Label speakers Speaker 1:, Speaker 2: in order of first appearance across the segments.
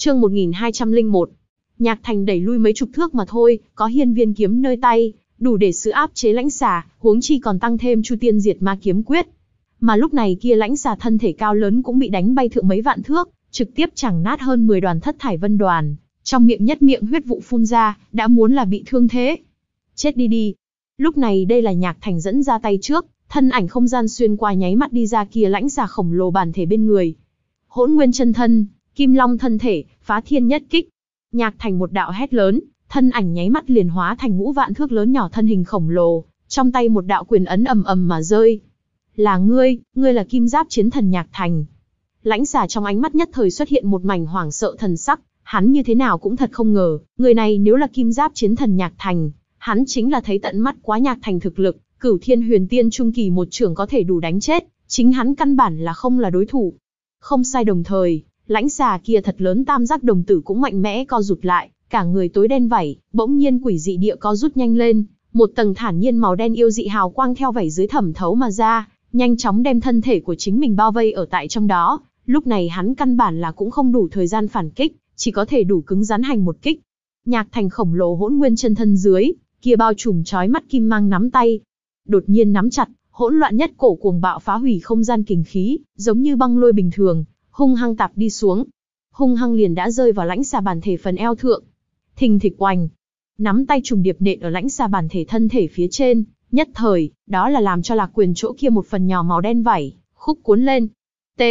Speaker 1: chương 1201. Nhạc thành đẩy lui mấy chục thước mà thôi, có hiên viên kiếm nơi tay, đủ để sự áp chế lãnh xà, huống chi còn tăng thêm chu tiên diệt ma kiếm quyết. Mà lúc này kia lãnh xà thân thể cao lớn cũng bị đánh bay thượng mấy vạn thước, trực tiếp chẳng nát hơn 10 đoàn thất thải vân đoàn, trong miệng nhất miệng huyết vụ phun ra, đã muốn là bị thương thế. Chết đi đi. Lúc này đây là nhạc thành dẫn ra tay trước, thân ảnh không gian xuyên qua nháy mắt đi ra kia lãnh xà khổng lồ bản thể bên người. Hỗn nguyên chân thân, Kim Long thân thể, phá thiên nhất kích. Nhạc thành một đạo hét lớn, thân ảnh nháy mắt liền hóa thành ngũ vạn thước lớn nhỏ thân hình khổng lồ, trong tay một đạo quyền ấn ầm ầm mà rơi. Là ngươi, ngươi là kim giáp chiến thần nhạc thành. Lãnh xà trong ánh mắt nhất thời xuất hiện một mảnh hoảng sợ thần sắc, hắn như thế nào cũng thật không ngờ, người này nếu là kim giáp chiến thần nhạc thành, hắn chính là thấy tận mắt quá nhạc thành thực lực, cửu thiên huyền tiên trung kỳ một trưởng có thể đủ đánh chết, chính hắn căn bản là không là đối thủ. Không sai đồng thời, lãnh xà kia thật lớn tam giác đồng tử cũng mạnh mẽ co rụt lại, cả người tối đen vảy, bỗng nhiên quỷ dị địa co rút nhanh lên, một tầng thản nhiên màu đen yêu dị hào quang theo vảy dưới thẩm thấu mà ra, nhanh chóng đem thân thể của chính mình bao vây ở tại trong đó, lúc này hắn căn bản là cũng không đủ thời gian phản kích, chỉ có thể đủ cứng rắn hành một kích. Nhạc thành khổng lồ hỗn nguyên chân thân dưới, kia bao trùm trói mắt kim mang nắm tay, đột nhiên nắm chặt, hỗn loạn nhất cổ cuồng bạo phá hủy không gian kình khí, giống như băng lôi bình thường, hung hăng tạp đi xuống. Hung hăng liền đã rơi vào lãnh xà bản thể phần eo thượng. Thình thịch oành. Nắm tay trùng điệp nện ở lãnh xà bản thể thân thể phía trên, nhất thời, đó là làm cho lạc quyền chỗ kia một phần nhỏ màu đen vảy, khúc cuốn lên. T.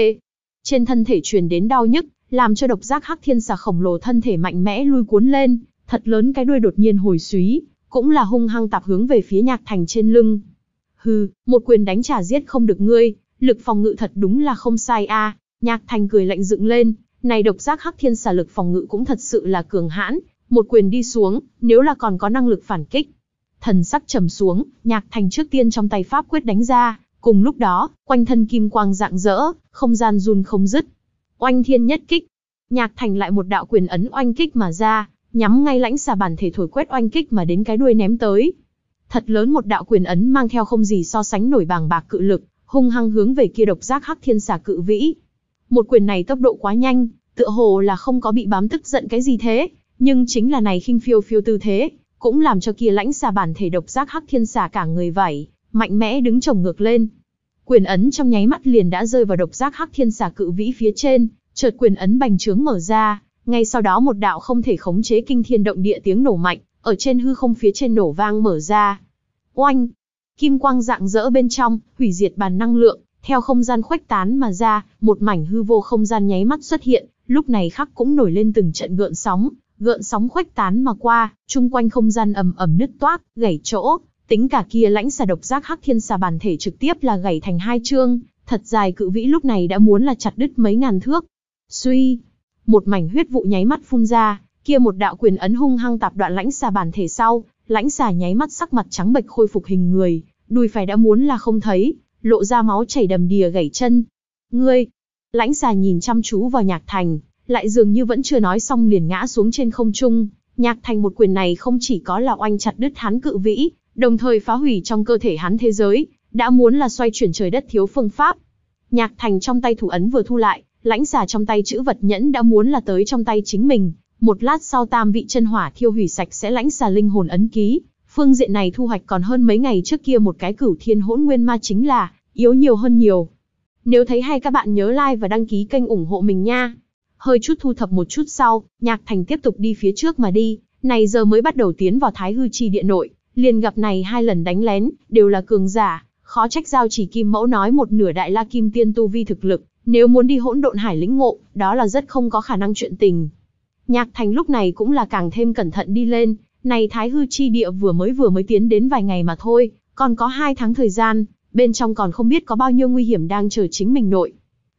Speaker 1: Trên thân thể truyền đến đau nhức, làm cho độc giác hắc thiên xà khổng lồ thân thể mạnh mẽ lui cuốn lên, thật lớn cái đuôi đột nhiên hồi súy, cũng là hung hăng tạp hướng về phía nhạc thành trên lưng. Hừ, một quyền đánh trả giết không được ngươi, lực phòng ngự thật đúng là không sai a. À. Nhạc Thành cười lạnh dựng lên, này độc giác hắc thiên xà lực phòng ngự cũng thật sự là cường hãn, một quyền đi xuống, nếu là còn có năng lực phản kích. Thần sắc trầm xuống, Nhạc Thành trước tiên trong tay pháp quyết đánh ra, cùng lúc đó, quanh thân kim quang rạng rỡ, không gian run không dứt. Oanh thiên nhất kích, Nhạc Thành lại một đạo quyền ấn oanh kích mà ra, nhắm ngay lãnh xà bản thể thổi quét oanh kích mà đến cái đuôi ném tới. Thật lớn một đạo quyền ấn mang theo không gì so sánh nổi bàng bạc cự lực, hung hăng hướng về kia độc giác hắc thiên xà cự vĩ, một quyền này tốc độ quá nhanh, tựa hồ là không có bị bám tức giận cái gì thế, nhưng chính là này khinh phiêu phiêu tư thế, cũng làm cho kia lãnh xà bản thể độc giác hắc thiên xà cả người vảy, mạnh mẽ đứng chồng ngược lên. Quyền ấn trong nháy mắt liền đã rơi vào độc giác hắc thiên xà cự vĩ phía trên, chợt quyền ấn bành trướng mở ra, ngay sau đó một đạo không thể khống chế kinh thiên động địa tiếng nổ mạnh, ở trên hư không phía trên nổ vang mở ra. Oanh! Kim quang dạng dỡ bên trong, hủy diệt bàn năng lượng, theo không gian khuếch tán mà ra, một mảnh hư vô không gian nháy mắt xuất hiện, lúc này khắc cũng nổi lên từng trận gợn sóng, gợn sóng khuếch tán mà qua, chung quanh không gian ầm ầm nứt toác, gãy chỗ, tính cả kia lãnh xà độc giác hắc thiên xà bản thể trực tiếp là gãy thành hai chương, thật dài cự vĩ lúc này đã muốn là chặt đứt mấy ngàn thước. Suy, một mảnh huyết vụ nháy mắt phun ra, kia một đạo quyền ấn hung hăng tạp đoạn lãnh xà bản thể sau, lãnh xà nháy mắt sắc mặt trắng bệch khôi phục hình người, đùi phải đã muốn là không thấy, lộ ra máu chảy đầm đìa gãy chân. Ngươi, lãnh xà nhìn chăm chú vào nhạc thành, lại dường như vẫn chưa nói xong liền ngã xuống trên không trung. Nhạc thành một quyền này không chỉ có là oanh chặt đứt hắn cự vĩ, đồng thời phá hủy trong cơ thể hắn thế giới, đã muốn là xoay chuyển trời đất thiếu phương pháp. Nhạc thành trong tay thủ ấn vừa thu lại, lãnh xà trong tay chữ vật nhẫn đã muốn là tới trong tay chính mình. Một lát sau tam vị chân hỏa thiêu hủy sạch sẽ lãnh xà linh hồn ấn ký, Phương diện này thu hoạch còn hơn mấy ngày trước kia một cái cửu thiên hỗn nguyên ma chính là, yếu nhiều hơn nhiều. Nếu thấy hay các bạn nhớ like và đăng ký kênh ủng hộ mình nha. Hơi chút thu thập một chút sau, Nhạc Thành tiếp tục đi phía trước mà đi, này giờ mới bắt đầu tiến vào Thái Hư Chi địa nội, liền gặp này hai lần đánh lén, đều là cường giả, khó trách giao chỉ kim mẫu nói một nửa đại la kim tiên tu vi thực lực, nếu muốn đi hỗn độn hải lĩnh ngộ, đó là rất không có khả năng chuyện tình. Nhạc Thành lúc này cũng là càng thêm cẩn thận đi lên, này Thái Hư Chi Địa vừa mới vừa mới tiến đến vài ngày mà thôi, còn có hai tháng thời gian, bên trong còn không biết có bao nhiêu nguy hiểm đang chờ chính mình nội.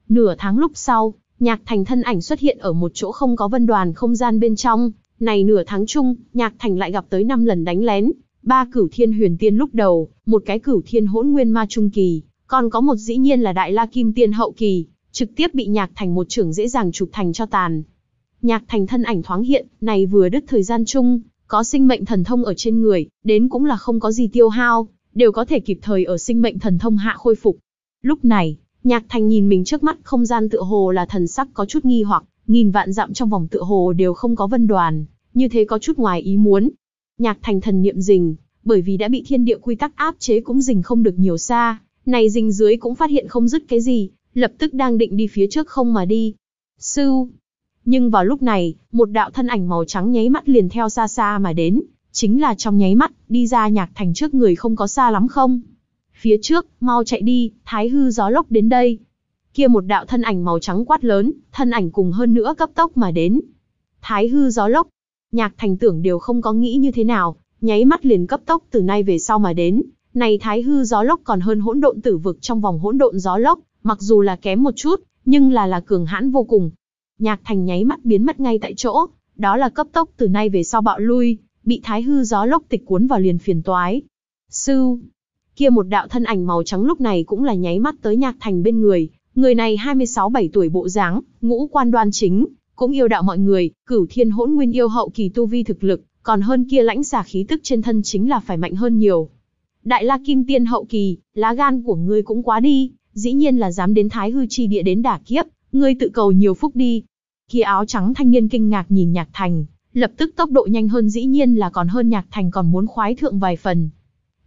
Speaker 1: Nửa tháng lúc sau, Nhạc Thành thân ảnh xuất hiện ở một chỗ không có vân đoàn không gian bên trong, này nửa tháng chung, Nhạc Thành lại gặp tới 5 lần đánh lén, ba cửu thiên huyền tiên lúc đầu, một cái cửu thiên hỗn nguyên ma trung kỳ, còn có một dĩ nhiên là đại la kim tiên hậu kỳ, trực tiếp bị Nhạc Thành một trưởng dễ dàng chụp thành cho tàn. Nhạc Thành thân ảnh thoáng hiện, này vừa đứt thời gian chung, có sinh mệnh thần thông ở trên người, đến cũng là không có gì tiêu hao, đều có thể kịp thời ở sinh mệnh thần thông hạ khôi phục. Lúc này, Nhạc Thành nhìn mình trước mắt không gian tựa hồ là thần sắc có chút nghi hoặc, nghìn vạn dặm trong vòng tựa hồ đều không có vân đoàn, như thế có chút ngoài ý muốn. Nhạc Thành thần niệm rình, bởi vì đã bị thiên địa quy tắc áp chế cũng rình không được nhiều xa, này rình dưới cũng phát hiện không dứt cái gì, lập tức đang định đi phía trước không mà đi. sư nhưng vào lúc này, một đạo thân ảnh màu trắng nháy mắt liền theo xa xa mà đến, chính là trong nháy mắt, đi ra nhạc thành trước người không có xa lắm không. Phía trước, mau chạy đi, thái hư gió lốc đến đây. Kia một đạo thân ảnh màu trắng quát lớn, thân ảnh cùng hơn nữa cấp tốc mà đến. Thái hư gió lốc, nhạc thành tưởng đều không có nghĩ như thế nào, nháy mắt liền cấp tốc từ nay về sau mà đến. Này thái hư gió lốc còn hơn hỗn độn tử vực trong vòng hỗn độn gió lốc, mặc dù là kém một chút, nhưng là là cường hãn vô cùng, Nhạc Thành nháy mắt biến mất ngay tại chỗ, đó là cấp tốc từ nay về sau bạo lui, bị thái hư gió lốc tịch cuốn vào liền phiền toái. Sư, kia một đạo thân ảnh màu trắng lúc này cũng là nháy mắt tới Nhạc Thành bên người, người này 26-7 tuổi bộ dáng, ngũ quan đoan chính, cũng yêu đạo mọi người, cửu thiên hỗn nguyên yêu hậu kỳ tu vi thực lực, còn hơn kia lãnh giả khí tức trên thân chính là phải mạnh hơn nhiều. Đại la kim tiên hậu kỳ, lá gan của ngươi cũng quá đi, dĩ nhiên là dám đến thái hư chi địa đến đả kiếp, ngươi tự cầu nhiều phúc đi, Kia áo trắng thanh niên kinh ngạc nhìn Nhạc Thành, lập tức tốc độ nhanh hơn dĩ nhiên là còn hơn Nhạc Thành còn muốn khoái thượng vài phần.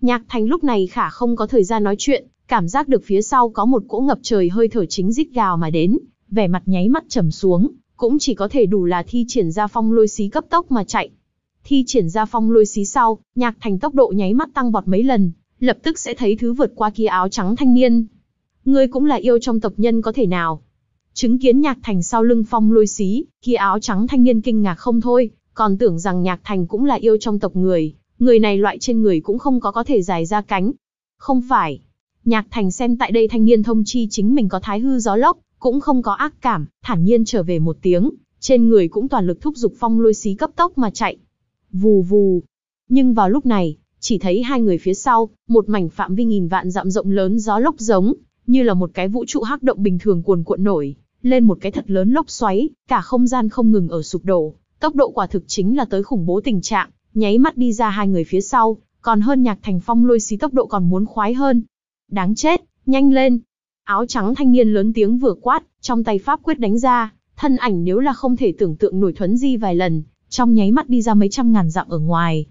Speaker 1: Nhạc Thành lúc này khả không có thời gian nói chuyện, cảm giác được phía sau có một cỗ ngập trời hơi thở chính rít gào mà đến, vẻ mặt nháy mắt trầm xuống, cũng chỉ có thể đủ là thi triển ra phong lôi xí cấp tốc mà chạy. Thi triển ra phong lôi xí sau, Nhạc Thành tốc độ nháy mắt tăng vọt mấy lần, lập tức sẽ thấy thứ vượt qua kia áo trắng thanh niên. Ngươi cũng là yêu trong tộc nhân có thể nào? Chứng kiến Nhạc Thành sau lưng phong lôi xí, kia áo trắng thanh niên kinh ngạc không thôi, còn tưởng rằng Nhạc Thành cũng là yêu trong tộc người, người này loại trên người cũng không có có thể dài ra cánh. Không phải, Nhạc Thành xem tại đây thanh niên thông chi chính mình có thái hư gió lốc, cũng không có ác cảm, thản nhiên trở về một tiếng, trên người cũng toàn lực thúc giục phong lôi xí cấp tốc mà chạy. Vù vù. Nhưng vào lúc này, chỉ thấy hai người phía sau, một mảnh phạm vi nghìn vạn dặm rộng lớn gió lốc giống, như là một cái vũ trụ hắc động bình thường cuồn cuộn nổi, lên một cái thật lớn lốc xoáy, cả không gian không ngừng ở sụp đổ, tốc độ quả thực chính là tới khủng bố tình trạng, nháy mắt đi ra hai người phía sau, còn hơn Nhạc Thành Phong lôi xí tốc độ còn muốn khoái hơn. Đáng chết, nhanh lên. Áo trắng thanh niên lớn tiếng vừa quát, trong tay pháp quyết đánh ra, thân ảnh nếu là không thể tưởng tượng nổi thuấn di vài lần, trong nháy mắt đi ra mấy trăm ngàn dặm ở ngoài.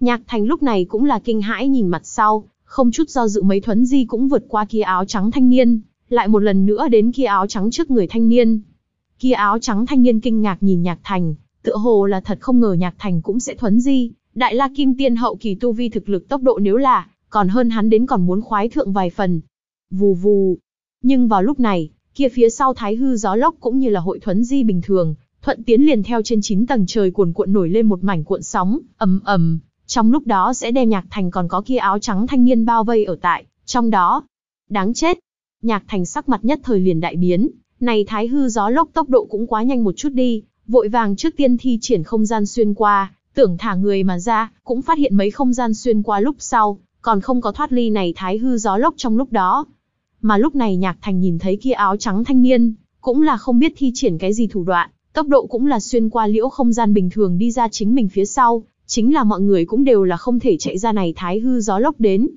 Speaker 1: Nhạc Thành lúc này cũng là kinh hãi nhìn mặt sau, không chút do dự mấy thuấn di cũng vượt qua kia áo trắng thanh niên, lại một lần nữa đến kia áo trắng trước người thanh niên. Kia áo trắng thanh niên kinh ngạc nhìn Nhạc Thành, tựa hồ là thật không ngờ Nhạc Thành cũng sẽ thuấn di, đại la kim tiên hậu kỳ tu vi thực lực tốc độ nếu là, còn hơn hắn đến còn muốn khoái thượng vài phần. Vù vù. Nhưng vào lúc này, kia phía sau thái hư gió lốc cũng như là hội thuấn di bình thường, thuận tiến liền theo trên 9 tầng trời cuồn cuộn nổi lên một mảnh cuộn sóng, ầm ầm, trong lúc đó sẽ đem Nhạc Thành còn có kia áo trắng thanh niên bao vây ở tại, trong đó. Đáng chết, Nhạc thành sắc mặt nhất thời liền đại biến, này thái hư gió lốc tốc độ cũng quá nhanh một chút đi, vội vàng trước tiên thi triển không gian xuyên qua, tưởng thả người mà ra, cũng phát hiện mấy không gian xuyên qua lúc sau, còn không có thoát ly này thái hư gió lốc trong lúc đó. Mà lúc này nhạc thành nhìn thấy kia áo trắng thanh niên, cũng là không biết thi triển cái gì thủ đoạn, tốc độ cũng là xuyên qua liễu không gian bình thường đi ra chính mình phía sau, chính là mọi người cũng đều là không thể chạy ra này thái hư gió lốc đến.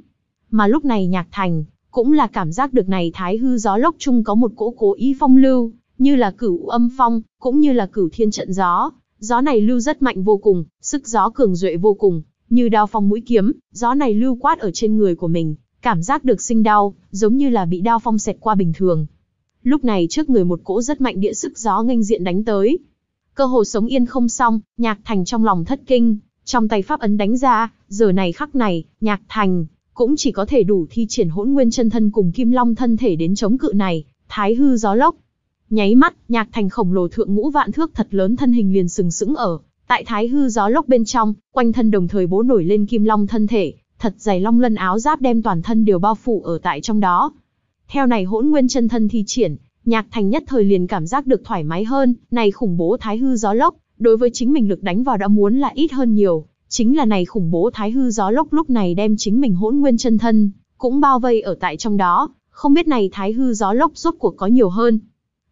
Speaker 1: Mà lúc này nhạc thành, cũng là cảm giác được này thái hư gió lốc chung có một cỗ cố ý phong lưu, như là cửu âm phong, cũng như là cửu thiên trận gió. Gió này lưu rất mạnh vô cùng, sức gió cường duệ vô cùng, như đao phong mũi kiếm, gió này lưu quát ở trên người của mình, cảm giác được sinh đau, giống như là bị đao phong xẹt qua bình thường. Lúc này trước người một cỗ rất mạnh địa sức gió nghênh diện đánh tới. Cơ hồ sống yên không xong, Nhạc Thành trong lòng thất kinh, trong tay pháp ấn đánh ra, giờ này khắc này, Nhạc Thành cũng chỉ có thể đủ thi triển hỗn nguyên chân thân cùng kim long thân thể đến chống cự này, thái hư gió lốc. Nháy mắt, nhạc thành khổng lồ thượng ngũ vạn thước thật lớn thân hình liền sừng sững ở, tại thái hư gió lốc bên trong, quanh thân đồng thời bố nổi lên kim long thân thể, thật dày long lân áo giáp đem toàn thân đều bao phủ ở tại trong đó. Theo này hỗn nguyên chân thân thi triển, nhạc thành nhất thời liền cảm giác được thoải mái hơn, này khủng bố thái hư gió lốc, đối với chính mình lực đánh vào đã muốn là ít hơn nhiều, Chính là này khủng bố thái hư gió lốc lúc này đem chính mình hỗn nguyên chân thân, cũng bao vây ở tại trong đó, không biết này thái hư gió lốc rốt cuộc có nhiều hơn.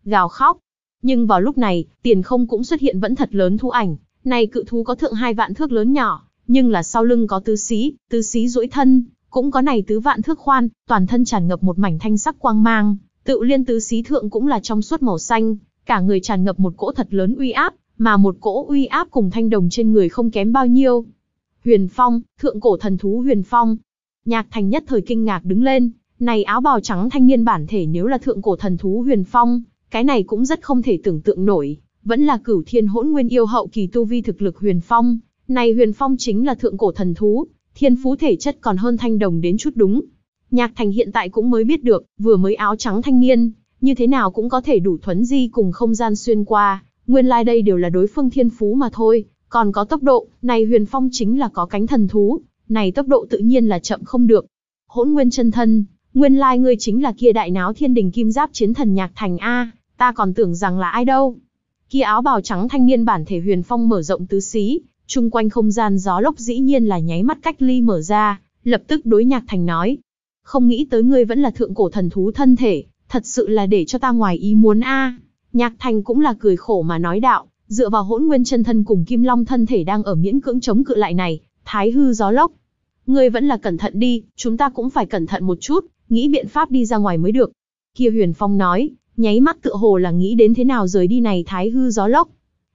Speaker 1: Gào khóc. Nhưng vào lúc này, tiền không cũng xuất hiện vẫn thật lớn thú ảnh, này cự thú có thượng hai vạn thước lớn nhỏ, nhưng là sau lưng có tứ xí, tứ xí duỗi thân, cũng có này tứ vạn thước khoan, toàn thân tràn ngập một mảnh thanh sắc quang mang, tự liên tứ xí thượng cũng là trong suốt màu xanh, cả người tràn ngập một cỗ thật lớn uy áp, mà một cỗ uy áp cùng thanh đồng trên người không kém bao nhiêu. Huyền Phong, thượng cổ thần thú Huyền Phong. Nhạc Thành nhất thời kinh ngạc đứng lên, này áo bào trắng thanh niên bản thể nếu là thượng cổ thần thú Huyền Phong, cái này cũng rất không thể tưởng tượng nổi, vẫn là cửu thiên hỗn nguyên yêu hậu kỳ tu vi thực lực Huyền Phong. Này Huyền Phong chính là thượng cổ thần thú, thiên phú thể chất còn hơn thanh đồng đến chút đúng. Nhạc Thành hiện tại cũng mới biết được, vừa mới áo trắng thanh niên, như thế nào cũng có thể đủ thuấn di cùng không gian xuyên qua, Nguyên lai like đây đều là đối phương thiên phú mà thôi, còn có tốc độ, này Huyền Phong chính là có cánh thần thú, này tốc độ tự nhiên là chậm không được. Hỗn Nguyên chân thân, nguyên lai like ngươi chính là kia đại náo thiên đình kim giáp chiến thần nhạc thành a, ta còn tưởng rằng là ai đâu. Kia áo bào trắng thanh niên bản thể Huyền Phong mở rộng tứ xí, chung quanh không gian gió lốc dĩ nhiên là nháy mắt cách ly mở ra, lập tức đối nhạc thành nói, không nghĩ tới ngươi vẫn là thượng cổ thần thú thân thể, thật sự là để cho ta ngoài ý muốn a. Nhạc Thành cũng là cười khổ mà nói đạo, dựa vào hỗn nguyên chân thân cùng kim long thân thể đang ở miễn cưỡng chống cự lại này, thái hư gió lốc. người vẫn là cẩn thận đi, chúng ta cũng phải cẩn thận một chút, nghĩ biện pháp đi ra ngoài mới được. Kia Huyền Phong nói, nháy mắt tựa hồ là nghĩ đến thế nào rời đi này thái hư gió lốc.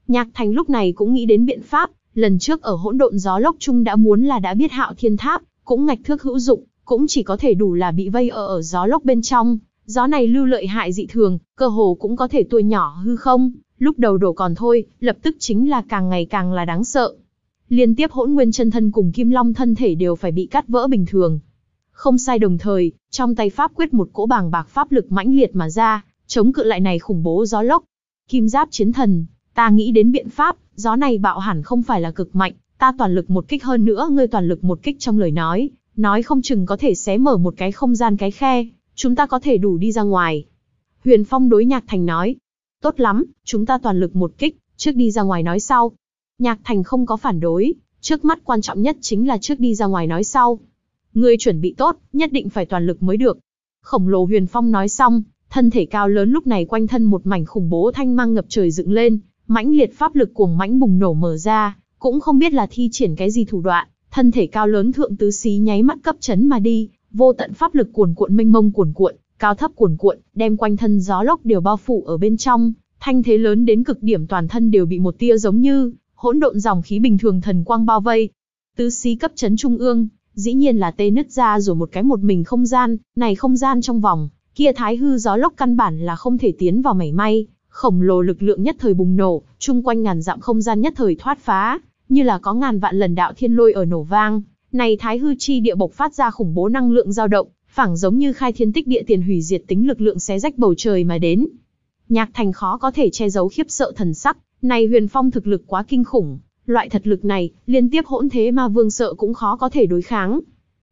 Speaker 1: Nhạc Thành lúc này cũng nghĩ đến biện pháp, lần trước ở hỗn độn gió lốc chung đã muốn là đã biết hạo thiên tháp, cũng ngạch thước hữu dụng, cũng chỉ có thể đủ là bị vây ở ở gió lốc bên trong. Gió này lưu lợi hại dị thường, cơ hồ cũng có thể tuổi nhỏ hư không, lúc đầu đổ còn thôi, lập tức chính là càng ngày càng là đáng sợ. Liên tiếp hỗn nguyên chân thân cùng kim long thân thể đều phải bị cắt vỡ bình thường. Không sai đồng thời, trong tay pháp quyết một cỗ bàng bạc pháp lực mãnh liệt mà ra, chống cự lại này khủng bố gió lốc. Kim giáp chiến thần, ta nghĩ đến biện pháp, gió này bạo hẳn không phải là cực mạnh, ta toàn lực một kích hơn nữa, ngươi toàn lực một kích trong lời nói, nói không chừng có thể xé mở một cái không gian cái khe, chúng ta có thể đủ đi ra ngoài. Huyền Phong đối Nhạc Thành nói, tốt lắm, chúng ta toàn lực một kích, trước đi ra ngoài nói sau. Nhạc Thành không có phản đối, trước mắt quan trọng nhất chính là trước đi ra ngoài nói sau. Người chuẩn bị tốt, nhất định phải toàn lực mới được. Khổng lồ Huyền Phong nói xong, thân thể cao lớn lúc này quanh thân một mảnh khủng bố thanh mang ngập trời dựng lên, mãnh liệt pháp lực cuồng mãnh bùng nổ mở ra, cũng không biết là thi triển cái gì thủ đoạn, thân thể cao lớn thượng tứ xí nháy mắt cấp chấn mà đi, vô tận pháp lực cuồn cuộn mênh mông cuồn cuộn, cao thấp cuồn cuộn, đem quanh thân gió lốc đều bao phủ ở bên trong, thanh thế lớn đến cực điểm toàn thân đều bị một tia giống như hỗn độn dòng khí bình thường thần quang bao vây. Tứ xí cấp chấn trung ương, dĩ nhiên là tê nứt ra rồi một cái một mình không gian, này không gian trong vòng, kia thái hư gió lốc căn bản là không thể tiến vào mảy may, khổng lồ lực lượng nhất thời bùng nổ, chung quanh ngàn dặm không gian nhất thời thoát phá, như là có ngàn vạn lần đạo thiên lôi ở nổ vang, này Thái Hư Chi địa bộc phát ra khủng bố năng lượng dao động, phảng giống như khai thiên tích địa tiền hủy diệt tính lực lượng xé rách bầu trời mà đến. Nhạc Thành khó có thể che giấu khiếp sợ thần sắc, này Huyền Phong thực lực quá kinh khủng, loại thật lực này, liên tiếp hỗn thế mà vương sợ cũng khó có thể đối kháng.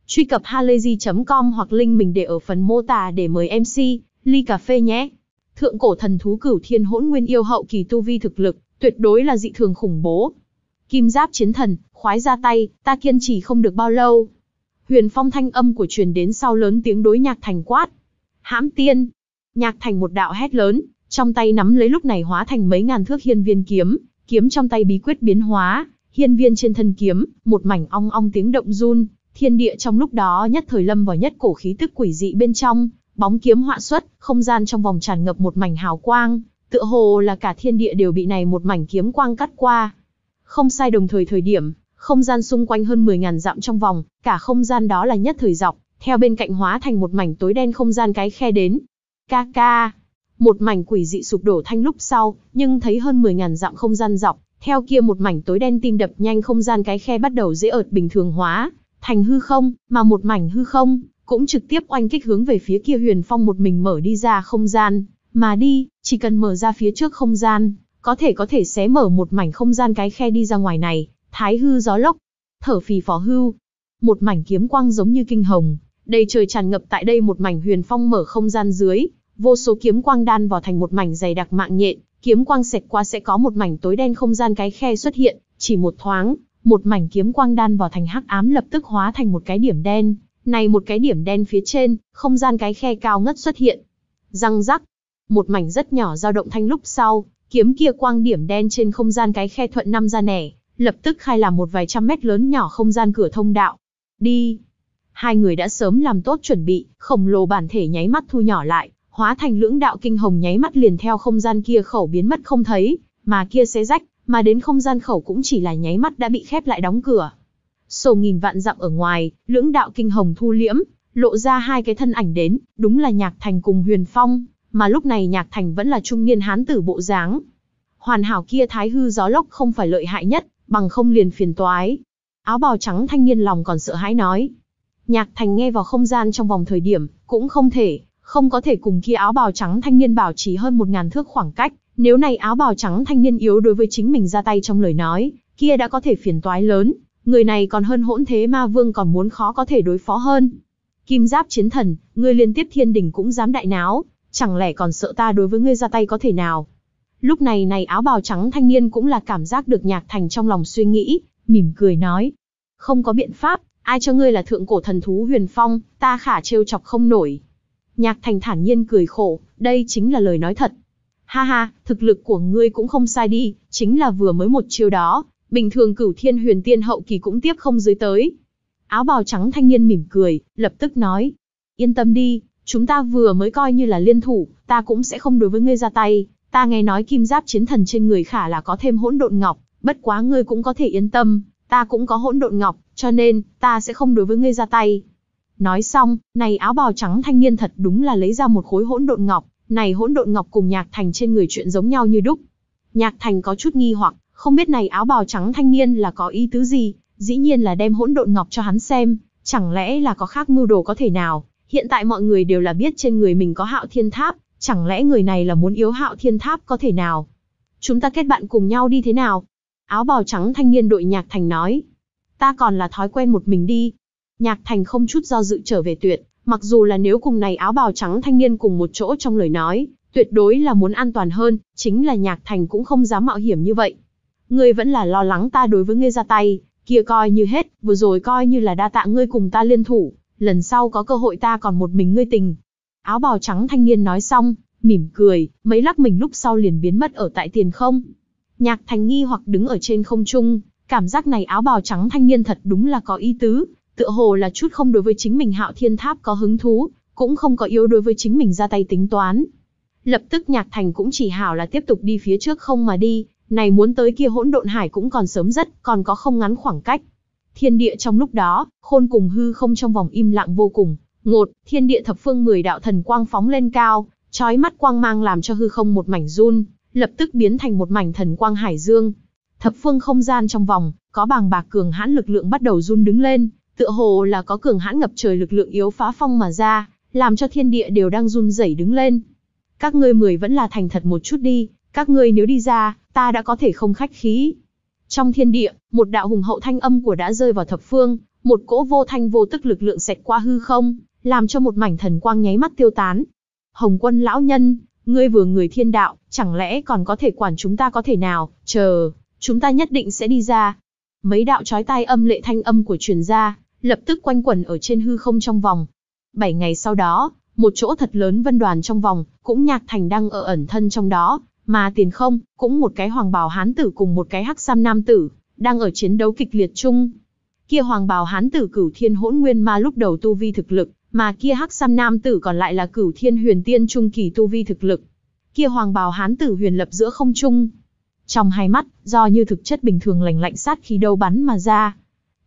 Speaker 1: Truy cập halayzi.com hoặc link mình để ở phần mô tả để mời MC, ly cà phê nhé. Thượng cổ thần thú cửu thiên hỗn nguyên yêu hậu kỳ tu vi thực lực, tuyệt đối là dị thường khủng bố. Kim giáp chiến thần, khoái ra tay, ta kiên trì không được bao lâu. Huyền phong thanh âm của truyền đến sau lớn tiếng đối nhạc thành quát. Hãm tiên. Nhạc thành một đạo hét lớn, trong tay nắm lấy lúc này hóa thành mấy ngàn thước hiên viên kiếm, kiếm trong tay bí quyết biến hóa, hiên viên trên thân kiếm, một mảnh ong ong tiếng động run, thiên địa trong lúc đó nhất thời lâm vào nhất cổ khí tức quỷ dị bên trong, bóng kiếm họa xuất, không gian trong vòng tràn ngập một mảnh hào quang, tựa hồ là cả thiên địa đều bị này một mảnh kiếm quang cắt qua. Không sai đồng thời thời điểm, không gian xung quanh hơn 10.000 dặm trong vòng, cả không gian đó là nhất thời dọc, theo bên cạnh hóa thành một mảnh tối đen không gian cái khe đến. Ca ca, một mảnh quỷ dị sụp đổ thanh lúc sau, nhưng thấy hơn 10.000 dặm không gian dọc, theo kia một mảnh tối đen tim đập nhanh không gian cái khe bắt đầu dễ ợt bình thường hóa, thành hư không, mà một mảnh hư không, cũng trực tiếp oanh kích hướng về phía kia huyền phong một mình mở đi ra không gian, mà đi, chỉ cần mở ra phía trước không gian, có thể có thể xé mở một mảnh không gian cái khe đi ra ngoài này, thái hư gió lốc, thở phì phò hưu. Một mảnh kiếm quang giống như kinh hồng, đầy trời tràn ngập tại đây một mảnh huyền phong mở không gian dưới, vô số kiếm quang đan vào thành một mảnh dày đặc mạng nhện, kiếm quang xẹt qua sẽ có một mảnh tối đen không gian cái khe xuất hiện, chỉ một thoáng, một mảnh kiếm quang đan vào thành hắc ám lập tức hóa thành một cái điểm đen, này một cái điểm đen phía trên, không gian cái khe cao ngất xuất hiện. Răng rắc, một mảnh rất nhỏ dao động thanh lúc sau, Kiếm kia quang điểm đen trên không gian cái khe thuận năm ra nẻ, lập tức khai làm một vài trăm mét lớn nhỏ không gian cửa thông đạo. Đi! Hai người đã sớm làm tốt chuẩn bị, khổng lồ bản thể nháy mắt thu nhỏ lại, hóa thành lưỡng đạo kinh hồng nháy mắt liền theo không gian kia khẩu biến mất không thấy, mà kia xé rách, mà đến không gian khẩu cũng chỉ là nháy mắt đã bị khép lại đóng cửa. Sổ nghìn vạn dặm ở ngoài, lưỡng đạo kinh hồng thu liễm, lộ ra hai cái thân ảnh đến, đúng là Nhạc Thành cùng Huyền Phong mà lúc này Nhạc Thành vẫn là trung niên hán tử bộ dáng. Hoàn hảo kia thái hư gió lốc không phải lợi hại nhất, bằng không liền phiền toái. Áo bào trắng thanh niên lòng còn sợ hãi nói. Nhạc Thành nghe vào không gian trong vòng thời điểm, cũng không thể, không có thể cùng kia áo bào trắng thanh niên bảo trì hơn một ngàn thước khoảng cách. Nếu này áo bào trắng thanh niên yếu đối với chính mình ra tay trong lời nói, kia đã có thể phiền toái lớn, người này còn hơn hỗn thế ma vương còn muốn khó có thể đối phó hơn. Kim giáp chiến thần, người liên tiếp thiên đỉnh cũng dám đại náo, chẳng lẽ còn sợ ta đối với ngươi ra tay có thể nào? Lúc này này áo bào trắng thanh niên cũng là cảm giác được Nhạc Thành trong lòng suy nghĩ, mỉm cười nói. Không có biện pháp, ai cho ngươi là thượng cổ thần thú huyền phong, ta khả trêu chọc không nổi. Nhạc Thành thản nhiên cười khổ, đây chính là lời nói thật. Ha ha, thực lực của ngươi cũng không sai đi, chính là vừa mới một chiêu đó, bình thường cửu thiên huyền tiên hậu kỳ cũng tiếp không dưới tới. Áo bào trắng thanh niên mỉm cười, lập tức nói. Yên tâm đi, Chúng ta vừa mới coi như là liên thủ, ta cũng sẽ không đối với ngươi ra tay. Ta nghe nói kim giáp chiến thần trên người khả là có thêm hỗn độn ngọc, bất quá ngươi cũng có thể yên tâm, ta cũng có hỗn độn ngọc, cho nên, ta sẽ không đối với ngươi ra tay. Nói xong, này áo bào trắng thanh niên thật đúng là lấy ra một khối hỗn độn ngọc, này hỗn độn ngọc cùng nhạc thành trên người chuyện giống nhau như đúc. Nhạc thành có chút nghi hoặc, không biết này áo bào trắng thanh niên là có ý tứ gì, dĩ nhiên là đem hỗn độn ngọc cho hắn xem, chẳng lẽ là có khác mưu đồ có thể nào, Hiện tại mọi người đều là biết trên người mình có hạo thiên tháp, chẳng lẽ người này là muốn yếu hạo thiên tháp có thể nào? Chúng ta kết bạn cùng nhau đi thế nào? Áo bào trắng thanh niên đội nhạc thành nói. Ta còn là thói quen một mình đi. Nhạc thành không chút do dự trở về tuyệt, mặc dù là nếu cùng này áo bào trắng thanh niên cùng một chỗ trong lời nói, tuyệt đối là muốn an toàn hơn, chính là nhạc thành cũng không dám mạo hiểm như vậy. Ngươi vẫn là lo lắng ta đối với ngươi ra tay, kia coi như hết, vừa rồi coi như là đa tạ ngươi cùng ta liên thủ, lần sau có cơ hội ta còn một mình ngươi tình. Áo bào trắng thanh niên nói xong, mỉm cười, mấy lắc mình lúc sau liền biến mất ở tại tiền không. Nhạc thành nghi hoặc đứng ở trên không trung, cảm giác này áo bào trắng thanh niên thật đúng là có ý tứ, tựa hồ là chút không đối với chính mình hạo thiên tháp có hứng thú, cũng không có yếu đối với chính mình ra tay tính toán. Lập tức nhạc thành cũng chỉ hảo là tiếp tục đi phía trước không mà đi, này muốn tới kia hỗn độn hải cũng còn sớm rất, còn có không ngắn khoảng cách. Thiên địa trong lúc đó, khôn cùng hư không trong vòng im lặng vô cùng. Ngột, thiên địa thập phương mười đạo thần quang phóng lên cao, trói mắt quang mang làm cho hư không một mảnh run, lập tức biến thành một mảnh thần quang hải dương. Thập phương không gian trong vòng, có bàng bạc cường hãn lực lượng bắt đầu run đứng lên, tựa hồ là có cường hãn ngập trời lực lượng yếu phá phong mà ra, làm cho thiên địa đều đang run rẩy đứng lên. Các ngươi mười vẫn là thành thật một chút đi, các ngươi nếu đi ra, ta đã có thể không khách khí. Trong thiên địa, một đạo hùng hậu thanh âm của đã rơi vào thập phương, một cỗ vô thanh vô tức lực lượng xẹt qua hư không, làm cho một mảnh thần quang nháy mắt tiêu tán. Hồng quân lão nhân, ngươi vừa người thiên đạo, chẳng lẽ còn có thể quản chúng ta có thể nào, chờ, chúng ta nhất định sẽ đi ra. Mấy đạo trói tai âm lệ thanh âm của truyền ra, lập tức quanh quẩn ở trên hư không trong vòng. Bảy ngày sau đó, một chỗ thật lớn vân đoàn trong vòng, cũng nhạc thành đang ở ẩn thân trong đó, mà tiền không, cũng một cái hoàng bào hán tử cùng một cái hắc sam nam tử, đang ở chiến đấu kịch liệt chung. Kia hoàng bào hán tử cửu thiên hỗn nguyên ma lúc đầu tu vi thực lực, mà kia hắc sam nam tử còn lại là cửu thiên huyền tiên trung kỳ tu vi thực lực. Kia hoàng bào hán tử huyền lập giữa không trung. Trong hai mắt, do như thực chất bình thường lành lạnh sát khí đâu bắn mà ra.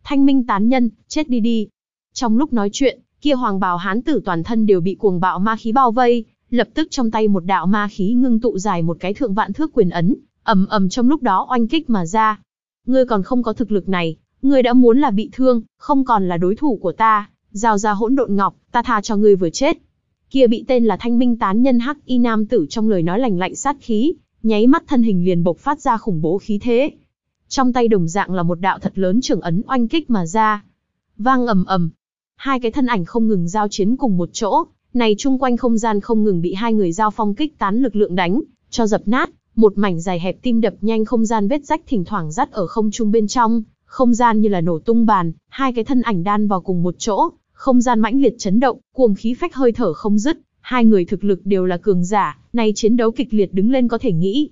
Speaker 1: Thanh minh tán nhân, chết đi đi. Trong lúc nói chuyện, kia hoàng bào hán tử toàn thân đều bị cuồng bạo ma khí bao vây, lập tức trong tay một đạo ma khí ngưng tụ dài một cái thượng vạn thước quyền ấn, ầm ầm trong lúc đó oanh kích mà ra. Ngươi còn không có thực lực này, ngươi đã muốn là bị thương, không còn là đối thủ của ta, giao ra hỗn độn ngọc, ta tha cho ngươi vừa chết. Kia bị tên là Thanh Minh tán nhân Hắc Y nam tử trong lời nói lành lạnh sát khí, nháy mắt thân hình liền bộc phát ra khủng bố khí thế. Trong tay đồng dạng là một đạo thật lớn trưởng ấn oanh kích mà ra. Vang ầm ầm, hai cái thân ảnh không ngừng giao chiến cùng một chỗ, này chung quanh không gian không ngừng bị hai người giao phong kích tán lực lượng đánh, cho dập nát, một mảnh dài hẹp tim đập nhanh không gian vết rách thỉnh thoảng rắt ở không trung bên trong, không gian như là nổ tung bàn, hai cái thân ảnh đan vào cùng một chỗ, không gian mãnh liệt chấn động, cuồng khí phách hơi thở không dứt, hai người thực lực đều là cường giả, này chiến đấu kịch liệt đứng lên có thể nghĩ.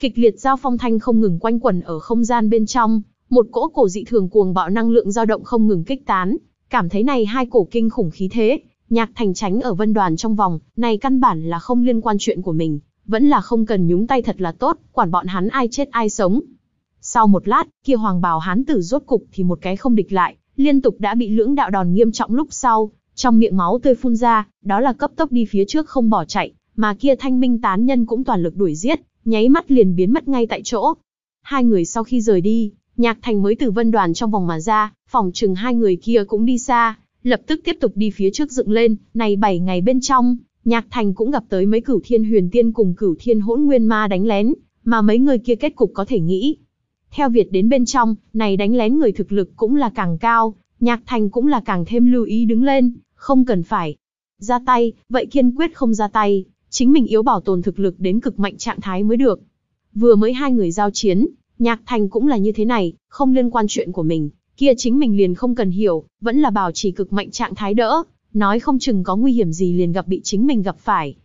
Speaker 1: Kịch liệt giao phong thanh không ngừng quanh quẩn ở không gian bên trong, một cỗ cổ dị thường cuồng bạo năng lượng dao động không ngừng kích tán, cảm thấy này hai cổ kinh khủng khí thế, Nhạc Thành tránh ở vân đoàn trong vòng, này căn bản là không liên quan chuyện của mình, vẫn là không cần nhúng tay thật là tốt, quản bọn hắn ai chết ai sống. Sau một lát, kia hoàng bào hán tử rốt cục thì một cái không địch lại, liên tục đã bị lưỡng đạo đòn nghiêm trọng lúc sau, trong miệng máu tươi phun ra, đó là cấp tốc đi phía trước không bỏ chạy, mà kia thanh minh tán nhân cũng toàn lực đuổi giết, nháy mắt liền biến mất ngay tại chỗ. Hai người sau khi rời đi, Nhạc Thành mới từ vân đoàn trong vòng mà ra, phòng trừng hai người kia cũng đi xa, lập tức tiếp tục đi phía trước dựng lên, này 7 ngày bên trong, Nhạc Thành cũng gặp tới mấy cửu thiên huyền tiên cùng cửu thiên hỗn nguyên ma đánh lén, mà mấy người kia kết cục có thể nghĩ. Theo Việt đến bên trong, này đánh lén người thực lực cũng là càng cao, Nhạc Thành cũng là càng thêm lưu ý đứng lên, không cần phải ra tay, vậy kiên quyết không ra tay, chính mình yếu bảo tồn thực lực đến cực mạnh trạng thái mới được. Vừa mới hai người giao chiến, Nhạc Thành cũng là như thế này, không liên quan chuyện của mình, kia chính mình liền không cần hiểu, vẫn là bảo trì cực mạnh trạng thái đỡ, nói không chừng có nguy hiểm gì liền gặp bị chính mình gặp phải.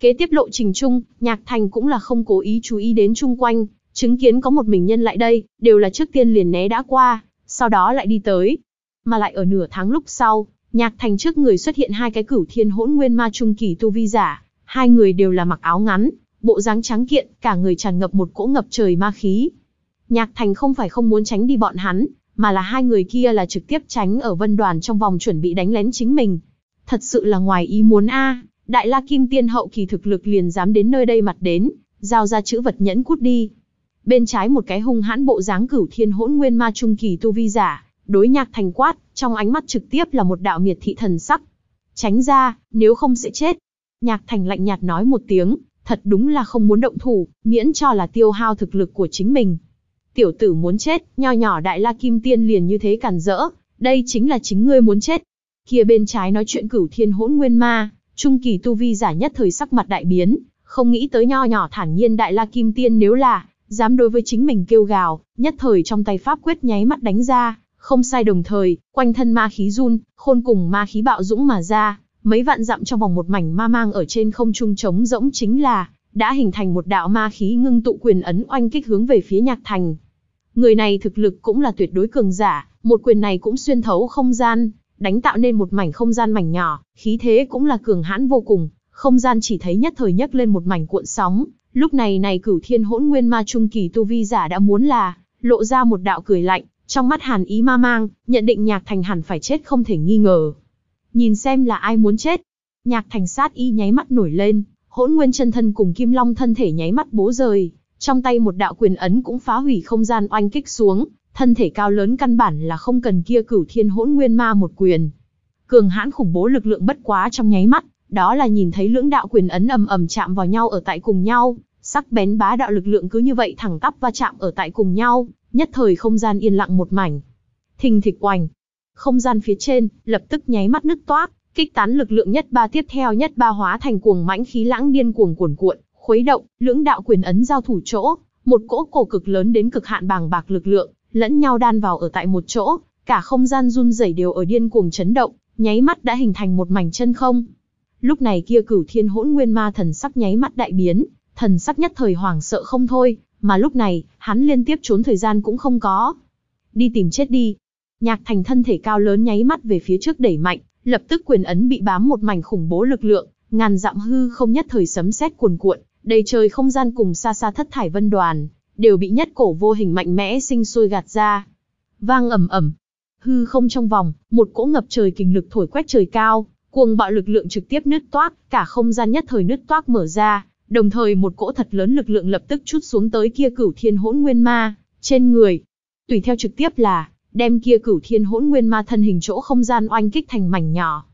Speaker 1: Kế tiếp lộ trình chung, Nhạc Thành cũng là không cố ý chú ý đến chung quanh, chứng kiến có một mình nhân lại đây, đều là trước tiên liền né đã qua, sau đó lại đi tới. Mà lại ở nửa tháng lúc sau, Nhạc Thành trước người xuất hiện hai cái cửu thiên hỗn nguyên ma trung kỳ tu vi giả, hai người đều là mặc áo ngắn, bộ dáng trắng kiện, cả người tràn ngập một cỗ ngập trời ma khí. Nhạc Thành không phải không muốn tránh đi bọn hắn, mà là hai người kia là trực tiếp tránh ở vân đoàn trong vòng chuẩn bị đánh lén chính mình. Thật sự là ngoài ý muốn a, Đại La Kim Tiên hậu kỳ thực lực liền dám đến nơi đây mặt đến, giao ra chữ vật nhẫn cút đi. Bên trái một cái hung hãn bộ dáng cửu thiên hỗn nguyên ma trung kỳ tu vi giả, đối nhạc thành quát, trong ánh mắt trực tiếp là một đạo miệt thị thần sắc. Tránh ra, nếu không sẽ chết. Nhạc thành lạnh nhạt nói một tiếng, thật đúng là không muốn động thủ, miễn cho là tiêu hao thực lực của chính mình tiểu tử muốn chết, nho nhỏ đại la kim tiên liền như thế cản rỡ, đây chính là chính ngươi muốn chết. Kia bên trái nói chuyện cửu thiên hỗn nguyên ma, trung kỳ tu vi giả nhất thời sắc mặt đại biến, không nghĩ tới nho nhỏ thản nhiên đại la kim tiên nếu là, dám đối với chính mình kêu gào, nhất thời trong tay pháp quyết nháy mắt đánh ra, không sai đồng thời, quanh thân ma khí run, khôn cùng ma khí bạo dũng mà ra, mấy vạn dặm trong vòng một mảnh ma mang ở trên không trung trống rỗng chính là, đã hình thành một đạo ma khí ngưng tụ quyền ấn oanh kích hướng về phía nhạc thành. Người này thực lực cũng là tuyệt đối cường giả, một quyền này cũng xuyên thấu không gian, đánh tạo nên một mảnh không gian mảnh nhỏ, khí thế cũng là cường hãn vô cùng, không gian chỉ thấy nhất thời nhất lên một mảnh cuộn sóng, lúc này này cửu thiên hỗn nguyên ma trung kỳ tu vi giả đã muốn là, lộ ra một đạo cười lạnh, trong mắt hàn ý ma mang, nhận định nhạc thành hẳn phải chết không thể nghi ngờ. Nhìn xem là ai muốn chết, nhạc thành sát ý nháy mắt nổi lên, hỗn nguyên chân thân cùng kim long thân thể nháy mắt bố rời, trong tay một đạo quyền ấn cũng phá hủy không gian oanh kích xuống, thân thể cao lớn căn bản là không cần kia cửu thiên hỗn nguyên ma một quyền. Cường hãn khủng bố lực lượng bất quá trong nháy mắt, đó là nhìn thấy lưỡng đạo quyền ấn ầm ầm chạm vào nhau ở tại cùng nhau, sắc bén bá đạo lực lượng cứ như vậy thẳng tắp va chạm ở tại cùng nhau, nhất thời không gian yên lặng một mảnh. Thình thịch oành, không gian phía trên lập tức nháy mắt nứt toác, kích tán lực lượng nhất ba tiếp theo nhất ba hóa thành cuồng mãnh khí lãng điên cuồng cuồn cuộn, khuấy động, lưỡng đạo quyền ấn giao thủ chỗ, một cỗ cổ cực lớn đến cực hạn bàng bạc lực lượng, lẫn nhau đan vào ở tại một chỗ, cả không gian run rẩy đều ở điên cuồng chấn động, nháy mắt đã hình thành một mảnh chân không. Lúc này kia cửu thiên hỗn nguyên ma thần sắc nháy mắt đại biến, thần sắc nhất thời hoảng sợ không thôi, mà lúc này, hắn liên tiếp trốn thời gian cũng không có. Đi tìm chết đi. Nhạc thành thân thể cao lớn nháy mắt về phía trước đẩy mạnh, lập tức quyền ấn bị bám một mảnh khủng bố lực lượng, ngàn dặm hư không nhất thời sấm sét cuồn cuộn, Đầy trời không gian cùng xa xa thất thải vân đoàn, đều bị nhất cổ vô hình mạnh mẽ sinh sôi gạt ra. Vang ầm ầm, hư không trong vòng, một cỗ ngập trời kình lực thổi quét trời cao, cuồng bạo lực lượng trực tiếp nứt toác, cả không gian nhất thời nứt toác mở ra, đồng thời một cỗ thật lớn lực lượng lập tức chút xuống tới kia cửu thiên hỗn nguyên ma, trên người. Tùy theo trực tiếp là, đem kia cửu thiên hỗn nguyên ma thân hình chỗ không gian oanh kích thành mảnh nhỏ.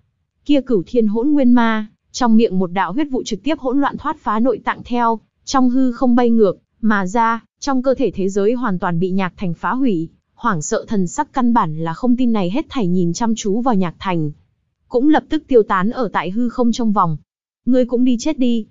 Speaker 1: Kia cửu thiên hỗn nguyên ma, trong miệng một đạo huyết vụ trực tiếp hỗn loạn thoát phá nội tạng theo, trong hư không bay ngược, mà ra, trong cơ thể thế giới hoàn toàn bị nhạc thành phá hủy. Hoảng sợ thần sắc căn bản là không tin này hết thảy nhìn chăm chú vào nhạc thành. Cũng lập tức tiêu tán ở tại hư không trong vòng. Ngươi cũng đi chết đi.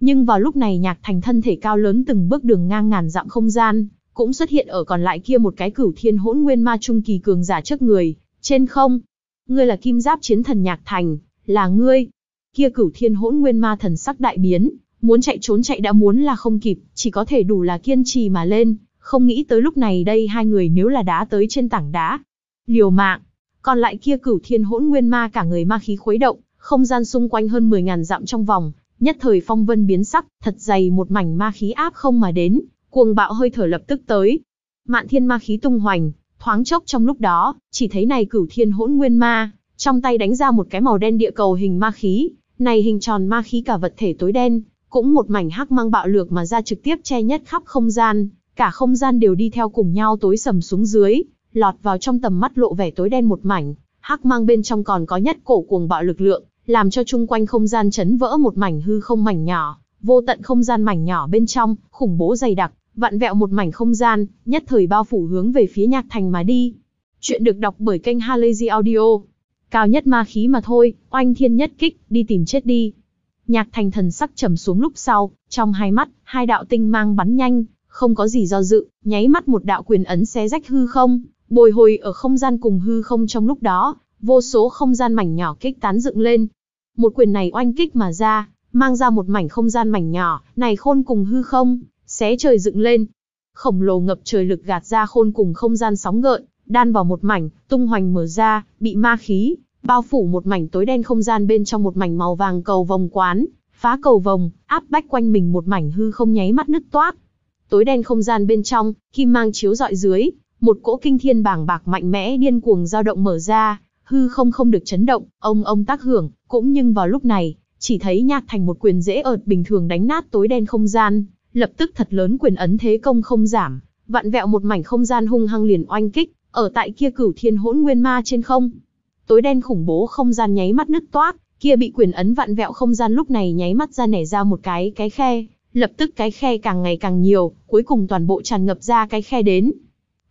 Speaker 1: Nhưng vào lúc này nhạc thành thân thể cao lớn từng bước đường ngang ngàn dặm không gian, cũng xuất hiện ở còn lại kia một cái cửu thiên hỗn nguyên ma trung kỳ cường giả trước người, trên không. Ngươi là kim giáp chiến thần nhạc thành, là ngươi, kia cửu thiên hỗn nguyên ma thần sắc đại biến, muốn chạy trốn chạy đã muốn là không kịp, chỉ có thể đủ là kiên trì mà lên, không nghĩ tới lúc này đây hai người nếu là đá tới trên tảng đá. Liều mạng, còn lại kia cửu thiên hỗn nguyên ma cả người ma khí khuấy động, không gian xung quanh hơn 10.000 dặm trong vòng, nhất thời phong vân biến sắc, thật dày một mảnh ma khí áp không mà đến, cuồng bạo hơi thở lập tức tới. Mạn thiên ma khí tung hoành, thoáng chốc trong lúc đó, chỉ thấy này cửu thiên hỗn nguyên ma, trong tay đánh ra một cái màu đen địa cầu hình ma khí, này hình tròn ma khí cả vật thể tối đen, cũng một mảnh hắc mang bạo lược mà ra trực tiếp che nhất khắp không gian, cả không gian đều đi theo cùng nhau tối sầm xuống dưới, lọt vào trong tầm mắt lộ vẻ tối đen một mảnh, hắc mang bên trong còn có nhất cổ cuồng bạo lực lượng, làm cho chung quanh không gian chấn vỡ một mảnh hư không mảnh nhỏ, vô tận không gian mảnh nhỏ bên trong, khủng bố dày đặc, vặn vẹo một mảnh không gian, nhất thời bao phủ hướng về phía nhạc thành mà đi. Chuyện được đọc bởi kênh Halazy Audio. Cao nhất ma khí mà thôi, oanh thiên nhất kích, đi tìm chết đi. Nhạc thành thần sắc trầm xuống lúc sau, trong hai mắt, hai đạo tinh mang bắn nhanh, không có gì do dự, nháy mắt một đạo quyền ấn xé rách hư không, bồi hồi ở không gian cùng hư không trong lúc đó, vô số không gian mảnh nhỏ kích tán dựng lên. Một quyền này oanh kích mà ra, mang ra một mảnh không gian mảnh nhỏ, này khôn cùng hư không, xé trời dựng lên. Khổng lồ ngập trời lực gạt ra khôn cùng không gian sóng gợn, đan vào một mảnh, tung hoành mở ra, bị ma khí, bao phủ một mảnh tối đen không gian bên trong một mảnh màu vàng cầu vòng quán, phá cầu vòng, áp bách quanh mình một mảnh hư không nháy mắt nứt toát Tối đen không gian bên trong, kim mang chiếu dọi dưới, một cỗ kinh thiên bảng bạc mạnh mẽ điên cuồng dao động mở ra, hư không không được chấn động, ông ông tác hưởng, cũng nhưng vào lúc này, chỉ thấy nhạc thành một quyền dễ ợt bình thường đánh nát tối đen không gian, lập tức thật lớn quyền ấn thế công không giảm, vặn vẹo một mảnh không gian hung hăng liền oanh kích, ở tại kia cửu thiên hỗn nguyên ma trên không. Tối đen khủng bố không gian nháy mắt nứt toác, kia bị quyền ấn vặn vẹo không gian lúc này nháy mắt ra nẻ ra một cái cái khe, lập tức cái khe càng ngày càng nhiều, cuối cùng toàn bộ tràn ngập ra cái khe đến.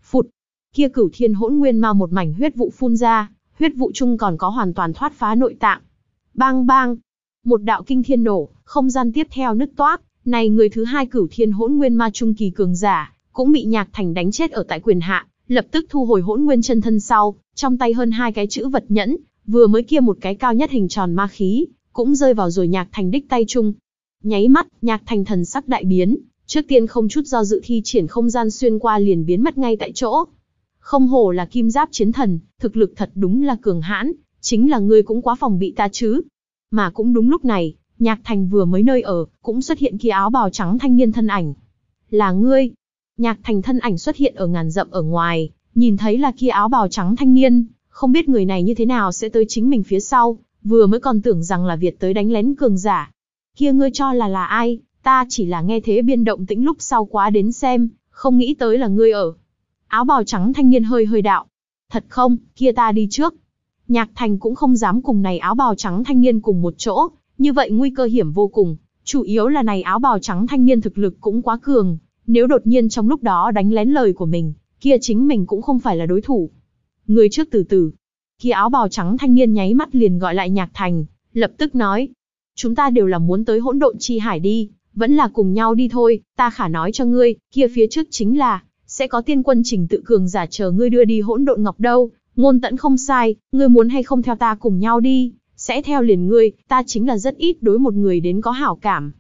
Speaker 1: Phụt, kia cửu thiên hỗn nguyên ma một mảnh huyết vụ phun ra, huyết vụ chung còn có hoàn toàn thoát phá nội tạng. Bang bang, một đạo kinh thiên nổ, không gian tiếp theo nứt toác, này người thứ hai cửu thiên hỗn nguyên ma trung kỳ cường giả, cũng bị nhạc thành đánh chết ở tại quyền hạ lập tức thu hồi hỗn nguyên chân thân sau, trong tay hơn hai cái chữ vật nhẫn, vừa mới kia một cái cao nhất hình tròn ma khí, cũng rơi vào rồi nhạc thành đích tay chung. Nháy mắt, nhạc thành thần sắc đại biến, trước tiên không chút do dự thi triển không gian xuyên qua liền biến mất ngay tại chỗ. Không hổ là kim giáp chiến thần, thực lực thật đúng là cường hãn, chính là ngươi cũng quá phòng bị ta chứ. Mà cũng đúng lúc này, nhạc thành vừa mới nơi ở, cũng xuất hiện kia áo bào trắng thanh niên thân ảnh. Là ngươi, Nhạc Thành thân ảnh xuất hiện ở ngàn dặm ở ngoài, nhìn thấy là kia áo bào trắng thanh niên, không biết người này như thế nào sẽ tới chính mình phía sau, vừa mới còn tưởng rằng là Việt tới đánh lén cường giả. Kia ngươi cho là là ai, ta chỉ là nghe thế biên động tĩnh lúc sau quá đến xem, không nghĩ tới là ngươi ở. Áo bào trắng thanh niên hơi hơi đạo. Thật không, kia ta đi trước. Nhạc Thành cũng không dám cùng này áo bào trắng thanh niên cùng một chỗ, như vậy nguy cơ hiểm vô cùng, chủ yếu là này áo bào trắng thanh niên thực lực cũng quá cường, nếu đột nhiên trong lúc đó đánh lén lời của mình, kia chính mình cũng không phải là đối thủ. Người trước từ từ. Kia áo bào trắng thanh niên nháy mắt liền gọi lại Nhạc Thành, lập tức nói. Chúng ta đều là muốn tới hỗn độn chi hải đi, vẫn là cùng nhau đi thôi, ta khả nói cho ngươi, kia phía trước chính là, sẽ có tiên quân trình tự cường giả chờ ngươi đưa đi hỗn độn ngọc đâu, ngôn tận không sai, ngươi muốn hay không theo ta cùng nhau đi, sẽ theo liền ngươi, ta chính là rất ít đối một người đến có hảo cảm,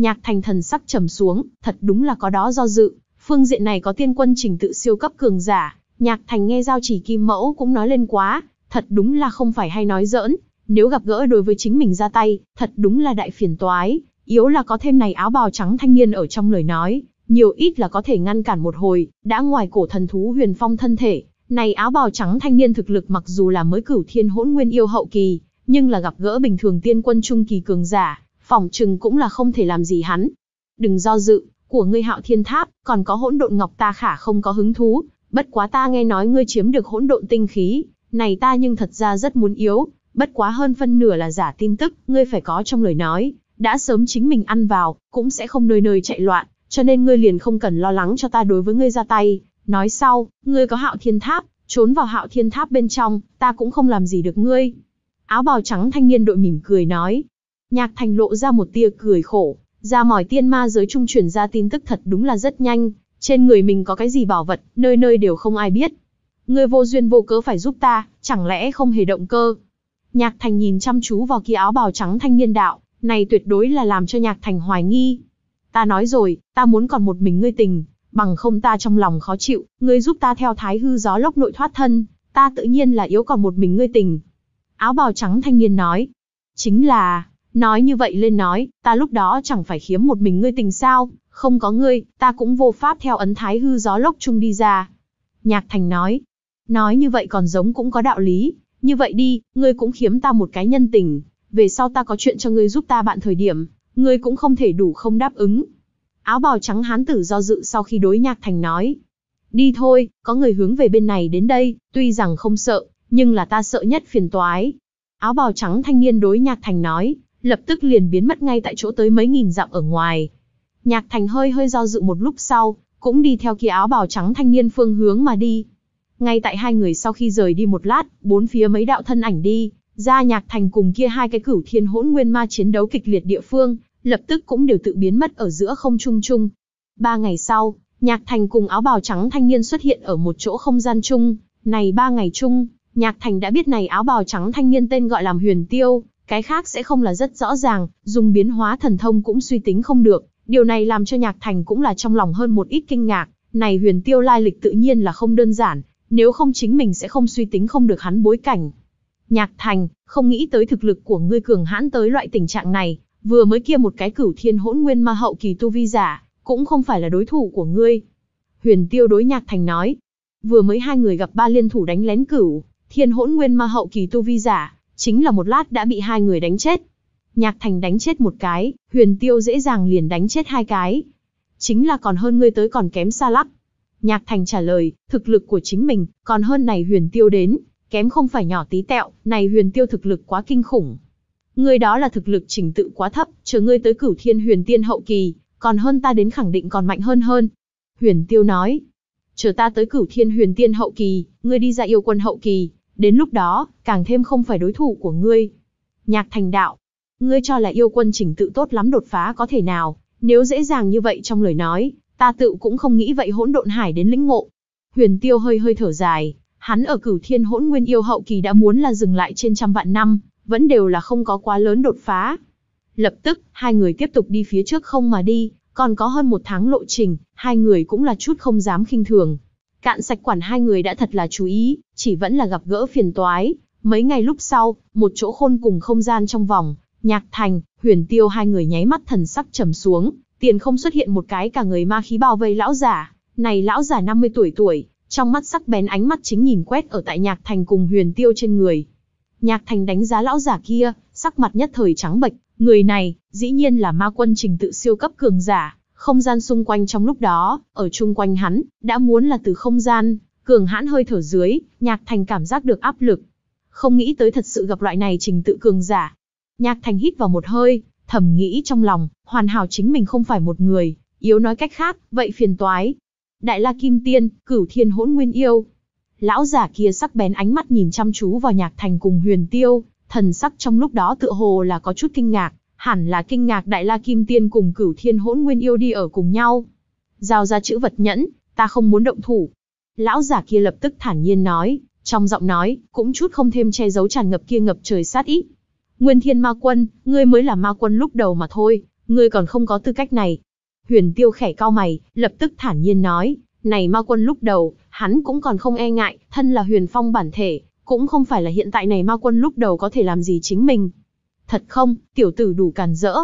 Speaker 1: Nhạc Thành thần sắc trầm xuống, thật đúng là có đó do dự, phương diện này có tiên quân trình tự siêu cấp cường giả, Nhạc Thành nghe giao chỉ kim mẫu cũng nói lên quá, thật đúng là không phải hay nói giỡn, nếu gặp gỡ đối với chính mình ra tay, thật đúng là đại phiền toái, yếu là có thêm này áo bào trắng thanh niên ở trong lời nói, nhiều ít là có thể ngăn cản một hồi, đã ngoài cổ thần thú huyền phong thân thể, này áo bào trắng thanh niên thực lực mặc dù là mới cửu thiên hỗn nguyên yêu hậu kỳ, nhưng là gặp gỡ bình thường tiên quân trung kỳ cường giả, phỏng chừng cũng là không thể làm gì hắn. Đừng do dự, của ngươi hạo thiên tháp, còn có hỗn độn ngọc ta khả không có hứng thú, bất quá ta nghe nói ngươi chiếm được hỗn độn tinh khí, này ta nhưng thật ra rất muốn yếu, bất quá hơn phân nửa là giả tin tức, ngươi phải có trong lời nói, đã sớm chính mình ăn vào, cũng sẽ không nơi nơi chạy loạn, cho nên ngươi liền không cần lo lắng cho ta đối với ngươi ra tay. Nói sau, ngươi có hạo thiên tháp, trốn vào hạo thiên tháp bên trong, ta cũng không làm gì được ngươi. Áo bào trắng thanh niên đội mỉm cười nói, Nhạc Thành lộ ra một tia cười khổ, ra mỏi tiên ma giới trung chuyển ra tin tức thật đúng là rất nhanh, trên người mình có cái gì bảo vật, nơi nơi đều không ai biết. Ngươi vô duyên vô cớ phải giúp ta, chẳng lẽ không hề động cơ? Nhạc Thành nhìn chăm chú vào kia áo bào trắng thanh niên đạo, này tuyệt đối là làm cho Nhạc Thành hoài nghi. Ta nói rồi, ta muốn còn một mình ngươi tình, bằng không ta trong lòng khó chịu, ngươi giúp ta theo thái hư gió lốc nội thoát thân, ta tự nhiên là yếu còn một mình ngươi tình. Áo bào trắng thanh niên nói, chính là, Nói như vậy lên nói, ta lúc đó chẳng phải khiếm một mình ngươi tình sao, không có ngươi, ta cũng vô pháp theo ấn thái hư gió lốc chung đi ra. Nhạc thành nói, nói như vậy còn giống cũng có đạo lý, như vậy đi, ngươi cũng khiếm ta một cái nhân tình, về sau ta có chuyện cho ngươi giúp ta bạn thời điểm, ngươi cũng không thể đủ không đáp ứng. Áo bào trắng hán tử do dự sau khi đối nhạc thành nói, đi thôi, có người hướng về bên này đến đây, tuy rằng không sợ, nhưng là ta sợ nhất phiền toái. Áo bào trắng thanh niên đối nhạc thành nói, lập tức liền biến mất ngay tại chỗ tới mấy nghìn dặm ở ngoài. Nhạc Thành hơi hơi do dự một lúc sau, cũng đi theo kia áo bào trắng thanh niên phương hướng mà đi. Ngay tại hai người sau khi rời đi một lát, bốn phía mấy đạo thân ảnh đi, ra Nhạc Thành cùng kia hai cái cửu thiên hỗn nguyên ma chiến đấu kịch liệt địa phương, lập tức cũng đều tự biến mất ở giữa không trung chung. Ba ngày sau, Nhạc Thành cùng áo bào trắng thanh niên xuất hiện ở một chỗ không gian chung, này ba ngày chung, Nhạc Thành đã biết này áo bào trắng thanh niên tên gọi làm Huyền Tiêu, cái khác sẽ không là rất rõ ràng, dùng biến hóa thần thông cũng suy tính không được, điều này làm cho Nhạc Thành cũng là trong lòng hơn một ít kinh ngạc, này huyền tiêu lai lịch tự nhiên là không đơn giản, nếu không chính mình sẽ không suy tính không được hắn bối cảnh. Nhạc Thành, không nghĩ tới thực lực của ngươi cường hãn tới loại tình trạng này, vừa mới kia một cái cửu thiên hỗn nguyên ma hậu kỳ tu vi giả, cũng không phải là đối thủ của ngươi. Huyền tiêu đối Nhạc Thành nói, vừa mới hai người gặp ba liên thủ đánh lén cửu, thiên hỗn nguyên ma hậu kỳ tu vi giả, chính là một lát đã bị hai người đánh chết. Nhạc Thành đánh chết một cái, Huyền Tiêu dễ dàng liền đánh chết hai cái. Chính là còn hơn ngươi tới còn kém xa lắc. Nhạc Thành trả lời, thực lực của chính mình, còn hơn này Huyền Tiêu đến, kém không phải nhỏ tí tẹo, này Huyền Tiêu thực lực quá kinh khủng. Ngươi đó là thực lực trình tự quá thấp, chờ ngươi tới cửu thiên huyền tiên hậu kỳ, còn hơn ta đến khẳng định còn mạnh hơn hơn. Huyền Tiêu nói, chờ ta tới cửu thiên huyền tiên hậu kỳ, ngươi đi ra yêu quân hậu kỳ, Đến lúc đó, càng thêm không phải đối thủ của ngươi. Nhạc thành đạo, ngươi cho là yêu quân chỉnh tự tốt lắm đột phá có thể nào, nếu dễ dàng như vậy trong lời nói, ta tự cũng không nghĩ vậy hỗn độn hải đến lĩnh ngộ. Huyền tiêu hơi hơi thở dài, hắn ở cửu thiên hỗn nguyên yêu hậu kỳ đã muốn là dừng lại trên trăm vạn năm, vẫn đều là không có quá lớn đột phá. Lập tức, hai người tiếp tục đi phía trước không mà đi, còn có hơn một tháng lộ trình, hai người cũng là chút không dám khinh thường, Cạn sạch quản hai người đã thật là chú ý, chỉ vẫn là gặp gỡ phiền toái. Mấy ngày lúc sau, một chỗ khôn cùng không gian trong vòng, nhạc thành, huyền tiêu hai người nháy mắt thần sắc trầm xuống, tiền không xuất hiện một cái cả người ma khí bao vây lão giả. Này lão giả 50 tuổi tuổi, trong mắt sắc bén ánh mắt chính nhìn quét ở tại nhạc thành cùng huyền tiêu trên người. Nhạc thành đánh giá lão giả kia, sắc mặt nhất thời trắng bệch, người này, dĩ nhiên là ma quân trình tự siêu cấp cường giả. Không gian xung quanh trong lúc đó, ở chung quanh hắn, đã muốn là từ không gian, cường hãn hơi thở dưới, Nhạc Thành cảm giác được áp lực. Không nghĩ tới thật sự gặp loại này trình tự cường giả. Nhạc Thành hít vào một hơi, thầm nghĩ trong lòng, hoàn hảo chính mình không phải một người, yếu nói cách khác, vậy phiền toái. Đại La Kim Tiên, Cửu Thiên Hỗn Nguyên Yêu. Lão giả kia sắc bén ánh mắt nhìn chăm chú vào Nhạc Thành cùng Huyền Tiêu, thần sắc trong lúc đó tựa hồ là có chút kinh ngạc hẳn là kinh ngạc Đại La Kim Tiên cùng Cửu Thiên Hỗn Nguyên yêu đi ở cùng nhau. Giao ra chữ vật nhẫn, ta không muốn động thủ. Lão giả kia lập tức thản nhiên nói, trong giọng nói, cũng chút không thêm che giấu tràn ngập kia ngập trời sát ý. Nguyên Thiên Ma Quân, ngươi mới là Ma Quân lúc đầu mà thôi, ngươi còn không có tư cách này. Huyền Tiêu khẽ cao mày, lập tức thản nhiên nói, này Ma Quân lúc đầu, hắn cũng còn không e ngại, thân là Huyền Phong bản thể, cũng không phải là hiện tại này Ma Quân lúc đầu có thể làm gì chính mình. Thật không, tiểu tử đủ càn rỡ.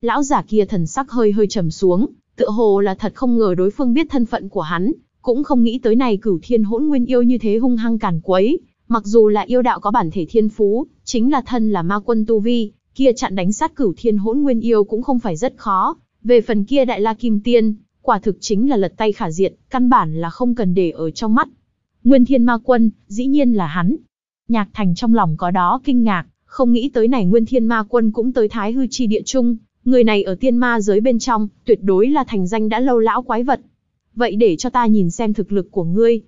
Speaker 1: Lão giả kia thần sắc hơi hơi trầm xuống, tựa hồ là thật không ngờ đối phương biết thân phận của hắn, cũng không nghĩ tới này cửu thiên hỗn nguyên yêu như thế hung hăng càn quấy. Mặc dù là yêu đạo có bản thể thiên phú, chính là thân là ma quân tu vi, kia chặn đánh sát cửu thiên hỗn nguyên yêu cũng không phải rất khó. Về phần kia đại la kim tiên, quả thực chính là lật tay khả diện, căn bản là không cần để ở trong mắt. Nguyên thiên ma quân, dĩ nhiên là hắn. Nhạc thành trong lòng có đó kinh ngạc, không nghĩ tới này Nguyên Thiên Ma Quân cũng tới Thái Hư Chi Địa chung người này ở tiên ma giới bên trong, tuyệt đối là thành danh đã lâu lão quái vật. Vậy để cho ta nhìn xem thực lực của ngươi.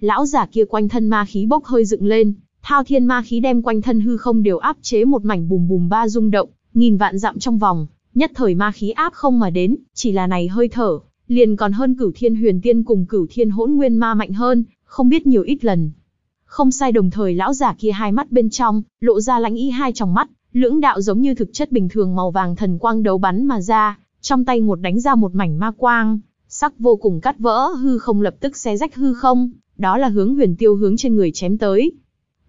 Speaker 1: Lão giả kia quanh thân ma khí bốc hơi dựng lên, thao thiên ma khí đem quanh thân hư không đều áp chế một mảnh bùm bùm ba rung động, nghìn vạn dặm trong vòng, nhất thời ma khí áp không mà đến, chỉ là này hơi thở, liền còn hơn cửu thiên huyền tiên cùng cửu thiên hỗn nguyên ma mạnh hơn, không biết nhiều ít lần. Không sai đồng thời lão giả kia hai mắt bên trong, lộ ra lãnh ý hai trong mắt, lưỡng đạo giống như thực chất bình thường màu vàng thần quang đấu bắn mà ra, trong tay một đánh ra một mảnh ma quang, sắc vô cùng cắt vỡ hư không lập tức xé rách hư không, đó là hướng huyền tiêu hướng trên người chém tới.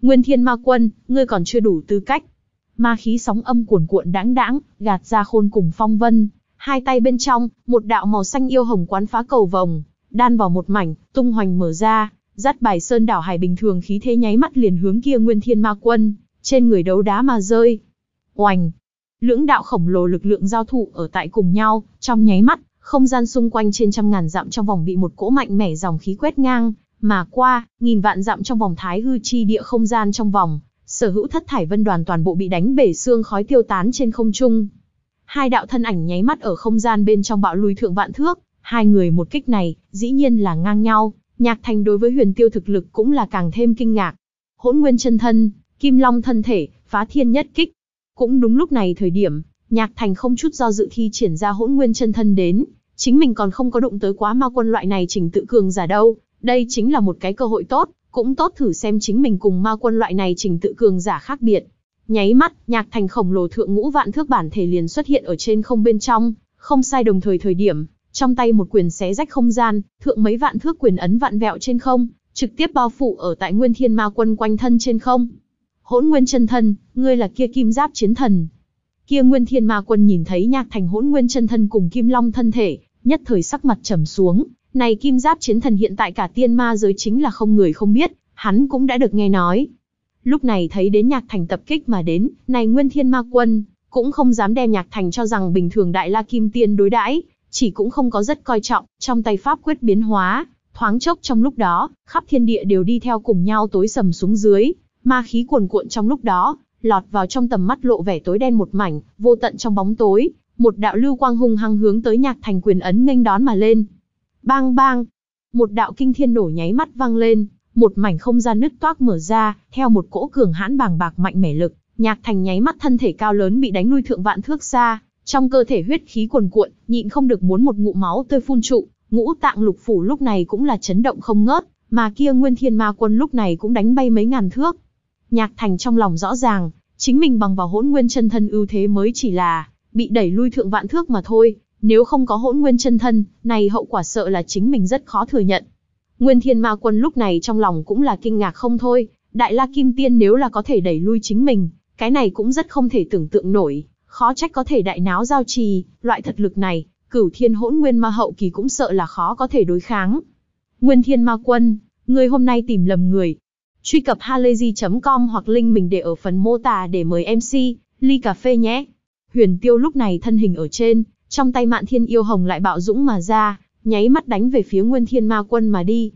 Speaker 1: Nguyên thiên ma quân, ngươi còn chưa đủ tư cách. Ma khí sóng âm cuồn cuộn đáng đáng, gạt ra khôn cùng phong vân. Hai tay bên trong, một đạo màu xanh yêu hồng quán phá cầu vòng, đan vào một mảnh, tung hoành mở ra, Dắt bài sơn đảo hải bình thường khí thế nháy mắt liền hướng kia nguyên thiên ma quân, trên người đấu đá mà rơi. Oành! Lưỡng đạo khổng lồ lực lượng giao thụ ở tại cùng nhau, trong nháy mắt, không gian xung quanh trên trăm ngàn dặm trong vòng bị một cỗ mạnh mẽ dòng khí quét ngang, mà qua, nghìn vạn dặm trong vòng thái hư chi địa không gian trong vòng, sở hữu thất thải vân đoàn toàn bộ bị đánh bể xương khói tiêu tán trên không trung. Hai đạo thân ảnh nháy mắt ở không gian bên trong bạo lùi thượng vạn thước, hai người một kích này, dĩ nhiên là ngang nhau. Nhạc Thành đối với huyền tiêu thực lực cũng là càng thêm kinh ngạc. Hỗn nguyên chân thân, kim long thân thể, phá thiên nhất kích. Cũng đúng lúc này thời điểm, Nhạc Thành không chút do dự thi triển ra hỗn nguyên chân thân đến. Chính mình còn không có động tới quá ma quân loại này trình tự cường giả đâu. Đây chính là một cái cơ hội tốt, cũng tốt thử xem chính mình cùng ma quân loại này trình tự cường giả khác biệt. Nháy mắt, Nhạc Thành khổng lồ thượng ngũ vạn thước bản thể liền xuất hiện ở trên không bên trong, không sai đồng thời thời điểm, trong tay một quyền xé rách không gian, thượng mấy vạn thước quyền ấn vạn vẹo trên không, trực tiếp bao phủ ở tại Nguyên Thiên Ma Quân quanh thân trên không. Hỗn Nguyên Chân Thân, ngươi là kia Kim Giáp Chiến Thần. Kia Nguyên Thiên Ma Quân nhìn thấy Nhạc Thành Hỗn Nguyên Chân Thân cùng Kim Long thân thể, nhất thời sắc mặt trầm xuống, này Kim Giáp Chiến Thần hiện tại cả tiên ma giới chính là không người không biết, hắn cũng đã được nghe nói. Lúc này thấy đến Nhạc Thành tập kích mà đến, này Nguyên Thiên Ma Quân cũng không dám đem Nhạc Thành cho rằng bình thường đại la kim tiên đối đãi, chỉ cũng không có rất coi trọng, trong tay pháp quyết biến hóa, thoáng chốc trong lúc đó, khắp thiên địa đều đi theo cùng nhau tối sầm xuống dưới, ma khí cuồn cuộn trong lúc đó, lọt vào trong tầm mắt lộ vẻ tối đen một mảnh, vô tận trong bóng tối, một đạo lưu quang hung hăng hướng tới Nhạc Thành quyền ấn nghênh đón mà lên. Bang bang, một đạo kinh thiên nổ nháy mắt vang lên, một mảnh không gian nứt toác mở ra, theo một cỗ cường hãn bàng bạc mạnh mẽ lực, Nhạc Thành nháy mắt thân thể cao lớn bị đánh lui thượng vạn thước xa, trong cơ thể huyết khí cuồn cuộn, nhịn không được muốn một ngụ máu tươi phun trụ, ngũ tạng lục phủ lúc này cũng là chấn động không ngớt, mà kia nguyên thiên ma quân lúc này cũng đánh bay mấy ngàn thước. Nhạc thành trong lòng rõ ràng, chính mình bằng vào hỗn nguyên chân thân ưu thế mới chỉ là bị đẩy lui thượng vạn thước mà thôi, nếu không có hỗn nguyên chân thân, này hậu quả sợ là chính mình rất khó thừa nhận. Nguyên thiên ma quân lúc này trong lòng cũng là kinh ngạc không thôi, đại la kim tiên nếu là có thể đẩy lui chính mình, cái này cũng rất không thể tưởng tượng nổi. Khó trách có thể đại náo giao trì, loại thật lực này, cửu thiên hỗn nguyên ma hậu kỳ cũng sợ là khó có thể đối kháng. Nguyên thiên ma quân, người hôm nay tìm lầm người. Truy cập halayzi.com hoặc link mình để ở phần mô tả để mời MC, ly cà phê nhé. Huyền tiêu lúc này thân hình ở trên, trong tay mạn thiên yêu hồng lại bạo dũng mà ra, nháy mắt đánh về phía nguyên thiên ma quân mà đi.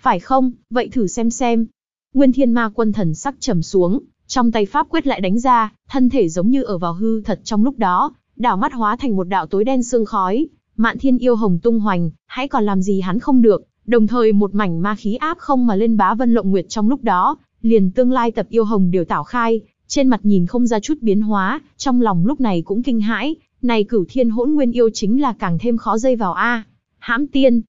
Speaker 1: Phải không, vậy thử xem xem. Nguyên thiên ma quân thần sắc trầm xuống, trong tay pháp quyết lại đánh ra, thân thể giống như ở vào hư thật trong lúc đó, đảo mắt hóa thành một đạo tối đen sương khói, mạn thiên yêu hồng tung hoành, hãy còn làm gì hắn không được, đồng thời một mảnh ma khí áp không mà lên bá vân lộng nguyệt trong lúc đó, liền tương lai tập yêu hồng đều tảo khai, trên mặt nhìn không ra chút biến hóa, trong lòng lúc này cũng kinh hãi, này cửu thiên hỗn nguyên yêu chính là càng thêm khó dây vào a. Hãm tiên.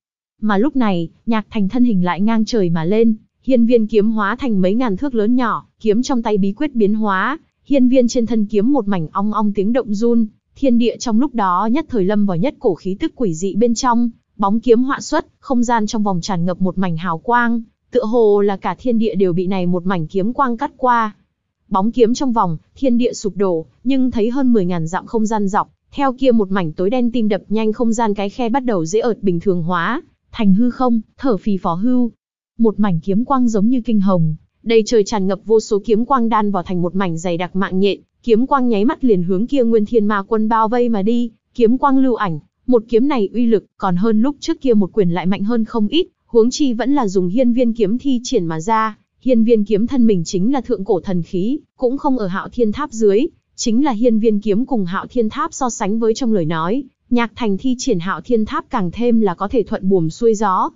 Speaker 1: Mà lúc này, nhạc thành thân hình lại ngang trời mà lên, Hiên viên kiếm hóa thành mấy ngàn thước lớn nhỏ, kiếm trong tay bí quyết biến hóa, hiên viên trên thân kiếm một mảnh ong ong tiếng động run, thiên địa trong lúc đó nhất thời lâm vào nhất cổ khí tức quỷ dị bên trong, bóng kiếm họa xuất, không gian trong vòng tràn ngập một mảnh hào quang, tựa hồ là cả thiên địa đều bị này một mảnh kiếm quang cắt qua. Bóng kiếm trong vòng, thiên địa sụp đổ, nhưng thấy hơn 10 ngàn dặm không gian dọc, theo kia một mảnh tối đen tim đập nhanh không gian cái khe bắt đầu dễ ợt bình thường hóa, thành hư không, thở phì phó hưu, một mảnh kiếm quang giống như kinh hồng, đầy trời tràn ngập vô số kiếm quang đan vào thành một mảnh dày đặc mạng nhện, kiếm quang nháy mắt liền hướng kia Nguyên Thiên Ma Quân bao vây mà đi, kiếm quang lưu ảnh, một kiếm này uy lực còn hơn lúc trước kia một quyền lại mạnh hơn không ít, huống chi vẫn là dùng hiên viên kiếm thi triển mà ra, hiên viên kiếm thân mình chính là thượng cổ thần khí, cũng không ở hạo thiên tháp dưới, chính là hiên viên kiếm cùng hạo thiên tháp so sánh với trong lời nói, nhạc thành thi triển hạo thiên tháp càng thêm là có thể thuận buồm xuôi gió,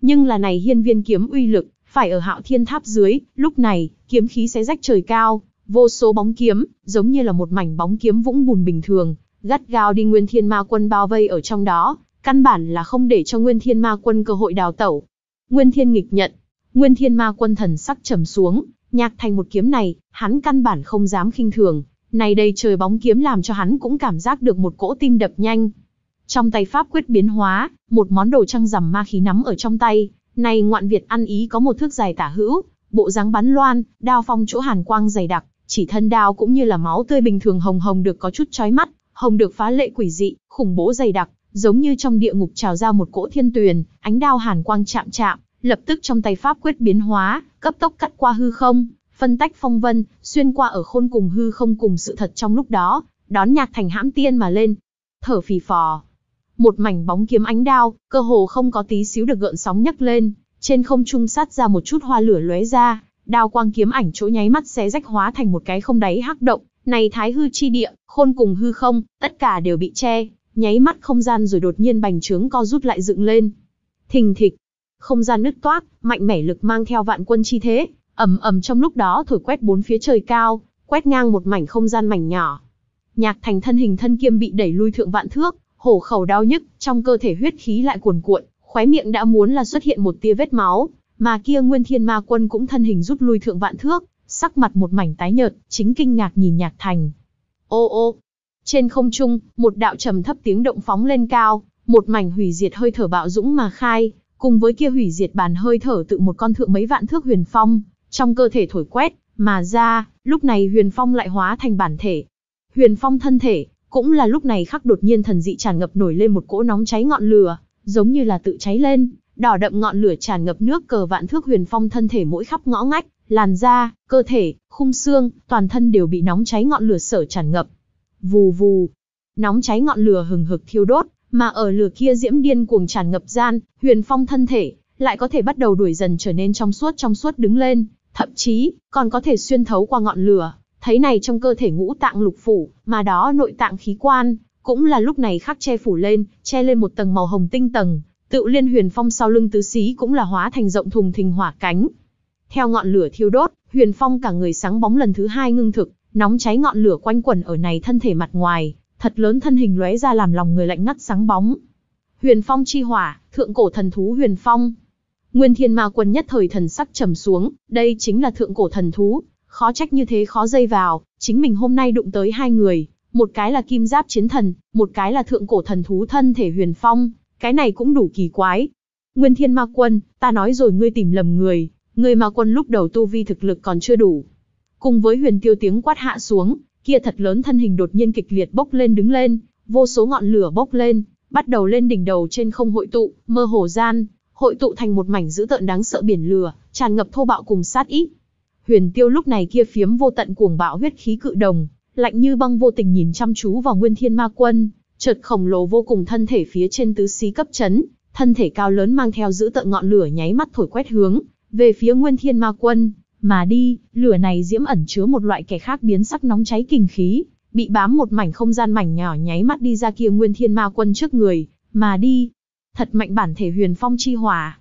Speaker 1: nhưng là này hiên viên kiếm uy lực, phải ở hạo thiên tháp dưới, lúc này, kiếm khí sẽ rách trời cao, vô số bóng kiếm, giống như là một mảnh bóng kiếm vũng bùn bình thường, gắt gao đi nguyên thiên ma quân bao vây ở trong đó, căn bản là không để cho nguyên thiên ma quân cơ hội đào tẩu. Nguyên thiên nghịch nhận, nguyên thiên ma quân thần sắc trầm xuống, nhạc thành một kiếm này, hắn căn bản không dám khinh thường, này đây trời bóng kiếm làm cho hắn cũng cảm giác được một cỗ tim đập nhanh. Trong tay pháp quyết biến hóa, một món đồ trăng rằm ma khí nắm ở trong tay, này ngoạn Việt ăn ý có một thước dài tả hữu, bộ dáng bắn loan, đao phong chỗ hàn quang dày đặc, chỉ thân đao cũng như là máu tươi bình thường hồng hồng được có chút chói mắt, hồng được phá lệ quỷ dị, khủng bố dày đặc, giống như trong địa ngục trào ra một cỗ thiên tuyền, ánh đao hàn quang chạm chạm, lập tức trong tay pháp quyết biến hóa, cấp tốc cắt qua hư không, phân tách phong vân, xuyên qua ở khôn cùng hư không cùng sự thật trong lúc đó, đón nhạc thành hãm tiên mà lên. Thở phì phò, một mảnh bóng kiếm ánh đao, cơ hồ không có tí xíu được gợn sóng nhấc lên, trên không trung sát ra một chút hoa lửa lóe ra, đao quang kiếm ảnh chỗ nháy mắt xé rách hóa thành một cái không đáy hắc động, này thái hư chi địa, khôn cùng hư không, tất cả đều bị che, nháy mắt không gian rồi đột nhiên bành trướng co rút lại dựng lên. Thình thịch, không gian nứt toác, mạnh mẽ lực mang theo vạn quân chi thế, ầm ầm trong lúc đó thổi quét bốn phía trời cao, quét ngang một mảnh không gian mảnh nhỏ. Nhạc Thành thân hình thân kiêm bị đẩy lui thượng vạn thước, hổ khẩu đau nhức, trong cơ thể huyết khí lại cuồn cuộn, khóe miệng đã muốn là xuất hiện một tia vết máu, mà kia Nguyên Thiên Ma Quân cũng thân hình rút lui thượng vạn thước, sắc mặt một mảnh tái nhợt, chính kinh ngạc nhìn Nhạc Thành. Ô ô. Trên không trung, một đạo trầm thấp tiếng động phóng lên cao, một mảnh hủy diệt hơi thở bạo dũng mà khai, cùng với kia hủy diệt bàn hơi thở tự một con thượng mấy vạn thước huyền phong, trong cơ thể thổi quét, mà ra, lúc này huyền phong lại hóa thành bản thể. Huyền phong thân thể, cũng là lúc này khắc đột nhiên thần dị tràn ngập nổi lên một cỗ nóng cháy ngọn lửa, giống như là tự cháy lên, đỏ đậm ngọn lửa tràn ngập nước cờ vạn thước huyền phong thân thể mỗi khắp ngõ ngách, làn da, cơ thể, khung xương, toàn thân đều bị nóng cháy ngọn lửa sở tràn ngập. Vù vù, nóng cháy ngọn lửa hừng hực thiêu đốt, mà ở lửa kia diễm điên cuồng tràn ngập gian, huyền phong thân thể lại có thể bắt đầu đuổi dần trở nên trong suốt trong suốt đứng lên, thậm chí còn có thể xuyên thấu qua ngọn lửa, Thấy này trong cơ thể ngũ tạng lục phủ, mà đó nội tạng khí quan, cũng là lúc này khắc che phủ lên, che lên một tầng màu hồng tinh tầng, tự liên huyền phong sau lưng tứ xí cũng là hóa thành rộng thùng thình hỏa cánh. Theo ngọn lửa thiêu đốt, huyền phong cả người sáng bóng lần thứ hai ngưng thực, nóng cháy ngọn lửa quanh quẩn ở này thân thể mặt ngoài, thật lớn thân hình lóe ra làm lòng người lạnh ngắt sáng bóng. Huyền phong chi hỏa, thượng cổ thần thú huyền phong. Nguyên thiên ma quân nhất thời thần sắc trầm xuống, đây chính là thượng cổ thần thú, Khó trách như thế khó dây vào, chính mình hôm nay đụng tới hai người, một cái là kim giáp chiến thần, một cái là thượng cổ thần thú thân thể huyền phong, cái này cũng đủ kỳ quái. Nguyên thiên ma quân, ta nói rồi ngươi tìm lầm người, người ma quân lúc đầu tu vi thực lực còn chưa đủ. Cùng với huyền tiêu tiếng quát hạ xuống, kia thật lớn thân hình đột nhiên kịch liệt bốc lên đứng lên, vô số ngọn lửa bốc lên, bắt đầu lên đỉnh đầu trên không hội tụ, mơ hồ gian, hội tụ thành một mảnh dữ tợn đáng sợ biển lửa, tràn ngập thô bạo cùng sát ít Huyền Tiêu lúc này kia phiếm vô tận cuồng bạo huyết khí cự đồng, lạnh như băng vô tình nhìn chăm chú vào Nguyên Thiên Ma Quân, chợt khổng lồ vô cùng thân thể phía trên tứ xí cấp chấn, thân thể cao lớn mang theo giữ tợn ngọn lửa nháy mắt thổi quét hướng về phía Nguyên Thiên Ma Quân, mà đi, lửa này diễm ẩn chứa một loại kẻ khác biến sắc nóng cháy kinh khí, bị bám một mảnh không gian mảnh nhỏ nháy mắt đi ra kia Nguyên Thiên Ma Quân trước người, mà đi, thật mạnh bản thể Huyền Phong chi hòa,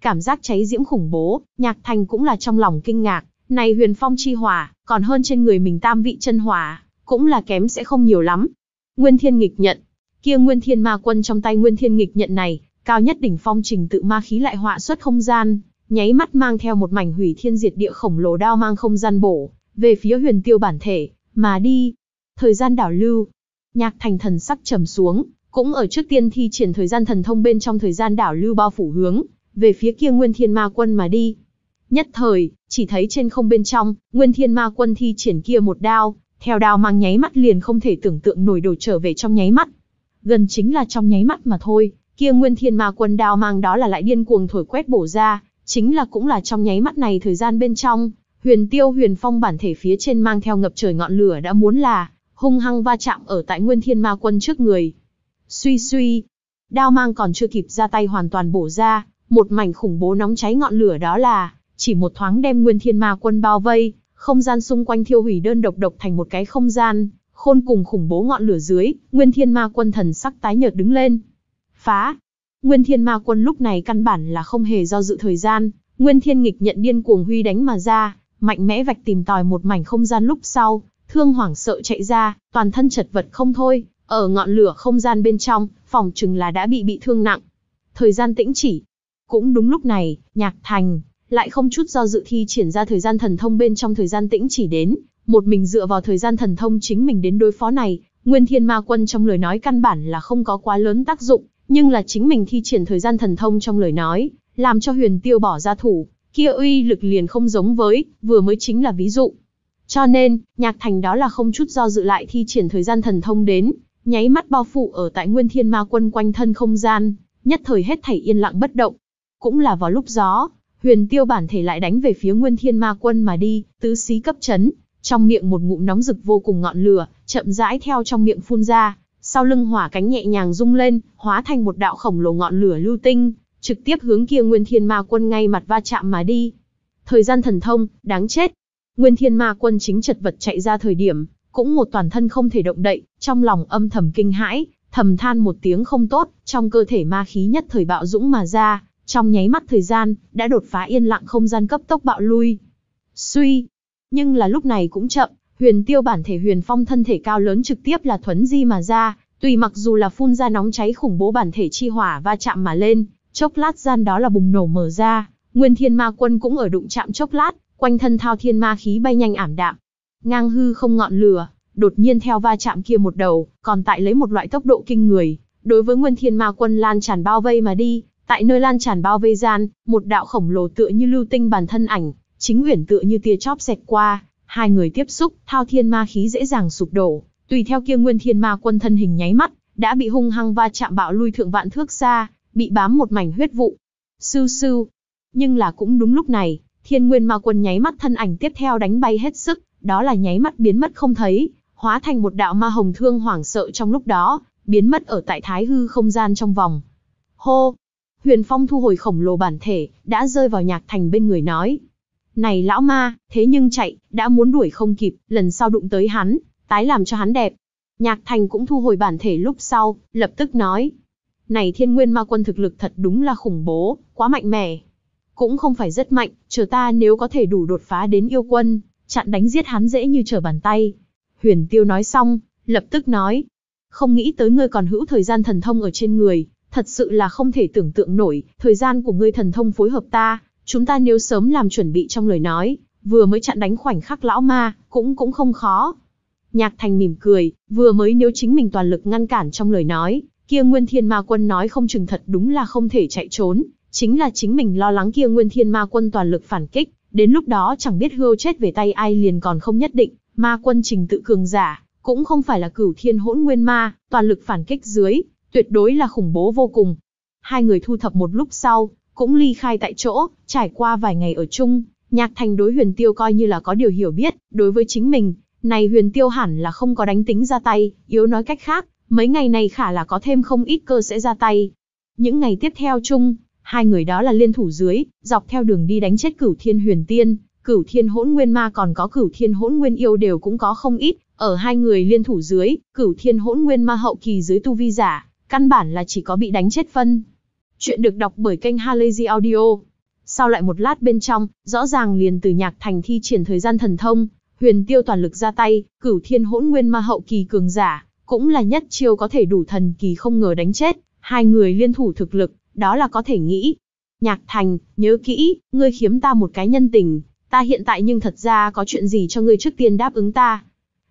Speaker 1: Cảm giác cháy diễm khủng bố, Nhạc Thành cũng là trong lòng kinh ngạc, này huyền phong chi hỏa, còn hơn trên người mình tam vị chân hỏa, cũng là kém sẽ không nhiều lắm. Nguyên thiên nghịch nhận, kia nguyên thiên ma quân trong tay nguyên thiên nghịch nhận này, cao nhất đỉnh phong trình tự ma khí lại họa xuất không gian, nháy mắt mang theo một mảnh hủy thiên diệt địa khổng lồ đao mang không gian bổ, về phía huyền tiêu bản thể, mà đi. Thời gian đảo lưu, nhạc thành thần sắc trầm xuống, cũng ở trước tiên thi triển thời gian thần thông bên trong thời gian đảo lưu bao phủ hướng, về phía kia nguyên thiên ma quân mà đi. Nhất thời, chỉ thấy trên không bên trong, Nguyên Thiên Ma Quân thi triển kia một đao, theo đao mang nháy mắt liền không thể tưởng tượng nổi đổi trở về trong nháy mắt. Gần chính là trong nháy mắt mà thôi, kia Nguyên Thiên Ma Quân đao mang đó là lại điên cuồng thổi quét bổ ra, chính là cũng là trong nháy mắt này thời gian bên trong, Huyền Tiêu Huyền Phong bản thể phía trên mang theo ngập trời ngọn lửa đã muốn là hung hăng va chạm ở tại Nguyên Thiên Ma Quân trước người. Suy suy, đao mang còn chưa kịp ra tay hoàn toàn bổ ra, một mảnh khủng bố nóng cháy ngọn lửa đó là chỉ một thoáng đem nguyên thiên ma quân bao vây, không gian xung quanh thiêu hủy đơn độc độc thành một cái không gian, khôn cùng khủng bố ngọn lửa dưới, nguyên thiên ma quân thần sắc tái nhợt đứng lên. Phá! Nguyên thiên ma quân lúc này căn bản là không hề do dự thời gian, nguyên thiên nghịch nhận điên cuồng huy đánh mà ra, mạnh mẽ vạch tìm tòi một mảnh không gian lúc sau, thương hoảng sợ chạy ra, toàn thân chật vật không thôi, ở ngọn lửa không gian bên trong, phòng chừng là đã bị bị thương nặng. Thời gian tĩnh chỉ. Cũng đúng lúc này, nhạc thành, lại không chút do dự thi triển ra thời gian thần thông bên trong thời gian tĩnh chỉ đến, một mình dựa vào thời gian thần thông chính mình đến đối phó này, Nguyên Thiên Ma Quân trong lời nói căn bản là không có quá lớn tác dụng, nhưng là chính mình thi triển thời gian thần thông trong lời nói, làm cho Huyền Tiêu bỏ ra thủ, kia uy lực liền không giống với, vừa mới chính là ví dụ. Cho nên, Nhạc Thành đó là không chút do dự lại thi triển thời gian thần thông đến, nháy mắt bao phủ ở tại Nguyên Thiên Ma Quân quanh thân không gian, nhất thời hết thảy yên lặng bất động. Cũng là vào lúc gió, huyền tiêu bản thể lại đánh về phía nguyên thiên ma quân mà đi, tứ xí cấp chấn, trong miệng một ngụm nóng rực vô cùng ngọn lửa, chậm rãi theo trong miệng phun ra, sau lưng hỏa cánh nhẹ nhàng rung lên, hóa thành một đạo khổng lồ ngọn lửa lưu tinh, trực tiếp hướng kia nguyên thiên ma quân ngay mặt va chạm mà đi. Thời gian thần thông, đáng chết. Nguyên thiên ma quân chính chật vật chạy ra thời điểm, cũng một toàn thân không thể động đậy, trong lòng âm thầm kinh hãi, thầm than một tiếng không tốt, trong cơ thể ma khí nhất thời bạo dũng mà ra, trong nháy mắt thời gian, đã đột phá yên lặng không gian cấp tốc bạo lui. Suy, nhưng là lúc này cũng chậm, huyền tiêu bản thể huyền phong thân thể cao lớn trực tiếp là thuấn di mà ra, tùy mặc dù là phun ra nóng cháy khủng bố bản thể chi hỏa va chạm mà lên, chốc lát gian đó là bùng nổ mở ra, nguyên thiên ma quân cũng ở đụng chạm chốc lát, quanh thân thao thiên ma khí bay nhanh ảm đạm. Ngang hư không ngọn lửa, đột nhiên theo va chạm kia một đầu, còn tại lấy một loại tốc độ kinh người, đối với nguyên thiên ma quân lan tràn bao vây mà đi, Tại nơi lan tràn bao vây gian, một đạo khổng lồ tựa như lưu tinh bản thân ảnh, chính uyển tựa như tia chóp xẹt qua, hai người tiếp xúc, thao thiên ma khí dễ dàng sụp đổ, tùy theo kia nguyên thiên ma quân thân hình nháy mắt, đã bị hung hăng va chạm bạo lui thượng vạn thước xa, bị bám một mảnh huyết vụ. Sưu sưu. Nhưng là cũng đúng lúc này, thiên nguyên ma quân nháy mắt thân ảnh tiếp theo đánh bay hết sức, đó là nháy mắt biến mất không thấy, hóa thành một đạo ma hồng thương hoảng sợ trong lúc đó, biến mất ở tại thái hư không gian trong vòng. Hô, Huyền Phong thu hồi khổng lồ bản thể, đã rơi vào Nhạc Thành bên người nói. Này lão ma, thế nhưng chạy, đã muốn đuổi không kịp, lần sau đụng tới hắn, tái làm cho hắn đẹp. Nhạc Thành cũng thu hồi bản thể lúc sau, lập tức nói. Này thiên nguyên ma quân thực lực thật đúng là khủng bố, quá mạnh mẽ. Cũng không phải rất mạnh, chờ ta nếu có thể đủ đột phá đến yêu quân, chặn đánh giết hắn dễ như trở bàn tay. Huyền Tiêu nói xong, lập tức nói. Không nghĩ tới ngươi còn hữu thời gian thần thông ở trên người, Thật sự là không thể tưởng tượng nổi, thời gian của ngươi thần thông phối hợp ta, chúng ta nếu sớm làm chuẩn bị trong lời nói, vừa mới chặn đánh khoảnh khắc lão ma, cũng cũng không khó. Nhạc thành mỉm cười, vừa mới nếu chính mình toàn lực ngăn cản trong lời nói, kia nguyên thiên ma quân nói không chừng thật đúng là không thể chạy trốn, chính là chính mình lo lắng kia nguyên thiên ma quân toàn lực phản kích, đến lúc đó chẳng biết hươu chết về tay ai liền còn không nhất định, ma quân trình tự cường giả, cũng không phải là cửu thiên hỗn nguyên ma, toàn lực phản kích dưới, tuyệt đối là khủng bố vô cùng. Hai người thu thập một lúc sau, cũng ly khai tại chỗ, trải qua vài ngày ở chung, Nhạc Thành đối Huyền Tiêu coi như là có điều hiểu biết, đối với chính mình, này Huyền Tiêu hẳn là không có đánh tính ra tay, yếu nói cách khác, mấy ngày này khả là có thêm không ít cơ sẽ ra tay. Những ngày tiếp theo chung, hai người đó là liên thủ dưới, dọc theo đường đi đánh chết Cửu Thiên Huyền Tiên, Cửu Thiên Hỗn Nguyên Ma còn có Cửu Thiên Hỗn Nguyên Yêu đều cũng có không ít, ở hai người liên thủ dưới, Cửu Thiên Hỗn Nguyên Ma hậu kỳ dưới tu vi giả, Căn bản là chỉ có bị đánh chết phân. Chuyện được đọc bởi kênh Halazy Audio. Sau lại một lát bên trong, rõ ràng liền từ nhạc thành thi triển thời gian thần thông, huyền tiêu toàn lực ra tay, cửu thiên hỗn nguyên ma hậu kỳ cường giả, cũng là nhất chiêu có thể đủ thần kỳ không ngờ đánh chết, hai người liên thủ thực lực, đó là có thể nghĩ. Nhạc thành, nhớ kỹ, ngươi khiếm ta một cái nhân tình, ta hiện tại nhưng thật ra có chuyện gì cho ngươi trước tiên đáp ứng ta.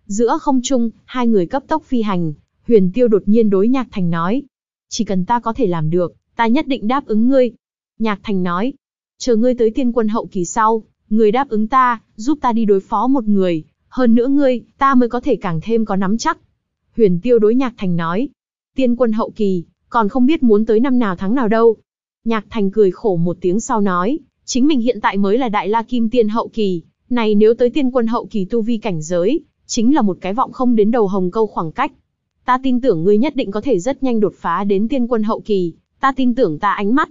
Speaker 1: Giữa không trung, hai người cấp tốc phi hành, Huyền Tiêu đột nhiên đối Nhạc Thành nói. Chỉ cần ta có thể làm được, ta nhất định đáp ứng ngươi. Nhạc Thành nói. Chờ ngươi tới tiên quân hậu kỳ sau, ngươi đáp ứng ta, giúp ta đi đối phó một người. Hơn nữa ngươi, ta mới có thể càng thêm có nắm chắc. Huyền Tiêu đối Nhạc Thành nói. Tiên quân hậu kỳ, còn không biết muốn tới năm nào tháng nào đâu. Nhạc Thành cười khổ một tiếng sau nói, chính mình hiện tại mới là Đại La Kim Tiên hậu kỳ, này nếu tới tiên quân hậu kỳ tu vi cảnh giới, chính là một cái vọng không đến đầu hồng câu khoảng cách. Ta tin tưởng ngươi nhất định có thể rất nhanh đột phá đến tiên quân hậu kỳ, ta tin tưởng ta ánh mắt.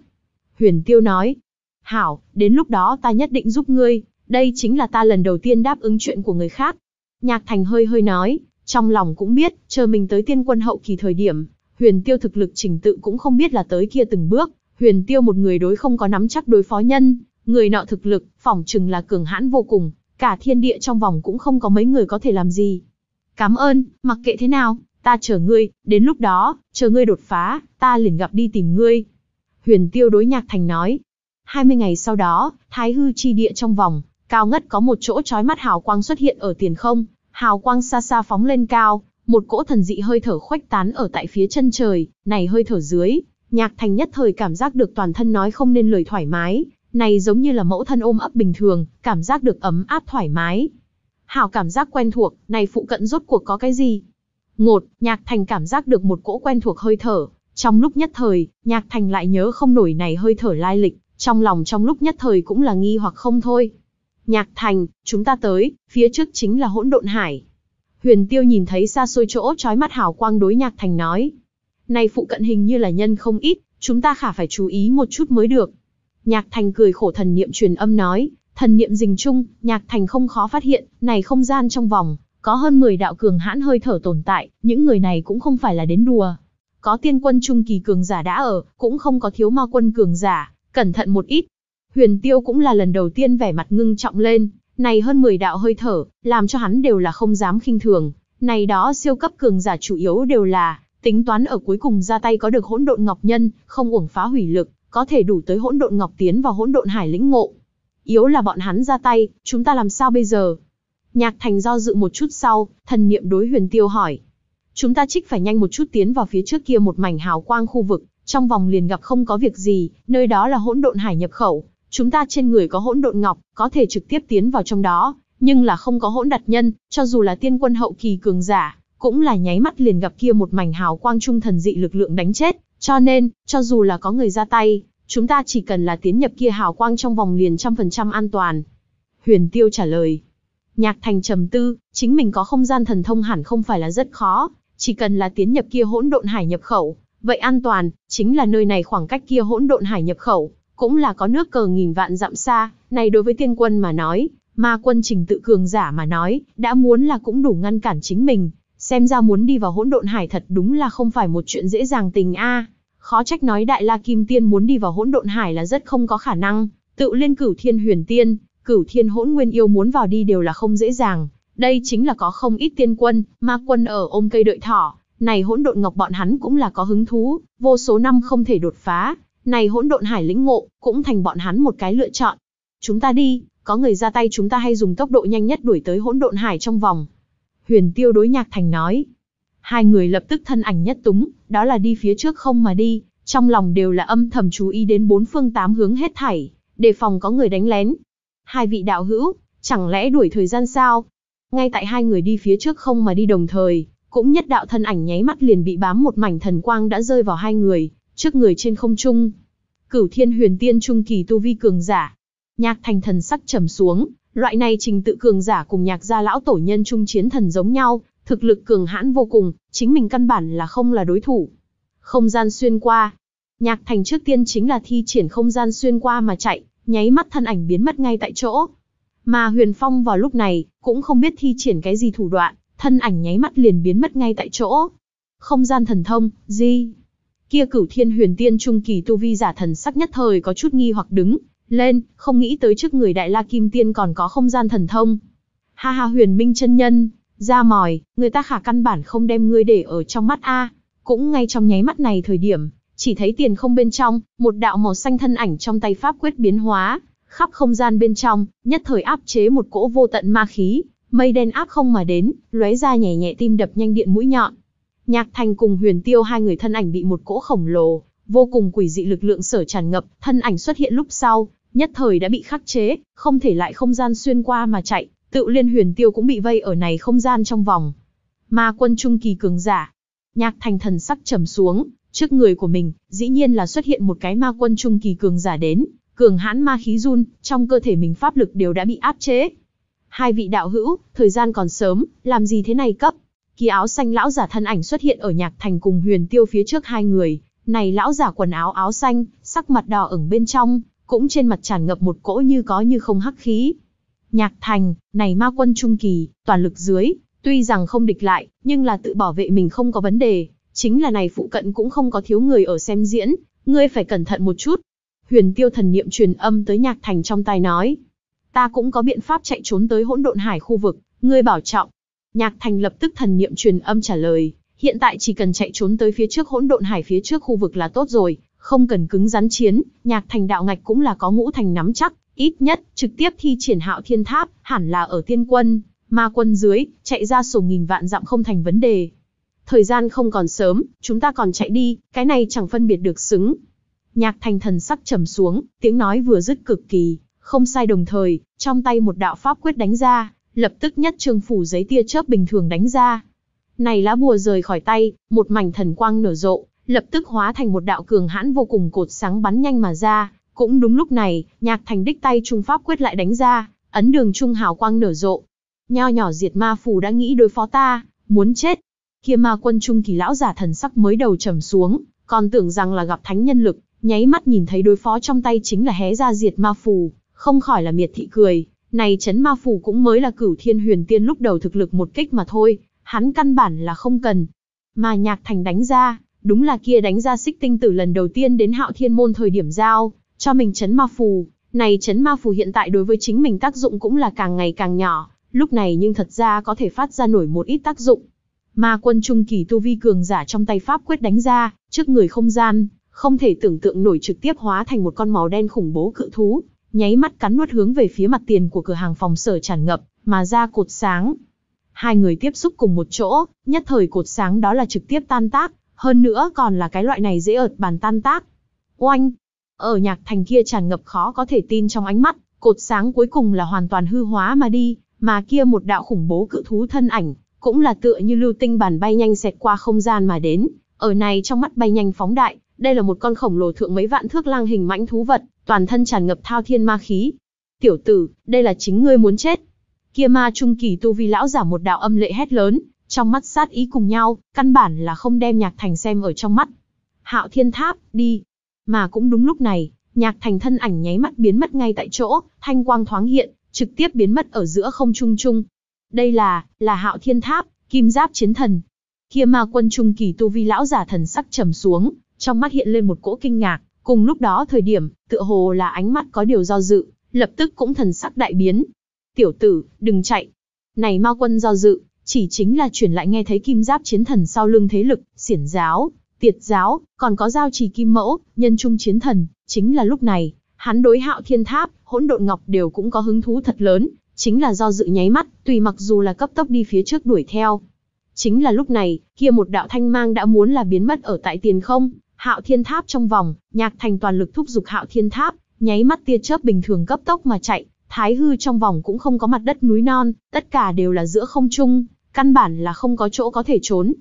Speaker 1: Huyền Tiêu nói, hảo, đến lúc đó ta nhất định giúp ngươi, đây chính là ta lần đầu tiên đáp ứng chuyện của người khác. Nhạc Thành hơi hơi nói, trong lòng cũng biết, chờ mình tới tiên quân hậu kỳ thời điểm, Huyền Tiêu thực lực trình tự cũng không biết là tới kia từng bước, Huyền Tiêu một người đối không có nắm chắc đối phó nhân, người nọ thực lực, phỏng chừng là cường hãn vô cùng, cả thiên địa trong vòng cũng không có mấy người có thể làm gì. Cảm ơn, mặc kệ thế nào, ta chờ ngươi, đến lúc đó, chờ ngươi đột phá, ta liền gặp đi tìm ngươi. Huyền tiêu đối nhạc thành nói. 20 ngày sau đó, thái hư chi địa trong vòng, cao ngất có một chỗ trói mắt hào quang xuất hiện ở tiền không, hào quang xa xa phóng lên cao, một cỗ thần dị hơi thở khuếch tán ở tại phía chân trời, này hơi thở dưới, nhạc thành nhất thời cảm giác được toàn thân nói không nên lời thoải mái, này giống như là mẫu thân ôm ấp bình thường, cảm giác được ấm áp thoải mái. Hào cảm giác quen thuộc, này phụ cận rốt cuộc có cái gì? Ngột, Nhạc Thành cảm giác được một cỗ quen thuộc hơi thở. Trong lúc nhất thời, Nhạc Thành lại nhớ không nổi này hơi thở lai lịch, trong lòng trong lúc nhất thời cũng là nghi hoặc không thôi. Nhạc Thành, chúng ta tới, phía trước chính là hỗn độn hải. Huyền Tiêu nhìn thấy xa xôi chỗ trói mắt hào quang đối Nhạc Thành nói. Này phụ cận hình như là nhân không ít, chúng ta khả phải chú ý một chút mới được. Nhạc Thành cười khổ thần niệm truyền âm nói, thần niệm dình chung, Nhạc Thành không khó phát hiện, này không gian trong vòng, có hơn 10 đạo cường hãn hơi thở tồn tại, những người này cũng không phải là đến đùa. Có tiên quân trung kỳ cường giả đã ở, cũng không có thiếu ma quân cường giả, cẩn thận một ít. Huyền Tiêu cũng là lần đầu tiên vẻ mặt ngưng trọng lên, này hơn 10 đạo hơi thở, làm cho hắn đều là không dám khinh thường. Này đó siêu cấp cường giả chủ yếu đều là tính toán ở cuối cùng ra tay có được hỗn độn ngọc nhân, không uổng phá hủy lực, có thể đủ tới hỗn độn ngọc tiến và hỗn độn hải lĩnh ngộ. Yếu là bọn hắn ra tay, chúng ta làm sao bây giờ? Nhạc Thành do dự một chút sau, thần niệm đối Huyền Tiêu hỏi. Chúng ta trích phải nhanh một chút tiến vào phía trước kia một mảnh hào quang khu vực, trong vòng liền gặp không có việc gì, nơi đó là hỗn độn hải nhập khẩu, chúng ta trên người có hỗn độn ngọc, có thể trực tiếp tiến vào trong đó, nhưng là không có hỗn đặt nhân, cho dù là tiên quân hậu kỳ cường giả, cũng là nháy mắt liền gặp kia một mảnh hào quang trung thần dị lực lượng đánh chết, cho nên, cho dù là có người ra tay, chúng ta chỉ cần là tiến nhập kia hào quang trong vòng liền trăm phần trăm an toàn. Huyền Tiêu trả lời, Nhạc Thành trầm tư, chính mình có không gian thần thông hẳn không phải là rất khó, chỉ cần là tiến nhập kia hỗn độn hải nhập khẩu, vậy an toàn, chính là nơi này khoảng cách kia hỗn độn hải nhập khẩu, cũng là có nước cờ nghìn vạn dặm xa, này đối với tiên quân mà nói, ma quân trình tự cường giả mà nói, đã muốn là cũng đủ ngăn cản chính mình, xem ra muốn đi vào hỗn độn hải thật đúng là không phải một chuyện dễ dàng tình a. Khó trách nói Đại La Kim Tiên muốn đi vào hỗn độn hải là rất không có khả năng, tự liên cửu thiên huyền tiên, cửu thiên hỗn nguyên yêu muốn vào đi đều là không dễ dàng. Đây chính là có không ít tiên quân, ma quân ở ôm cây đợi thỏ, này hỗn độn ngọc bọn hắn cũng là có hứng thú, vô số năm không thể đột phá, này hỗn độn hải lĩnh ngộ, cũng thành bọn hắn một cái lựa chọn. Chúng ta đi, có người ra tay chúng ta hay dùng tốc độ nhanh nhất đuổi tới hỗn độn hải trong vòng. Huyền tiêu đối nhạc thành nói. Hai người lập tức thân ảnh nhất túng, đó là đi phía trước không mà đi, trong lòng đều là âm thầm chú ý đến bốn phương tám hướng hết thảy, đề phòng có người đánh lén, Hai vị đạo hữu, chẳng lẽ đuổi thời gian sao? Ngay tại hai người đi phía trước không mà đi đồng thời, cũng nhất đạo thân ảnh nháy mắt liền bị bám một mảnh thần quang đã rơi vào hai người, trước người trên không trung. Cửu Thiên Huyền Tiên trung kỳ tu vi cường giả. Nhạc Thành thần sắc trầm xuống, loại này trình tự cường giả cùng Nhạc gia lão tổ nhân trung chiến thần giống nhau, thực lực cường hãn vô cùng, chính mình căn bản là không là đối thủ. Không gian xuyên qua. Nhạc Thành trước tiên chính là thi triển không gian xuyên qua mà chạy, nháy mắt thân ảnh biến mất ngay tại chỗ. Mà Huyền Phong vào lúc này, cũng không biết thi triển cái gì thủ đoạn, thân ảnh nháy mắt liền biến mất ngay tại chỗ. Không gian thần thông, gì? Kia cửu thiên huyền tiên trung kỳ tu vi giả thần sắc nhất thời có chút nghi hoặc đứng, lên, không nghĩ tới trước người đại la kim tiên còn có không gian thần thông. Ha ha huyền minh chân nhân, ra mòi, người ta khả căn bản không đem ngươi để ở trong mắt a cũng ngay trong nháy mắt này thời điểm chỉ thấy tiền không bên trong, một đạo màu xanh thân ảnh trong tay pháp quyết biến hóa, khắp không gian bên trong, nhất thời áp chế một cỗ vô tận ma khí, mây đen áp không mà đến, lóe ra nhẹ nhẹ tim đập nhanh điện mũi nhọn. Nhạc Thành cùng Huyền Tiêu hai người thân ảnh bị một cỗ khổng lồ, vô cùng quỷ dị lực lượng sở tràn ngập, thân ảnh xuất hiện lúc sau, nhất thời đã bị khắc chế, không thể lại không gian xuyên qua mà chạy, tự liên Huyền Tiêu cũng bị vây ở này không gian trong vòng. Ma quân trung kỳ cường giả. Nhạc Thành thần sắc trầm xuống, Trước người của mình, dĩ nhiên là xuất hiện một cái ma quân trung kỳ cường giả đến, cường hãn ma khí run, trong cơ thể mình pháp lực đều đã bị áp chế. Hai vị đạo hữu, thời gian còn sớm, làm gì thế này cấp? Kỳ áo xanh lão giả thân ảnh xuất hiện ở nhạc thành cùng huyền tiêu phía trước hai người, này lão giả quần áo áo xanh, sắc mặt đỏ ửng bên trong, cũng trên mặt tràn ngập một cỗ như có như không hắc khí. Nhạc thành, này ma quân trung kỳ, toàn lực dưới, tuy rằng không địch lại, nhưng là tự bảo vệ mình không có vấn đề chính là này phụ cận cũng không có thiếu người ở xem diễn, ngươi phải cẩn thận một chút. Huyền tiêu thần niệm truyền âm tới nhạc thành trong tai nói. Ta cũng có biện pháp chạy trốn tới hỗn độn hải khu vực, ngươi bảo trọng. Nhạc thành lập tức thần niệm truyền âm trả lời, hiện tại chỉ cần chạy trốn tới phía trước hỗn độn hải phía trước khu vực là tốt rồi, không cần cứng rắn chiến, nhạc thành đạo ngạch cũng là có ngũ thành nắm chắc, ít nhất trực tiếp thi triển hạo thiên tháp, hẳn là ở tiên quân, ma quân dưới, chạy ra sổ nghìn vạn dặm không thành vấn đề thời gian không còn sớm, chúng ta còn chạy đi, cái này chẳng phân biệt được xứng. Nhạc thành thần sắc trầm xuống, tiếng nói vừa dứt cực kỳ, không sai đồng thời, trong tay một đạo pháp quyết đánh ra, lập tức nhất trường phủ giấy tia chớp bình thường đánh ra. Này lá bùa rời khỏi tay, một mảnh thần quang nở rộ, lập tức hóa thành một đạo cường hãn vô cùng cột sáng bắn nhanh mà ra. Cũng đúng lúc này, nhạc thành đích tay trung pháp quyết lại đánh ra, ấn đường trung hào quang nở rộ. Nho nhỏ diệt ma phù đã nghĩ đối phó ta, muốn chết, Kia ma quân trung kỳ lão giả thần sắc mới đầu trầm xuống, còn tưởng rằng là gặp thánh nhân lực, nháy mắt nhìn thấy đối phó trong tay chính là hé ra diệt ma phù, không khỏi là miệt thị cười. Này chấn ma phù cũng mới là cửu thiên huyền tiên lúc đầu thực lực một kích mà thôi, hắn căn bản là không cần. Mà nhạc thành đánh ra, đúng là kia đánh ra xích tinh tử lần đầu tiên đến hạo thiên môn thời điểm giao, cho mình chấn ma phù. Này chấn ma phù hiện tại đối với chính mình tác dụng cũng là càng ngày càng nhỏ, lúc này nhưng thật ra có thể phát ra nổi một ít tác dụng, Ma quân trung kỳ tu vi cường giả trong tay pháp quyết đánh ra, trước người không gian, không thể tưởng tượng nổi trực tiếp hóa thành một con màu đen khủng bố cự thú, nháy mắt cắn nuốt hướng về phía mặt tiền của cửa hàng phòng sở tràn ngập, mà ra cột sáng. Hai người tiếp xúc cùng một chỗ, nhất thời cột sáng đó là trực tiếp tan tác, hơn nữa còn là cái loại này dễ ợt bàn tan tác. Oanh! Ở nhạc thành kia tràn ngập khó có thể tin trong ánh mắt, cột sáng cuối cùng là hoàn toàn hư hóa mà đi, mà kia một đạo khủng bố cự thú thân ảnh, cũng là tựa như lưu tinh bàn bay nhanh xẹt qua không gian mà đến, ở này trong mắt bay nhanh phóng đại, đây là một con khổng lồ thượng mấy vạn thước lang hình mãnh thú vật, toàn thân tràn ngập thao thiên ma khí. Tiểu tử, đây là chính ngươi muốn chết. Kia ma trung kỳ tu vi lão giả một đạo âm lệ hét lớn, trong mắt sát ý cùng nhau, căn bản là không đem Nhạc Thành xem ở trong mắt. Hạo Thiên Tháp, đi. Mà cũng đúng lúc này, Nhạc Thành thân ảnh nháy mắt biến mất ngay tại chỗ, thanh quang thoáng hiện, trực tiếp biến mất ở giữa không trung trung, đây là, là hạo thiên tháp, kim giáp chiến thần. Kia ma quân trung kỳ tu vi lão giả thần sắc trầm xuống, trong mắt hiện lên một cỗ kinh ngạc, cùng lúc đó thời điểm, tựa hồ là ánh mắt có điều do dự, lập tức cũng thần sắc đại biến. Tiểu tử, đừng chạy. Này ma quân do dự, chỉ chính là chuyển lại nghe thấy kim giáp chiến thần sau lưng thế lực, xiển giáo, tiệt giáo, còn có giao trì kim mẫu, nhân trung chiến thần, chính là lúc này, hắn đối hạo thiên tháp, hỗn độn ngọc đều cũng có hứng thú thật lớn, chính là do dự nháy mắt, tùy mặc dù là cấp tốc đi phía trước đuổi theo. Chính là lúc này, kia một đạo thanh mang đã muốn là biến mất ở tại tiền không, hạo thiên tháp trong vòng, nhạc thành toàn lực thúc giục hạo thiên tháp, nháy mắt tia chớp bình thường cấp tốc mà chạy, thái hư trong vòng cũng không có mặt đất núi non, tất cả đều là giữa không trung, căn bản là không có chỗ có thể trốn.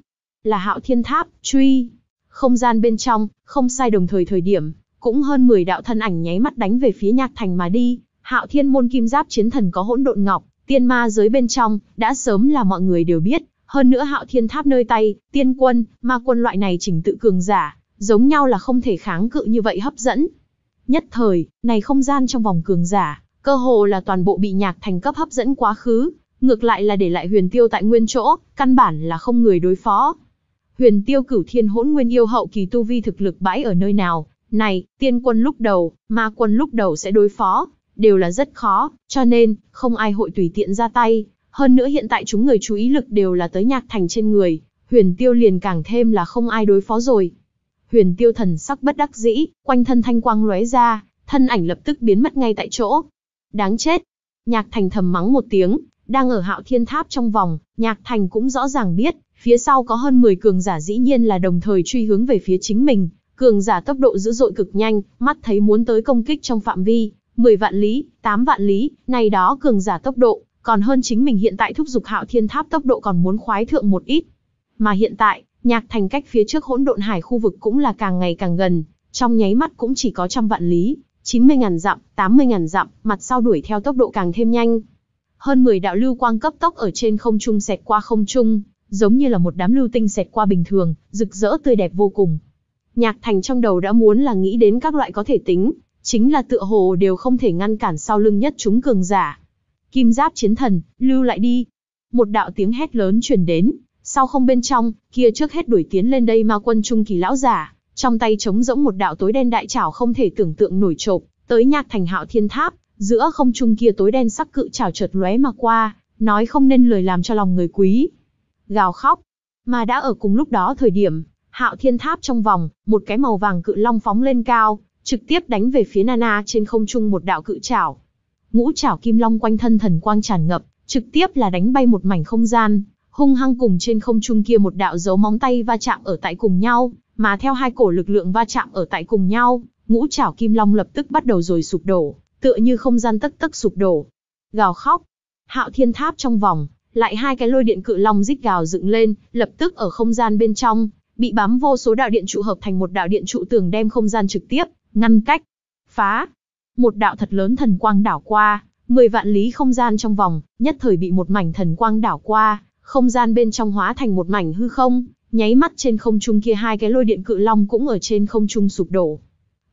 Speaker 1: Là hạo thiên tháp, truy. Không gian bên trong, không sai đồng thời thời điểm, cũng hơn 10 đạo thân ảnh nháy mắt đánh về phía nhạc thành mà đi, Hạo Thiên môn kim giáp chiến thần có hỗn độn ngọc, tiên ma giới bên trong, đã sớm là mọi người đều biết, hơn nữa Hạo Thiên tháp nơi tay, tiên quân, ma quân loại này chỉnh tự cường giả, giống nhau là không thể kháng cự như vậy hấp dẫn. Nhất thời, này không gian trong vòng cường giả, cơ hồ là toàn bộ bị nhạc thành cấp hấp dẫn quá khứ, ngược lại là để lại huyền tiêu tại nguyên chỗ, căn bản là không người đối phó. Huyền tiêu cửu thiên hỗn nguyên yêu hậu kỳ tu vi thực lực bãi ở nơi nào, này, tiên quân lúc đầu, ma quân lúc đầu sẽ đối phó, đều là rất khó, cho nên, không ai hội tùy tiện ra tay. Hơn nữa hiện tại chúng người chú ý lực đều là tới nhạc thành trên người, huyền tiêu liền càng thêm là không ai đối phó rồi. Huyền tiêu thần sắc bất đắc dĩ, quanh thân thanh quang lóe ra, thân ảnh lập tức biến mất ngay tại chỗ. Đáng chết! Nhạc thành thầm mắng một tiếng, đang ở hạo thiên tháp trong vòng, nhạc thành cũng rõ ràng biết, phía sau có hơn 10 cường giả dĩ nhiên là đồng thời truy hướng về phía chính mình, cường giả tốc độ dữ dội cực nhanh, mắt thấy muốn tới công kích trong phạm vi, 10 vạn lý, 8 vạn lý, này đó cường giả tốc độ, còn hơn chính mình hiện tại thúc giục hạo thiên tháp tốc độ còn muốn khoái thượng một ít. Mà hiện tại, nhạc thành cách phía trước hỗn độn hải khu vực cũng là càng ngày càng gần, trong nháy mắt cũng chỉ có trăm vạn lý, 90 ngàn dặm, 80 ngàn dặm, mặt sau đuổi theo tốc độ càng thêm nhanh. Hơn 10 đạo lưu quang cấp tốc ở trên không trung xẹt qua không trung, giống như là một đám lưu tinh xẹt qua bình thường, rực rỡ tươi đẹp vô cùng. Nhạc Thành trong đầu đã muốn là nghĩ đến các loại có thể tính, chính là tựa hồ đều không thể ngăn cản sau lưng nhất chúng cường giả. Kim giáp chiến thần, lưu lại đi. Một đạo tiếng hét lớn truyền đến, sau không bên trong, kia trước hết đuổi tiến lên đây ma quân trung kỳ lão giả, trong tay chống rỗng một đạo tối đen đại chảo không thể tưởng tượng nổi trộm, tới nhạc thành hạo thiên tháp, giữa không trung kia tối đen sắc cự chảo chợt lóe mà qua, nói không nên lời làm cho lòng người quý. Gào khóc, mà đã ở cùng lúc đó thời điểm, hạo thiên tháp trong vòng, một cái màu vàng cự long phóng lên cao, trực tiếp đánh về phía Nana trên không trung một đạo cự trảo. Ngũ trảo kim long quanh thân thần quang tràn ngập, trực tiếp là đánh bay một mảnh không gian, hung hăng cùng trên không trung kia một đạo dấu móng tay va chạm ở tại cùng nhau, mà theo hai cổ lực lượng va chạm ở tại cùng nhau, ngũ trảo kim long lập tức bắt đầu rồi sụp đổ, tựa như không gian tất tất sụp đổ. Gào khóc, hạo thiên tháp trong vòng, lại hai cái lôi điện cự long rít gào dựng lên, lập tức ở không gian bên trong, bị bám vô số đạo điện trụ hợp thành một đạo điện trụ tường đem không gian trực tiếp ngăn cách, phá. Một đạo thật lớn thần quang đảo qua, mười vạn lý không gian trong vòng, nhất thời bị một mảnh thần quang đảo qua, không gian bên trong hóa thành một mảnh hư không, nháy mắt trên không trung kia hai cái lôi điện cự long cũng ở trên không trung sụp đổ.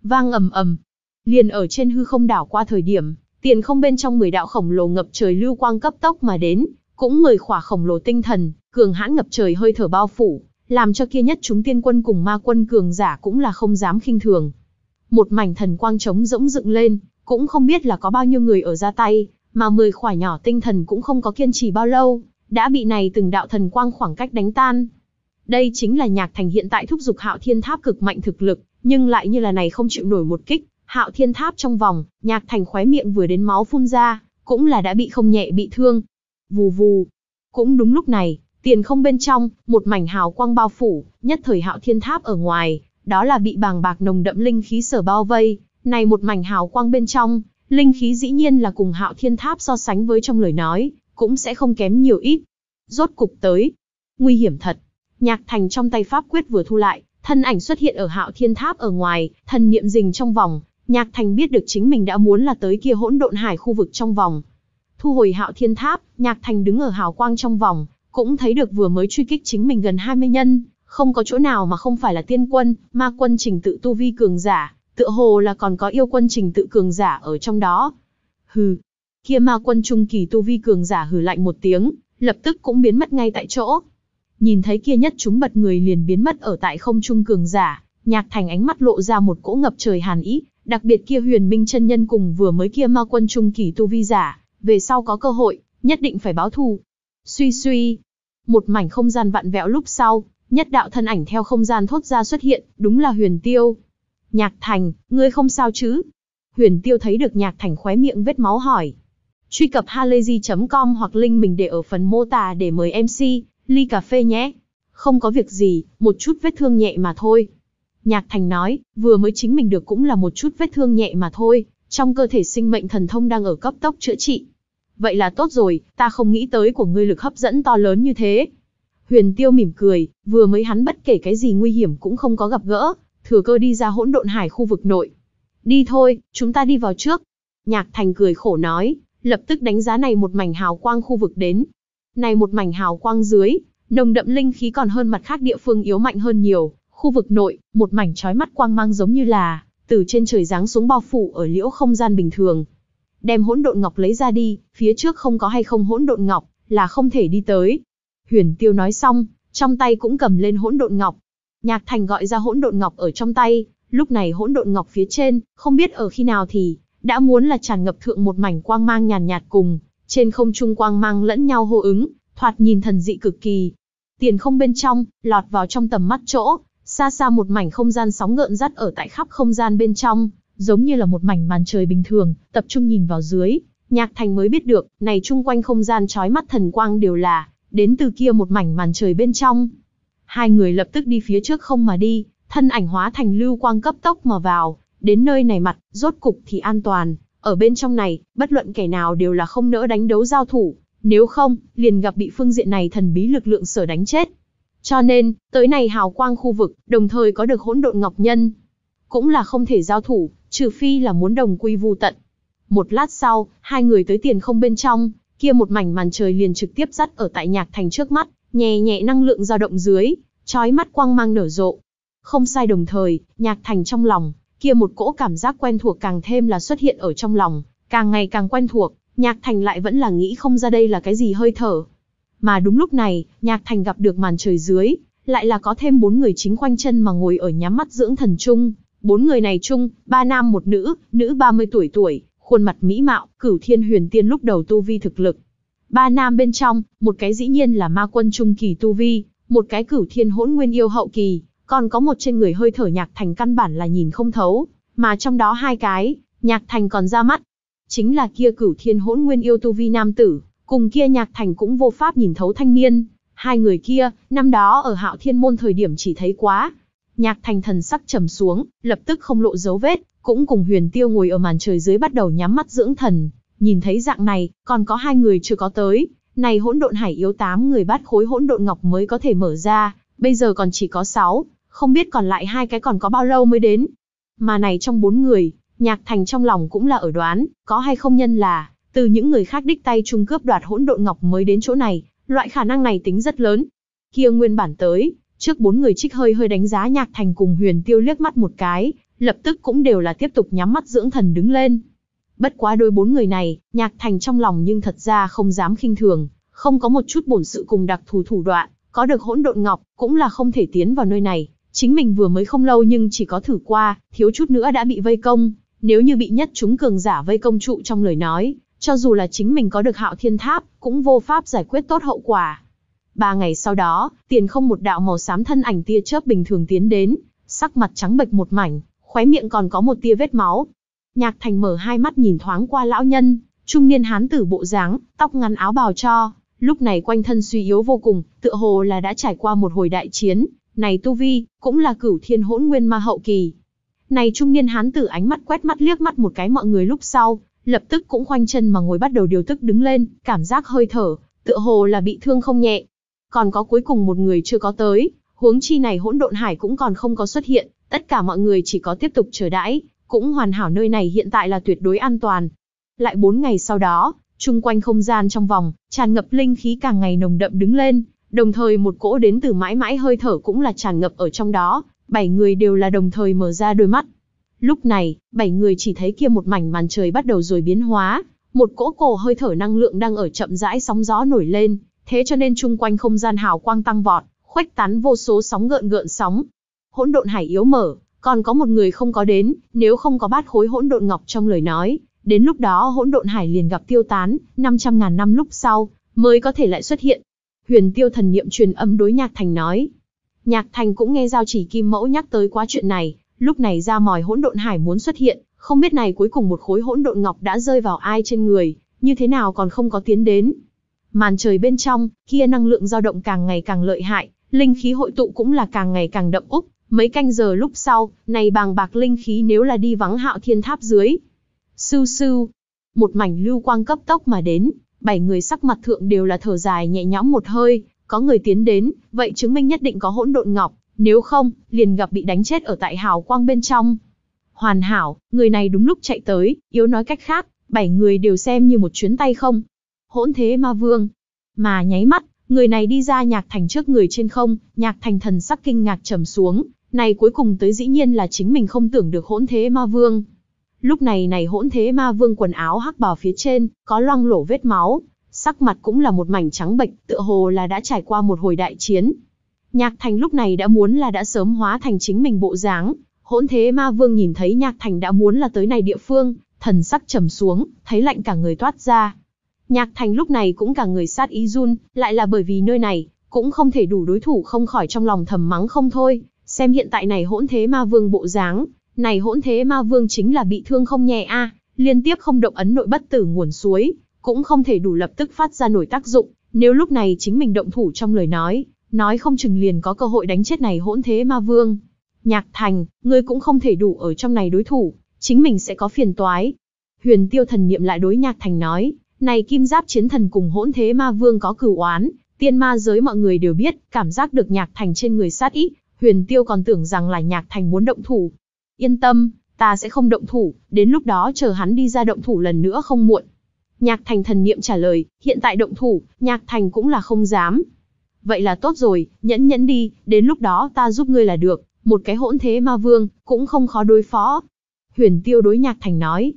Speaker 1: Vang ầm ầm, liền ở trên hư không đảo qua thời điểm, tiền không bên trong mười đạo khổng lồ ngập trời lưu quang cấp tốc mà đến, cũng người khỏa khổng lồ tinh thần, cường hãn ngập trời hơi thở bao phủ, làm cho kia nhất chúng tiên quân cùng ma quân cường giả cũng là không dám khinh thường một mảnh thần quang trống rỗng dựng lên, cũng không biết là có bao nhiêu người ở ra tay, mà mười khỏa nhỏ tinh thần cũng không có kiên trì bao lâu, đã bị này từng đạo thần quang khoảng cách đánh tan. Đây chính là nhạc thành hiện tại thúc giục hạo thiên tháp cực mạnh thực lực, nhưng lại như là này không chịu nổi một kích, hạo thiên tháp trong vòng, nhạc thành khóe miệng vừa đến máu phun ra, cũng là đã bị không nhẹ bị thương. Vù vù. Cũng đúng lúc này, tiền không bên trong, một mảnh hào quang bao phủ, nhất thời hạo thiên tháp ở ngoài, đó là bị bàng bạc nồng đậm linh khí sở bao vây, này một mảnh hào quang bên trong, linh khí dĩ nhiên là cùng hạo thiên tháp so sánh với trong lời nói, cũng sẽ không kém nhiều ít. Rốt cục tới, nguy hiểm thật. Nhạc thành trong tay pháp quyết vừa thu lại, thân ảnh xuất hiện ở hạo thiên tháp ở ngoài, thần niệm rình trong vòng, nhạc thành biết được chính mình đã muốn là tới kia hỗn độn hải khu vực trong vòng. Thu hồi hạo thiên tháp, nhạc thành đứng ở hào quang trong vòng, cũng thấy được vừa mới truy kích chính mình gần 20 nhân, không có chỗ nào mà không phải là tiên quân, ma quân trình tự tu vi cường giả, tựa hồ là còn có yêu quân trình tự cường giả ở trong đó. Hừ, kia ma quân trung kỳ tu vi cường giả hừ lạnh một tiếng, lập tức cũng biến mất ngay tại chỗ. Nhìn thấy kia nhất chúng bật người liền biến mất ở tại không trung cường giả, nhạc thành ánh mắt lộ ra một cỗ ngập trời hàn ý, đặc biệt kia huyền minh chân nhân cùng vừa mới kia ma quân trung kỳ tu vi giả, về sau có cơ hội, nhất định phải báo thù. Suy suy, một mảnh không gian vặn vẹo lúc sau, nhất đạo thân ảnh theo không gian thốt ra xuất hiện, đúng là Huyền Tiêu. Nhạc Thành, ngươi không sao chứ? Huyền Tiêu thấy được Nhạc Thành khóe miệng vết máu hỏi. Truy cập halayzi.com hoặc link mình để ở phần mô tả để mời MC, ly cà phê nhé. Không có việc gì, một chút vết thương nhẹ mà thôi. Nhạc Thành nói, vừa mới chính mình được cũng là một chút vết thương nhẹ mà thôi, trong cơ thể sinh mệnh thần thông đang ở cấp tốc chữa trị. Vậy là tốt rồi, ta không nghĩ tới của ngươi lực hấp dẫn to lớn như thế. Huyền Tiêu mỉm cười, vừa mới hắn bất kể cái gì nguy hiểm cũng không có gặp gỡ, thừa cơ đi ra hỗn độn hải khu vực nội. Đi thôi, chúng ta đi vào trước. Nhạc Thành cười khổ nói, lập tức đánh giá này một mảnh hào quang khu vực đến. Này một mảnh hào quang dưới, nồng đậm linh khí còn hơn mặt khác địa phương yếu mạnh hơn nhiều. Khu vực nội, một mảnh trói mắt quang mang giống như là, từ trên trời giáng xuống bao phủ ở liễu không gian bình thường. Đem hỗn độn ngọc lấy ra đi, phía trước không có hay không hỗn độn ngọc, là không thể đi tới, Huyền Tiêu nói xong, trong tay cũng cầm lên hỗn độn ngọc. Nhạc Thành gọi ra hỗn độn ngọc ở trong tay, lúc này hỗn độn ngọc phía trên, không biết ở khi nào thì, đã muốn là tràn ngập thượng một mảnh quang mang nhàn nhạt, cùng, trên không trung quang mang lẫn nhau hô ứng, thoạt nhìn thần dị cực kỳ. Tiền không bên trong, lọt vào trong tầm mắt chỗ, xa xa một mảnh không gian sóng ngợn rắt ở tại khắp không gian bên trong, giống như là một mảnh màn trời bình thường, tập trung nhìn vào dưới, Nhạc Thành mới biết được, này chung quanh không gian trói mắt thần quang đều là đến từ kia một mảnh màn trời bên trong. Hai người lập tức đi phía trước không mà đi, thân ảnh hóa thành lưu quang cấp tốc mà vào, đến nơi này mặt, rốt cục thì an toàn. Ở bên trong này, bất luận kẻ nào đều là không nỡ đánh đấu giao thủ, nếu không, liền gặp bị phương diện này thần bí lực lượng sở đánh chết. Cho nên, tới này hào quang khu vực, đồng thời có được hỗn độn ngọc nhân. Cũng là không thể giao thủ, trừ phi là muốn đồng quy vu tận. Một lát sau, hai người tới tiền không bên trong, kia một mảnh màn trời liền trực tiếp dắt ở tại nhạc thành trước mắt, nhẹ nhẹ năng lượng dao động dưới, trói mắt quang mang nở rộ. Không sai đồng thời, nhạc thành trong lòng, kia một cỗ cảm giác quen thuộc càng thêm là xuất hiện ở trong lòng, càng ngày càng quen thuộc, nhạc thành lại vẫn là nghĩ không ra đây là cái gì hơi thở. Mà đúng lúc này, nhạc thành gặp được màn trời dưới, lại là có thêm bốn người chính quanh chân mà ngồi ở nhắm mắt dưỡng thần chung. Bốn người này chung, ba nam một nữ, nữ 30 tuổi tuổi, khuôn mặt mỹ mạo, cửu thiên huyền tiên lúc đầu tu vi thực lực. Ba nam bên trong, một cái dĩ nhiên là ma quân trung kỳ tu vi, một cái cửu thiên hỗn nguyên yêu hậu kỳ, còn có một trên người hơi thở nhạc thành căn bản là nhìn không thấu, mà trong đó hai cái, nhạc thành còn ra mắt. Chính là kia cửu thiên hỗn nguyên yêu tu vi nam tử, cùng kia nhạc thành cũng vô pháp nhìn thấu thanh niên. Hai người kia, năm đó ở hạo thiên môn thời điểm chỉ thấy quá. Nhạc thành thần sắc trầm xuống, lập tức không lộ dấu vết, cũng cùng huyền tiêu ngồi ở màn trời dưới bắt đầu nhắm mắt dưỡng thần. Nhìn thấy dạng này, còn có hai người chưa có tới, này hỗn độn hải yếu tám người bắt khối hỗn độn ngọc mới có thể mở ra, bây giờ còn chỉ có sáu, không biết còn lại hai cái còn có bao lâu mới đến. Mà này trong bốn người, Nhạc Thành trong lòng cũng là ở đoán, có hay không nhân là, từ những người khác đích tay chung cướp đoạt hỗn độn ngọc mới đến chỗ này, loại khả năng này tính rất lớn. Kia nguyên bản tới, trước bốn người trích hơi hơi đánh giá Nhạc Thành cùng Huyền Tiêu liếc mắt một cái, lập tức cũng đều là tiếp tục nhắm mắt dưỡng thần đứng lên. Bất quá đôi bốn người này, Nhạc Thành trong lòng nhưng thật ra không dám khinh thường, không có một chút bổn sự cùng đặc thù thủ đoạn, có được hỗn độn ngọc, cũng là không thể tiến vào nơi này. Chính mình vừa mới không lâu nhưng chỉ có thử qua, thiếu chút nữa đã bị vây công. Nếu như bị nhất chúng cường giả vây công trụ trong lời nói, cho dù là chính mình có được hạo thiên tháp, cũng vô pháp giải quyết tốt hậu quả. Ba ngày sau đó, tiền không một đạo màu xám thân ảnh tia chớp bình thường tiến đến, sắc mặt trắng bệch một mảnh, khóe miệng còn có một tia vết máu. Nhạc Thành mở hai mắt nhìn thoáng qua lão nhân, trung niên hán tử bộ dáng, tóc ngắn áo bào cho, lúc này quanh thân suy yếu vô cùng, tựa hồ là đã trải qua một hồi đại chiến, này tu vi, cũng là cửu thiên hỗn nguyên ma hậu kỳ. Này trung niên hán tử ánh mắt quét mắt liếc mắt một cái mọi người lúc sau, lập tức cũng khoanh chân mà ngồi bắt đầu điều tức đứng lên, cảm giác hơi thở, tựa hồ là bị thương không nhẹ. Còn có cuối cùng một người chưa có tới, huống chi này hỗn độn hải cũng còn không có xuất hiện, Tất cả mọi người chỉ có tiếp tục chờ đãi, cũng hoàn hảo nơi này hiện tại là tuyệt đối an toàn. Lại bốn ngày sau đó, chung quanh không gian trong vòng, tràn ngập linh khí càng ngày nồng đậm đứng lên, đồng thời một cỗ đến từ mãi mãi hơi thở cũng là tràn ngập ở trong đó, bảy người đều là đồng thời mở ra đôi mắt. Lúc này, bảy người chỉ thấy kia một mảnh màn trời bắt đầu rồi biến hóa, một cỗ cổ hơi thở năng lượng đang ở chậm rãi sóng gió nổi lên, thế cho nên chung quanh không gian hào quang tăng vọt, khuếch tán vô số sóng gợn gợn sóng, hỗn độn hải yếu mở, còn có một người không có đến, nếu không có bát khối hỗn độn ngọc trong lời nói, đến lúc đó hỗn độn hải liền gặp tiêu tán, 500.000 năm lúc sau, mới có thể lại xuất hiện. Huyền tiêu thần niệm truyền âm đối Nhạc Thành nói. Nhạc Thành cũng nghe giao chỉ kim mẫu nhắc tới quá chuyện này, lúc này ra mòi hỗn độn hải muốn xuất hiện, không biết này cuối cùng một khối hỗn độn ngọc đã rơi vào ai trên người, như thế nào còn không có tiến đến. Màn trời bên trong, kia năng lượng dao động càng ngày càng lợi hại, linh khí hội tụ cũng là càng ngày càng đậm úc, Mấy canh giờ lúc sau, này bàng bạc linh khí nếu là đi vắng hạo thiên tháp dưới. Sưu sưu, một mảnh lưu quang cấp tốc mà đến, bảy người sắc mặt thượng đều là thở dài nhẹ nhõm một hơi, có người tiến đến, vậy chứng minh nhất định có hỗn độn ngọc, nếu không, liền gặp bị đánh chết ở tại hào quang bên trong. Hoàn hảo, người này đúng lúc chạy tới, yếu nói cách khác, bảy người đều xem như một chuyến tay không. Hỗn thế ma vương. Mà nháy mắt, người này đi ra nhạc thành trước người trên không, nhạc thành thần sắc kinh ngạc trầm xuống, này cuối cùng tới dĩ nhiên là chính mình không tưởng được hỗn thế ma vương. Lúc này này hỗn thế ma vương quần áo hắc bào phía trên, có loang lổ vết máu, sắc mặt cũng là một mảnh trắng bệch, tựa hồ là đã trải qua một hồi đại chiến. Nhạc Thành lúc này đã muốn là đã sớm hóa thành chính mình bộ dáng, hỗn thế ma vương nhìn thấy Nhạc Thành đã muốn là tới này địa phương, thần sắc trầm xuống, thấy lạnh cả người toát ra. Nhạc Thành lúc này cũng cả người sát ý run, lại là bởi vì nơi này, cũng không thể đủ đối thủ không khỏi trong lòng thầm mắng không thôi, Xem hiện tại này hỗn thế ma vương bộ dáng, này hỗn thế ma vương chính là bị thương không nhẹ a, liên tiếp không động ấn nội bất tử nguồn suối, cũng không thể đủ lập tức phát ra nổi tác dụng, nếu lúc này chính mình động thủ trong lời nói, nói không chừng liền có cơ hội đánh chết này hỗn thế ma vương. Nhạc Thành, ngươi cũng không thể đủ ở trong này đối thủ, chính mình sẽ có phiền toái. Huyền Tiêu thần niệm lại đối Nhạc Thành nói, này kim giáp chiến thần cùng hỗn thế ma vương có cửu oán, tiên ma giới mọi người đều biết, cảm giác được Nhạc Thành trên người sát ý, Huyền Tiêu còn tưởng rằng là Nhạc Thành muốn động thủ. Yên tâm, ta sẽ không động thủ, đến lúc đó chờ hắn đi ra động thủ lần nữa không muộn. Nhạc Thành thần niệm trả lời, hiện tại động thủ, Nhạc Thành cũng là không dám. Vậy là tốt rồi, nhẫn nhẫn đi, đến lúc đó ta giúp ngươi là được, một cái hỗn thế ma vương, cũng không khó đối phó. Huyền Tiêu đối Nhạc Thành nói,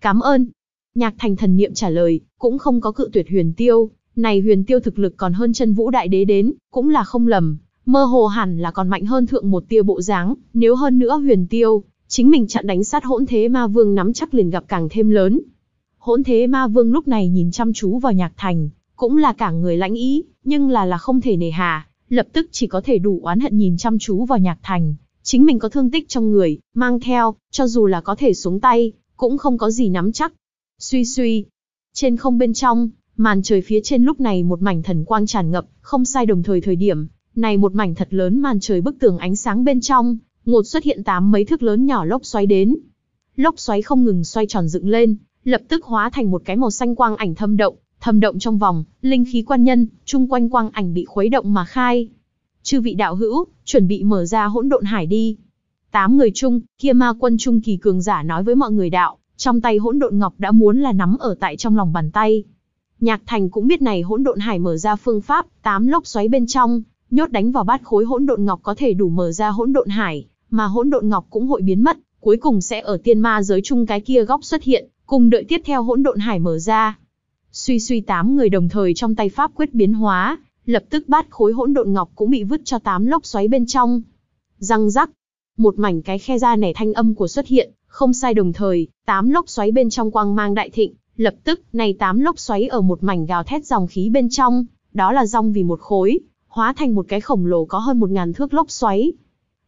Speaker 1: cảm ơn. Nhạc Thành thần niệm trả lời, cũng không có cự tuyệt Huyền Tiêu, này Huyền Tiêu thực lực còn hơn chân vũ đại đế đến, cũng là không lầm mơ hồ hẳn là còn mạnh hơn thượng một tia bộ dáng, nếu hơn nữa huyền tiêu, chính mình chặn đánh sát hỗn thế ma vương nắm chắc liền gặp càng thêm lớn. Hỗn thế ma vương lúc này nhìn chăm chú vào nhạc thành, cũng là cả người lãnh ý, nhưng là là không thể nề hà, lập tức chỉ có thể đủ oán hận nhìn chăm chú vào nhạc thành. Chính mình có thương tích trong người, mang theo, cho dù là có thể xuống tay, cũng không có gì nắm chắc. Suy suy, trên không bên trong, màn trời phía trên lúc này một mảnh thần quang tràn ngập, không sai đồng thời thời điểm, này một mảnh thật lớn màn trời bức tường ánh sáng bên trong, ngột xuất hiện tám mấy thước lớn nhỏ lốc xoáy đến. Lốc xoáy không ngừng xoay tròn dựng lên, lập tức hóa thành một cái màu xanh quang ảnh thâm động, thâm động trong vòng, linh khí quan nhân, chung quanh quang ảnh bị khuấy động mà khai. Chư vị đạo hữu, chuẩn bị mở ra hỗn độn hải đi. Tám người chung, kia ma quân trung kỳ cường giả nói với mọi người đạo, trong tay hỗn độn ngọc đã muốn là nắm ở tại trong lòng bàn tay. Nhạc Thành cũng biết này hỗn độn hải mở ra phương pháp, tám lốc xoáy bên trong, nhốt đánh vào bát khối hỗn độn ngọc có thể đủ mở ra hỗn độn hải, mà hỗn độn ngọc cũng hội biến mất, cuối cùng sẽ ở tiên ma giới chung cái kia góc xuất hiện, cùng đợi tiếp theo hỗn độn hải mở ra. Suy suy tám người đồng thời trong tay pháp quyết biến hóa, lập tức bát khối hỗn độn ngọc cũng bị vứt cho tám lốc xoáy bên trong. Răng rắc, một mảnh cái khe ra nẻ thanh âm của xuất hiện, không sai đồng thời, tám lốc xoáy bên trong quang mang đại thịnh, lập tức, này tám lốc xoáy ở một mảnh gào thét dòng khí bên trong, đó là rong vì một khối, hóa thành một cái khổng lồ có hơn một ngàn thước lốc xoáy.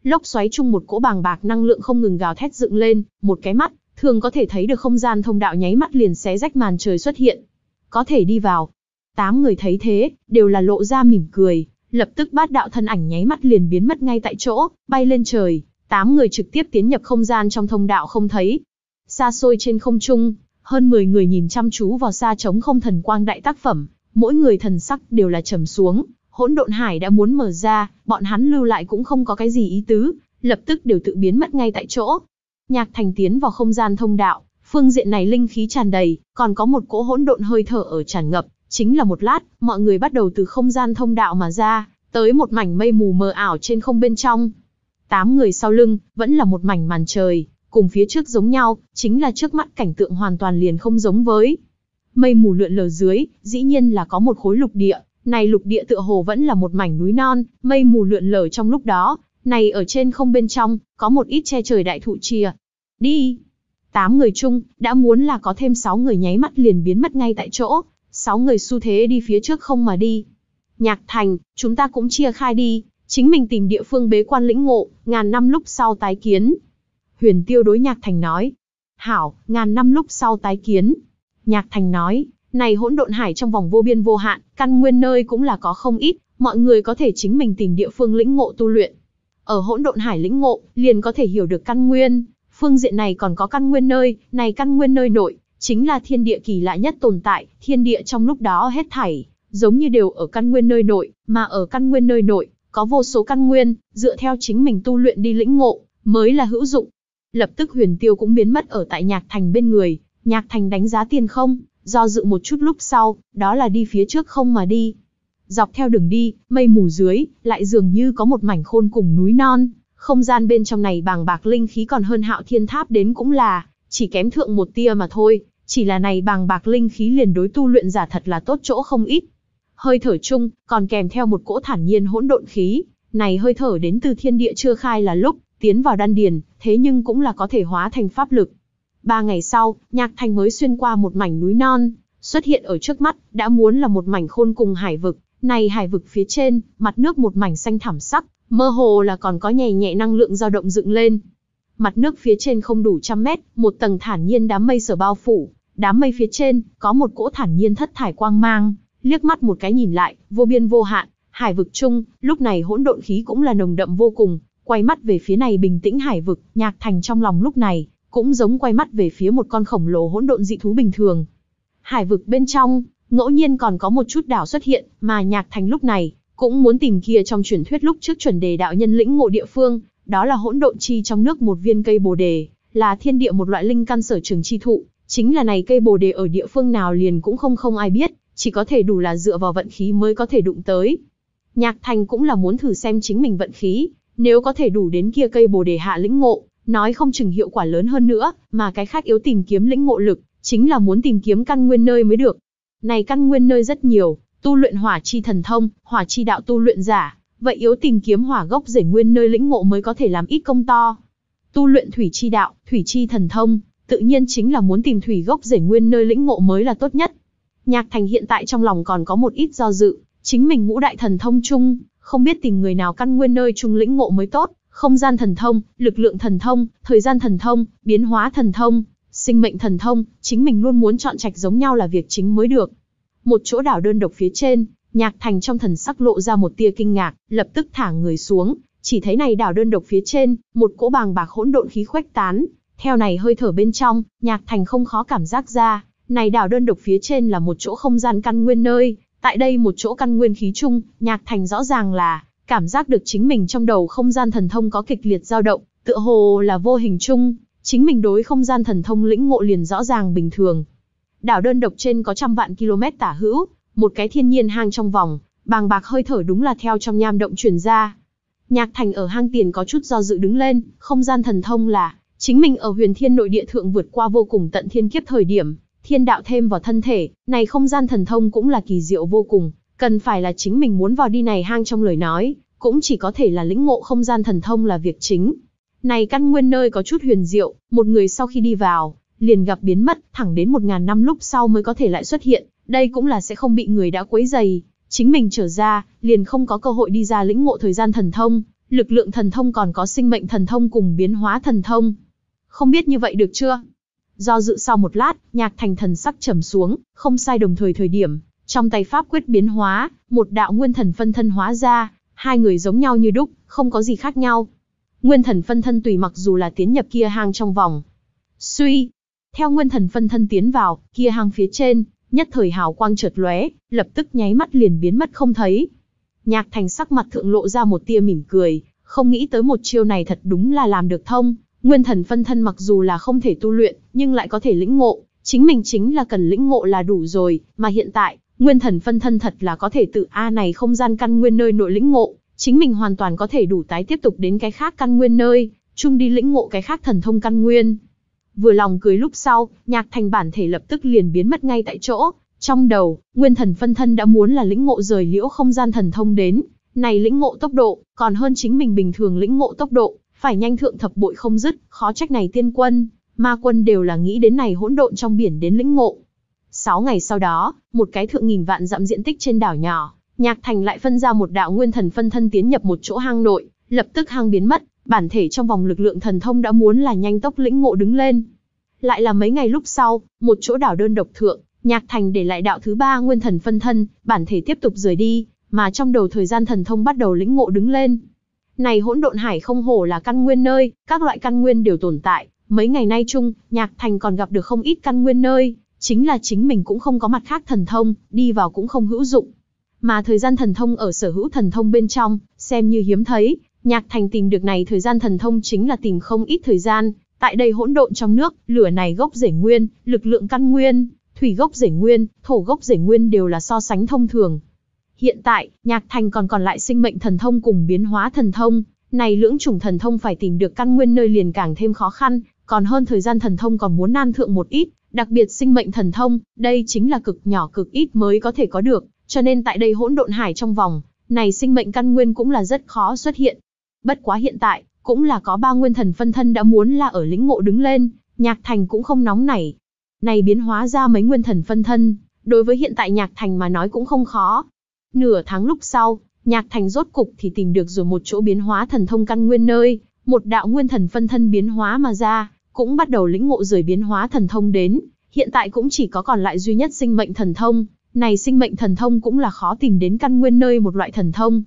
Speaker 1: Lốc xoáy chung một cỗ bàng bạc năng lượng không ngừng gào thét dựng lên, một cái mắt, thường có thể thấy được không gian thông đạo nháy mắt liền xé rách màn trời xuất hiện. Có thể đi vào. Tám người thấy thế, đều là lộ ra mỉm cười, lập tức bát đạo thân ảnh nháy mắt liền biến mất ngay tại chỗ, bay lên trời, tám người trực tiếp tiến nhập không gian trong thông đạo không thấy. Xa xôi trên không trung, hơn 10 người nhìn chăm chú vào xa trống không thần quang đại tác phẩm, mỗi người thần sắc đều là trầm xuống, hỗn độn hải đã muốn mở ra, bọn hắn lưu lại cũng không có cái gì ý tứ, lập tức đều tự biến mất ngay tại chỗ. Nhạc Thành tiến vào không gian thông đạo, phương diện này linh khí tràn đầy, còn có một cỗ hỗn độn hơi thở ở tràn ngập, chính là một lát, mọi người bắt đầu từ không gian thông đạo mà ra, tới một mảnh mây mù mờ ảo trên không bên trong. Tám người sau lưng, vẫn là một mảnh màn trời, cùng phía trước giống nhau, chính là trước mắt cảnh tượng hoàn toàn liền không giống với. Mây mù lượn lờ dưới, dĩ nhiên là có một khối lục địa, này lục địa tựa hồ vẫn là một mảnh núi non, mây mù lượn lờ trong lúc đó, này ở trên không bên trong, có một ít che trời đại thụ chia. Đi! Tám người chung, đã muốn là có thêm sáu người nháy mắt liền biến mất ngay tại chỗ, sáu người xu thế đi phía trước không mà đi. Nhạc thành, chúng ta cũng chia khai đi, chính mình tìm địa phương bế quan lĩnh ngộ, ngàn năm lúc sau tái kiến. Huyền tiêu đối nhạc thành nói. Hảo, ngàn năm lúc sau tái kiến. Nhạc thành nói, này hỗn độn hải trong vòng vô biên vô hạn, căn nguyên nơi cũng là có không ít, mọi người có thể chính mình tìm địa phương lĩnh ngộ tu luyện. Ở hỗn độn hải lĩnh ngộ, liền có thể hiểu được căn nguyên, phương diện này còn có căn nguyên nơi, này căn nguyên nơi nội, chính là thiên địa kỳ lạ nhất tồn tại, thiên địa trong lúc đó hết thảy, giống như đều ở căn nguyên nơi nội, mà ở căn nguyên nơi nội, có vô số căn nguyên, dựa theo chính mình tu luyện đi lĩnh ngộ, mới là hữu dụng. Lập tức huyền tiêu cũng biến mất ở tại nhạc thành bên người, nhạc thành đánh giá tiền không, do dự một chút lúc sau, đó là đi phía trước không mà đi. Dọc theo đường đi, mây mù dưới, lại dường như có một mảnh khôn cùng núi non, không gian bên trong này bàng bạc linh khí còn hơn hạo thiên tháp đến cũng là, chỉ kém thượng một tia mà thôi, chỉ là này bàng bạc linh khí liền đối tu luyện giả thật là tốt chỗ không ít. Hơi thở chung, còn kèm theo một cỗ thản nhiên hỗn độn khí, này hơi thở đến từ thiên địa chưa khai là lúc, tiến vào đan điền, thế nhưng cũng là có thể hóa thành pháp lực. Ba ngày sau, Nhạc Thành mới xuyên qua một mảnh núi non, xuất hiện ở trước mắt, đã muốn là một mảnh khôn cùng hải vực. Này hải vực phía trên, mặt nước một mảnh xanh thảm sắc, mơ hồ là còn có nhẹ nhẹ năng lượng dao động dựng lên. Mặt nước phía trên không đủ trăm mét, một tầng thản nhiên đám mây sở bao phủ, đám mây phía trên, có một cỗ thản nhiên thất thải quang mang, liếc mắt một cái nhìn lại, vô biên vô hạn, hải vực chung, lúc này hỗn độn khí cũng là nồng đậm vô cùng, quay mắt về phía này bình tĩnh hải vực, nhạc thành trong lòng lúc này, cũng giống quay mắt về phía một con khổng lồ hỗn độn dị thú bình thường. Hải vực bên trong, ngẫu nhiên còn có một chút đảo xuất hiện, mà Nhạc Thành lúc này cũng muốn tìm kia trong truyền thuyết lúc trước chuẩn đề đạo nhân lĩnh ngộ địa phương, đó là hỗn độn chi trong nước một viên cây bồ đề, là thiên địa một loại linh căn sở trường chi thụ, chính là này cây bồ đề ở địa phương nào liền cũng không không ai biết, chỉ có thể đủ là dựa vào vận khí mới có thể đụng tới. Nhạc Thành cũng là muốn thử xem chính mình vận khí, nếu có thể đủ đến kia cây bồ đề hạ lĩnh ngộ, nói không chừng hiệu quả lớn hơn nữa, mà cái khác yếu tìm kiếm lĩnh ngộ lực, chính là muốn tìm kiếm căn nguyên nơi mới được. Này căn nguyên nơi rất nhiều, tu luyện hỏa chi thần thông, hỏa chi đạo tu luyện giả, vậy yếu tìm kiếm hỏa gốc rể nguyên nơi lĩnh ngộ mới có thể làm ít công to. Tu luyện thủy chi đạo, thủy chi thần thông, tự nhiên chính là muốn tìm thủy gốc rể nguyên nơi lĩnh ngộ mới là tốt nhất. Nhạc Thành hiện tại trong lòng còn có một ít do dự, chính mình ngũ đại thần thông chung, không biết tìm người nào căn nguyên nơi chung lĩnh ngộ mới tốt, không gian thần thông, lực lượng thần thông, thời gian thần thông, biến hóa thần thông, sinh mệnh thần thông, chính mình luôn muốn chọn trạch giống nhau là việc chính mới được. Một chỗ đảo đơn độc phía trên, Nhạc Thành trong thần sắc lộ ra một tia kinh ngạc, lập tức thả người xuống, chỉ thấy này đảo đơn độc phía trên, một cỗ bàng bạc hỗn độn khí khuếch tán, theo này hơi thở bên trong, Nhạc Thành không khó cảm giác ra, này đảo đơn độc phía trên là một chỗ không gian căn nguyên nơi, tại đây một chỗ căn nguyên khí chung, Nhạc Thành rõ ràng là cảm giác được chính mình trong đầu không gian thần thông có kịch liệt dao động, tựa hồ là vô hình chung, chính mình đối không gian thần thông lĩnh ngộ liền rõ ràng bình thường. Đảo đơn độc trên có trăm vạn km tả hữu, một cái thiên nhiên hang trong vòng, bàng bạc hơi thở đúng là theo trong nham động truyền ra. Nhạc Thành ở hang tiền có chút do dự đứng lên, không gian thần thông là chính mình ở Huyền Thiên nội địa thượng vượt qua vô cùng tận thiên kiếp thời điểm, thiên đạo thêm vào thân thể, này không gian thần thông cũng là kỳ diệu vô cùng. Cần phải là chính mình muốn vào đi này hang trong lời nói, cũng chỉ có thể là lĩnh ngộ không gian thần thông là việc chính. Này căn nguyên nơi có chút huyền diệu, một người sau khi đi vào, liền gặp biến mất, thẳng đến một ngàn năm lúc sau mới có thể lại xuất hiện, đây cũng là sẽ không bị người đã quấy dày. Chính mình trở ra, liền không có cơ hội đi ra lĩnh ngộ thời gian thần thông, lực lượng thần thông còn có sinh mệnh thần thông cùng biến hóa thần thông. Không biết như vậy được chưa? Do dự sau một lát, nhạc thành thần sắc trầm xuống, không sai đồng thời thời điểm, trong tay pháp quyết biến hóa, một đạo nguyên thần phân thân hóa ra, hai người giống nhau như đúc, không có gì khác nhau. Nguyên thần phân thân tùy mặc dù là tiến nhập kia hang trong vòng. Suy, theo nguyên thần phân thân tiến vào, kia hang phía trên, nhất thời hào quang chợt lóe, lập tức nháy mắt liền biến mất không thấy. Nhạc Thành sắc mặt thượng lộ ra một tia mỉm cười, không nghĩ tới một chiêu này thật đúng là làm được thông, nguyên thần phân thân mặc dù là không thể tu luyện, nhưng lại có thể lĩnh ngộ, chính mình chính là cần lĩnh ngộ là đủ rồi, mà hiện tại, Nguyên thần phân thân thật là có thể tự A này không gian căn nguyên nơi nội lĩnh ngộ, chính mình hoàn toàn có thể đủ tái tiếp tục đến cái khác căn nguyên nơi, chung đi lĩnh ngộ cái khác thần thông căn nguyên. Vừa lòng cười lúc sau, nhạc thành bản thể lập tức liền biến mất ngay tại chỗ, trong đầu, nguyên thần phân thân đã muốn là lĩnh ngộ rời liễu không gian thần thông đến, này lĩnh ngộ tốc độ, còn hơn chính mình bình thường lĩnh ngộ tốc độ, phải nhanh thượng thập bội không dứt, khó trách này tiên quân, ma quân đều là nghĩ đến này hỗn độn trong biển đến lĩnh ngộ, Sáu ngày sau đó, một cái thượng nghìn vạn dặm diện tích trên đảo nhỏ, Nhạc Thành lại phân ra một đạo nguyên thần phân thân tiến nhập một chỗ hang nội, lập tức hang biến mất, bản thể trong vòng lực lượng thần thông đã muốn là nhanh tốc lĩnh ngộ đứng lên. Lại là mấy ngày lúc sau, một chỗ đảo đơn độc thượng, Nhạc Thành để lại đạo thứ ba nguyên thần phân thân, bản thể tiếp tục rời đi, mà trong đầu thời gian thần thông bắt đầu lĩnh ngộ đứng lên. Này hỗn độn hải không hổ là căn nguyên nơi, các loại căn nguyên đều tồn tại, mấy ngày nay chung, Nhạc Thành còn gặp được không ít căn nguyên nơi, chính là chính mình cũng không có mặt khác thần thông, đi vào cũng không hữu dụng. Mà thời gian thần thông ở sở hữu thần thông bên trong, xem như hiếm thấy, Nhạc Thành tìm được này thời gian thần thông chính là tìm không ít thời gian, tại đây hỗn độn trong nước, lửa này gốc rể nguyên, lực lượng căn nguyên, thủy gốc rể nguyên, thổ gốc rể nguyên đều là so sánh thông thường. Hiện tại, Nhạc Thành còn còn lại sinh mệnh thần thông cùng biến hóa thần thông, này lưỡng chủng thần thông phải tìm được căn nguyên nơi liền càng thêm khó khăn, còn hơn thời gian thần thông còn muốn nan thượng một ít, Đặc biệt sinh mệnh thần thông, đây chính là cực nhỏ cực ít mới có thể có được, cho nên tại đây hỗn độn hải trong vòng, này sinh mệnh căn nguyên cũng là rất khó xuất hiện. Bất quá hiện tại, cũng là có ba nguyên thần phân thân đã muốn là ở lĩnh ngộ đứng lên, Nhạc Thành cũng không nóng nảy. Này biến hóa ra mấy nguyên thần phân thân, đối với hiện tại Nhạc Thành mà nói cũng không khó. Nửa tháng lúc sau, Nhạc Thành rốt cục thì tìm được rồi một chỗ biến hóa thần thông căn nguyên nơi, một đạo nguyên thần phân thân biến hóa mà ra, cũng bắt đầu lĩnh ngộ rời biến hóa thần thông đến, hiện tại cũng chỉ có còn lại duy nhất sinh mệnh thần thông, này sinh mệnh thần thông cũng là khó tìm đến căn nguyên nơi một loại thần thông.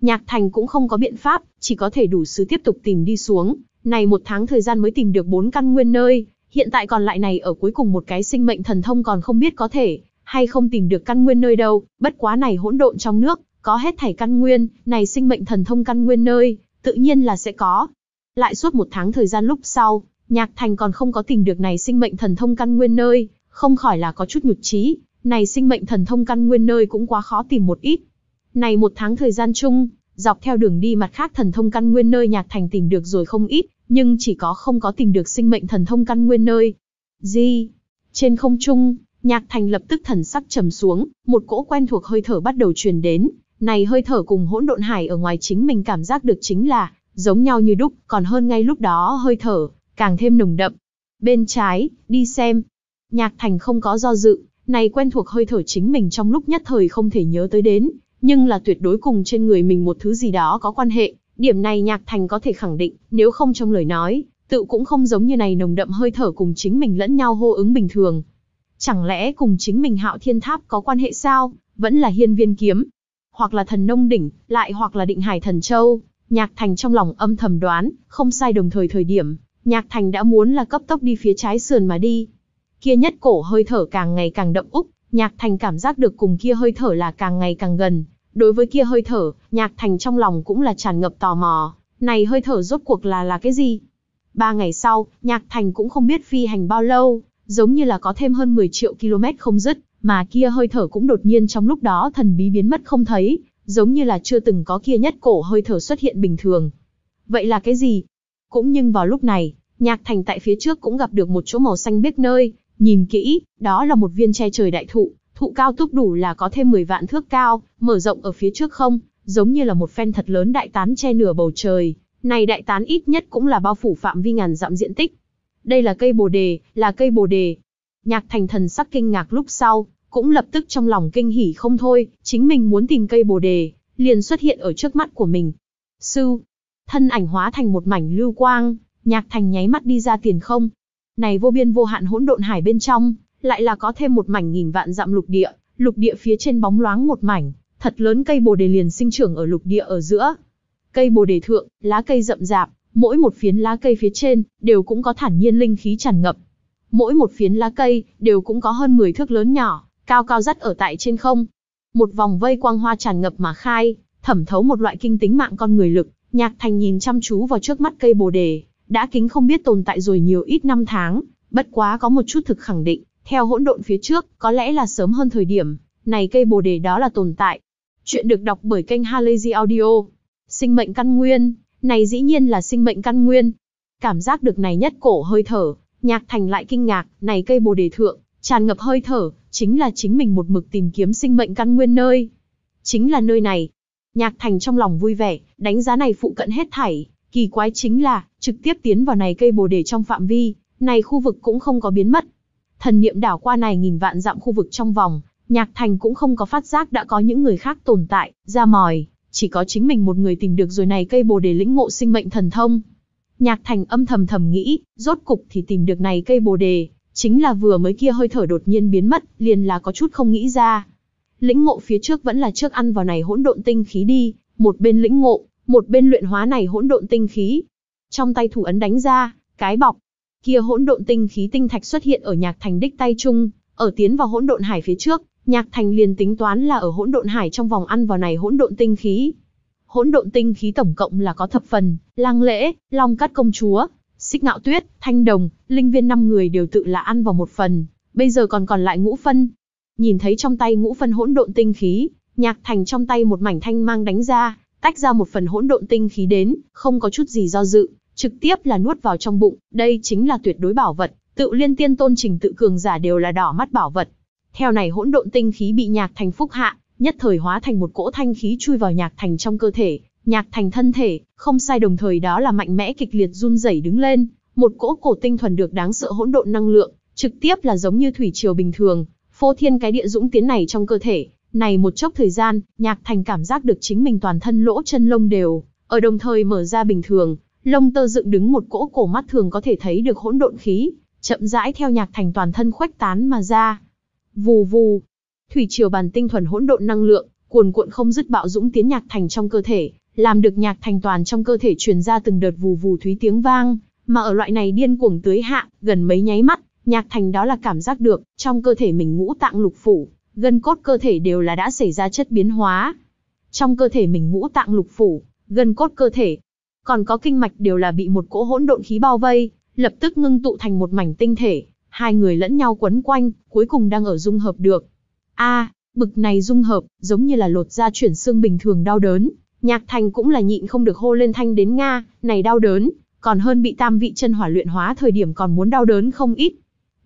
Speaker 1: Nhạc Thành cũng không có biện pháp, chỉ có thể đủ sứ tiếp tục tìm đi xuống, này một tháng thời gian mới tìm được bốn căn nguyên nơi, hiện tại còn lại này ở cuối cùng một cái sinh mệnh thần thông còn không biết có thể, hay không tìm được căn nguyên nơi đâu, bất quá này hỗn độn trong nước, có hết thảy căn nguyên, này sinh mệnh thần thông căn nguyên nơi, tự nhiên là sẽ có. Lại suốt một tháng thời gian lúc sau, Nhạc Thành còn không có tìm được này sinh mệnh thần thông căn nguyên nơi, không khỏi là có chút nhụt chí, này sinh mệnh thần thông căn nguyên nơi cũng quá khó tìm một ít. Này một tháng thời gian chung, dọc theo đường đi mặt khác thần thông căn nguyên nơi Nhạc Thành tìm được rồi không ít, nhưng chỉ có không có tìm được sinh mệnh thần thông căn nguyên nơi. Gì? Trên không trung, Nhạc Thành lập tức thần sắc trầm xuống, một cỗ quen thuộc hơi thở bắt đầu truyền đến, này hơi thở cùng hỗn độn hải ở ngoài chính mình cảm giác được chính là giống nhau như đúc, còn hơn ngay lúc đó hơi thở càng thêm nồng đậm. Bên trái, đi xem. Nhạc Thành không có do dự, này quen thuộc hơi thở chính mình trong lúc nhất thời không thể nhớ tới đến, nhưng là tuyệt đối cùng trên người mình một thứ gì đó có quan hệ. Điểm này Nhạc Thành có thể khẳng định, nếu không trong lời nói, tự cũng không giống như này nồng đậm hơi thở cùng chính mình lẫn nhau hô ứng bình thường. Chẳng lẽ cùng chính mình hạo thiên tháp có quan hệ sao, vẫn là hiên viên kiếm, hoặc là thần nông đỉnh, lại hoặc là định hải thần châu, nhạc thành trong lòng âm thầm đoán, không sai đồng thời thời điểm, Nhạc Thành đã muốn là cấp tốc đi phía trái sườn mà đi. Kia nhất cổ hơi thở càng ngày càng đậm úc, Nhạc Thành cảm giác được cùng kia hơi thở là càng ngày càng gần. Đối với kia hơi thở, Nhạc Thành trong lòng cũng là tràn ngập tò mò, này hơi thở rốt cuộc là là cái gì? Ba ngày sau, Nhạc Thành cũng không biết phi hành bao lâu, giống như là có thêm hơn 10 triệu km không dứt, mà kia hơi thở cũng đột nhiên trong lúc đó thần bí biến mất không thấy, giống như là chưa từng có kia nhất cổ hơi thở xuất hiện bình thường. Vậy là cái gì? Cũng nhưng vào lúc này, Nhạc Thành tại phía trước cũng gặp được một chỗ màu xanh biếc nơi, nhìn kỹ, đó là một viên che trời đại thụ, thụ cao túc đủ là có thêm 10 vạn thước cao, mở rộng ở phía trước không, giống như là một phen thật lớn đại tán che nửa bầu trời, này đại tán ít nhất cũng là bao phủ phạm vi ngàn dặm diện tích. Đây là cây bồ đề, là cây bồ đề. Nhạc Thành thần sắc kinh ngạc lúc sau, cũng lập tức trong lòng kinh hỉ không thôi, chính mình muốn tìm cây bồ đề, liền xuất hiện ở trước mắt của mình. Sư, thân ảnh hóa thành một mảnh lưu quang, Nhạc Thành nháy mắt đi ra tiền không. Này vô biên vô hạn hỗn độn hải bên trong, lại là có thêm một mảnh nghìn vạn dặm lục địa, lục địa phía trên bóng loáng một mảnh, thật lớn cây bồ đề liền sinh trưởng ở lục địa ở giữa. Cây bồ đề thượng, lá cây rậm rạp, mỗi một phiến lá cây phía trên đều cũng có thản nhiên linh khí tràn ngập. Mỗi một phiến lá cây đều cũng có hơn 10 thước lớn nhỏ, cao cao dắt ở tại trên không. Một vòng vây quang hoa tràn ngập mà khai, thẩm thấu một loại kinh tính mạng con người lực, Nhạc Thành nhìn chăm chú vào trước mắt cây bồ đề, đã kính không biết tồn tại rồi nhiều ít năm tháng, bất quá có một chút thực khẳng định, theo hỗn độn phía trước, có lẽ là sớm hơn thời điểm, này cây bồ đề đó là tồn tại. Chuyện được đọc bởi kênh Halazy Audio. Sinh mệnh căn nguyên, này dĩ nhiên là sinh mệnh căn nguyên. Cảm giác được này nhất cổ hơi thở, Nhạc Thành lại kinh ngạc, này cây bồ đề thượng, tràn ngập hơi thở, chính là chính mình một mực tìm kiếm sinh mệnh căn nguyên nơi. Chính là nơi này, Nhạc Thành trong lòng vui vẻ, đánh giá này phụ cận hết thảy, kỳ quái chính là, trực tiếp tiến vào này cây bồ đề trong phạm vi, này khu vực cũng không có biến mất. Thần niệm đảo qua này nghìn vạn dặm khu vực trong vòng, Nhạc Thành cũng không có phát giác đã có những người khác tồn tại, ra mòi, chỉ có chính mình một người tìm được rồi này cây bồ đề lĩnh ngộ sinh mệnh thần thông. Nhạc Thành âm thầm thầm nghĩ, rốt cục thì tìm được này cây bồ đề, chính là vừa mới kia hơi thở đột nhiên biến mất, liền là có chút không nghĩ ra lĩnh ngộ phía trước vẫn là trước ăn vào này hỗn độn tinh khí đi, một bên lĩnh ngộ, một bên luyện hóa này hỗn độn tinh khí. Trong tay thủ ấn đánh ra, cái bọc, kia hỗn độn tinh khí tinh thạch xuất hiện ở Nhạc Thành đích tay trung, ở tiến vào hỗn độn hải phía trước, Nhạc Thành liền tính toán là ở hỗn độn hải trong vòng ăn vào này hỗn độn tinh khí. Hỗn độn tinh khí tổng cộng là có thập phần, Lang Lễ, Long Cát công chúa, Xích Ngạo Tuyết, Thanh Đồng, Linh Viên năm người đều tự là ăn vào một phần, bây giờ còn còn lại ngũ phân, Nhìn thấy trong tay ngũ phân hỗn độn tinh khí, Nhạc Thành trong tay một mảnh thanh mang đánh ra, tách ra một phần hỗn độn tinh khí đến, không có chút gì do dự, trực tiếp là nuốt vào trong bụng, đây chính là tuyệt đối bảo vật, tự liên tiên tôn trình tự cường giả đều là đỏ mắt bảo vật. Theo này hỗn độn tinh khí bị Nhạc Thành phúc hạ, nhất thời hóa thành một cỗ thanh khí chui vào Nhạc Thành trong cơ thể, Nhạc Thành thân thể, không sai đồng thời đó là mạnh mẽ kịch liệt run rẩy đứng lên, một cỗ cổ tinh thuần được đáng sợ hỗn độn năng lượng, trực tiếp là giống như thủy triều bình thường, Phô thiên cái địa dũng tiến này trong cơ thể, này một chốc thời gian, Nhạc Thành cảm giác được chính mình toàn thân lỗ chân lông đều, ở đồng thời mở ra bình thường, lông tơ dựng đứng một cỗ cổ mắt thường có thể thấy được hỗn độn khí, chậm rãi theo Nhạc Thành toàn thân khuếch tán mà ra. Vù vù, thủy triều bàn tinh thuần hỗn độn năng lượng, cuồn cuộn không dứt bạo dũng tiến Nhạc Thành trong cơ thể, làm được Nhạc Thành toàn trong cơ thể truyền ra từng đợt vù vù thúy tiếng vang, mà ở loại này điên cuồng tưới hạ, gần mấy nháy mắt, Nhạc Thành đó là cảm giác được, trong cơ thể mình ngũ tạng lục phủ, gân cốt cơ thể đều là đã xảy ra chất biến hóa. Trong cơ thể mình ngũ tạng lục phủ, gân cốt cơ thể, còn có kinh mạch đều là bị một cỗ hỗn độn khí bao vây, lập tức ngưng tụ thành một mảnh tinh thể, hai người lẫn nhau quấn quanh, cuối cùng đang ở dung hợp được. A, bực này dung hợp, giống như là lột da chuyển xương bình thường đau đớn, Nhạc Thành cũng là nhịn không được hô lên thanh đến nga, này đau đớn, còn hơn bị tam vị chân hỏa luyện hóa thời điểm còn muốn đau đớn không ít.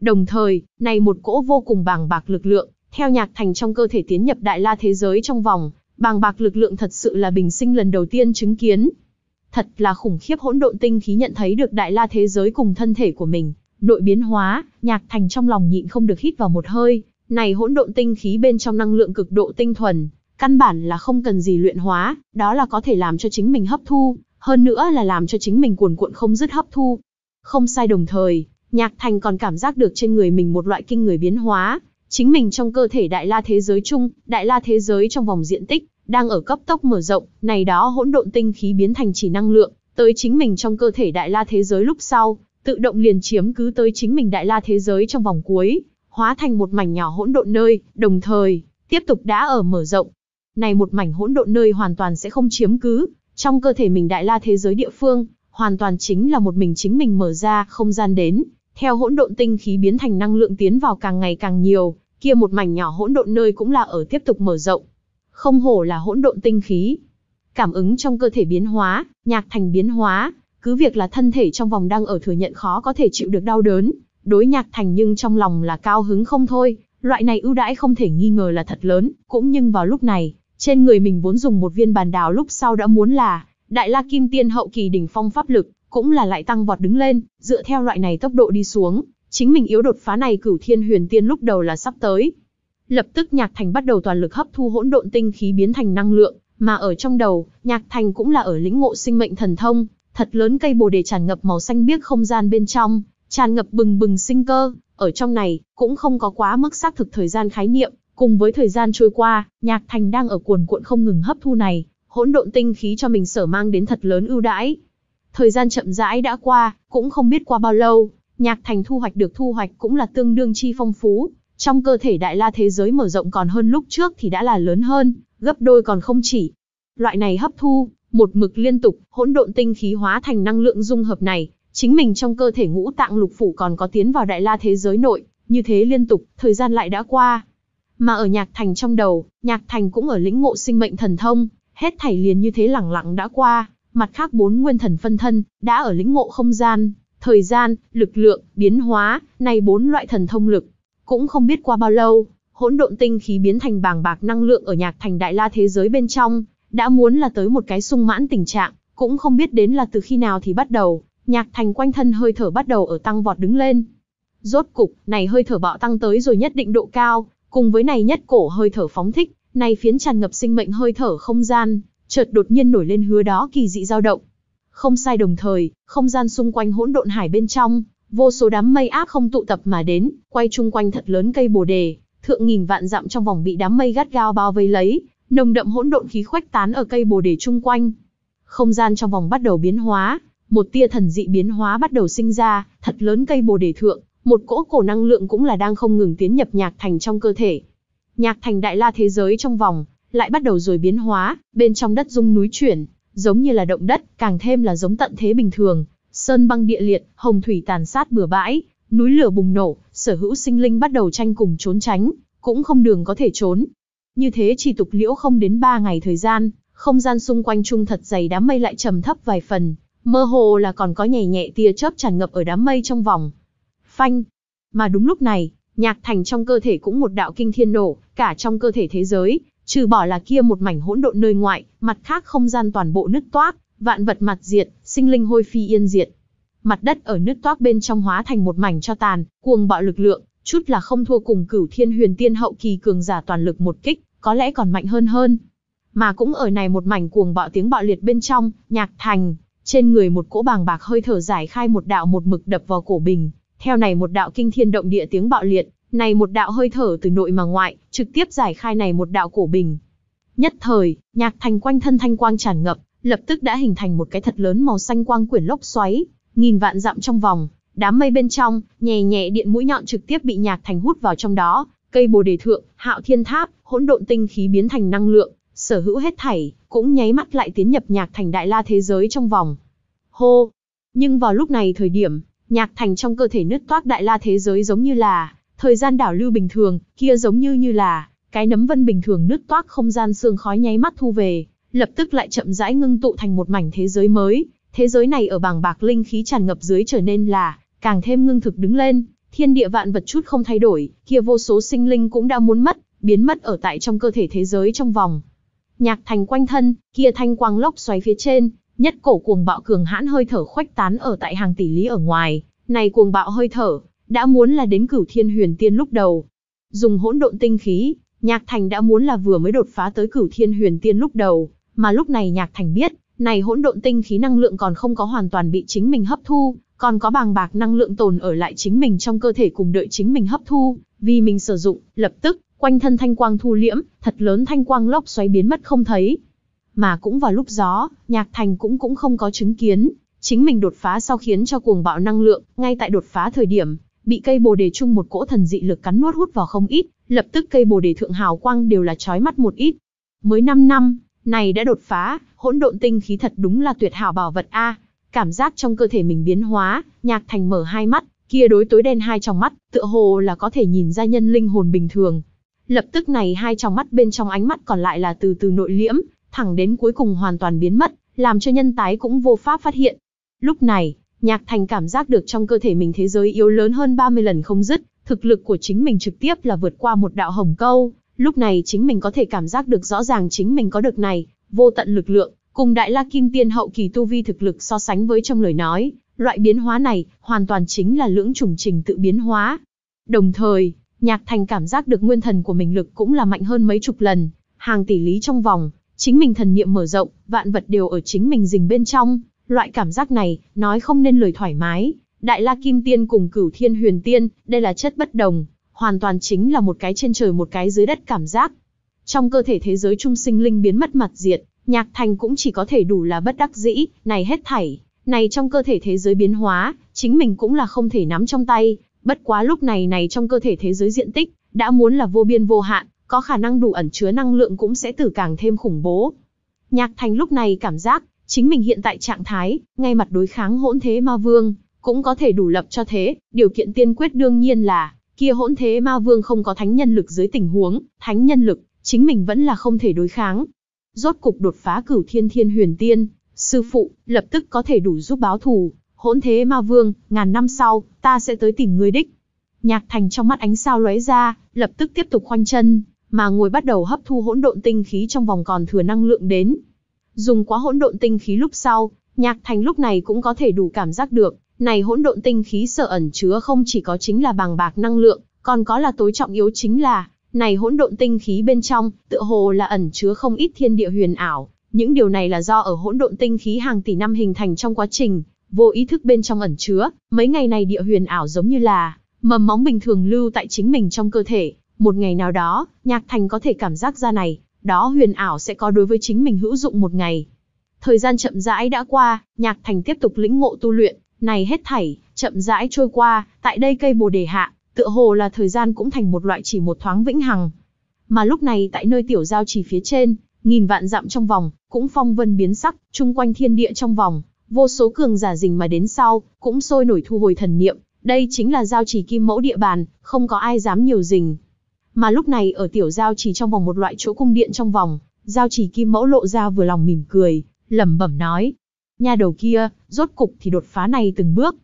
Speaker 1: Đồng thời, này một cỗ vô cùng bàng bạc lực lượng, theo nhạc thành trong cơ thể tiến nhập đại la thế giới trong vòng, bàng bạc lực lượng thật sự là bình sinh lần đầu tiên chứng kiến. Thật là khủng khiếp hỗn độn tinh khí nhận thấy được đại la thế giới cùng thân thể của mình, nội biến hóa, nhạc thành trong lòng nhịn không được hít vào một hơi, này hỗn độn tinh khí bên trong năng lượng cực độ tinh thuần, căn bản là không cần gì luyện hóa, đó là có thể làm cho chính mình hấp thu, hơn nữa là làm cho chính mình cuồn cuộn không dứt hấp thu. Không sai đồng thời, Nhạc Thành còn cảm giác được trên người mình một loại kinh người biến hóa, chính mình trong cơ thể đại la thế giới chung, đại la thế giới trong vòng diện tích, đang ở cấp tốc mở rộng, này đó hỗn độn tinh khí biến thành chỉ năng lượng, tới chính mình trong cơ thể đại la thế giới lúc sau, tự động liền chiếm cứ tới chính mình đại la thế giới trong vòng cuối, hóa thành một mảnh nhỏ hỗn độn nơi, đồng thời, tiếp tục đã ở mở rộng. Này một mảnh hỗn độn nơi hoàn toàn sẽ không chiếm cứ, trong cơ thể mình đại la thế giới địa phương, hoàn toàn chính là một mình chính mình mở ra không gian đến, theo hỗn độn tinh khí biến thành năng lượng tiến vào càng ngày càng nhiều, kia một mảnh nhỏ hỗn độn nơi cũng là ở tiếp tục mở rộng. Không hổ là hỗn độn tinh khí. Cảm ứng trong cơ thể biến hóa, nhạc thành biến hóa, cứ việc là thân thể trong vòng đang ở thừa nhận khó có thể chịu được đau đớn, đối nhạc thành nhưng trong lòng là cao hứng không thôi, loại này ưu đãi không thể nghi ngờ là thật lớn, cũng nhưng vào lúc này, trên người mình vốn dùng một viên bàn đào lúc sau đã muốn là đại la kim tiên hậu kỳ đỉnh phong pháp lực, cũng là lại tăng vọt đứng lên, dựa theo loại này tốc độ đi xuống, chính mình yếu đột phá này cửu thiên huyền tiên lúc đầu là sắp tới. Lập tức Nhạc Thành bắt đầu toàn lực hấp thu hỗn độn tinh khí biến thành năng lượng, mà ở trong đầu, Nhạc Thành cũng là ở lĩnh ngộ sinh mệnh thần thông, thật lớn cây bồ đề tràn ngập màu xanh biếc không gian bên trong, tràn ngập bừng bừng sinh cơ, ở trong này cũng không có quá mức xác thực thời gian khái niệm, cùng với thời gian trôi qua, Nhạc Thành đang ở cuồn cuộn không ngừng hấp thu này, hỗn độn tinh khí cho mình sở mang đến thật lớn ưu đãi, Thời gian chậm rãi đã qua, cũng không biết qua bao lâu, Nhạc Thành thu hoạch được thu hoạch cũng là tương đương chi phong phú, trong cơ thể đại la thế giới mở rộng còn hơn lúc trước thì đã là lớn hơn, gấp đôi còn không chỉ. Loại này hấp thu, một mực liên tục, hỗn độn tinh khí hóa thành năng lượng dung hợp này, chính mình trong cơ thể ngũ tạng lục phủ còn có tiến vào đại la thế giới nội, như thế liên tục, thời gian lại đã qua. Mà ở Nhạc Thành trong đầu, Nhạc Thành cũng ở lĩnh ngộ sinh mệnh thần thông, hết thảy liền như thế lẳng lặng đã qua, Mặt khác bốn nguyên thần phân thân, đã ở lĩnh ngộ không gian, thời gian, lực lượng, biến hóa, này bốn loại thần thông lực. Cũng không biết qua bao lâu, hỗn độn tinh khí biến thành bàng bạc năng lượng ở nhạc thành đại la thế giới bên trong, đã muốn là tới một cái sung mãn tình trạng, cũng không biết đến là từ khi nào thì bắt đầu, nhạc thành quanh thân hơi thở bắt đầu ở tăng vọt đứng lên. Rốt cục, này hơi thở bạo tăng tới rồi nhất định độ cao, cùng với này nhất cổ hơi thở phóng thích, này phiến tràn ngập sinh mệnh hơi thở không gian, chợt đột nhiên nổi lên hứa đó kỳ dị dao động. Không sai đồng thời, không gian xung quanh hỗn độn hải bên trong, vô số đám mây áp không tụ tập mà đến, quay chung quanh thật lớn cây bồ đề, thượng nghìn vạn dặm trong vòng bị đám mây gắt gao bao vây lấy, nồng đậm hỗn độn khí khuếch tán ở cây bồ đề chung quanh. Không gian trong vòng bắt đầu biến hóa, một tia thần dị biến hóa bắt đầu sinh ra, thật lớn cây bồ đề thượng, một cỗ cổ năng lượng cũng là đang không ngừng tiến nhập nhạc thành trong cơ thể. Nhạc thành đại la thế giới trong vòng, lại bắt đầu rồi biến hóa, bên trong đất rung núi chuyển, giống như là động đất, càng thêm là giống tận thế bình thường, sơn băng địa liệt, hồng thủy tàn sát bừa bãi, núi lửa bùng nổ, sở hữu sinh linh bắt đầu tranh cùng trốn tránh, cũng không đường có thể trốn. Như thế chỉ tục liễu không đến 3 ngày thời gian, không gian xung quanh trung thật dày đám mây lại trầm thấp vài phần, mơ hồ là còn có nhảy nhẹ tia chớp tràn ngập ở đám mây trong vòng. Phanh! Mà đúng lúc này, nhạc thành trong cơ thể cũng một đạo kinh thiên nổ, cả trong cơ thể thế giới, Trừ bỏ là kia một mảnh hỗn độn nơi ngoại, mặt khác không gian toàn bộ nứt toác, vạn vật mặt diệt, sinh linh hôi phi yên diệt. Mặt đất ở nứt toác bên trong hóa thành một mảnh cho tàn, cuồng bạo lực lượng, chút là không thua cùng cửu thiên huyền tiên hậu kỳ cường giả toàn lực một kích, có lẽ còn mạnh hơn hơn. Mà cũng ở này một mảnh cuồng bạo tiếng bạo liệt bên trong, nhạc thành, trên người một cỗ bàng bạc hơi thở giải khai một đạo một mực đập vào cổ bình, theo này một đạo kinh thiên động địa tiếng bạo liệt, này một đạo hơi thở từ nội mà ngoại, trực tiếp giải khai này một đạo cổ bình. Nhất thời, nhạc thành quanh thân thanh quang tràn ngập, lập tức đã hình thành một cái thật lớn màu xanh quang quyển lốc xoáy, nghìn vạn dặm trong vòng, đám mây bên trong, nhẹ nhẹ điện mũi nhọn trực tiếp bị nhạc thành hút vào trong đó, cây bồ đề thượng, hạo thiên tháp, hỗn độn tinh khí biến thành năng lượng, sở hữu hết thảy, cũng nháy mắt lại tiến nhập nhạc thành đại la thế giới trong vòng. Hô! Nhưng vào lúc này thời điểm, nhạc thành trong cơ thể nứt toác đại la thế giới giống như là Thời gian đảo lưu bình thường, kia giống như như là cái nấm vân bình thường nứt toác không gian xương khói nháy mắt thu về, lập tức lại chậm rãi ngưng tụ thành một mảnh thế giới mới. Thế giới này ở bảng bạc linh khí tràn ngập dưới trở nên là càng thêm ngưng thực đứng lên, thiên địa vạn vật chút không thay đổi, kia vô số sinh linh cũng đã muốn mất, biến mất ở tại trong cơ thể thế giới trong vòng. Nhạc thành quanh thân, kia thanh quang lốc xoáy phía trên, nhất cổ cuồng bạo cường hãn hơi thở khoách tán ở tại hàng tỷ lý ở ngoài, này cuồng bạo hơi thở, đã muốn là đến cửu thiên huyền tiên lúc đầu. Dùng hỗn độn tinh khí, Nhạc Thành đã muốn là vừa mới đột phá tới cửu thiên huyền tiên lúc đầu, mà lúc này Nhạc Thành biết, này hỗn độn tinh khí năng lượng còn không có hoàn toàn bị chính mình hấp thu, còn có bàng bạc năng lượng tồn ở lại chính mình trong cơ thể cùng đợi chính mình hấp thu, vì mình sử dụng, lập tức, quanh thân thanh quang thu liễm, thật lớn thanh quang lốc xoáy biến mất không thấy. Mà cũng vào lúc gió, Nhạc Thành cũng cũng không có chứng kiến, chính mình đột phá sau khiến cho cuồng bạo năng lượng, ngay tại đột phá thời điểm, bị cây bồ đề chung một cỗ thần dị lực cắn nuốt hút vào không ít, lập tức cây bồ đề thượng hào quang đều là chói mắt một ít. Mới 5 năm, này đã đột phá, hỗn độn tinh khí thật đúng là tuyệt hảo bảo vật a. Cảm giác trong cơ thể mình biến hóa, Nhạc Thành mở hai mắt, kia đối tối đen hai trong mắt, tựa hồ là có thể nhìn ra nhân linh hồn bình thường. Lập tức này hai trong mắt bên trong ánh mắt còn lại là từ từ nội liễm, thẳng đến cuối cùng hoàn toàn biến mất, làm cho nhân tái cũng vô pháp phát hiện. Lúc này, Nhạc Thành cảm giác được trong cơ thể mình thế giới yếu lớn hơn 30 lần không dứt, thực lực của chính mình trực tiếp là vượt qua một đạo hồng câu, lúc này chính mình có thể cảm giác được rõ ràng chính mình có được này, vô tận lực lượng, cùng Đại La Kim Tiên hậu kỳ tu vi thực lực so sánh với trong lời nói, loại biến hóa này hoàn toàn chính là lưỡng trùng trình tự biến hóa. Đồng thời, Nhạc Thành cảm giác được nguyên thần của mình lực cũng là mạnh hơn mấy chục lần, hàng tỷ lý trong vòng, chính mình thần niệm mở rộng, vạn vật đều ở chính mình rình bên trong, Loại cảm giác này, nói không nên lời thoải mái. Đại La Kim Tiên cùng Cửu Thiên Huyền Tiên, đây là chất bất đồng, hoàn toàn chính là một cái trên trời một cái dưới đất cảm giác. Trong cơ thể thế giới trung sinh linh biến mất mặt diệt, Nhạc Thành cũng chỉ có thể đủ là bất đắc dĩ, này hết thảy, này trong cơ thể thế giới biến hóa, chính mình cũng là không thể nắm trong tay, bất quá lúc này này trong cơ thể thế giới diện tích, đã muốn là vô biên vô hạn, có khả năng đủ ẩn chứa năng lượng cũng sẽ tử càng thêm khủng bố. Nhạc Thành lúc này cảm giác, Chính mình hiện tại trạng thái, ngay mặt đối kháng hỗn thế ma vương, cũng có thể đủ lập cho thế, điều kiện tiên quyết đương nhiên là, kia hỗn thế ma vương không có thánh nhân lực dưới tình huống, thánh nhân lực, chính mình vẫn là không thể đối kháng. Rốt cục đột phá cửu thiên thiên huyền tiên, sư phụ, lập tức có thể đủ giúp báo thù, hỗn thế ma vương, ngàn năm sau, ta sẽ tới tìm ngươi đích. Nhạc thành trong mắt ánh sao lóe ra, lập tức tiếp tục khoanh chân, mà ngồi bắt đầu hấp thu hỗn độn tinh khí trong vòng còn thừa năng lượng đến, Dùng quá hỗn độn tinh khí lúc sau, Nhạc Thành lúc này cũng có thể đủ cảm giác được, này hỗn độn tinh khí sợ ẩn chứa không chỉ có chính là bàng bạc năng lượng, còn có là tối trọng yếu chính là, này hỗn độn tinh khí bên trong, tựa hồ là ẩn chứa không ít thiên địa huyền ảo, những điều này là do ở hỗn độn tinh khí hàng tỷ năm hình thành trong quá trình, vô ý thức bên trong ẩn chứa, mấy ngày này địa huyền ảo giống như là mầm móng bình thường lưu tại chính mình trong cơ thể, một ngày nào đó, Nhạc Thành có thể cảm giác ra này đó huyền ảo sẽ có đối với chính mình hữu dụng một ngày. Thời gian chậm rãi đã qua, Nhạc Thành tiếp tục lĩnh ngộ tu luyện, này hết thảy, chậm rãi trôi qua, tại đây cây Bồ đề hạ, tựa hồ là thời gian cũng thành một loại chỉ một thoáng vĩnh hằng. Mà lúc này tại nơi tiểu giao chỉ phía trên, nghìn vạn dặm trong vòng, cũng phong vân biến sắc, chung quanh thiên địa trong vòng, vô số cường giả rình mà đến sau, cũng sôi nổi thu hồi thần niệm, đây chính là giao chỉ kim mẫu địa bàn, không có ai dám nhiều rình, mà lúc này ở tiểu giao chỉ trong vòng một loại chỗ cung điện trong vòng, giao chỉ kim mẫu lộ ra vừa lòng mỉm cười, lẩm bẩm nói. Nhà đầu kia, rốt cục thì đột phá này từng bước.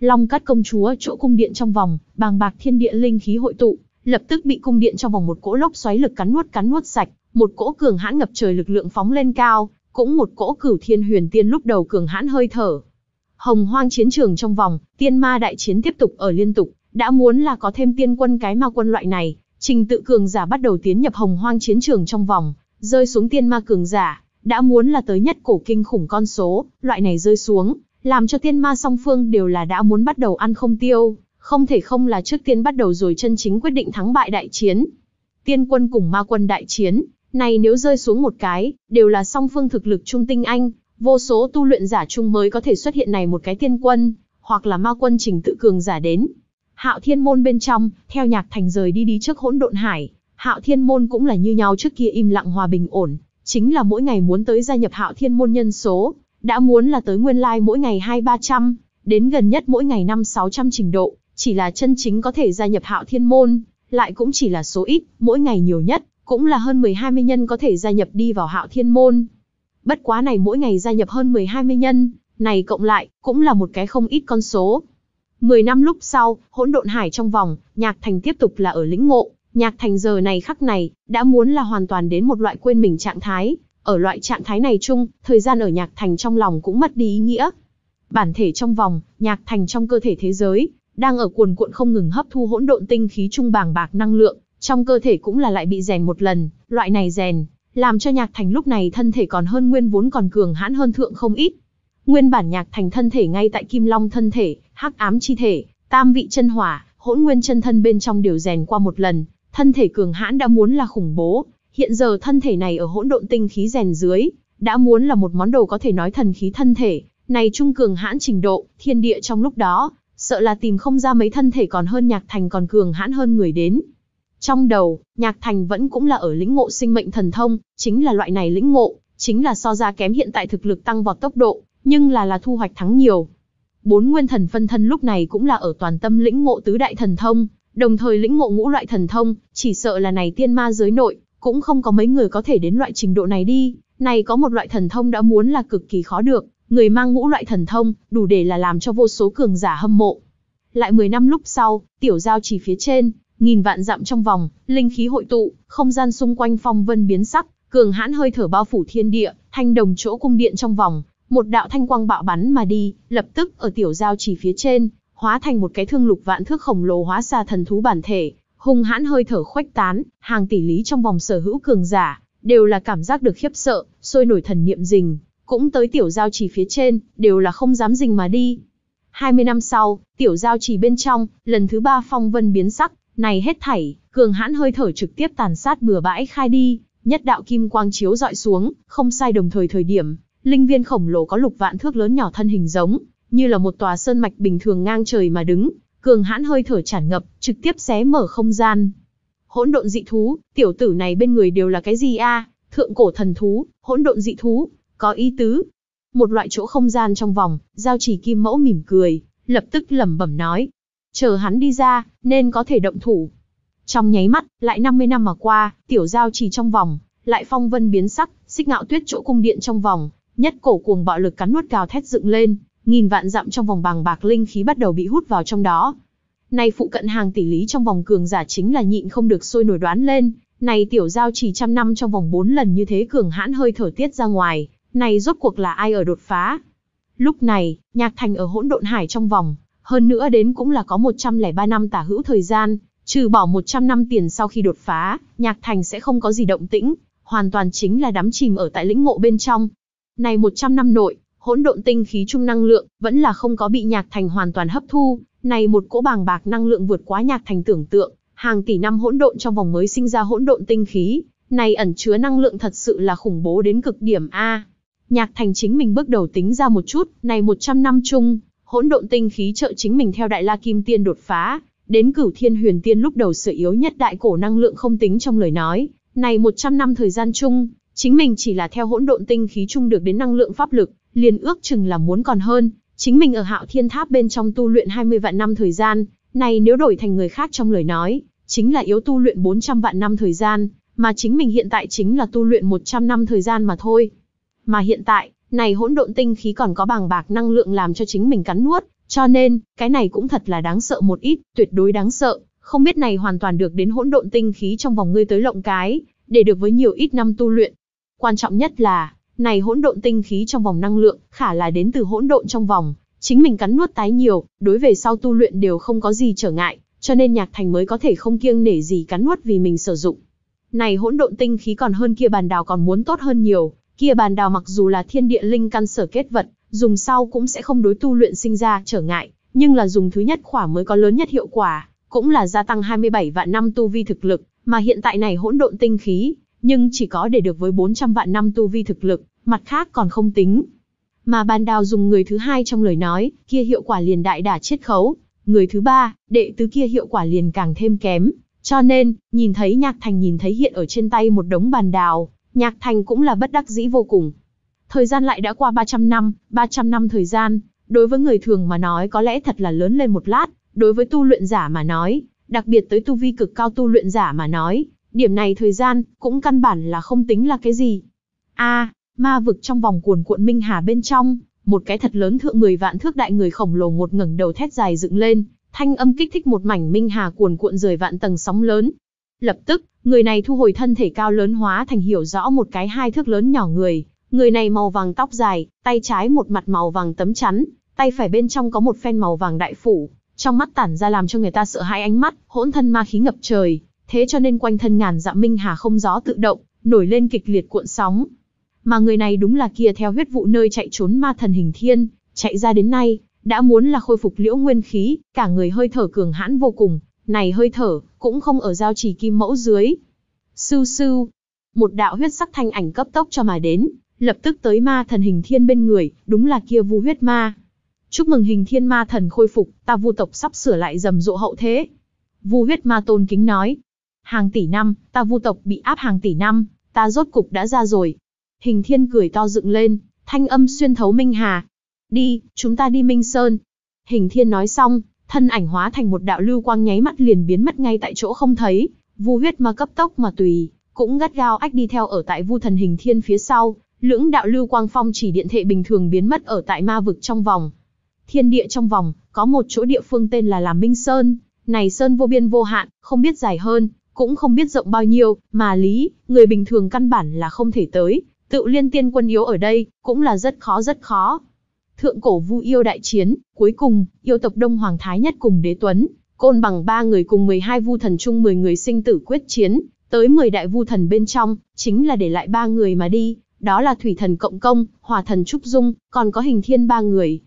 Speaker 1: Long cắt công chúa chỗ cung điện trong vòng, bàng bạc thiên địa linh khí hội tụ, lập tức bị cung điện trong vòng một cỗ lốc xoáy lực cắn nuốt cắn nuốt sạch, một cỗ cường hãn ngập trời lực lượng phóng lên cao, cũng một cỗ cửu thiên huyền tiên lúc đầu cường hãn hơi thở. Hồng hoang chiến trường trong vòng, tiên ma đại chiến tiếp tục ở liên tục, đã muốn là có thêm tiên quân cái ma quân loại này, Trình tự cường giả bắt đầu tiến nhập hồng hoang chiến trường trong vòng, rơi xuống tiên ma cường giả, đã muốn là tới nhất cổ kinh khủng con số, loại này rơi xuống, làm cho tiên ma song phương đều là đã muốn bắt đầu ăn không tiêu, không thể không là trước tiên bắt đầu rồi chân chính quyết định thắng bại đại chiến. Tiên quân cùng ma quân đại chiến, này nếu rơi xuống một cái, đều là song phương thực lực trung tinh anh, vô số tu luyện giả chung mới có thể xuất hiện này một cái tiên quân, hoặc là ma quân trình tự cường giả đến, Hạo Thiên Môn bên trong, theo Nhạc Thành rời đi đi trước hỗn độn hải, Hạo Thiên Môn cũng là như nhau trước kia im lặng hòa bình ổn, chính là mỗi ngày muốn tới gia nhập Hạo Thiên Môn nhân số, đã muốn là tới nguyên lai like mỗi ngày hai ba trăm, đến gần nhất mỗi ngày năm sáu trăm trình độ, chỉ là chân chính có thể gia nhập Hạo Thiên Môn, lại cũng chỉ là số ít, mỗi ngày nhiều nhất, cũng là hơn 10-20 nhân có thể gia nhập đi vào Hạo Thiên Môn. Bất quá này mỗi ngày gia nhập hơn 10-20 nhân, này cộng lại, cũng là một cái không ít con số. Mười năm lúc sau, hỗn độn hải trong vòng, Nhạc Thành tiếp tục là ở lĩnh ngộ, Nhạc Thành giờ này khắc này, đã muốn là hoàn toàn đến một loại quên mình trạng thái, ở loại trạng thái này chung, thời gian ở Nhạc Thành trong lòng cũng mất đi ý nghĩa. Bản thể trong vòng, Nhạc Thành trong cơ thể thế giới, đang ở cuồn cuộn không ngừng hấp thu hỗn độn tinh khí trung bàng bạc năng lượng, trong cơ thể cũng là lại bị rèn một lần, loại này rèn, làm cho Nhạc Thành lúc này thân thể còn hơn nguyên vốn còn cường hãn hơn thượng không ít. Nguyên bản nhạc thành thân thể ngay tại kim long thân thể, hắc ám chi thể, tam vị chân hỏa, hỗn nguyên chân thân bên trong đều rèn qua một lần, thân thể cường hãn đã muốn là khủng bố, hiện giờ thân thể này ở hỗn độn tinh khí rèn dưới, đã muốn là một món đồ có thể nói thần khí thân thể, này trung cường hãn trình độ, thiên địa trong lúc đó, sợ là tìm không ra mấy thân thể còn hơn nhạc thành còn cường hãn hơn người đến. Trong đầu, nhạc thành vẫn cũng là ở lĩnh ngộ sinh mệnh thần thông, chính là loại này lĩnh ngộ, chính là so ra kém hiện tại thực lực tăng vọt tốc độ, nhưng là là thu hoạch thắng nhiều. Bốn nguyên thần phân thân lúc này cũng là ở toàn tâm lĩnh ngộ tứ đại thần thông, đồng thời lĩnh ngộ ngũ loại thần thông, chỉ sợ là này tiên ma giới nội, cũng không có mấy người có thể đến loại trình độ này đi. Này có một loại thần thông đã muốn là cực kỳ khó được, người mang ngũ loại thần thông, đủ để là làm cho vô số cường giả hâm mộ. Lại 10 năm lúc sau, tiểu giao chỉ phía trên, nghìn vạn dặm trong vòng, linh khí hội tụ, không gian xung quanh phong vân biến sắc, cường hãn hơi thở bao phủ thiên địa, thanh đồng chỗ cung điện trong vòng, một đạo thanh quang bạo bắn mà đi, lập tức ở tiểu giao chỉ phía trên, hóa thành một cái thương lục vạn thước khổng lồ hóa xa thần thú bản thể, hung hãn hơi thở khuếch tán, hàng tỷ lý trong vòng sở hữu cường giả, đều là cảm giác được khiếp sợ, sôi nổi thần niệm rình, cũng tới tiểu giao chỉ phía trên, đều là không dám rình mà đi. 20 năm sau, tiểu giao chỉ bên trong, lần thứ ba phong vân biến sắc, này hết thảy, cường hãn hơi thở trực tiếp tàn sát bừa bãi khai đi, nhất đạo kim quang chiếu dọi xuống, không sai đồng thời thời điểm, linh viên khổng lồ có lục vạn thước lớn nhỏ thân hình giống, như là một tòa sơn mạch bình thường ngang trời mà đứng, cường hãn hơi thở tràn ngập, trực tiếp xé mở không gian. Hỗn độn dị thú, tiểu tử này bên người đều là cái gì a? Thượng cổ thần thú, hỗn độn dị thú, có ý tứ. Một loại chỗ không gian trong vòng, giao chỉ kim mẫu mỉm cười, lập tức lẩm bẩm nói. Chờ hắn đi ra, nên có thể động thủ. Trong nháy mắt, lại 50 năm mà qua, tiểu giao chỉ trong vòng, lại phong vân biến sắc, xích ngạo tuyết chỗ cung điện trong vòng, nhất cổ cuồng bạo lực cắn nuốt cao thét dựng lên, nghìn vạn dặm trong vòng bằng bạc linh khí bắt đầu bị hút vào trong đó. này phụ cận hàng tỷ lý trong vòng cường giả chính là nhịn không được sôi nổi đoán lên, này tiểu giao chỉ trăm năm trong vòng bốn lần như thế cường hãn hơi thở tiết ra ngoài, này rốt cuộc là ai ở đột phá? Lúc này, Nhạc Thành ở hỗn độn hải trong vòng, hơn nữa đến cũng là có 103 năm tả hữu thời gian, trừ bỏ 100 năm tiền sau khi đột phá, Nhạc Thành sẽ không có gì động tĩnh, hoàn toàn chính là đắm chìm ở tại lĩnh ngộ bên trong, này 100 năm nội, hỗn độn tinh khí trung năng lượng, vẫn là không có bị nhạc thành hoàn toàn hấp thu, này một cỗ bàng bạc năng lượng vượt quá nhạc thành tưởng tượng, hàng tỷ năm hỗn độn trong vòng mới sinh ra hỗn độn tinh khí, này ẩn chứa năng lượng thật sự là khủng bố đến cực điểm a. Nhạc Thành chính mình bước đầu tính ra một chút, này 100 năm chung, hỗn độn tinh khí trợ chính mình theo Đại La Kim Tiên đột phá, đến Cửu Thiên Huyền Tiên lúc đầu sở yếu nhất đại cổ năng lượng không tính trong lời nói, này 100 năm thời gian chung, Chính mình chỉ là theo hỗn độn tinh khí chung được đến năng lượng pháp lực, liền ước chừng là muốn còn hơn, chính mình ở Hạo Thiên Tháp bên trong tu luyện 20 vạn năm thời gian, này nếu đổi thành người khác trong lời nói, chính là yếu tu luyện 400 vạn năm thời gian, mà chính mình hiện tại chính là tu luyện 100 năm thời gian mà thôi. Mà hiện tại, này hỗn độn tinh khí còn có bàng bạc năng lượng làm cho chính mình cắn nuốt, cho nên, cái này cũng thật là đáng sợ một ít, tuyệt đối đáng sợ, không biết này hoàn toàn được đến hỗn độn tinh khí trong vòng ngươi tới lộng cái, để được với nhiều ít năm tu luyện, Quan trọng nhất là, này hỗn độn tinh khí trong vòng năng lượng, khả là đến từ hỗn độn trong vòng, chính mình cắn nuốt tái nhiều, đối về sau tu luyện đều không có gì trở ngại, cho nên Nhạc Thành mới có thể không kiêng nể gì cắn nuốt vì mình sử dụng. Này hỗn độn tinh khí còn hơn kia bàn đào còn muốn tốt hơn nhiều, kia bàn đào mặc dù là thiên địa linh căn sở kết vật, dùng sau cũng sẽ không đối tu luyện sinh ra trở ngại, nhưng là dùng thứ nhất khỏa mới có lớn nhất hiệu quả, cũng là gia tăng 27 vạn năm tu vi thực lực, mà hiện tại này hỗn độn tinh khí, nhưng chỉ có để được với 400 vạn năm tu vi thực lực, mặt khác còn không tính. Mà bàn đào dùng người thứ hai trong lời nói, kia hiệu quả liền đại đả chết khấu, người thứ ba, đệ tứ kia hiệu quả liền càng thêm kém. Cho nên, nhìn thấy Nhạc Thành nhìn thấy hiện ở trên tay một đống bàn đào, Nhạc Thành cũng là bất đắc dĩ vô cùng. Thời gian lại đã qua 300 năm, 300 năm thời gian, đối với người thường mà nói có lẽ thật là lớn lên một lát, đối với tu luyện giả mà nói, đặc biệt tới tu vi cực cao tu luyện giả mà nói, điểm này thời gian cũng căn bản là không tính là cái gì. A, ma vực trong vòng cuồn cuộn minh hà bên trong, một cái thật lớn thượng 10 vạn thước đại người khổng lồ một ngẩng đầu thét dài dựng lên, thanh âm kích thích một mảnh minh hà cuồn cuộn rời vạn tầng sóng lớn. Lập tức, người này thu hồi thân thể cao lớn hóa thành hiểu rõ một cái hai thước lớn nhỏ người, người này màu vàng tóc dài, tay trái một mặt màu vàng tấm chắn, tay phải bên trong có một phen màu vàng đại phủ, trong mắt tản ra làm cho người ta sợ hãi ánh mắt, hỗn thân ma khí ngập trời, thế cho nên quanh thân ngàn dặm dạ minh hà không gió tự động, nổi lên kịch liệt cuộn sóng. Mà người này đúng là kia theo huyết vụ nơi chạy trốn ma thần hình thiên, chạy ra đến nay, đã muốn là khôi phục liễu nguyên khí, cả người hơi thở cường hãn vô cùng, này hơi thở, cũng không ở giao trì kim mẫu dưới. Sưu sưu, một đạo huyết sắc thanh ảnh cấp tốc cho mà đến, lập tức tới ma thần hình thiên bên người, đúng là kia vu huyết ma. Chúc mừng hình thiên ma thần khôi phục, ta vu tộc sắp sửa lại rầm rộ hậu thế. Vu huyết ma tôn kính nói, Hàng tỷ năm, ta vu tộc bị áp hàng tỷ năm, ta rốt cục đã ra rồi. Hình thiên cười to dựng lên, thanh âm xuyên thấu Minh Hà. Đi, chúng ta đi Minh Sơn. Hình thiên nói xong, thân ảnh hóa thành một đạo lưu quang nháy mắt liền biến mất ngay tại chỗ không thấy. Vu huyết ma cấp tốc mà tùy, cũng gắt gao ách đi theo ở tại vu thần hình thiên phía sau. Lưỡng đạo lưu quang phong chỉ điện thệ bình thường biến mất ở tại ma vực trong vòng. Thiên địa trong vòng, có một chỗ địa phương tên là Làm Minh Sơn, này sơn vô biên vô hạn, không biết dài hơn, cũng không biết rộng bao nhiêu, mà lý, người bình thường căn bản là không thể tới, tự liên tiên quân yếu ở đây, cũng là rất khó rất khó. Thượng cổ vu yêu đại chiến, cuối cùng, yêu tộc Đông Hoàng Thái nhất cùng đế tuấn, côn bằng ba người cùng 12 vu thần chung 10 người sinh tử quyết chiến, tới 10 đại vu thần bên trong, chính là để lại ba người mà đi, đó là thủy thần cộng công, hỏa thần trúc dung, còn có hình thiên ba người.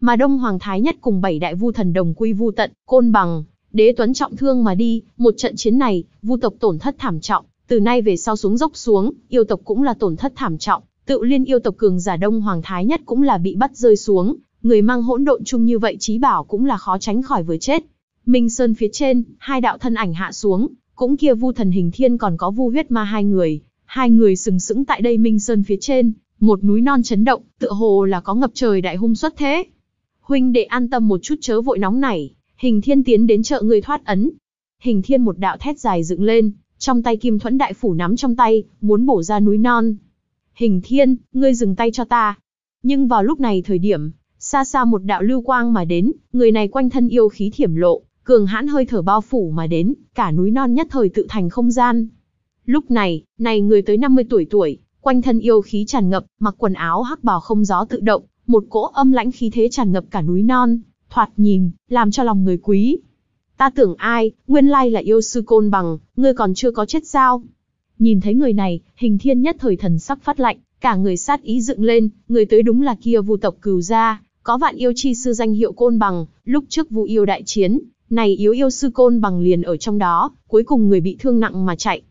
Speaker 1: Mà Đông Hoàng Thái nhất cùng bảy đại vu thần đồng quy vu tận, côn bằng, Đế Tuấn trọng thương mà đi, một trận chiến này, Vu tộc tổn thất thảm trọng, từ nay về sau xuống dốc xuống, yêu tộc cũng là tổn thất thảm trọng, tự liên yêu tộc cường giả Đông Hoàng Thái Nhất cũng là bị bắt rơi xuống, người mang hỗn độn chung như vậy trí bảo cũng là khó tránh khỏi vừa chết. Minh Sơn phía trên, hai đạo thân ảnh hạ xuống, cũng kia Vu Thần Hình Thiên còn có Vu Huyết Ma hai người, hai người sừng sững tại đây Minh Sơn phía trên, một núi non chấn động, tựa hồ là có ngập trời đại hung xuất thế. Huynh đệ an tâm một chút chớ vội nóng này, Hình Thiên tiến đến chợ người thoát ấn. Hình Thiên một đạo thét dài dựng lên, trong tay Kim Thuẫn đại phủ nắm trong tay, muốn bổ ra núi non. Hình Thiên, ngươi dừng tay cho ta. Nhưng vào lúc này thời điểm, xa xa một đạo lưu quang mà đến, người này quanh thân yêu khí thiểm lộ, cường hãn hơi thở bao phủ mà đến, cả núi non nhất thời tự thành không gian. Lúc này, này người tới 50 tuổi tuổi, quanh thân yêu khí tràn ngập, mặc quần áo hắc bào không gió tự động, một cỗ âm lãnh khí thế tràn ngập cả núi non, thoạt nhìn, làm cho lòng người quý. Ta tưởng ai, nguyên lai là yêu sư côn bằng, ngươi còn chưa có chết sao? Nhìn thấy người này, hình thiên nhất thời thần sắc phát lạnh, cả người sát ý dựng lên, người tới đúng là kia vu tộc cừu gia, có vạn yêu chi sư danh hiệu côn bằng, lúc trước vu yêu đại chiến, này yếu yêu sư côn bằng liền ở trong đó, cuối cùng người bị thương nặng mà chạy.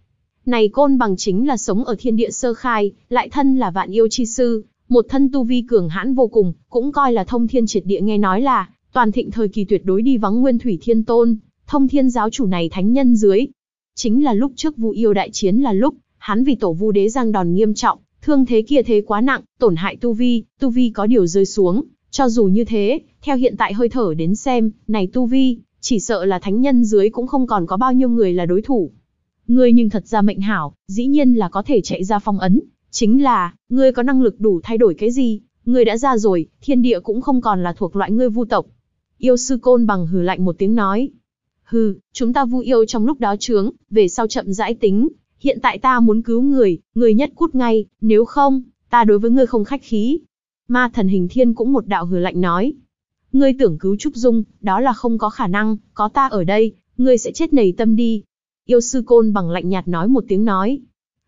Speaker 1: Này côn bằng chính là sống ở thiên địa sơ khai, lại thân là vạn yêu chi sư, một thân tu vi cường hãn vô cùng, cũng coi là thông thiên triệt địa nghe nói là, Toàn thịnh thời kỳ tuyệt đối đi vắng nguyên thủy thiên tôn, thông thiên giáo chủ này thánh nhân dưới. Chính là lúc trước vu yêu đại chiến là lúc, hắn vì tổ vu đế giang đòn nghiêm trọng, thương thế kia thế quá nặng, tổn hại tu vi, tu vi có điều rơi xuống. Cho dù như thế, theo hiện tại hơi thở đến xem, này tu vi, chỉ sợ là thánh nhân dưới cũng không còn có bao nhiêu người là đối thủ. Ngươi nhưng thật ra mệnh hảo, dĩ nhiên là có thể chạy ra phong ấn, chính là, ngươi có năng lực đủ thay đổi cái gì, ngươi đã ra rồi, thiên địa cũng không còn là thuộc loại ngươi vu tộc. Yêu sư côn bằng hừ lạnh một tiếng nói. Hừ, chúng ta vu yêu trong lúc đó trướng, về sau chậm rãi tính. Hiện tại ta muốn cứu người, người nhất cút ngay, nếu không, ta đối với ngươi không khách khí. Ma thần hình thiên cũng một đạo hừ lạnh nói. Ngươi tưởng cứu Trúc Dung, đó là không có khả năng, có ta ở đây, ngươi sẽ chết nầy tâm đi. Yêu sư côn bằng lạnh nhạt nói một tiếng nói.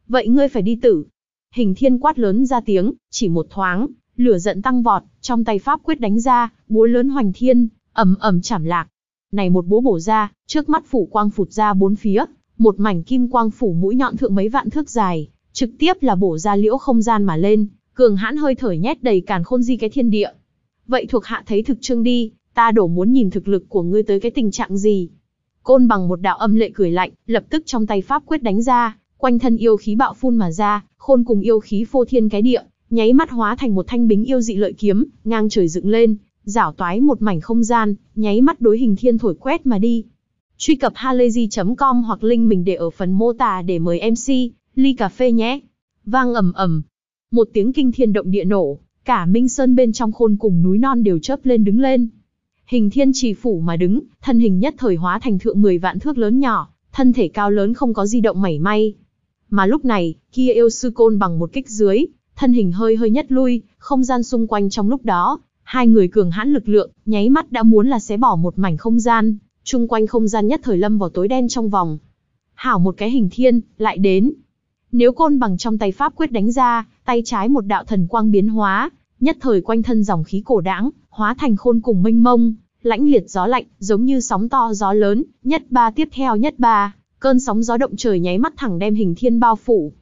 Speaker 1: Vậy ngươi phải đi tử. Hình thiên quát lớn ra tiếng, chỉ một thoáng, lửa giận tăng vọt, trong tay pháp quyết đánh ra, búa lớn hoành thiên, ầm ầm chảm lạc. Này một búa bổ ra, trước mắt phủ quang phụt ra bốn phía, một mảnh kim quang phủ mũi nhọn thượng mấy vạn thước dài, trực tiếp là bổ ra liễu không gian mà lên, cường hãn hơi thở nhét đầy càn khôn di cái thiên địa. Vậy thuộc hạ thấy thực trương đi, ta đổ muốn nhìn thực lực của ngươi tới cái tình trạng gì. Côn bằng một đạo âm lệ cười lạnh, lập tức trong tay pháp quyết đánh ra, quanh thân yêu khí bạo phun mà ra, khôn cùng yêu khí phô thiên cái địa, nháy mắt hóa thành một thanh bính yêu dị lợi kiếm, ngang trời dựng lên, giảo toái một mảnh không gian, nháy mắt đối hình thiên thổi quét mà đi. Truy cập halayzi.com hoặc link mình để ở phần mô tả để mời MC, ly cà phê nhé. Vang ầm ầm. Một tiếng kinh thiên động địa nổ, cả Minh Sơn bên trong khôn cùng núi non đều chớp lên đứng lên. Hình thiên trì phủ mà đứng, thân hình nhất thời hóa thành thượng 10 vạn thước lớn nhỏ, thân thể cao lớn không có di động mảy may. Mà lúc này, kia yêu sư côn bằng một kích dưới, thân hình hơi hơi nhất lui, không gian xung quanh trong lúc đó, Hai người cường hãn lực lượng, nháy mắt đã muốn là xé bỏ một mảnh không gian, chung quanh không gian nhất thời lâm vào tối đen trong vòng. Hảo một cái hình thiên, lại đến. Nếu côn bằng trong tay pháp quyết đánh ra, tay trái một đạo thần quang biến hóa, nhất thời quanh thân dòng khí cổ đãng, hóa thành khôn cùng mênh mông, lãnh liệt gió lạnh, giống như sóng to gió lớn, nhất ba tiếp theo nhất ba, cơn sóng gió động trời nháy mắt thẳng đem hình thiên bao phủ.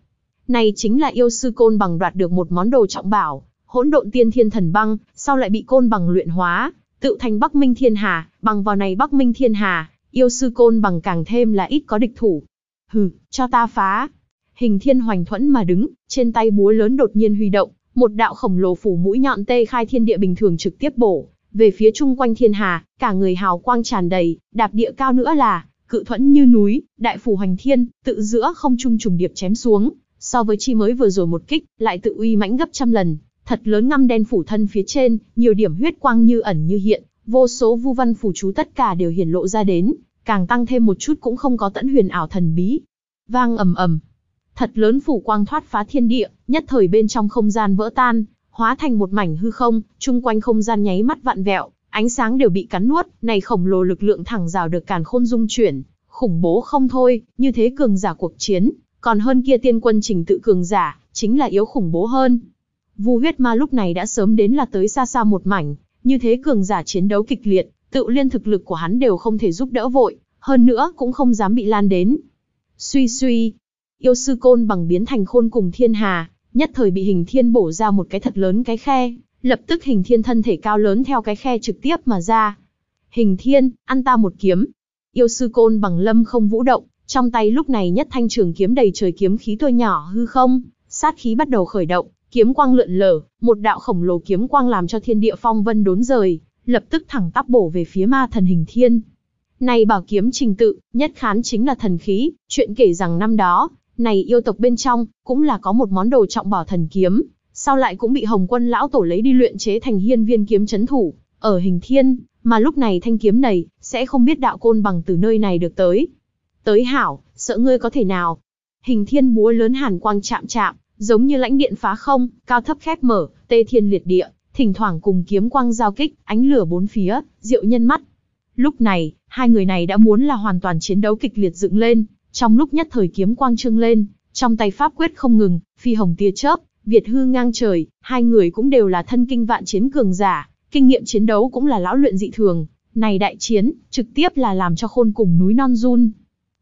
Speaker 1: Này chính là yêu sư côn bằng đoạt được một món đồ trọng bảo, hỗn độn tiên thiên thần băng, sau lại bị côn bằng luyện hóa, tự thành Bắc Minh Thiên Hà, bằng vào này Bắc Minh Thiên Hà, yêu sư côn bằng càng thêm là ít có địch thủ. Hừ, cho ta phá. Hình thiên hoành thuẫn mà đứng, trên tay búa lớn đột nhiên huy động, một đạo khổng lồ phủ mũi nhọn tê khai thiên địa bình thường trực tiếp bổ, về phía chung quanh thiên hà, cả người hào quang tràn đầy, đạp địa cao nữa là, cự thuẫn như núi, đại phủ hoành thiên, tự giữa không trung trùng điệp chém xuống, so với chi mới vừa rồi một kích, lại tự uy mãnh gấp trăm lần, thật lớn ngăm đen phủ thân phía trên, nhiều điểm huyết quang như ẩn như hiện, vô số vu văn phủ chú tất cả đều hiển lộ ra đến, càng tăng thêm một chút cũng không có tận huyền ảo thần bí. Vang ầm ầm, thật lớn phủ quang thoát phá thiên địa, nhất thời bên trong không gian vỡ tan, hóa thành một mảnh hư không, chung quanh không gian nháy mắt vạn vẹo, ánh sáng đều bị cắn nuốt, này khổng lồ lực lượng thẳng rào được càn khôn dung chuyển, khủng bố không thôi, như thế cường giả cuộc chiến, còn hơn kia tiên quân trình tự cường giả, chính là yếu khủng bố hơn. Vu huyết ma lúc này đã sớm đến là tới xa xa một mảnh, như thế cường giả chiến đấu kịch liệt, tự liên thực lực của hắn đều không thể giúp đỡ vội, hơn nữa cũng không dám bị lan đến. Suy suy, yêu sư côn bằng biến thành khôn cùng thiên hà, nhất thời bị hình thiên bổ ra một cái thật lớn cái khe, lập tức hình thiên thân thể cao lớn theo cái khe trực tiếp mà ra. Hình thiên, ăn ta một kiếm. Yêu sư côn bằng lâm không vũ động, trong tay lúc này nhất thanh trường kiếm đầy trời kiếm khí tua nhỏ hư không, sát khí bắt đầu khởi động, Kiếm quang lượn lờ, một đạo khổng lồ kiếm quang làm cho thiên địa phong vân đốn rời, lập tức thẳng tắp bổ về phía ma thần hình thiên. Này bảo kiếm trình tự, nhất khán chính là thần khí, chuyện kể rằng năm đó, này yêu tộc bên trong, cũng là có một món đồ trọng bảo thần kiếm, sau lại cũng bị Hồng Quân lão tổ lấy đi luyện chế thành hiên viên kiếm chấn thủ, ở hình thiên, mà lúc này thanh kiếm này, sẽ không biết đạo côn bằng từ nơi này được tới. Tới hảo, sợ ngươi có thể nào? Hình thiên búa lớn hàn quang chạm chạm, Giống như lãnh điện phá không, cao thấp khép mở, tê thiên liệt địa, thỉnh thoảng cùng kiếm quang giao kích, ánh lửa bốn phía, diệu nhân mắt. Lúc này, hai người này đã muốn là hoàn toàn chiến đấu kịch liệt dựng lên, trong lúc nhất thời kiếm quang trưng lên, trong tay pháp quyết không ngừng, phi hồng tia chớp, Việt hư ngang trời, hai người cũng đều là thân kinh vạn chiến cường giả, kinh nghiệm chiến đấu cũng là lão luyện dị thường, này đại chiến, trực tiếp là làm cho khôn cùng núi non run.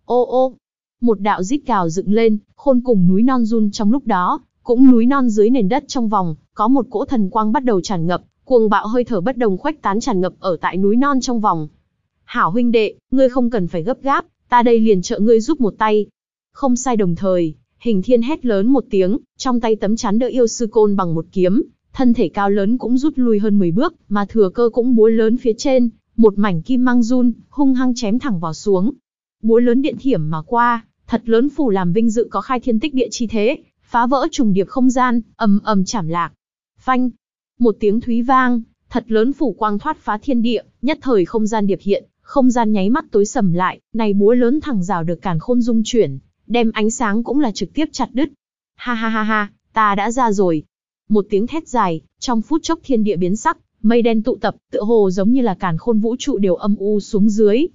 Speaker 1: Ô ô, một đạo rít cào dựng lên, khôn cùng núi non run trong lúc đó, cũng núi non dưới nền đất trong vòng, có một cỗ thần quang bắt đầu tràn ngập, cuồng bạo hơi thở bất đồng khoách tán tràn ngập ở tại núi non trong vòng. Hảo huynh đệ, ngươi không cần phải gấp gáp, ta đây liền trợ ngươi giúp một tay. Không sai đồng thời, hình thiên hét lớn một tiếng, trong tay tấm chắn đỡ yêu sư côn bằng một kiếm, thân thể cao lớn cũng rút lui hơn 10 bước, mà thừa cơ cũng búa lớn phía trên, một mảnh kim mang run, hung hăng chém thẳng vào xuống. Búa lớn điện thiểm mà qua, thật lớn phủ làm vinh dự có khai thiên tích địa chi thế, phá vỡ trùng điệp không gian, ầm ầm chảm lạc. Phanh, một tiếng thúy vang, thật lớn phủ quang thoát phá thiên địa, nhất thời không gian điệp hiện, không gian nháy mắt tối sầm lại, này búa lớn thẳng rào được càn khôn dung chuyển, đem ánh sáng cũng là trực tiếp chặt đứt. Ha ha ha ha, ta đã ra rồi. Một tiếng thét dài, trong phút chốc thiên địa biến sắc, mây đen tụ tập, tựa hồ giống như là càn khôn vũ trụ đều âm u xuống dưới.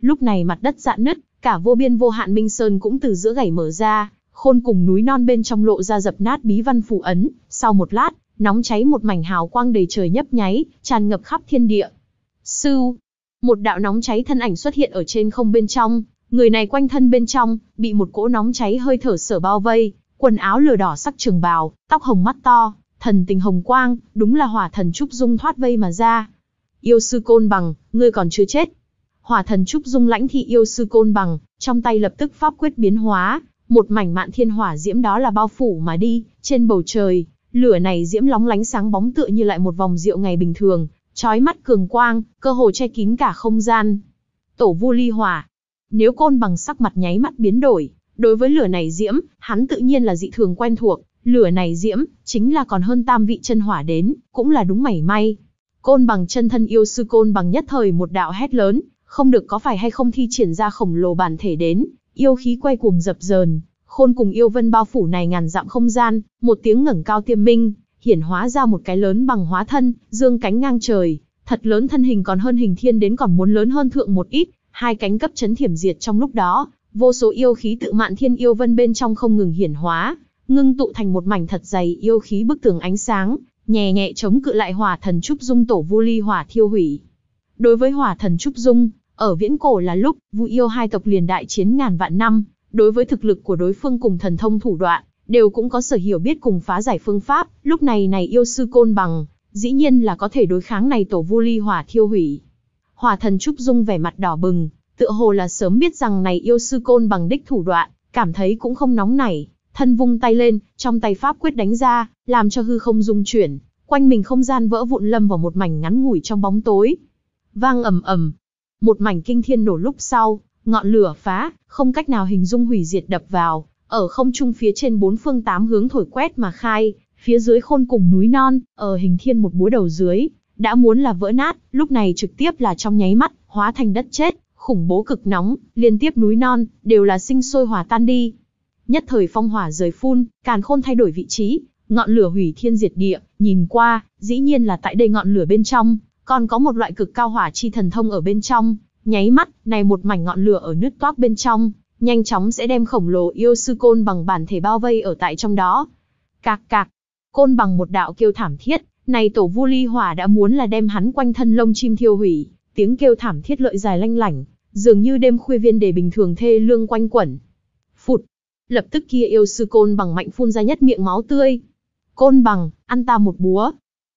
Speaker 1: Lúc này mặt đất dạn nứt, Cả vô biên vô hạn Minh Sơn cũng từ giữa gảy mở ra, khôn cùng núi non bên trong lộ ra dập nát bí văn phủ ấn, sau một lát, nóng cháy một mảnh hào quang đầy trời nhấp nháy, tràn ngập khắp thiên địa. Sư, một đạo nóng cháy thân ảnh xuất hiện ở trên không bên trong, người này quanh thân bên trong, bị một cỗ nóng cháy hơi thở sở bao vây, quần áo lửa đỏ sắc trường bào, tóc hồng mắt to, thần tình hồng quang, đúng là hỏa thần trúc dung thoát vây mà ra. Yêu sư côn bằng, ngươi còn chưa chết, hỏa thần trúc dung lãnh thị yêu sư côn bằng, trong tay lập tức pháp quyết biến hóa, một mảnh mạn thiên hỏa diễm đó là bao phủ mà đi, trên bầu trời, lửa này diễm lóng lánh sáng bóng tựa như lại một vòng rượu ngày bình thường, trói mắt cường quang, cơ hồ che kín cả không gian. Tổ vu ly hỏa, nếu côn bằng sắc mặt nháy mắt biến đổi, đối với lửa này diễm, hắn tự nhiên là dị thường quen thuộc, lửa này diễm, chính là còn hơn tam vị chân hỏa đến, cũng là đúng mảy may. Côn bằng chân thân yêu sư côn bằng nhất thời một đạo hét lớn, không được có phải hay không thi triển ra khổng lồ bản thể đến, yêu khí quay cuồng dập dờn, khôn cùng yêu vân bao phủ này ngàn dặm không gian, một tiếng ngẩng cao tiêm minh, hiển hóa ra một cái lớn bằng hóa thân, dương cánh ngang trời, thật lớn thân hình còn hơn hình thiên đến còn muốn lớn hơn thượng một ít, hai cánh cấp chấn thiểm diệt trong lúc đó, vô số yêu khí tự mạn thiên yêu vân bên trong không ngừng hiển hóa, ngưng tụ thành một mảnh thật dày yêu khí bức tường ánh sáng, nhẹ nhẹ chống cự lại hỏa thần trúc dung tổ vô ly hỏa thiêu hủy. Đối với hỏa thần trúc dung, ở viễn cổ là lúc, Vu Yêu hai tộc liền đại chiến ngàn vạn năm, đối với thực lực của đối phương cùng thần thông thủ đoạn, đều cũng có sở hiểu biết cùng phá giải phương pháp, lúc này này yêu sư côn bằng, dĩ nhiên là có thể đối kháng này tổ Vu Ly Hỏa thiêu hủy. Hỏa thần Trúc Dung vẻ mặt đỏ bừng, tựa hồ là sớm biết rằng này yêu sư côn bằng đích thủ đoạn, cảm thấy cũng không nóng nảy, thân vung tay lên, trong tay pháp quyết đánh ra, làm cho hư không dung chuyển, quanh mình không gian vỡ vụn lâm vào một mảnh ngắn ngủi trong bóng tối. Vang ầm ầm, một mảnh kinh thiên nổ lúc sau, ngọn lửa phá, không cách nào hình dung hủy diệt đập vào, ở không trung phía trên bốn phương tám hướng thổi quét mà khai, phía dưới khôn cùng núi non, ở hình thiên một búa đầu dưới, đã muốn là vỡ nát, lúc này trực tiếp là trong nháy mắt, hóa thành đất chết, khủng bố cực nóng, liên tiếp núi non, đều là sinh sôi hòa tan đi. Nhất thời phong hỏa rời phun, càn khôn thay đổi vị trí, ngọn lửa hủy thiên diệt địa, nhìn qua, dĩ nhiên là tại đây ngọn lửa bên trong, còn có một loại cực cao hỏa chi thần thông ở bên trong, nháy mắt, này một mảnh ngọn lửa ở nứt toác bên trong, nhanh chóng sẽ đem khổng lồ yêu sư côn bằng bản thể bao vây ở tại trong đó. Cạc cạc, côn bằng một đạo kêu thảm thiết, này tổ vu ly hỏa đã muốn là đem hắn quanh thân lông chim thiêu hủy, tiếng kêu thảm thiết lợi dài lanh lảnh, dường như đêm khuya viên đề bình thường thê lương quanh quẩn. Phụt, lập tức kia yêu sư côn bằng mạnh phun ra nhất miệng máu tươi. Côn bằng, ăn ta một búa.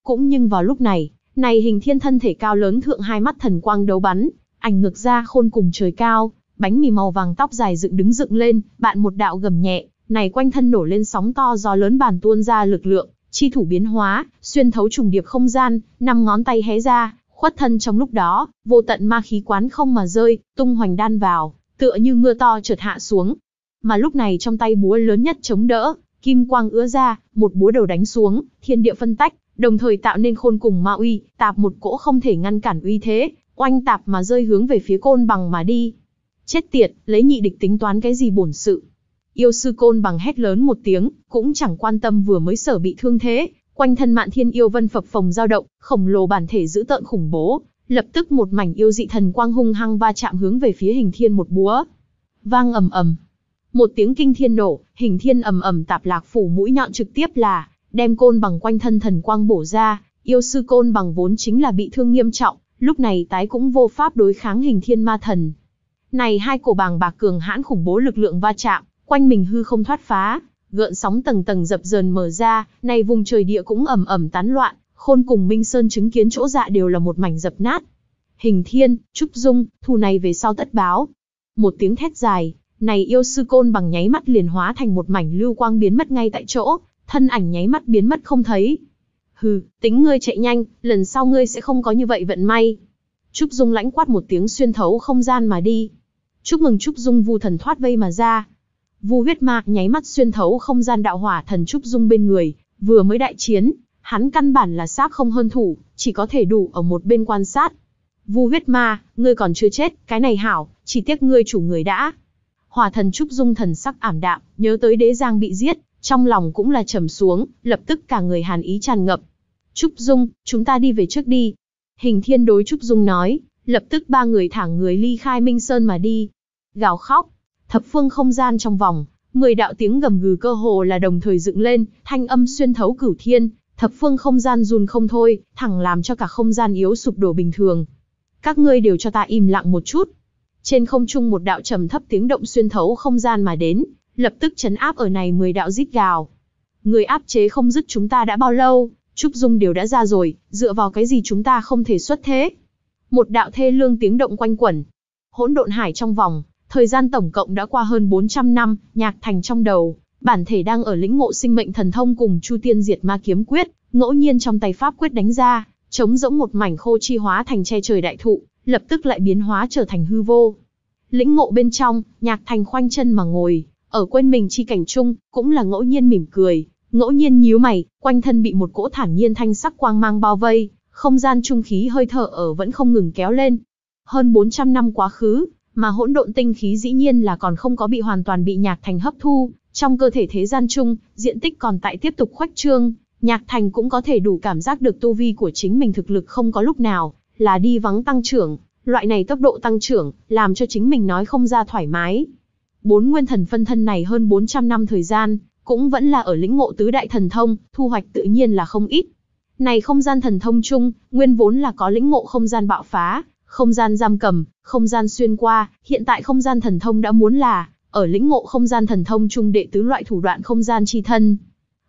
Speaker 1: Cũng nhưng vào lúc này, này hình thiên thân thể cao lớn thượng hai mắt thần quang đấu bắn, ảnh ngược ra khôn cùng trời cao, bánh mì màu vàng tóc dài dựng đứng dựng lên, bạn một đạo gầm nhẹ, này quanh thân nổ lên sóng to gió lớn bàn tuôn ra lực lượng, chi thủ biến hóa, xuyên thấu trùng điệp không gian, năm ngón tay hé ra, khuất thân trong lúc đó, vô tận ma khí quán không mà rơi, tung hoành đan vào, tựa như mưa to chợt hạ xuống. Mà lúc này trong tay búa lớn nhất chống đỡ, kim quang ứa ra, một búa đầu đánh xuống, thiên địa phân tách, đồng thời tạo nên khôn cùng ma uy, tạp một cỗ không thể ngăn cản uy thế, oanh tạp mà rơi hướng về phía côn bằng mà đi. Chết tiệt, lấy nhị địch tính toán cái gì bổn sự. Yêu sư côn bằng hét lớn một tiếng, cũng chẳng quan tâm vừa mới sở bị thương thế, quanh thân mạn thiên yêu vân phập phồng dao động, khổng lồ bản thể dữ tợn khủng bố, lập tức một mảnh yêu dị thần quang hung hăng va chạm hướng về phía hình thiên một búa. Vang ầm ầm. Một tiếng kinh thiên nổ, hình thiên ầm ầm tạp lạc phủ mũi nhọn trực tiếp là đem côn bằng quanh thân thần quang bổ ra, yêu sư côn bằng vốn chính là bị thương nghiêm trọng, lúc này tái cũng vô pháp đối kháng hình thiên ma thần. Này hai cổ bàng bạc cường hãn khủng bố lực lượng va chạm, quanh mình hư không thoát phá, gợn sóng tầng tầng dập dờn mở ra, này vùng trời địa cũng ẩm ẩm tán loạn, khôn cùng Minh Sơn chứng kiến chỗ dạ đều là một mảnh dập nát. Hình thiên, Trúc Dung, thù này về sau tất báo. Một tiếng thét dài, này yêu sư côn bằng nháy mắt liền hóa thành một mảnh lưu quang biến mất ngay tại chỗ, thân ảnh nháy mắt biến mất không thấy. Hừ, tính ngươi chạy nhanh, lần sau ngươi sẽ không có như vậy vận may. Trúc Dung lãnh quát một tiếng xuyên thấu không gian mà đi. Chúc mừng Trúc Dung vu thần thoát vây mà ra. Vu huyết mạc nháy mắt xuyên thấu không gian đạo hỏa thần Trúc Dung bên người, vừa mới đại chiến, hắn căn bản là sát không hơn thủ, chỉ có thể đủ ở một bên quan sát. Vu huyết ma, ngươi còn chưa chết, cái này hảo, chỉ tiếc ngươi chủ người đã. Hỏa thần Trúc Dung thần sắc ảm đạm, nhớ tới đế giang bị giết, trong lòng cũng là trầm xuống, lập tức cả người hàn ý tràn ngập. Trúc Dung, chúng ta đi về trước đi. Hình thiên đối Trúc Dung nói, lập tức ba người thẳng người ly khai Minh Sơn mà đi. Gào khóc, thập phương không gian trong vòng, mười đạo tiếng gầm gừ cơ hồ là đồng thời dựng lên, thanh âm xuyên thấu cửu thiên, thập phương không gian run không thôi, thẳng làm cho cả không gian yếu sụp đổ bình thường. Các ngươi đều cho ta im lặng một chút. Trên không trung một đạo trầm thấp tiếng động xuyên thấu không gian mà đến, lập tức chấn áp ở này mười đạo rít gào. Người áp chế không dứt chúng ta đã bao lâu, Trúc Dung đều đã ra rồi, dựa vào cái gì chúng ta không thể xuất thế. Một đạo thê lương tiếng động quanh quẩn. Hỗn độn hải trong vòng, thời gian tổng cộng đã qua hơn 400 năm, nhạc thành trong đầu, bản thể đang ở lĩnh ngộ sinh mệnh thần thông cùng Chu Tiên Diệt Ma Kiếm Quyết, ngẫu nhiên trong tay pháp quyết đánh ra, chống rỗng một mảnh khô chi hóa thành che trời đại thụ, lập tức lại biến hóa trở thành hư vô. Lĩnh ngộ bên trong, nhạc thành khoanh chân mà ngồi, ở quên mình chi cảnh chung, cũng là ngẫu nhiên mỉm cười, ngẫu nhiên nhíu mày, quanh thân bị một cỗ thản nhiên thanh sắc quang mang bao vây, không gian trung khí hơi thở ở vẫn không ngừng kéo lên. Hơn 400 năm quá khứ, mà hỗn độn tinh khí dĩ nhiên là còn không có bị hoàn toàn bị nhạc thành hấp thu, trong cơ thể thế gian chung, diện tích còn tại tiếp tục khoách trương, nhạc thành cũng có thể đủ cảm giác được tu vi của chính mình thực lực không có lúc nào, là đi vắng tăng trưởng, loại này tốc độ tăng trưởng, làm cho chính mình nói không ra thoải mái, Bốn nguyên thần phân thân này hơn 400 năm thời gian, cũng vẫn là ở lĩnh ngộ tứ đại thần thông, thu hoạch tự nhiên là không ít. Này không gian thần thông chung, nguyên vốn là có lĩnh ngộ không gian bạo phá, không gian giam cầm, không gian xuyên qua, hiện tại không gian thần thông đã muốn là, ở lĩnh ngộ không gian thần thông chung đệ tứ loại thủ đoạn không gian chi thân.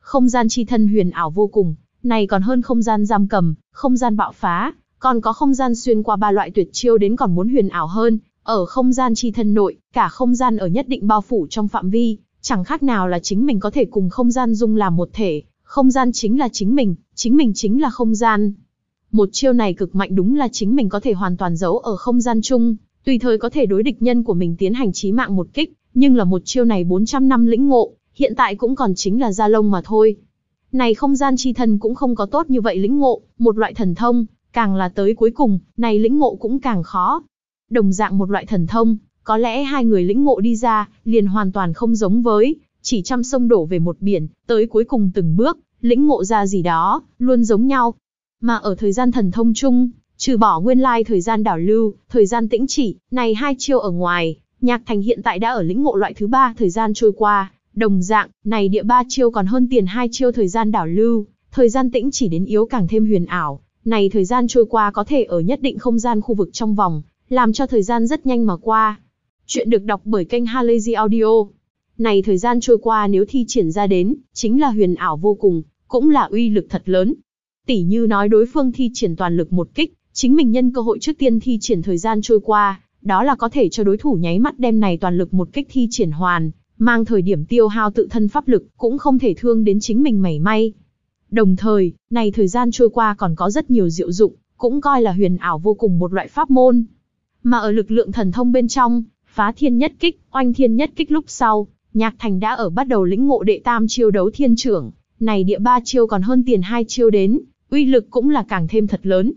Speaker 1: Không gian chi thân huyền ảo vô cùng, này còn hơn không gian giam cầm, không gian bạo phá, còn có không gian xuyên qua ba loại tuyệt chiêu đến còn muốn huyền ảo hơn, ở không gian chi thân nội, cả không gian ở nhất định bao phủ trong phạm vi, chẳng khác nào là chính mình có thể cùng không gian dung làm một thể, không gian chính là chính mình, chính mình chính là không gian. Một chiêu này cực mạnh đúng là chính mình có thể hoàn toàn giấu ở không gian chung, tùy thời có thể đối địch nhân của mình tiến hành chí mạng một kích, nhưng là một chiêu này 400 năm lĩnh ngộ, hiện tại cũng còn chính là gia lông mà thôi. Này không gian chi thần cũng không có tốt như vậy lĩnh ngộ, một loại thần thông, càng là tới cuối cùng, này lĩnh ngộ cũng càng khó, đồng dạng một loại thần thông, có lẽ hai người lĩnh ngộ đi ra, liền hoàn toàn không giống với, chỉ trăm sông đổ về một biển, tới cuối cùng từng bước, lĩnh ngộ ra gì đó, luôn giống nhau. Mà ở thời gian thần thông chung, trừ bỏ nguyên lai thời gian đảo lưu, thời gian tĩnh chỉ, này hai chiêu ở ngoài, nhạc thành hiện tại đã ở lĩnh ngộ loại thứ ba thời gian trôi qua, đồng dạng, này địa ba chiêu còn hơn tiền hai chiêu thời gian đảo lưu, thời gian tĩnh chỉ đến yếu càng thêm huyền ảo, này thời gian trôi qua có thể ở nhất định không gian khu vực trong vòng, làm cho thời gian rất nhanh mà qua. Chuyện được đọc bởi kênh Halazy Audio. Này thời gian trôi qua nếu thi triển ra đến, chính là huyền ảo vô cùng, cũng là uy lực thật lớn. Tỷ như nói đối phương thi triển toàn lực một kích, chính mình nhân cơ hội trước tiên thi triển thời gian trôi qua, đó là có thể cho đối thủ nháy mắt đem này toàn lực một kích thi triển hoàn, mang thời điểm tiêu hao tự thân pháp lực cũng không thể thương đến chính mình mảy may. Đồng thời, này thời gian trôi qua còn có rất nhiều diệu dụng, cũng coi là huyền ảo vô cùng một loại pháp môn mà ở lực lượng thần thông bên trong, phá thiên nhất kích, oanh thiên nhất kích lúc sau, Nhạc Thành đã ở bắt đầu lĩnh ngộ đệ tam chiêu đấu thiên trưởng, này địa ba chiêu còn hơn tiền hai chiêu đến, uy lực cũng là càng thêm thật lớn.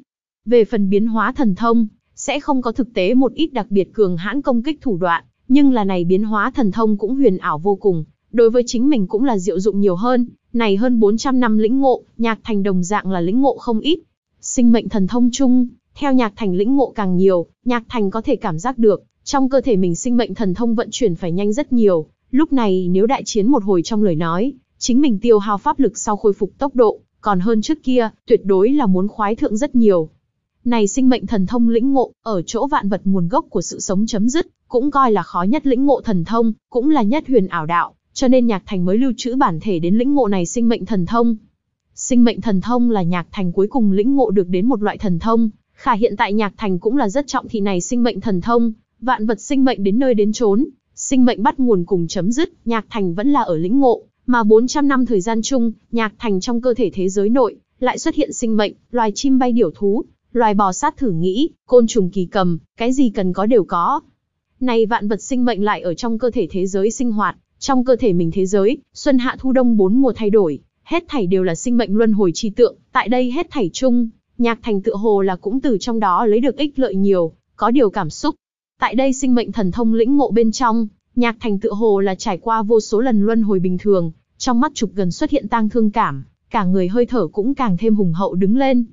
Speaker 1: Về phần biến hóa thần thông, sẽ không có thực tế một ít đặc biệt cường hãn công kích thủ đoạn, nhưng là này biến hóa thần thông cũng huyền ảo vô cùng, đối với chính mình cũng là diệu dụng nhiều hơn, này hơn 400 năm lĩnh ngộ, Nhạc Thành đồng dạng là lĩnh ngộ không ít. Sinh mệnh thần thông chung, theo Nhạc Thành lĩnh ngộ càng nhiều, Nhạc Thành có thể cảm giác được, trong cơ thể mình sinh mệnh thần thông vận chuyển phải nhanh rất nhiều, lúc này nếu đại chiến một hồi trong lời nói, chính mình tiêu hao pháp lực sau khôi phục tốc độ, còn hơn trước kia, tuyệt đối là muốn khoái thượng rất nhiều. Này sinh mệnh thần thông lĩnh ngộ, ở chỗ vạn vật nguồn gốc của sự sống chấm dứt, cũng coi là khó nhất lĩnh ngộ thần thông, cũng là nhất huyền ảo đạo, cho nên Nhạc Thành mới lưu trữ bản thể đến lĩnh ngộ này sinh mệnh thần thông. Sinh mệnh thần thông là Nhạc Thành cuối cùng lĩnh ngộ được đến một loại thần thông, Khả hiện tại Nhạc Thành cũng là rất trọng thị này sinh mệnh thần thông, vạn vật sinh mệnh đến nơi đến chốn, sinh mệnh bắt nguồn cùng chấm dứt, Nhạc Thành vẫn là ở lĩnh ngộ, mà 400 năm thời gian chung, Nhạc Thành trong cơ thể thế giới nội lại xuất hiện sinh mệnh, loài chim bay điểu thú, loài bò sát thử nghĩ, côn trùng kỳ cầm, cái gì cần có đều có. Này vạn vật sinh mệnh lại ở trong cơ thể thế giới sinh hoạt, trong cơ thể mình thế giới, xuân hạ thu đông bốn mùa thay đổi, hết thảy đều là sinh mệnh luân hồi chi tượng, tại đây hết thảy chung, Nhạc Thành Tự hồ là cũng từ trong đó lấy được ích lợi nhiều, có điều cảm xúc. Tại đây sinh mệnh thần thông lĩnh ngộ bên trong, Nhạc Thành Tự hồ là trải qua vô số lần luân hồi bình thường, trong mắt trục gần xuất hiện tang thương cảm, cả người hơi thở cũng càng thêm hùng hậu đứng lên.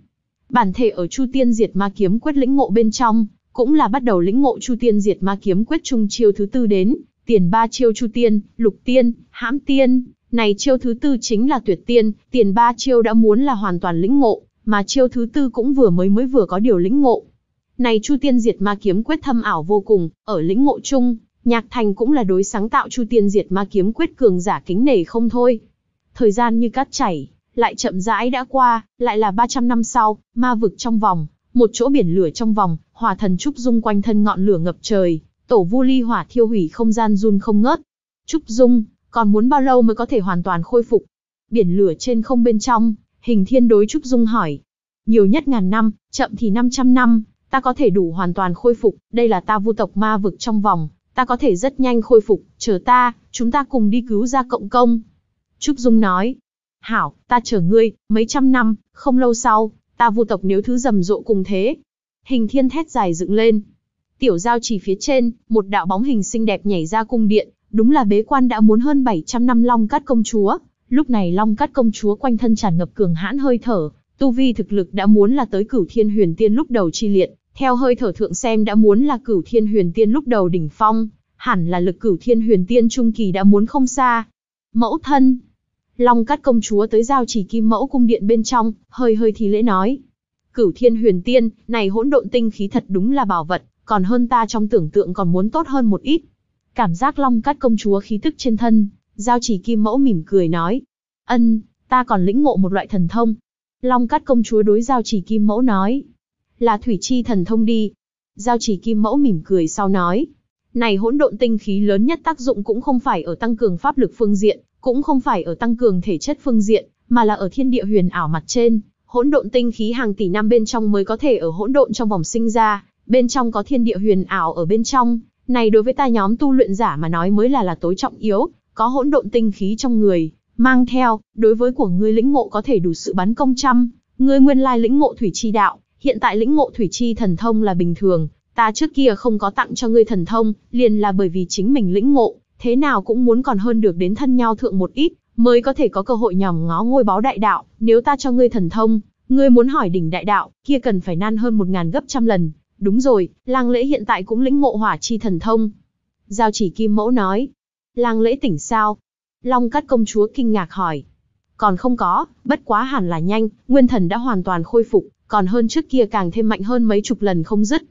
Speaker 1: Bản thể ở Chu Tiên Diệt Ma Kiếm quyết lĩnh ngộ bên trong, cũng là bắt đầu lĩnh ngộ Chu Tiên Diệt Ma Kiếm quyết trung chiêu thứ tư đến, tiền ba chiêu Chu Tiên, Lục Tiên, Hãm Tiên, này chiêu thứ tư chính là Tuyệt Tiên, tiền ba chiêu đã muốn là hoàn toàn lĩnh ngộ, mà chiêu thứ tư cũng vừa mới mới vừa có điều lĩnh ngộ. Này Chu Tiên Diệt Ma Kiếm quyết thâm ảo vô cùng, ở lĩnh ngộ chung, Nhạc Thành cũng là đối sáng tạo Chu Tiên Diệt Ma Kiếm quyết cường giả kính nể không thôi. Thời gian như cát chảy, lại chậm rãi đã qua, lại là 300 năm sau, ma vực trong vòng, một chỗ biển lửa trong vòng, hỏa thần trúc dung quanh thân ngọn lửa ngập trời, tổ vu ly hỏa thiêu hủy không gian run không ngớt. Trúc dung, còn muốn bao lâu mới có thể hoàn toàn khôi phục? Biển lửa trên không bên trong, Hình thiên đối Trúc Dung hỏi. Nhiều nhất ngàn năm, chậm thì 500 năm, ta có thể đủ hoàn toàn khôi phục, đây là ta vu tộc ma vực trong vòng, ta có thể rất nhanh khôi phục, chờ ta, chúng ta cùng đi cứu ra cộng công. Trúc Dung nói, hảo, ta chờ ngươi, mấy trăm năm, không lâu sau, ta vu tộc nếu thứ rầm rộ cùng thế. Hình thiên thét dài dựng lên. Tiểu giao chỉ phía trên, một đạo bóng hình xinh đẹp nhảy ra cung điện, đúng là bế quan đã muốn hơn 700 năm long cát công chúa. Lúc này Long Cát công chúa quanh thân tràn ngập cường hãn hơi thở, tu vi thực lực đã muốn là tới Cửu Thiên Huyền Tiên lúc đầu chi liệt, theo hơi thở thượng xem đã muốn là Cửu Thiên Huyền Tiên lúc đầu đỉnh phong, hẳn là lực Cửu Thiên Huyền Tiên trung kỳ đã muốn không xa. Mẫu thân, Long Cát công chúa tới giao chỉ Kim Mẫu cung điện bên trong, hơi hơi thì lễ nói: "Cửu Thiên Huyền Tiên, này hỗn độn tinh khí thật đúng là bảo vật, còn hơn ta trong tưởng tượng còn muốn tốt hơn một ít." Cảm giác Long Cát công chúa khí tức trên thân, Giao chỉ kim mẫu mỉm cười nói. Ân, ta còn lĩnh ngộ một loại thần thông. Long cát công chúa đối giao chỉ kim mẫu nói. Là thủy chi thần thông đi. Giao chỉ kim mẫu mỉm cười sau nói. Này hỗn độn tinh khí lớn nhất tác dụng cũng không phải ở tăng cường pháp lực phương diện, cũng không phải ở tăng cường thể chất phương diện, mà là ở thiên địa huyền ảo mặt trên. Hỗn độn tinh khí hàng tỷ năm bên trong mới có thể ở hỗn độn trong vòng sinh ra, bên trong có thiên địa huyền ảo ở bên trong, này đối với ta nhóm tu luyện giả mà nói mới là là tối trọng yếu, có hỗn độn tinh khí trong người, mang theo, đối với của ngươi lĩnh ngộ có thể đủ sự bắn công trăm, ngươi nguyên lai lĩnh ngộ thủy chi đạo, hiện tại lĩnh ngộ thủy chi thần thông là bình thường, ta trước kia không có tặng cho ngươi thần thông, liền là bởi vì chính mình lĩnh ngộ, thế nào cũng muốn còn hơn được đến thân nhau thượng một ít, mới có thể có cơ hội nhòm ngó ngôi báo đại đạo, nếu ta cho ngươi thần thông, ngươi muốn hỏi đỉnh đại đạo, kia cần phải nan hơn một ngàn gấp trăm lần, đúng rồi, lang lễ hiện tại cũng lĩnh ngộ hỏa chi thần thông. Giao chỉ kim mẫu nói, Lang lễ tỉnh sao? Long cắt công chúa kinh ngạc hỏi. Còn không có, bất quá hẳn là nhanh, nguyên thần đã hoàn toàn khôi phục, còn hơn trước kia càng thêm mạnh hơn mấy chục lần không dứt.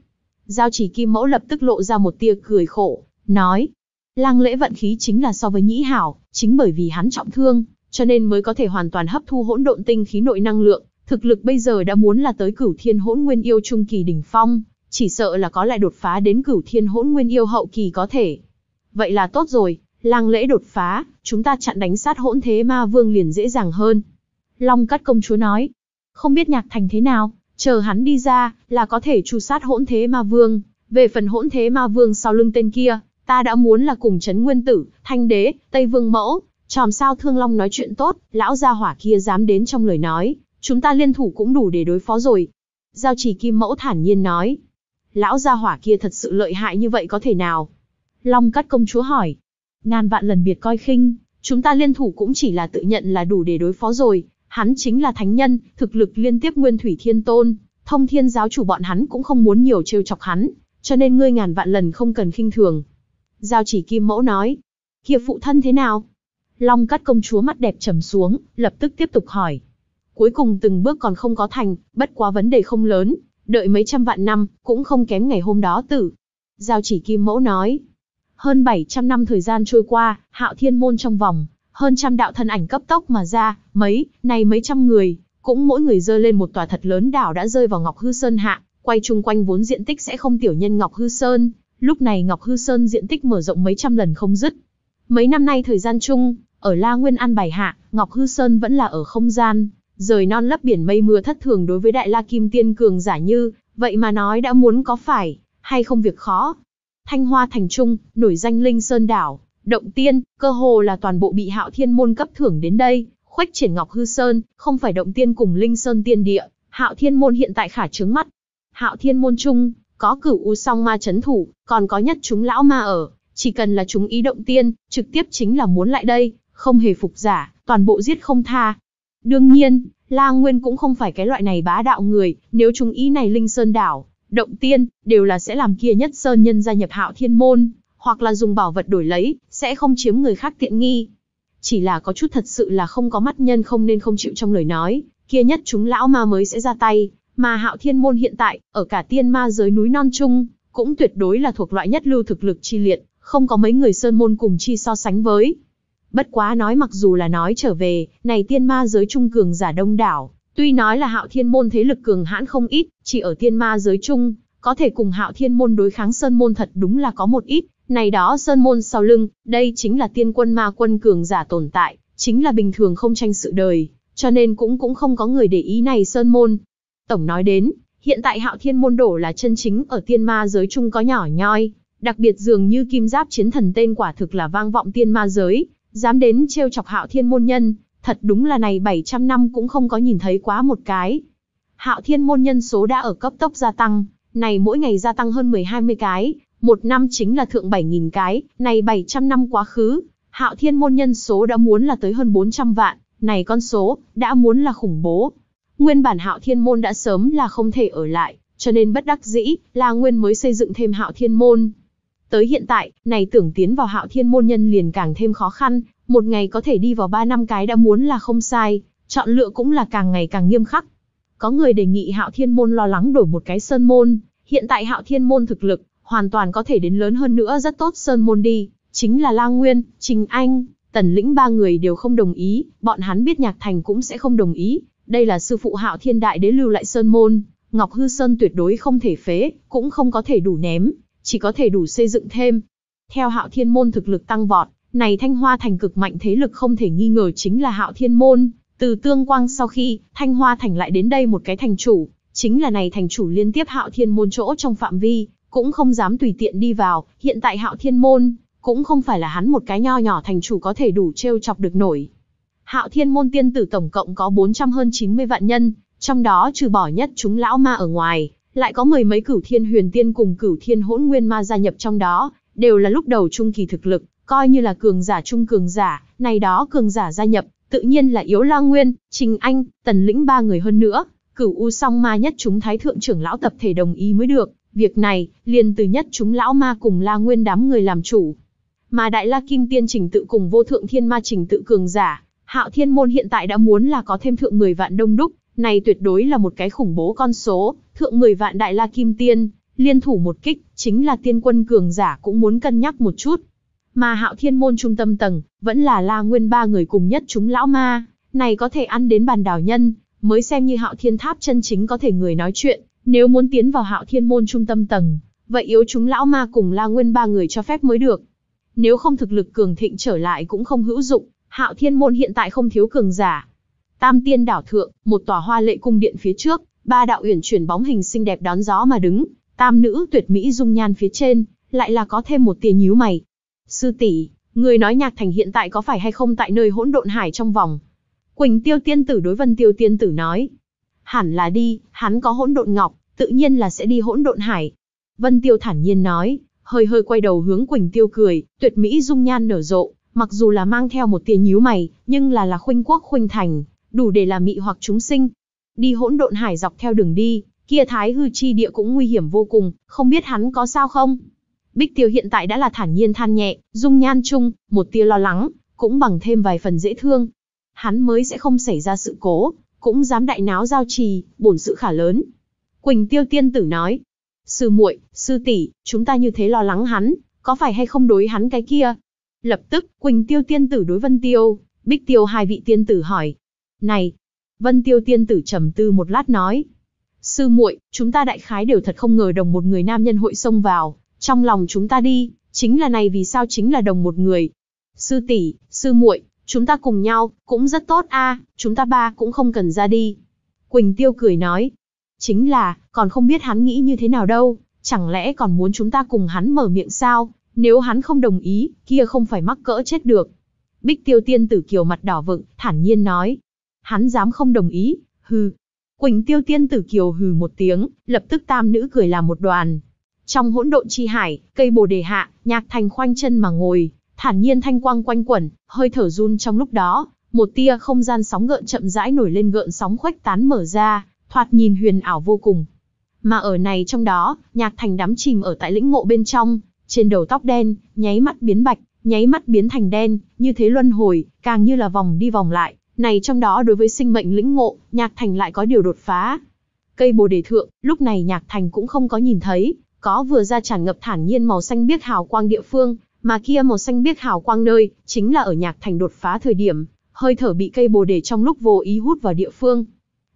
Speaker 1: Giao chỉ kim mẫu lập tức lộ ra một tia cười khổ, nói. Lang lễ vận khí chính là so với nhĩ hảo, chính bởi vì hắn trọng thương, cho nên mới có thể hoàn toàn hấp thu hỗn độn tinh khí nội năng lượng. Thực lực bây giờ đã muốn là tới cửu thiên hỗn nguyên yêu trung kỳ đỉnh phong, chỉ sợ là có lại đột phá đến cửu thiên hỗn nguyên yêu hậu kỳ có thể. Vậy là tốt rồi, lang lễ đột phá, chúng ta chặn đánh sát hỗn thế ma vương liền dễ dàng hơn. Long cắt công chúa nói, không biết nhạc thành thế nào, chờ hắn đi ra, là có thể tru sát hỗn thế ma vương. Về phần hỗn thế ma vương sau lưng tên kia, ta đã muốn là cùng chấn nguyên tử, thanh đế, tây vương mẫu, tròm sao thương long nói chuyện tốt, lão gia hỏa kia dám đến trong lời nói, chúng ta liên thủ cũng đủ để đối phó rồi. Giao Chỉ kim mẫu thản nhiên nói, lão gia hỏa kia thật sự lợi hại như vậy có thể nào? Long cắt công chúa hỏi, ngàn vạn lần biệt coi khinh, chúng ta liên thủ cũng chỉ là tự nhận là đủ để đối phó rồi, hắn chính là thánh nhân, thực lực liên tiếp nguyên thủy thiên tôn, thông thiên giáo chủ bọn hắn cũng không muốn nhiều trêu chọc hắn, cho nên ngươi ngàn vạn lần không cần khinh thường. Giao chỉ kim mẫu nói, kia phụ thân thế nào? Long cắt công chúa mắt đẹp trầm xuống, lập tức tiếp tục hỏi. Cuối cùng từng bước còn không có thành, bất quá vấn đề không lớn, đợi mấy trăm vạn năm, cũng không kém ngày hôm đó tử. Giao chỉ kim mẫu nói, hơn 700 năm thời gian trôi qua, hạo thiên môn trong vòng, hơn trăm đạo thân ảnh cấp tốc mà ra, mấy, này mấy trăm người, cũng mỗi người rơi lên một tòa thật lớn đảo đã rơi vào Ngọc Hư Sơn hạ, quay chung quanh vốn diện tích sẽ không tiểu nhân Ngọc Hư Sơn, lúc này Ngọc Hư Sơn diện tích mở rộng mấy trăm lần không dứt. Mấy năm nay thời gian chung, ở La Nguyên An bài hạ, Ngọc Hư Sơn vẫn là ở không gian, rời non lấp biển mây mưa thất thường đối với Đại La Kim Tiên Cường giả như, vậy mà nói đã muốn có phải, hay không việc khó, Thanh Hoa Thành Trung, nổi danh Linh Sơn Đảo, Động Tiên, cơ hồ là toàn bộ bị hạo thiên môn cấp thưởng đến đây, khuếch triển Ngọc Hư Sơn, không phải Động Tiên cùng Linh Sơn Tiên Địa, hạo thiên môn hiện tại khả trướng mắt. Hạo thiên môn Trung, có cửu u song ma chấn thủ, còn có nhất chúng lão ma ở, chỉ cần là chúng ý Động Tiên, trực tiếp chính là muốn lại đây, không hề phục giả, toàn bộ giết không tha. Đương nhiên, La Nguyên cũng không phải cái loại này bá đạo người, nếu chúng ý này Linh Sơn Đảo, động tiên, đều là sẽ làm kia nhất sơn nhân gia nhập hạo thiên môn, hoặc là dùng bảo vật đổi lấy, sẽ không chiếm người khác tiện nghi. Chỉ là có chút thật sự là không có mắt nhân không nên không chịu trong lời nói, kia nhất chúng lão ma mới sẽ ra tay, mà hạo thiên môn hiện tại, ở cả tiên ma giới núi non chung cũng tuyệt đối là thuộc loại nhất lưu thực lực chi liệt, không có mấy người sơn môn cùng chi so sánh với. Bất quá nói mặc dù là nói trở về, này tiên ma giới trung cường giả đông đảo, Tuy nói là hạo thiên môn thế lực cường hãn không ít, chỉ ở Thiên ma giới chung, có thể cùng hạo thiên môn đối kháng sơn môn thật đúng là có một ít, này đó sơn môn sau lưng, đây chính là tiên quân ma quân cường giả tồn tại, chính là bình thường không tranh sự đời, cho nên cũng cũng không có người để ý này sơn môn. Tổng nói đến, hiện tại hạo thiên môn đổ là chân chính ở Thiên ma giới chung có nhỏ nhoi, đặc biệt dường như kim giáp chiến thần tên quả thực là vang vọng Thiên ma giới, dám đến trêu chọc hạo thiên môn nhân, Thật đúng là này 700 năm cũng không có nhìn thấy quá một cái. Hạo thiên môn nhân số đã ở cấp tốc gia tăng, này mỗi ngày gia tăng hơn 10-20 cái, một năm chính là thượng 7.000 cái, này 700 năm quá khứ, hạo thiên môn nhân số đã muốn là tới hơn 400 vạn, này con số, đã muốn là khủng bố. Nguyên bản hạo thiên môn đã sớm là không thể ở lại, cho nên bất đắc dĩ, là nguyên mới xây dựng thêm hạo thiên môn. Tới hiện tại, này tưởng tiến vào hạo thiên môn nhân liền càng thêm khó khăn, một ngày có thể đi vào ba năm cái đã muốn là không sai, chọn lựa cũng là càng ngày càng nghiêm khắc. Có người đề nghị hạo thiên môn lo lắng đổi một cái sơn môn, hiện tại hạo thiên môn thực lực, hoàn toàn có thể đến lớn hơn nữa rất tốt sơn môn đi, chính là La Nguyên, Trình Anh, Tần Lĩnh ba người đều không đồng ý, bọn hắn biết Nhạc Thành cũng sẽ không đồng ý, đây là sư phụ Hạo Thiên Đại Đế lưu lại sơn môn, Ngọc Hư Sơn tuyệt đối không thể phế, cũng không có thể đủ ném, chỉ có thể đủ xây dựng thêm. Theo hạo thiên môn thực lực tăng vọt, này Thanh Hoa Thành cực mạnh thế lực không thể nghi ngờ chính là hạo thiên môn. Từ tương quang sau khi, Thanh Hoa Thành lại đến đây một cái thành chủ, chính là này thành chủ liên tiếp hạo thiên môn chỗ trong phạm vi, cũng không dám tùy tiện đi vào, hiện tại hạo thiên môn, cũng không phải là hắn một cái nho nhỏ thành chủ có thể đủ trêu chọc được nổi. Hạo thiên môn tiên tử tổng cộng có 400 hơn 90 vạn nhân, trong đó trừ bỏ nhất chúng lão ma ở ngoài, lại có mười mấy cửu thiên huyền tiên cùng cửu thiên hỗn nguyên ma gia nhập trong đó, đều là lúc đầu trung kỳ thực lực, coi như là cường giả trung cường giả, này đó cường giả gia nhập, tự nhiên là Yếu La Nguyên, Trình Anh, Tần Lĩnh ba người hơn nữa, cửu u song ma nhất chúng thái thượng trưởng lão tập thể đồng ý mới được, việc này, liền từ nhất chúng lão ma cùng La Nguyên đám người làm chủ. Mà Đại La Kim Tiên trình tự cùng vô thượng thiên ma trình tự cường giả, Hạo Thiên Môn hiện tại đã muốn là có thêm thượng 10 vạn đông đúc, này tuyệt đối là một cái khủng bố con số, thượng 10 vạn đại la kim tiên, liên thủ một kích, chính là tiên quân cường giả cũng muốn cân nhắc một chút. Mà hạo thiên môn trung tâm tầng, vẫn là la nguyên ba người cùng nhất chúng lão ma, này có thể ăn đến bàn đảo nhân, mới xem như hạo thiên tháp chân chính có thể người nói chuyện, nếu muốn tiến vào hạo thiên môn trung tâm tầng, vậy yếu chúng lão ma cùng la nguyên ba người cho phép mới được. Nếu không thực lực cường thịnh trở lại cũng không hữu dụng, hạo thiên môn hiện tại không thiếu cường giả, Tam Tiên đảo thượng, một tòa hoa lệ cung điện phía trước, ba đạo uyển chuyển bóng hình xinh đẹp đón gió mà đứng, tam nữ tuyệt mỹ dung nhan phía trên, lại là có thêm một tia nhíu mày. Sư tỷ, người nói Nhạc Thành hiện tại có phải hay không tại nơi hỗn độn hải trong vòng? Quỳnh Tiêu tiên tử đối Vân Tiêu tiên tử nói, hẳn là đi, hắn có hỗn độn ngọc, tự nhiên là sẽ đi hỗn độn hải. Vân Tiêu thản nhiên nói, hơi hơi quay đầu hướng Quỳnh Tiêu cười, tuyệt mỹ dung nhan nở rộ, mặc dù là mang theo một tia nhíu mày, nhưng là là khuynh quốc khuynh thành, đủ để làm mị hoặc chúng sinh. Đi hỗn độn hải dọc theo đường đi, kia thái hư chi địa cũng nguy hiểm vô cùng, không biết hắn có sao không? Bích tiêu hiện tại đã là thản nhiên than nhẹ, dung nhan chung, một tia lo lắng, cũng bằng thêm vài phần dễ thương. Hắn mới sẽ không xảy ra sự cố, cũng dám đại náo giao trì, bổn sự khả lớn. Quỳnh tiêu tiên tử nói, sư muội, sư tỷ, chúng ta như thế lo lắng hắn, có phải hay không đối hắn cái kia? Lập tức, Quỳnh tiêu tiên tử đối vân tiêu, bích tiêu hai vị tiên tử hỏi, này, Vân Tiêu tiên tử trầm tư một lát nói, sư muội, chúng ta đại khái đều thật không ngờ đồng một người nam nhân hội xông vào, trong lòng chúng ta đi, chính là này vì sao chính là đồng một người. Sư tỷ, sư muội, chúng ta cùng nhau, cũng rất tốt a, chúng ta ba cũng không cần ra đi. Quỳnh Tiêu cười nói, chính là, còn không biết hắn nghĩ như thế nào đâu, chẳng lẽ còn muốn chúng ta cùng hắn mở miệng sao, nếu hắn không đồng ý, kia không phải mắc cỡ chết được. Bích Tiêu tiên tử kiều mặt đỏ vựng, thản nhiên nói, hắn dám không đồng ý, hừ. Quỳnh tiêu tiên tử kiều hừ một tiếng, lập tức tam nữ cười làm một đoàn. Trong hỗn độn chi hải, cây bồ đề hạ, nhạc thành khoanh chân mà ngồi, thản nhiên thanh quang quanh quẩn, hơi thở run trong lúc đó, một tia không gian sóng gợn chậm rãi nổi lên gợn sóng khuếch tán mở ra, thoạt nhìn huyền ảo vô cùng. Mà ở này trong đó, nhạc thành đắm chìm ở tại lĩnh ngộ bên trong, trên đầu tóc đen, nháy mắt biến bạch, nháy mắt biến thành đen, như thế luân hồi, càng như là vòng đi vòng lại, này trong đó đối với sinh mệnh lĩnh ngộ, Nhạc Thành lại có điều đột phá. Cây bồ đề thượng, lúc này Nhạc Thành cũng không có nhìn thấy, có vừa ra tràn ngập thản nhiên màu xanh biếc hào quang địa phương, mà kia màu xanh biếc hào quang nơi, chính là ở Nhạc Thành đột phá thời điểm, hơi thở bị cây bồ đề trong lúc vô ý hút vào địa phương.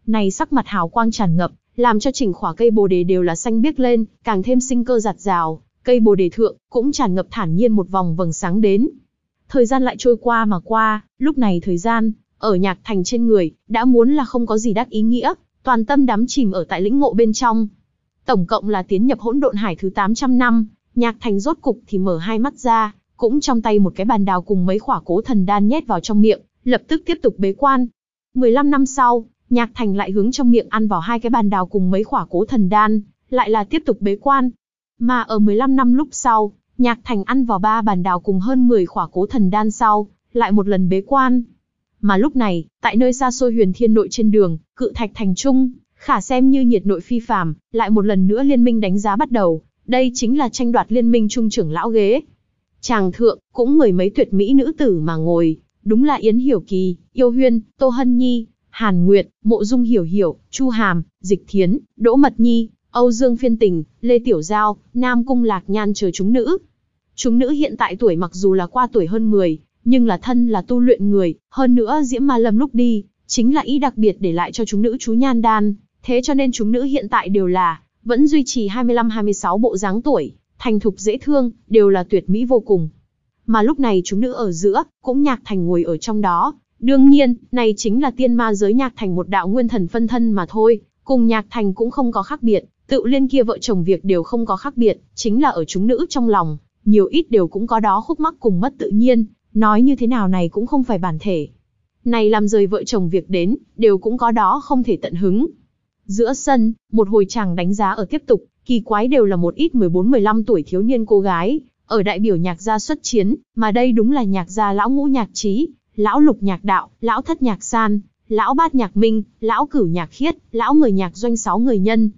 Speaker 1: Này sắc mặt hào quang tràn ngập, làm cho chỉnh khỏa cây bồ đề đều là xanh biếc lên, càng thêm sinh cơ giạt rào, cây bồ đề thượng cũng tràn ngập thản nhiên một vòng vầng sáng đến. Thời gian lại trôi qua mà qua, lúc này thời gian ở nhạc thành trên người, đã muốn là không có gì đắc ý nghĩa, toàn tâm đắm chìm ở tại lĩnh ngộ bên trong. Tổng cộng là tiến nhập hỗn độn hải thứ 800 năm, nhạc thành rốt cục thì mở hai mắt ra, cũng trong tay một cái bàn đào cùng mấy khỏa cố thần đan nhét vào trong miệng, lập tức tiếp tục bế quan. 15 năm sau, nhạc thành lại hướng trong miệng ăn vào hai cái bàn đào cùng mấy khỏa cố thần đan, lại là tiếp tục bế quan. Mà ở 15 năm lúc sau, nhạc thành ăn vào ba bàn đào cùng hơn 10 khỏa cố thần đan sau, lại một lần bế quan, mà lúc này, tại nơi xa xôi huyền thiên nội trên đường, cự thạch thành trung, khả xem như nhiệt nội phi phàm, lại một lần nữa liên minh đánh giá bắt đầu, đây chính là tranh đoạt liên minh trung trưởng lão ghế. Chàng thượng, cũng mười mấy tuyệt mỹ nữ tử mà ngồi, đúng là Yến Hiểu Kỳ, Yêu Huyên, Tô Hân Nhi, Hàn Nguyệt, Mộ Dung Hiểu Hiểu, Chu Hàm, Dịch Thiến, Đỗ Mật Nhi, Âu Dương Phiên Tình, Lê Tiểu Giao, Nam Cung Lạc Nhan chờ chúng nữ. Chúng nữ hiện tại tuổi mặc dù là qua tuổi hơn 10, nhưng là thân là tu luyện người, hơn nữa Diễm Ma Lâm lúc đi, chính là ý đặc biệt để lại cho chúng nữ chú nhan đan, thế cho nên chúng nữ hiện tại đều là vẫn duy trì 25-26 bộ dáng tuổi, thành thục dễ thương, đều là tuyệt mỹ vô cùng. Mà lúc này chúng nữ ở giữa, cũng Nhạc Thành ngồi ở trong đó. Đương nhiên, này chính là tiên ma giới Nhạc Thành một đạo nguyên thần phân thân mà thôi, cùng Nhạc Thành cũng không có khác biệt, tự liên kia vợ chồng việc đều không có khác biệt, chính là ở chúng nữ trong lòng, nhiều ít đều cũng có đó khúc mắc cùng mất tự nhiên, nói như thế nào này cũng không phải bản thể. Này làm rời vợ chồng việc đến, đều cũng có đó không thể tận hứng. Giữa sân, một hồi chàng đánh giá ở tiếp tục, kỳ quái đều là một ít 14-15 tuổi thiếu niên cô gái, ở đại biểu nhạc gia xuất chiến, mà đây đúng là nhạc gia lão ngũ nhạc trí, lão lục nhạc đạo, lão thất nhạc san, lão bát nhạc minh, lão cửu nhạc khiết, lão người nhạc doanh sáu người nhân.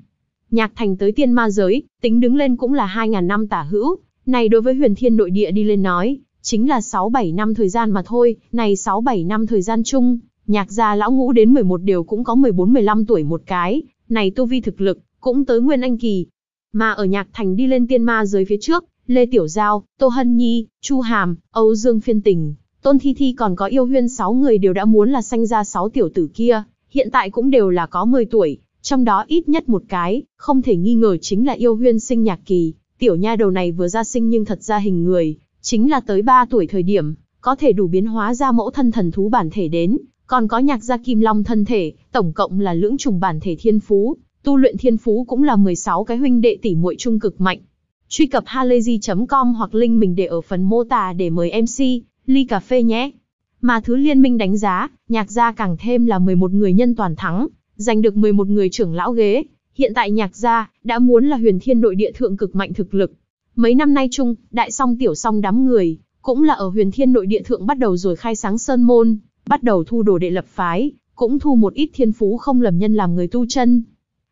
Speaker 1: Nhạc thành tới tiên ma giới, tính đứng lên cũng là 2.000 năm tả hữu, này đối với huyền thiên nội địa đi lên nói, chính là 6-7 năm thời gian mà thôi, này 6-7 năm thời gian chung, nhạc gia lão ngũ đến 11 điều cũng có 14-15 tuổi một cái, này tu vi thực lực, cũng tới nguyên anh kỳ. Mà ở nhạc thành đi lên tiên ma dưới phía trước, Lê Tiểu Giao, Tô Hân Nhi, Chu Hàm, Âu Dương Phiên Tình, Tôn Thi Thi còn có yêu huyên 6 người đều đã muốn là sanh ra 6 tiểu tử kia, hiện tại cũng đều là có 10 tuổi, trong đó ít nhất một cái, không thể nghi ngờ chính là yêu huyên sinh nhạc kỳ, tiểu nha đầu này vừa ra sinh nhưng thật ra hình người, chính là tới 3 tuổi thời điểm, có thể đủ biến hóa ra mẫu thân thần thú bản thể đến, còn có nhạc gia kim long thân thể, tổng cộng là lưỡng trùng bản thể thiên phú, tu luyện thiên phú cũng là 16 cái huynh đệ tỷ muội trung cực mạnh. Truy cập halayzi.com hoặc link mình để ở phần mô tả để mời MC, ly cà phê nhé. Mà thứ liên minh đánh giá, nhạc gia càng thêm là 11 người nhân toàn thắng, giành được 11 người trưởng lão ghế. Hiện tại nhạc gia, đã muốn là huyền thiên nội địa thượng cực mạnh thực lực, Mấy năm nay chung, đại song tiểu song đám người, cũng là ở huyền thiên nội địa thượng bắt đầu rồi khai sáng sơn môn, bắt đầu thu đồ đệ lập phái, cũng thu một ít thiên phú không lầm nhân làm người tu chân.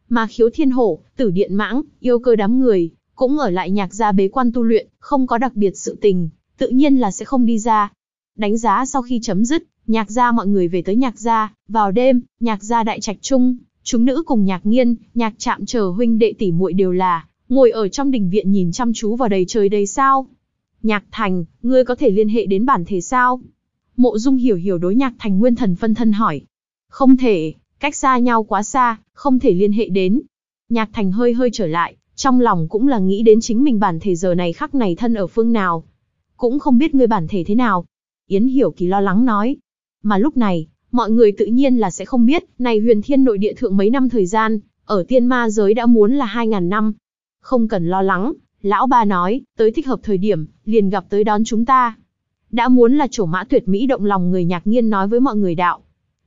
Speaker 1: Mà khiếu thiên hổ, tử điện mãng, yêu cơ đám người, cũng ở lại nhạc gia bế quan tu luyện, không có đặc biệt sự tình, tự nhiên là sẽ không đi ra. Đánh giá sau khi chấm dứt, nhạc gia mọi người về tới nhạc gia, vào đêm, nhạc gia đại trạch chung chúng nữ cùng nhạc nghiên, nhạc chạm chờ huynh đệ tỷ muội đều là ngồi ở trong đình viện nhìn chăm chú vào đầy trời đầy sao. Nhạc Thành, ngươi có thể liên hệ đến bản thể sao? Mộ Dung hiểu hiểu đối Nhạc Thành nguyên thần phân thân hỏi. Không thể, cách xa nhau quá xa, không thể liên hệ đến. Nhạc Thành hơi hơi trở lại, trong lòng cũng là nghĩ đến chính mình bản thể giờ này khắc này thân ở phương nào. Cũng không biết ngươi bản thể thế nào. Yến Hiểu Kỳ lo lắng nói. Mà lúc này, mọi người tự nhiên là sẽ không biết, này huyền thiên nội địa thượng mấy năm thời gian, ở tiên ma giới đã muốn là 2.000 năm, không cần lo lắng, lão ba nói, tới thích hợp thời điểm, liền gặp tới đón chúng ta. Đã muốn là chỗ mã tuyệt mỹ động lòng người nhạc nghiên nói với mọi người đạo.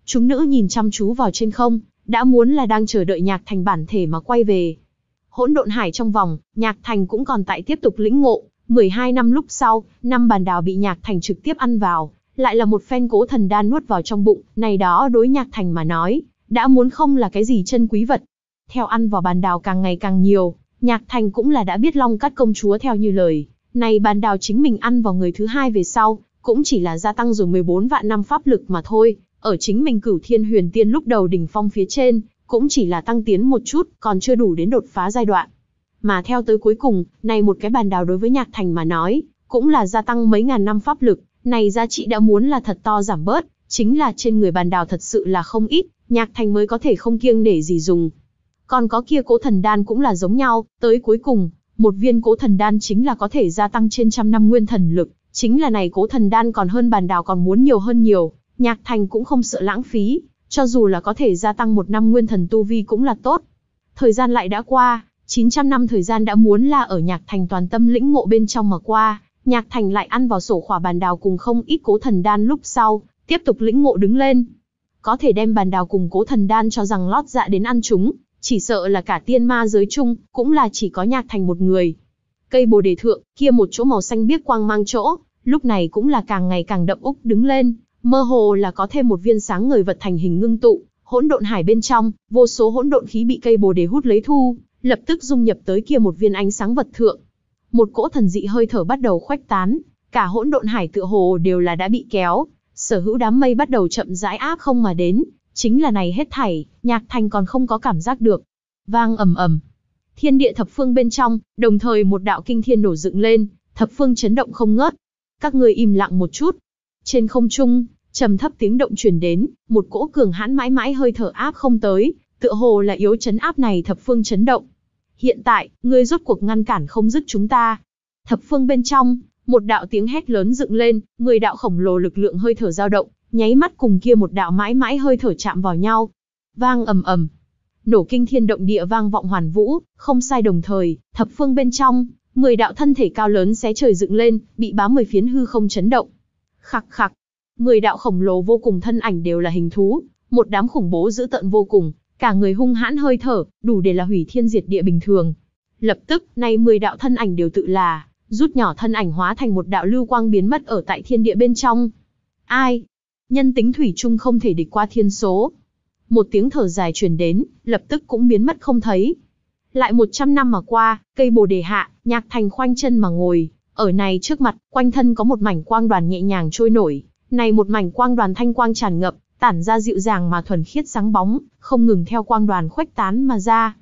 Speaker 1: Chúng nữ nhìn chăm chú vào trên không, đã muốn là đang chờ đợi nhạc thành bản thể mà quay về. Hỗn độn hải trong vòng, nhạc thành cũng còn tại tiếp tục lĩnh ngộ, 12 năm lúc sau, năm bàn đào bị nhạc thành trực tiếp ăn vào, lại là một phen cố thần đan nuốt vào trong bụng, này đó đối nhạc thành mà nói, đã muốn không là cái gì chân quý vật. Theo ăn vào bàn đào càng ngày càng nhiều, Nhạc Thành cũng là đã biết Long Cát công chúa theo như lời, này bàn đào chính mình ăn vào người thứ hai về sau, cũng chỉ là gia tăng rồi 14 vạn năm pháp lực mà thôi, ở chính mình cửu thiên huyền tiên lúc đầu đỉnh phong phía trên, cũng chỉ là tăng tiến một chút, còn chưa đủ đến đột phá giai đoạn. Mà theo tới cuối cùng, này một cái bàn đào đối với Nhạc Thành mà nói, cũng là gia tăng mấy ngàn năm pháp lực, này giá trị đã muốn là thật to giảm bớt, chính là trên người bàn đào thật sự là không ít, Nhạc Thành mới có thể không kiêng để gì dùng. Còn có kia cỗ thần đan cũng là giống nhau, tới cuối cùng, một viên cỗ thần đan chính là có thể gia tăng trên trăm năm nguyên thần lực, chính là này cỗ thần đan còn hơn bàn đào còn muốn nhiều hơn nhiều, Nhạc Thành cũng không sợ lãng phí, cho dù là có thể gia tăng một năm nguyên thần tu vi cũng là tốt. Thời gian lại đã qua, 900 năm thời gian đã muốn là ở Nhạc Thành toàn tâm lĩnh ngộ bên trong mà qua, Nhạc Thành lại ăn vào sổ khỏa bàn đào cùng không ít cố thần đan lúc sau, tiếp tục lĩnh ngộ đứng lên. Có thể đem bàn đào cùng cố thần đan cho rằng lót dạ đến ăn chúng, chỉ sợ là cả tiên ma giới chung, cũng là chỉ có nhạc thành một người. Cây bồ đề thượng, kia một chỗ màu xanh biếc quang mang chỗ, lúc này cũng là càng ngày càng đậm úc đứng lên, mơ hồ là có thêm một viên sáng người vật thành hình ngưng tụ, hỗn độn hải bên trong, vô số hỗn độn khí bị cây bồ đề hút lấy thu, lập tức dung nhập tới kia một viên ánh sáng vật thượng. Một cỗ thần dị hơi thở bắt đầu khoách tán, cả hỗn độn hải tựa hồ đều là đã bị kéo, sở hữu đám mây bắt đầu chậm rãi áp không mà đến, Chính là này hết thảy, Nhạc Thành còn không có cảm giác được. Vang ầm ầm. Thiên địa thập phương bên trong, đồng thời một đạo kinh thiên nổ dựng lên, thập phương chấn động không ngớt. Các người im lặng một chút. Trên không trung, trầm thấp tiếng động truyền đến, một cỗ cường hãn mãi mãi hơi thở áp không tới, tựa hồ là yếu chấn áp này thập phương chấn động. Hiện tại, ngươi rốt cuộc ngăn cản không dứt chúng ta. Thập phương bên trong, một đạo tiếng hét lớn dựng lên, người đạo khổng lồ lực lượng hơi thở dao động, nháy mắt cùng kia một đạo mãi mãi hơi thở chạm vào nhau. Vang ầm ầm, nổ kinh thiên động địa vang vọng hoàn vũ, không sai đồng thời, thập phương bên trong, mười đạo thân thể cao lớn xé trời dựng lên, bị bá mười phiến hư không chấn động. Khặc khặc, mười đạo khổng lồ vô cùng thân ảnh đều là hình thú, một đám khủng bố dữ tận vô cùng, cả người hung hãn hơi thở, đủ để là hủy thiên diệt địa bình thường. Lập tức, nay mười đạo thân ảnh đều tự là rút nhỏ thân ảnh hóa thành một đạo lưu quang biến mất ở tại thiên địa bên trong. Ai, nhân tính thủy chung không thể địch qua thiên số. Một tiếng thở dài truyền đến, lập tức cũng biến mất không thấy. Lại 100 năm mà qua, cây bồ đề hạ, nhạc thành khoanh chân mà ngồi, ở này trước mặt, quanh thân có một mảnh quang đoàn nhẹ nhàng trôi nổi, này một mảnh quang đoàn thanh quang tràn ngập, tản ra dịu dàng mà thuần khiết sáng bóng, không ngừng theo quang đoàn khuếch tán mà ra.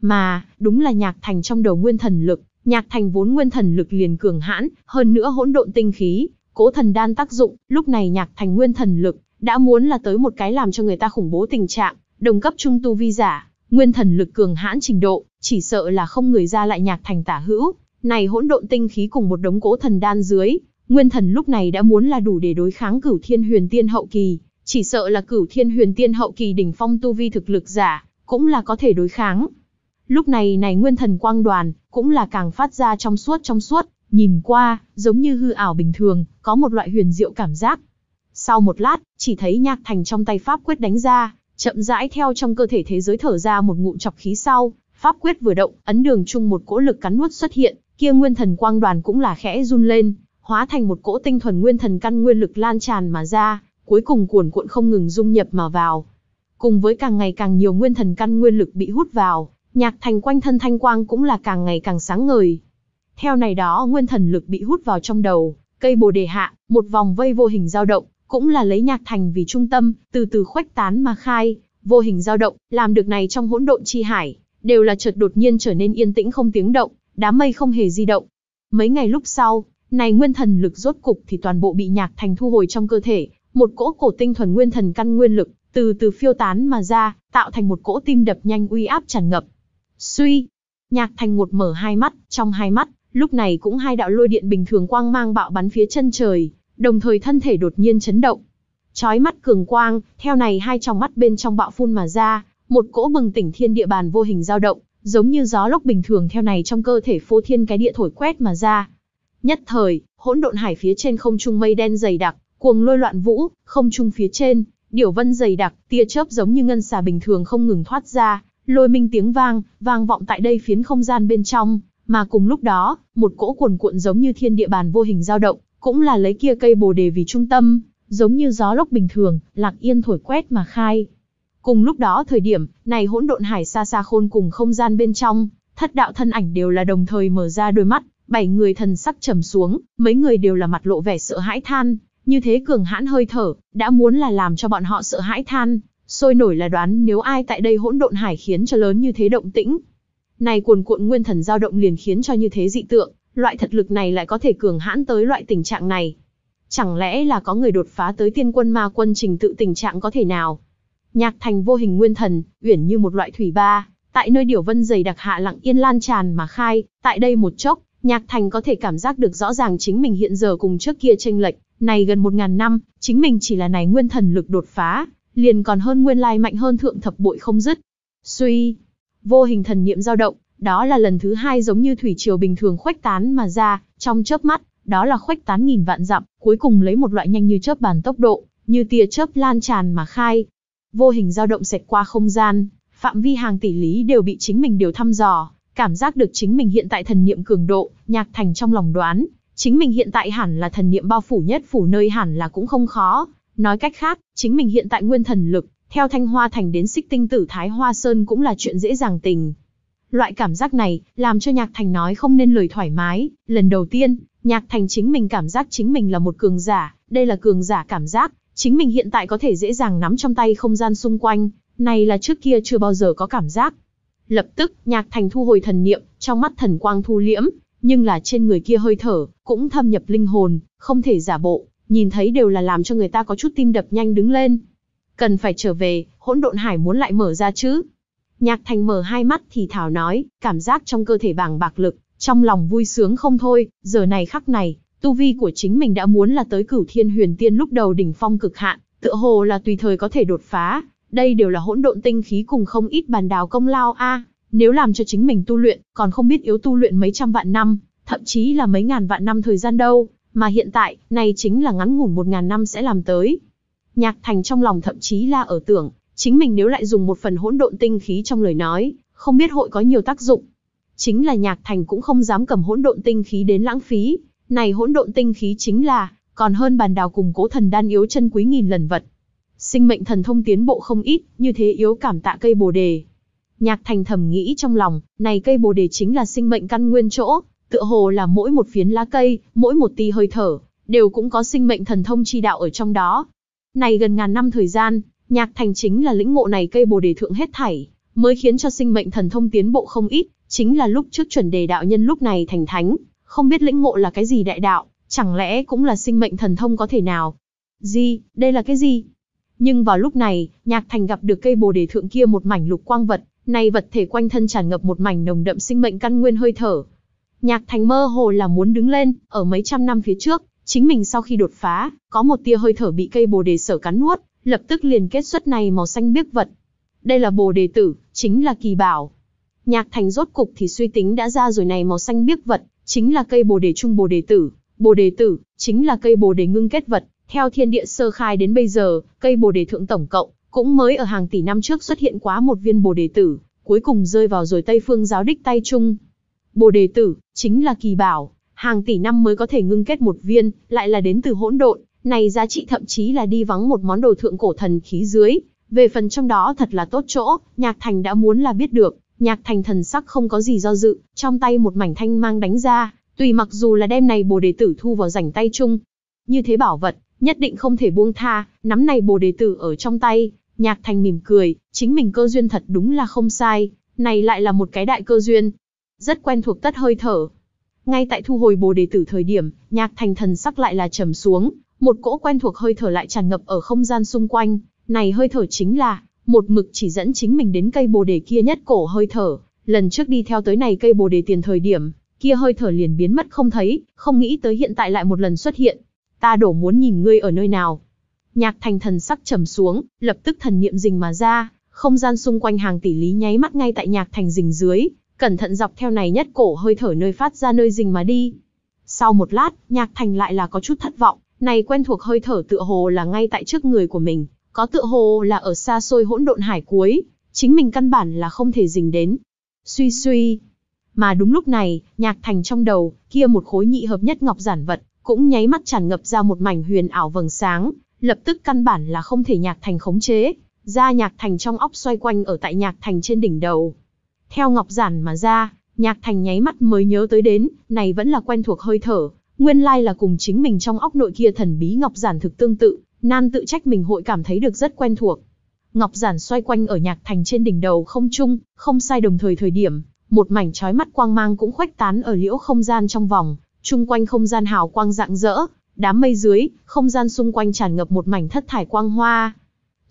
Speaker 1: Mà, đúng là nhạc thành trong đầu nguyên thần lực, nhạc thành vốn nguyên thần lực liền cường hãn, hơn nữa hỗn độn tinh khí, Cố thần đan tác dụng, lúc này nhạc thành nguyên thần lực, đã muốn là tới một cái làm cho người ta khủng bố tình trạng, đồng cấp trung tu vi giả, nguyên thần lực cường hãn trình độ, chỉ sợ là không người ra lại nhạc thành tả hữu, này hỗn độn tinh khí cùng một đống cố thần đan dưới, nguyên thần lúc này đã muốn là đủ để đối kháng cửu thiên huyền tiên hậu kỳ, chỉ sợ là cửu thiên huyền tiên hậu kỳ đỉnh phong tu vi thực lực giả, cũng là có thể đối kháng. Lúc này này nguyên thần quang đoàn, cũng là càng phát ra trong suốt trong suốt, nhìn qua, giống như hư ảo bình thường, có một loại huyền diệu cảm giác. Sau một lát, chỉ thấy nhạc thành trong tay pháp quyết đánh ra, chậm rãi theo trong cơ thể thế giới thở ra một ngụm chọc khí sau, pháp quyết vừa động, ấn đường chung một cỗ lực cắn nuốt xuất hiện, kia nguyên thần quang đoàn cũng là khẽ run lên, hóa thành một cỗ tinh thuần nguyên thần căn nguyên lực lan tràn mà ra, cuối cùng cuồn cuộn không ngừng dung nhập mà vào. Cùng với càng ngày càng nhiều nguyên thần căn nguyên lực bị hút vào, nhạc thành quanh thân thanh quang cũng là càng ngày càng sáng ngời, theo này đó nguyên thần lực bị hút vào trong đầu, cây bồ đề hạ, một vòng vây vô hình dao động, cũng là lấy nhạc thành vì trung tâm, từ từ khuếch tán mà khai, vô hình dao động, làm được này trong hỗn độn chi hải, đều là chợt đột nhiên trở nên yên tĩnh không tiếng động, đám mây không hề di động. Mấy ngày lúc sau, này nguyên thần lực rốt cục thì toàn bộ bị nhạc thành thu hồi trong cơ thể, một cỗ cổ tinh thuần nguyên thần căn nguyên lực, từ từ phiêu tán mà ra, tạo thành một cỗ tim đập nhanh uy áp tràn ngập. Suy, nhạc thành một mở hai mắt, trong hai mắt, Lúc này cũng hai đạo lôi điện bình thường quang mang bạo bắn phía chân trời, đồng thời thân thể đột nhiên chấn động. Chói mắt cường quang, theo này hai tròng mắt bên trong bạo phun mà ra, một cỗ bừng tỉnh thiên địa bàn vô hình dao động, giống như gió lốc bình thường theo này trong cơ thể phô thiên cái địa thổi quét mà ra. Nhất thời, hỗn độn hải phía trên không trung mây đen dày đặc, cuồng lôi loạn vũ, không trung phía trên, điểu vân dày đặc, tia chớp giống như ngân xà bình thường không ngừng thoát ra, lôi minh tiếng vang, vang vọng tại đây phiến không gian bên trong. Mà cùng lúc đó, một cỗ cuồn cuộn giống như thiên địa bàn vô hình dao động, cũng là lấy kia cây bồ đề vì trung tâm, giống như gió lốc bình thường, lặng yên thổi quét mà khai. Cùng lúc đó thời điểm, này hỗn độn hải xa xa khôn cùng không gian bên trong, thất đạo thân ảnh đều là đồng thời mở ra đôi mắt, bảy người thần sắc trầm xuống, mấy người đều là mặt lộ vẻ sợ hãi than, như thế cường hãn hơi thở, đã muốn là làm cho bọn họ sợ hãi than, sôi nổi là đoán nếu ai tại đây hỗn độn hải khiến cho lớn như thế động tĩnh, này cuồn cuộn nguyên thần dao động liền khiến cho như thế dị tượng, loại thật lực này lại có thể cường hãn tới loại tình trạng này. Chẳng lẽ là có người đột phá tới tiên quân ma quân trình tự tình trạng có thể nào? Nhạc thành vô hình nguyên thần, uyển như một loại thủy ba, tại nơi điểu vân dày đặc hạ lặng yên lan tràn mà khai, tại đây một chốc, Nhạc Thành có thể cảm giác được rõ ràng chính mình hiện giờ cùng trước kia tranh lệch, này gần một ngàn năm, chính mình chỉ là này nguyên thần lực đột phá, liền còn hơn nguyên lai mạnh hơn thượng thập bội không dứt. Suy, vô hình thần niệm dao động, đó là lần thứ hai giống như thủy triều bình thường khuếch tán mà ra, trong chớp mắt, đó là khuếch tán nghìn vạn dặm, cuối cùng lấy một loại nhanh như chớp bàn tốc độ, như tia chớp lan tràn mà khai. Vô hình dao động xẹt qua không gian, phạm vi hàng tỷ lý đều bị chính mình điều thăm dò, cảm giác được chính mình hiện tại thần niệm cường độ, nhạc thành trong lòng đoán, chính mình hiện tại hẳn là thần niệm bao phủ nhất phủ nơi hẳn là cũng không khó. Nói cách khác, chính mình hiện tại nguyên thần lực, theo Thanh Hoa Thành đến xích tinh tử Thái Hoa Sơn cũng là chuyện dễ dàng tình. Loại cảm giác này, làm cho Nhạc Thành nói không nên lời thoải mái. Lần đầu tiên, Nhạc Thành chính mình cảm giác chính mình là một cường giả, đây là cường giả cảm giác. Chính mình hiện tại có thể dễ dàng nắm trong tay không gian xung quanh, này là trước kia chưa bao giờ có cảm giác. Lập tức, Nhạc Thành thu hồi thần niệm, trong mắt thần quang thu liễm, nhưng là trên người kia hơi thở, cũng thâm nhập linh hồn, không thể giả bộ, nhìn thấy đều là làm cho người ta có chút tim đập nhanh đứng lên cần phải trở về, hỗn độn hải muốn lại mở ra chứ. Nhạc thành mở hai mắt thì thảo nói, cảm giác trong cơ thể bàng bạc lực, trong lòng vui sướng không thôi, giờ này khắc này, tu vi của chính mình đã muốn là tới cửu thiên huyền tiên lúc đầu đỉnh phong cực hạn, tựa hồ là tùy thời có thể đột phá, đây đều là hỗn độn tinh khí cùng không ít bàn đào công lao a. nếu làm cho chính mình tu luyện, còn không biết yếu tu luyện mấy trăm vạn năm, thậm chí là mấy ngàn vạn năm thời gian đâu, mà hiện tại, này chính là ngắn ngủn một ngàn năm sẽ làm tới. Nhạc Thành trong lòng thậm chí là ở tưởng, chính mình nếu lại dùng một phần hỗn độn tinh khí trong lời nói, không biết hội có nhiều tác dụng. Chính là Nhạc Thành cũng không dám cầm hỗn độn tinh khí đến lãng phí, này hỗn độn tinh khí chính là còn hơn bàn đào cùng cố thần đan yếu chân quý nghìn lần vật. Sinh mệnh thần thông tiến bộ không ít, như thế yếu cảm tạ cây Bồ đề. Nhạc Thành thầm nghĩ trong lòng, này cây Bồ đề chính là sinh mệnh căn nguyên chỗ, tựa hồ là mỗi một phiến lá cây, mỗi một tí hơi thở, đều cũng có sinh mệnh thần thông chi đạo ở trong đó, này gần ngàn năm thời gian, Nhạc Thành chính là lĩnh ngộ này cây Bồ đề thượng hết thảy, mới khiến cho sinh mệnh thần thông tiến bộ không ít, chính là lúc trước chuẩn đề đạo nhân lúc này thành thánh, không biết lĩnh ngộ là cái gì đại đạo, chẳng lẽ cũng là sinh mệnh thần thông có thể nào? Gì, đây là cái gì? Nhưng vào lúc này, Nhạc Thành gặp được cây Bồ đề thượng kia một mảnh lục quang vật, này vật thể quanh thân tràn ngập một mảnh nồng đậm sinh mệnh căn nguyên hơi thở. Nhạc Thành mơ hồ là muốn đứng lên, ở mấy trăm năm phía trước, Chính mình sau khi đột phá, có một tia hơi thở bị cây bồ đề sở cắn nuốt, lập tức liền kết xuất này màu xanh biếc vật. Đây là bồ đề tử, chính là kỳ bảo. Nhạc thành rốt cục thì suy tính đã ra rồi này màu xanh biếc vật, chính là cây bồ đề trung bồ đề tử. Bồ đề tử, chính là cây bồ đề ngưng kết vật. Theo thiên địa sơ khai đến bây giờ, cây bồ đề thượng tổng cộng, cũng mới ở hàng tỷ năm trước xuất hiện quá một viên bồ đề tử, cuối cùng rơi vào rồi Tây Phương giáo đích tay chung. Bồ đề tử, chính là kỳ bảo hàng tỷ năm mới có thể ngưng kết một viên, lại là đến từ hỗn độn, này giá trị thậm chí là đi vắng một món đồ thượng cổ thần khí dưới. Về phần trong đó thật là tốt chỗ, Nhạc Thành đã muốn là biết được, Nhạc Thành thần sắc không có gì do dự, trong tay một mảnh thanh mang đánh ra, tùy mặc dù là đem này bồ đề tử thu vào rảnh tay chung. Như thế bảo vật, nhất định không thể buông tha, nắm này bồ đề tử ở trong tay, Nhạc Thành mỉm cười, chính mình cơ duyên thật đúng là không sai, này lại là một cái đại cơ duyên. Rất quen thuộc tất hơi thở, ngay tại thu hồi bồ đề tử thời điểm, nhạc thành thần sắc lại là trầm xuống, một cỗ quen thuộc hơi thở lại tràn ngập ở không gian xung quanh, này hơi thở chính là, một mực chỉ dẫn chính mình đến cây bồ đề kia nhất cổ hơi thở, lần trước đi theo tới này cây bồ đề tiền thời điểm, kia hơi thở liền biến mất không thấy, không nghĩ tới hiện tại lại một lần xuất hiện. Ta đổ muốn nhìn ngươi ở nơi nào. Nhạc thành thần sắc trầm xuống, lập tức thần niệm rình mà ra, không gian xung quanh hàng tỷ lý nháy mắt ngay tại nhạc thành rình dưới, cẩn thận dọc theo này nhất cổ hơi thở nơi phát ra nơi rình mà đi. Sau một lát, Nhạc Thành lại là có chút thất vọng, này quen thuộc hơi thở tựa hồ là ngay tại trước người của mình, có tựa hồ là ở xa xôi hỗn độn hải cuối, chính mình căn bản là không thể rình đến. Suy suy. Mà đúng lúc này, Nhạc Thành trong đầu, kia một khối nhị hợp nhất ngọc giản vật, cũng nháy mắt tràn ngập ra một mảnh huyền ảo vầng sáng, lập tức căn bản là không thể Nhạc Thành khống chế, ra Nhạc Thành trong óc xoay quanh ở tại Nhạc Thành trên đỉnh đầu, theo ngọc giản mà ra, nhạc thành nháy mắt mới nhớ tới đến, này vẫn là quen thuộc hơi thở, nguyên lai là cùng chính mình trong óc nội kia thần bí ngọc giản thực tương tự, nan tự trách mình hội cảm thấy được rất quen thuộc. Ngọc giản xoay quanh ở nhạc thành trên đỉnh đầu không chung, không sai đồng thời thời điểm, một mảnh trói mắt quang mang cũng khuếch tán ở liễu không gian trong vòng, chung quanh không gian hào quang rạng rỡ, đám mây dưới, không gian xung quanh tràn ngập một mảnh thất thải quang hoa.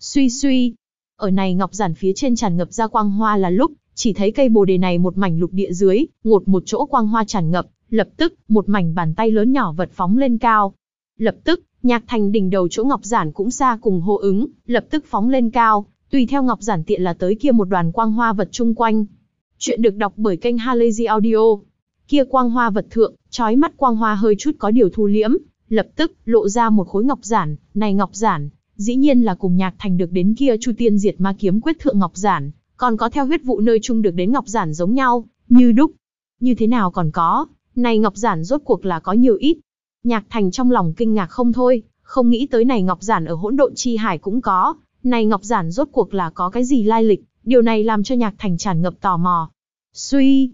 Speaker 1: Suy suy, ở này ngọc giản phía trên tràn ngập ra quang hoa là lúc, chỉ thấy cây bồ đề này một mảnh lục địa dưới, ngột một chỗ quang hoa tràn ngập, lập tức, một mảnh bàn tay lớn nhỏ vật phóng lên cao. Lập tức, nhạc thành đỉnh đầu chỗ ngọc giản cũng xa cùng hô ứng, lập tức phóng lên cao, tùy theo ngọc giản tiện là tới kia một đoàn quang hoa vật chung quanh. Chuyện được đọc bởi kênh Halazy Audio. Kia quang hoa vật thượng, trói mắt quang hoa hơi chút có điều thu liễm, lập tức lộ ra một khối ngọc giản, này ngọc giản, dĩ nhiên là cùng nhạc thành được đến kia Chu Tiên Diệt Ma kiếm quyết thượng ngọc giản, còn có theo huyết vụ nơi chung được đến ngọc giản giống nhau, như đúc. Như thế nào còn có, này ngọc giản rốt cuộc là có nhiều ít. Nhạc Thành trong lòng kinh ngạc không thôi, không nghĩ tới này ngọc giản ở hỗn độn chi hải cũng có, này ngọc giản rốt cuộc là có cái gì lai lịch, điều này làm cho Nhạc Thành tràn ngập tò mò. Suy,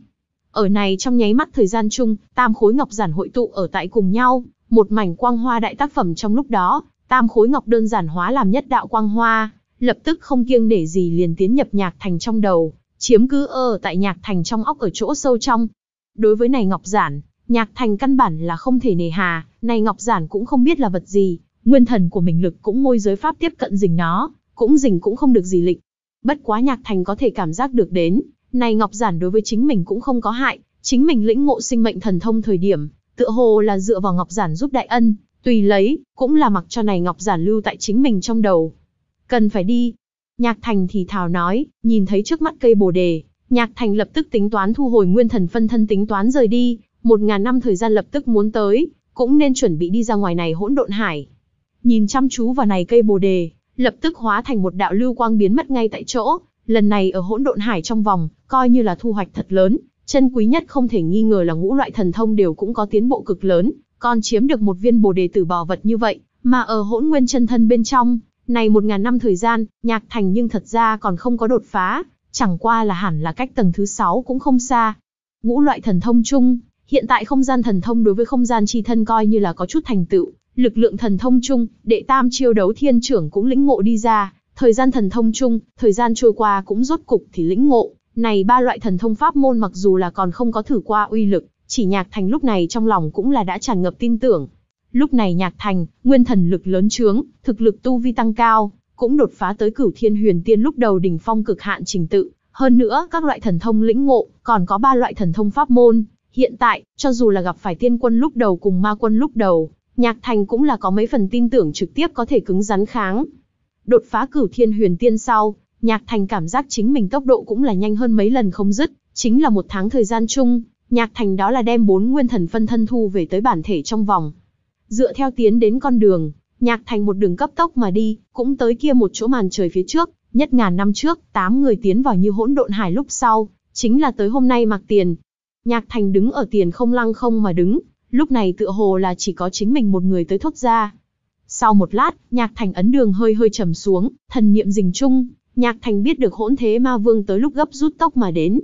Speaker 1: ở này trong nháy mắt thời gian chung, tam khối ngọc giản hội tụ ở tại cùng nhau, một mảnh quang hoa đại tác phẩm trong lúc đó, tam khối ngọc đơn giản hóa làm nhất đạo quang hoa, lập tức không kiêng để gì liền tiến nhập nhạc thành trong đầu, chiếm cứ ở tại nhạc thành trong óc ở chỗ sâu trong. Đối với này Ngọc Giản, nhạc thành căn bản là không thể nề hà, này Ngọc Giản cũng không biết là vật gì, nguyên thần của mình lực cũng môi giới pháp tiếp cận dình nó, cũng dình cũng không được gì lịch. Bất quá nhạc thành có thể cảm giác được đến, này Ngọc Giản đối với chính mình cũng không có hại, chính mình lĩnh ngộ sinh mệnh thần thông thời điểm, tựa hồ là dựa vào Ngọc Giản giúp đại ân, tùy lấy, cũng là mặc cho này Ngọc Giản lưu tại chính mình trong đầu, cần phải đi. Nhạc Thành thì thào nói, nhìn thấy trước mắt cây bồ đề, Nhạc Thành lập tức tính toán thu hồi nguyên thần phân thân tính toán rời đi, một ngàn năm thời gian lập tức muốn tới, cũng nên chuẩn bị đi ra ngoài này hỗn độn hải. Nhìn chăm chú vào này cây bồ đề, lập tức hóa thành một đạo lưu quang biến mất ngay tại chỗ, lần này ở hỗn độn hải trong vòng, coi như là thu hoạch thật lớn, chân quý nhất không thể nghi ngờ là ngũ loại thần thông đều cũng có tiến bộ cực lớn, còn chiếm được một viên bồ đề tử bò vật như vậy, mà ở hỗn nguyên chân thân bên trong, này một ngàn năm thời gian, nhạc thành nhưng thật ra còn không có đột phá, chẳng qua là hẳn là cách tầng thứ sáu cũng không xa. Ngũ loại thần thông chung, hiện tại không gian thần thông đối với không gian chi thân coi như là có chút thành tựu, lực lượng thần thông chung, đệ tam chiêu đấu thiên trưởng cũng lĩnh ngộ đi ra, thời gian thần thông chung, thời gian trôi qua cũng rốt cục thì lĩnh ngộ, này ba loại thần thông pháp môn mặc dù là còn không có thử qua uy lực, chỉ nhạc thành lúc này trong lòng cũng là đã tràn ngập tin tưởng, Lúc này Nhạc Thành, nguyên thần lực lớn trướng, thực lực tu vi tăng cao, cũng đột phá tới cửu thiên huyền tiên lúc đầu đỉnh phong cực hạn trình tự. Hơn nữa, các loại thần thông lĩnh ngộ, còn có ba loại thần thông pháp môn. Hiện tại, cho dù là gặp phải tiên quân lúc đầu cùng ma quân lúc đầu, Nhạc Thành cũng là có mấy phần tin tưởng trực tiếp có thể cứng rắn kháng. Đột phá cửu thiên huyền tiên sau, Nhạc Thành cảm giác chính mình tốc độ cũng là nhanh hơn mấy lần không dứt, chính là một tháng thời gian chung, Nhạc Thành đó là đem bốn nguyên thần phân thân thu về tới bản thể trong vòng, Dựa theo tiến đến con đường, nhạc thành một đường cấp tốc mà đi, cũng tới kia một chỗ màn trời phía trước, nhất ngàn năm trước, tám người tiến vào như hỗn độn hải lúc sau, chính là tới hôm nay mặc tiền. Nhạc thành đứng ở tiền không lăng không mà đứng, lúc này tựa hồ là chỉ có chính mình một người tới thốt ra. Sau một lát, nhạc thành ấn đường hơi hơi trầm xuống, thần niệm dình chung, nhạc thành biết được hỗn thế ma vương tới lúc gấp rút tốc mà đến.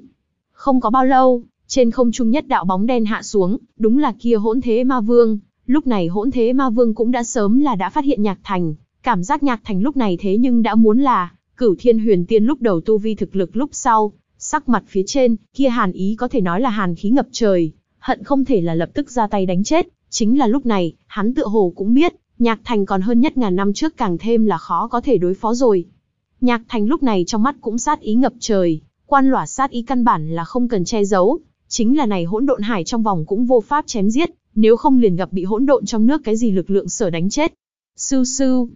Speaker 1: Không có bao lâu, trên không trung nhất đạo bóng đen hạ xuống, đúng là kia hỗn thế ma vương. Lúc này hỗn thế ma vương cũng đã sớm là đã phát hiện nhạc thành, cảm giác nhạc thành lúc này thế nhưng đã muốn là, cửu thiên huyền tiên lúc đầu tu vi thực lực lúc sau, sắc mặt phía trên, kia hàn ý có thể nói là hàn khí ngập trời, hận không thể là lập tức ra tay đánh chết, chính là lúc này, hắn tựa hồ cũng biết, nhạc thành còn hơn nhất ngàn năm trước càng thêm là khó có thể đối phó rồi. Nhạc thành lúc này trong mắt cũng sát ý ngập trời, quan lỏa sát ý căn bản là không cần che giấu, chính là này hỗn độn hải trong vòng cũng vô pháp chém giết, nếu không liền gặp bị hỗn độn trong nước cái gì lực lượng sở đánh chết. Sưu sưu.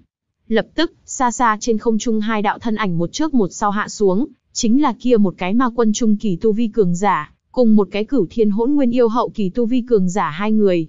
Speaker 1: Lập tức, xa xa trên không trung hai đạo thân ảnh một trước một sau hạ xuống, chính là kia một cái ma quân trung kỳ tu vi cường giả, cùng một cái cửu thiên hỗn nguyên yêu hậu kỳ tu vi cường giả hai người.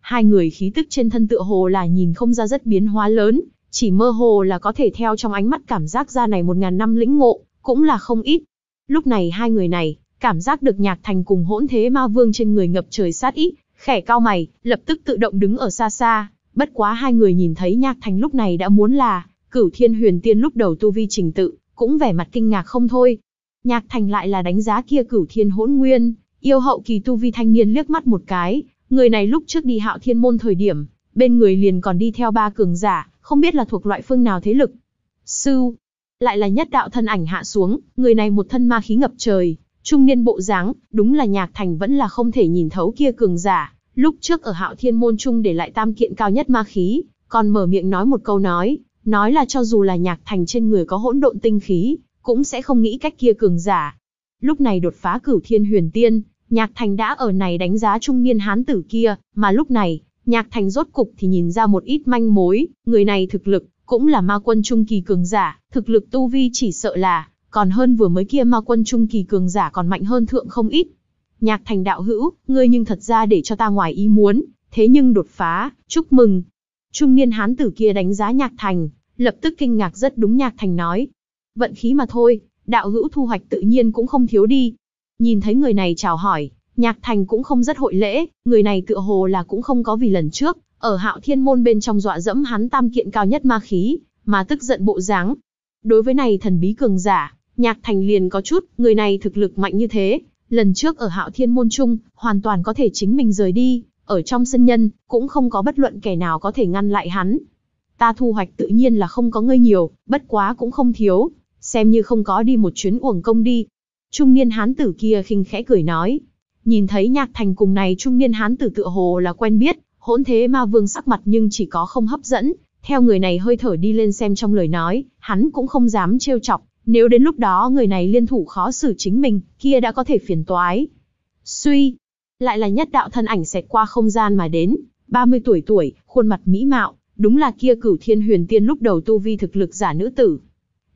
Speaker 1: Hai người khí tức trên thân tựa hồ là nhìn không ra rất biến hóa lớn, chỉ mơ hồ là có thể theo trong ánh mắt cảm giác ra này một ngàn năm lĩnh ngộ, cũng là không ít. Lúc này hai người này, cảm giác được nhạc thành cùng hỗn thế ma vương trên người ngập trời sát ít khẻ cao mày, lập tức tự động đứng ở xa xa. Bất quá hai người nhìn thấy Nhạc Thành lúc này đã muốn là, cửu thiên huyền tiên lúc đầu tu vi trình tự, cũng vẻ mặt kinh ngạc không thôi. Nhạc Thành lại là đánh giá kia cửu thiên hỗn nguyên, yêu hậu kỳ tu vi thanh niên liếc mắt một cái, người này lúc trước đi hạo thiên môn thời điểm, bên người liền còn đi theo ba cường giả, không biết là thuộc loại phương nào thế lực. Sư, lại là nhất đạo thân ảnh hạ xuống, người này một thân ma khí ngập trời, Trung niên bộ dáng, đúng là Nhạc Thành vẫn là không thể nhìn thấu kia cường giả, lúc trước ở Hạo Thiên môn trung để lại tam kiện cao nhất ma khí, còn mở miệng nói một câu nói, nói là cho dù là Nhạc Thành trên người có hỗn độn tinh khí, cũng sẽ không nghĩ cách kia cường giả. Lúc này đột phá Cửu Thiên Huyền Tiên, Nhạc Thành đã ở này đánh giá trung niên hán tử kia, mà lúc này, Nhạc Thành rốt cục thì nhìn ra một ít manh mối, người này thực lực cũng là ma quân trung kỳ cường giả, thực lực tu vi chỉ sợ là còn hơn vừa mới kia ma quân trung kỳ cường giả còn mạnh hơn thượng không ít. Nhạc thành đạo hữu, ngươi nhưng thật ra để cho ta ngoài ý muốn, thế nhưng đột phá, chúc mừng. Trung niên hán tử kia đánh giá nhạc thành, lập tức kinh ngạc rất đúng nhạc thành nói. Vận khí mà thôi, đạo hữu thu hoạch tự nhiên cũng không thiếu đi. Nhìn thấy người này chào hỏi, nhạc thành cũng không rất hội lễ, người này tựa hồ là cũng không có vì lần trước, ở hạo thiên môn bên trong dọa dẫm hắn tam kiện cao nhất ma khí, mà tức giận bộ dáng. Đối với này thần bí cường giả, Nhạc Thành liền có chút, người này thực lực mạnh như thế, lần trước ở Hạo Thiên môn trung, hoàn toàn có thể chính mình rời đi, ở trong sân nhân, cũng không có bất luận kẻ nào có thể ngăn lại hắn. Ta thu hoạch tự nhiên là không có ngươi nhiều, bất quá cũng không thiếu, xem như không có đi một chuyến uổng công đi. Trung niên hán tử kia khinh khẽ cười nói, nhìn thấy Nhạc Thành cùng này trung niên hán tử tựa hồ là quen biết, hỗn thế ma vương sắc mặt nhưng chỉ có không hấp dẫn, theo người này hơi thở đi lên xem trong lời nói, hắn cũng không dám trêu chọc, nếu đến lúc đó người này liên thủ khó xử chính mình, kia đã có thể phiền toái. Suy, lại là nhất đạo thân ảnh xẹt qua không gian mà đến, 30 tuổi tuổi, khuôn mặt mỹ mạo, đúng là kia cửu thiên huyền tiên lúc đầu tu vi thực lực giả nữ tử.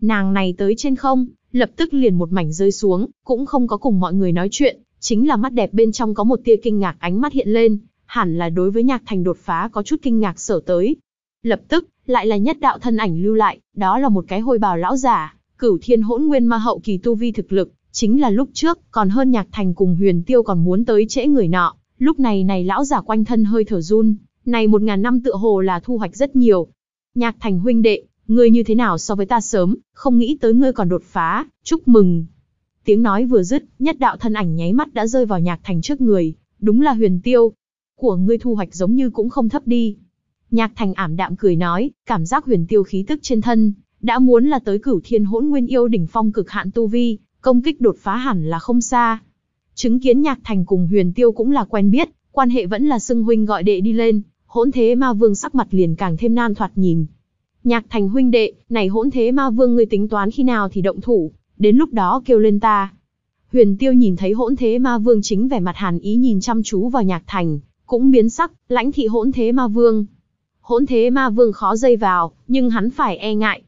Speaker 1: Nàng này tới trên không, lập tức liền một mảnh rơi xuống, cũng không có cùng mọi người nói chuyện, chính là mắt đẹp bên trong có một tia kinh ngạc ánh mắt hiện lên, hẳn là đối với nhạc thành đột phá có chút kinh ngạc sở tới. Lập tức, lại là nhất đạo thân ảnh lưu lại, đó là một cái hôi bào lão giả, Cửu Thiên Hỗn Nguyên Ma hậu kỳ tu vi thực lực, chính là lúc trước, còn hơn Nhạc Thành cùng Huyền Tiêu còn muốn tới trễ người nọ. Lúc này này lão giả quanh thân hơi thở run, này một ngàn năm tựa hồ là thu hoạch rất nhiều. Nhạc Thành huynh đệ, ngươi như thế nào so với ta sớm, không nghĩ tới ngươi còn đột phá, chúc mừng. Tiếng nói vừa dứt, nhất đạo thân ảnh nháy mắt đã rơi vào Nhạc Thành trước người, đúng là Huyền Tiêu. Của ngươi thu hoạch giống như cũng không thấp đi. Nhạc Thành ảm đạm cười nói, cảm giác Huyền Tiêu khí tức trên thân, đã muốn là tới cửu thiên hỗn nguyên yêu đỉnh phong cực hạn tu vi, công kích đột phá hẳn là không xa. Chứng kiến nhạc thành cùng huyền tiêu cũng là quen biết, quan hệ vẫn là xưng huynh gọi đệ đi lên, hỗn thế ma vương sắc mặt liền càng thêm nan thoạt nhìn. Nhạc thành huynh đệ, này hỗn thế ma vương ngươi tính toán khi nào thì động thủ, đến lúc đó kêu lên ta. Huyền tiêu nhìn thấy hỗn thế ma vương chính vẻ mặt hàn ý nhìn chăm chú vào nhạc thành, cũng biến sắc, lãnh thị hỗn thế ma vương. Hỗn thế ma vương khó dây vào, nhưng hắn phải e ngại,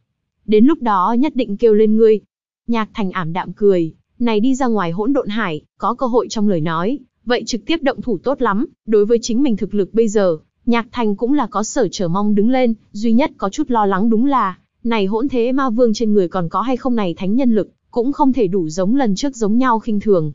Speaker 1: đến lúc đó nhất định kêu lên ngươi. Nhạc thành ảm đạm cười, này đi ra ngoài hỗn độn hải, có cơ hội trong lời nói, vậy trực tiếp động thủ tốt lắm, đối với chính mình thực lực bây giờ, nhạc thành cũng là có sở trở mong đứng lên, duy nhất có chút lo lắng đúng là, này hỗn thế ma vương trên người còn có hay không này thánh nhân lực, cũng không thể đủ giống lần trước giống nhau khinh thường.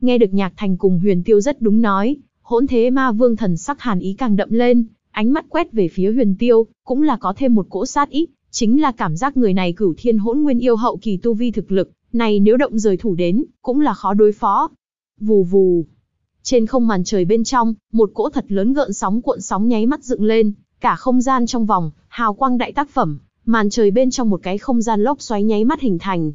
Speaker 1: Nghe được nhạc thành cùng huyền tiêu rất đúng nói, hỗn thế ma vương thần sắc hàn ý càng đậm lên, ánh mắt quét về phía huyền tiêu, cũng là có thêm một cỗ sát ý, chính là cảm giác người này cửu thiên hỗn nguyên yêu hậu kỳ tu vi thực lực, này nếu động rời thủ đến, cũng là khó đối phó. Vù vù. Trên không màn trời bên trong, một cỗ thật lớn gợn sóng cuộn sóng nháy mắt dựng lên, cả không gian trong vòng, hào quang đại tác phẩm, màn trời bên trong một cái không gian lốc xoáy nháy mắt hình thành.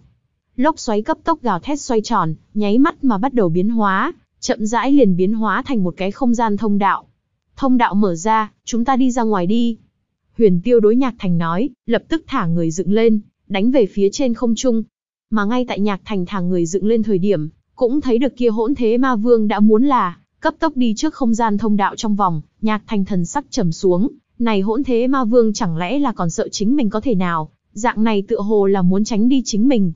Speaker 1: Lốc xoáy cấp tốc gào thét xoay tròn, nháy mắt mà bắt đầu biến hóa, chậm rãi liền biến hóa thành một cái không gian thông đạo. Thông đạo mở ra, chúng ta đi ra ngoài đi. Huyền Tiêu đối Nhạc Thành nói, lập tức thả người dựng lên, đánh về phía trên không trung. Mà ngay tại Nhạc Thành thả người dựng lên thời điểm, cũng thấy được kia hỗn thế ma vương đã muốn là cấp tốc đi trước không gian thông đạo trong vòng, Nhạc Thành thần sắc trầm xuống, này hỗn thế ma vương chẳng lẽ là còn sợ chính mình có thể nào, dạng này tựa hồ là muốn tránh đi chính mình.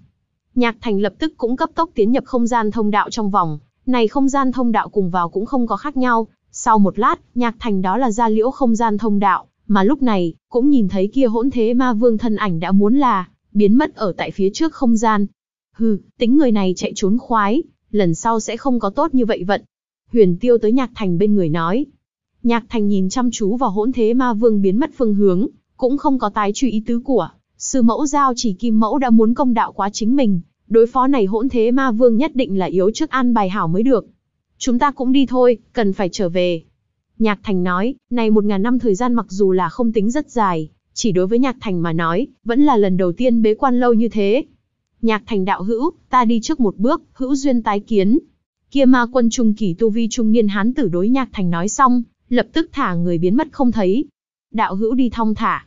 Speaker 1: Nhạc Thành lập tức cũng cấp tốc tiến nhập không gian thông đạo trong vòng, này không gian thông đạo cùng vào cũng không có khác nhau, sau một lát, Nhạc Thành đó là ra liễu không gian thông đạo, mà lúc này, cũng nhìn thấy kia hỗn thế ma vương thân ảnh đã muốn là, biến mất ở tại phía trước không gian. Hừ, tính người này chạy trốn khoái, lần sau sẽ không có tốt như vậy vận. Huyền tiêu tới nhạc thành bên người nói. Nhạc thành nhìn chăm chú vào hỗn thế ma vương biến mất phương hướng, cũng không có tái truy ý tứ của. Sư mẫu giao chỉ kim mẫu đã muốn công đạo quá chính mình, đối phó này hỗn thế ma vương nhất định là yếu trước an bài hảo mới được. Chúng ta cũng đi thôi, cần phải trở về. Nhạc Thành nói, này một ngàn năm thời gian mặc dù là không tính rất dài, chỉ đối với Nhạc Thành mà nói, vẫn là lần đầu tiên bế quan lâu như thế. Nhạc Thành đạo hữu, ta đi trước một bước, hữu duyên tái kiến. Kia ma quân trung kỳ tu vi trung niên hán tử đối Nhạc Thành nói xong, lập tức thả người biến mất không thấy. Đạo hữu đi thong thả.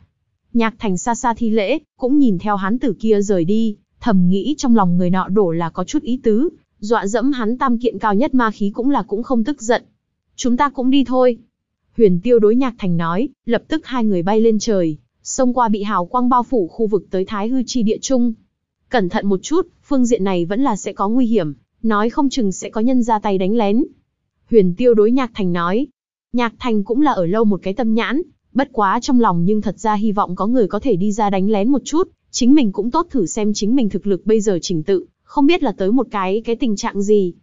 Speaker 1: Nhạc Thành xa xa thi lễ, cũng nhìn theo hán tử kia rời đi, thầm nghĩ trong lòng người nọ đổ là có chút ý tứ, dọa dẫm hắn tam kiện cao nhất ma khí cũng là cũng không tức giận. Chúng ta cũng đi thôi. Huyền tiêu đối nhạc thành nói, lập tức hai người bay lên trời, xông qua bị hào quang bao phủ khu vực tới Thái Hư Chi Địa Trung. Cẩn thận một chút, phương diện này vẫn là sẽ có nguy hiểm, nói không chừng sẽ có nhân ra tay đánh lén. Huyền tiêu đối nhạc thành nói, nhạc thành cũng là ở lâu một cái tâm nhãn, bất quá trong lòng nhưng thật ra hy vọng có người có thể đi ra đánh lén một chút, chính mình cũng tốt thử xem chính mình thực lực bây giờ trình tự, không biết là tới một cái cái tình trạng gì.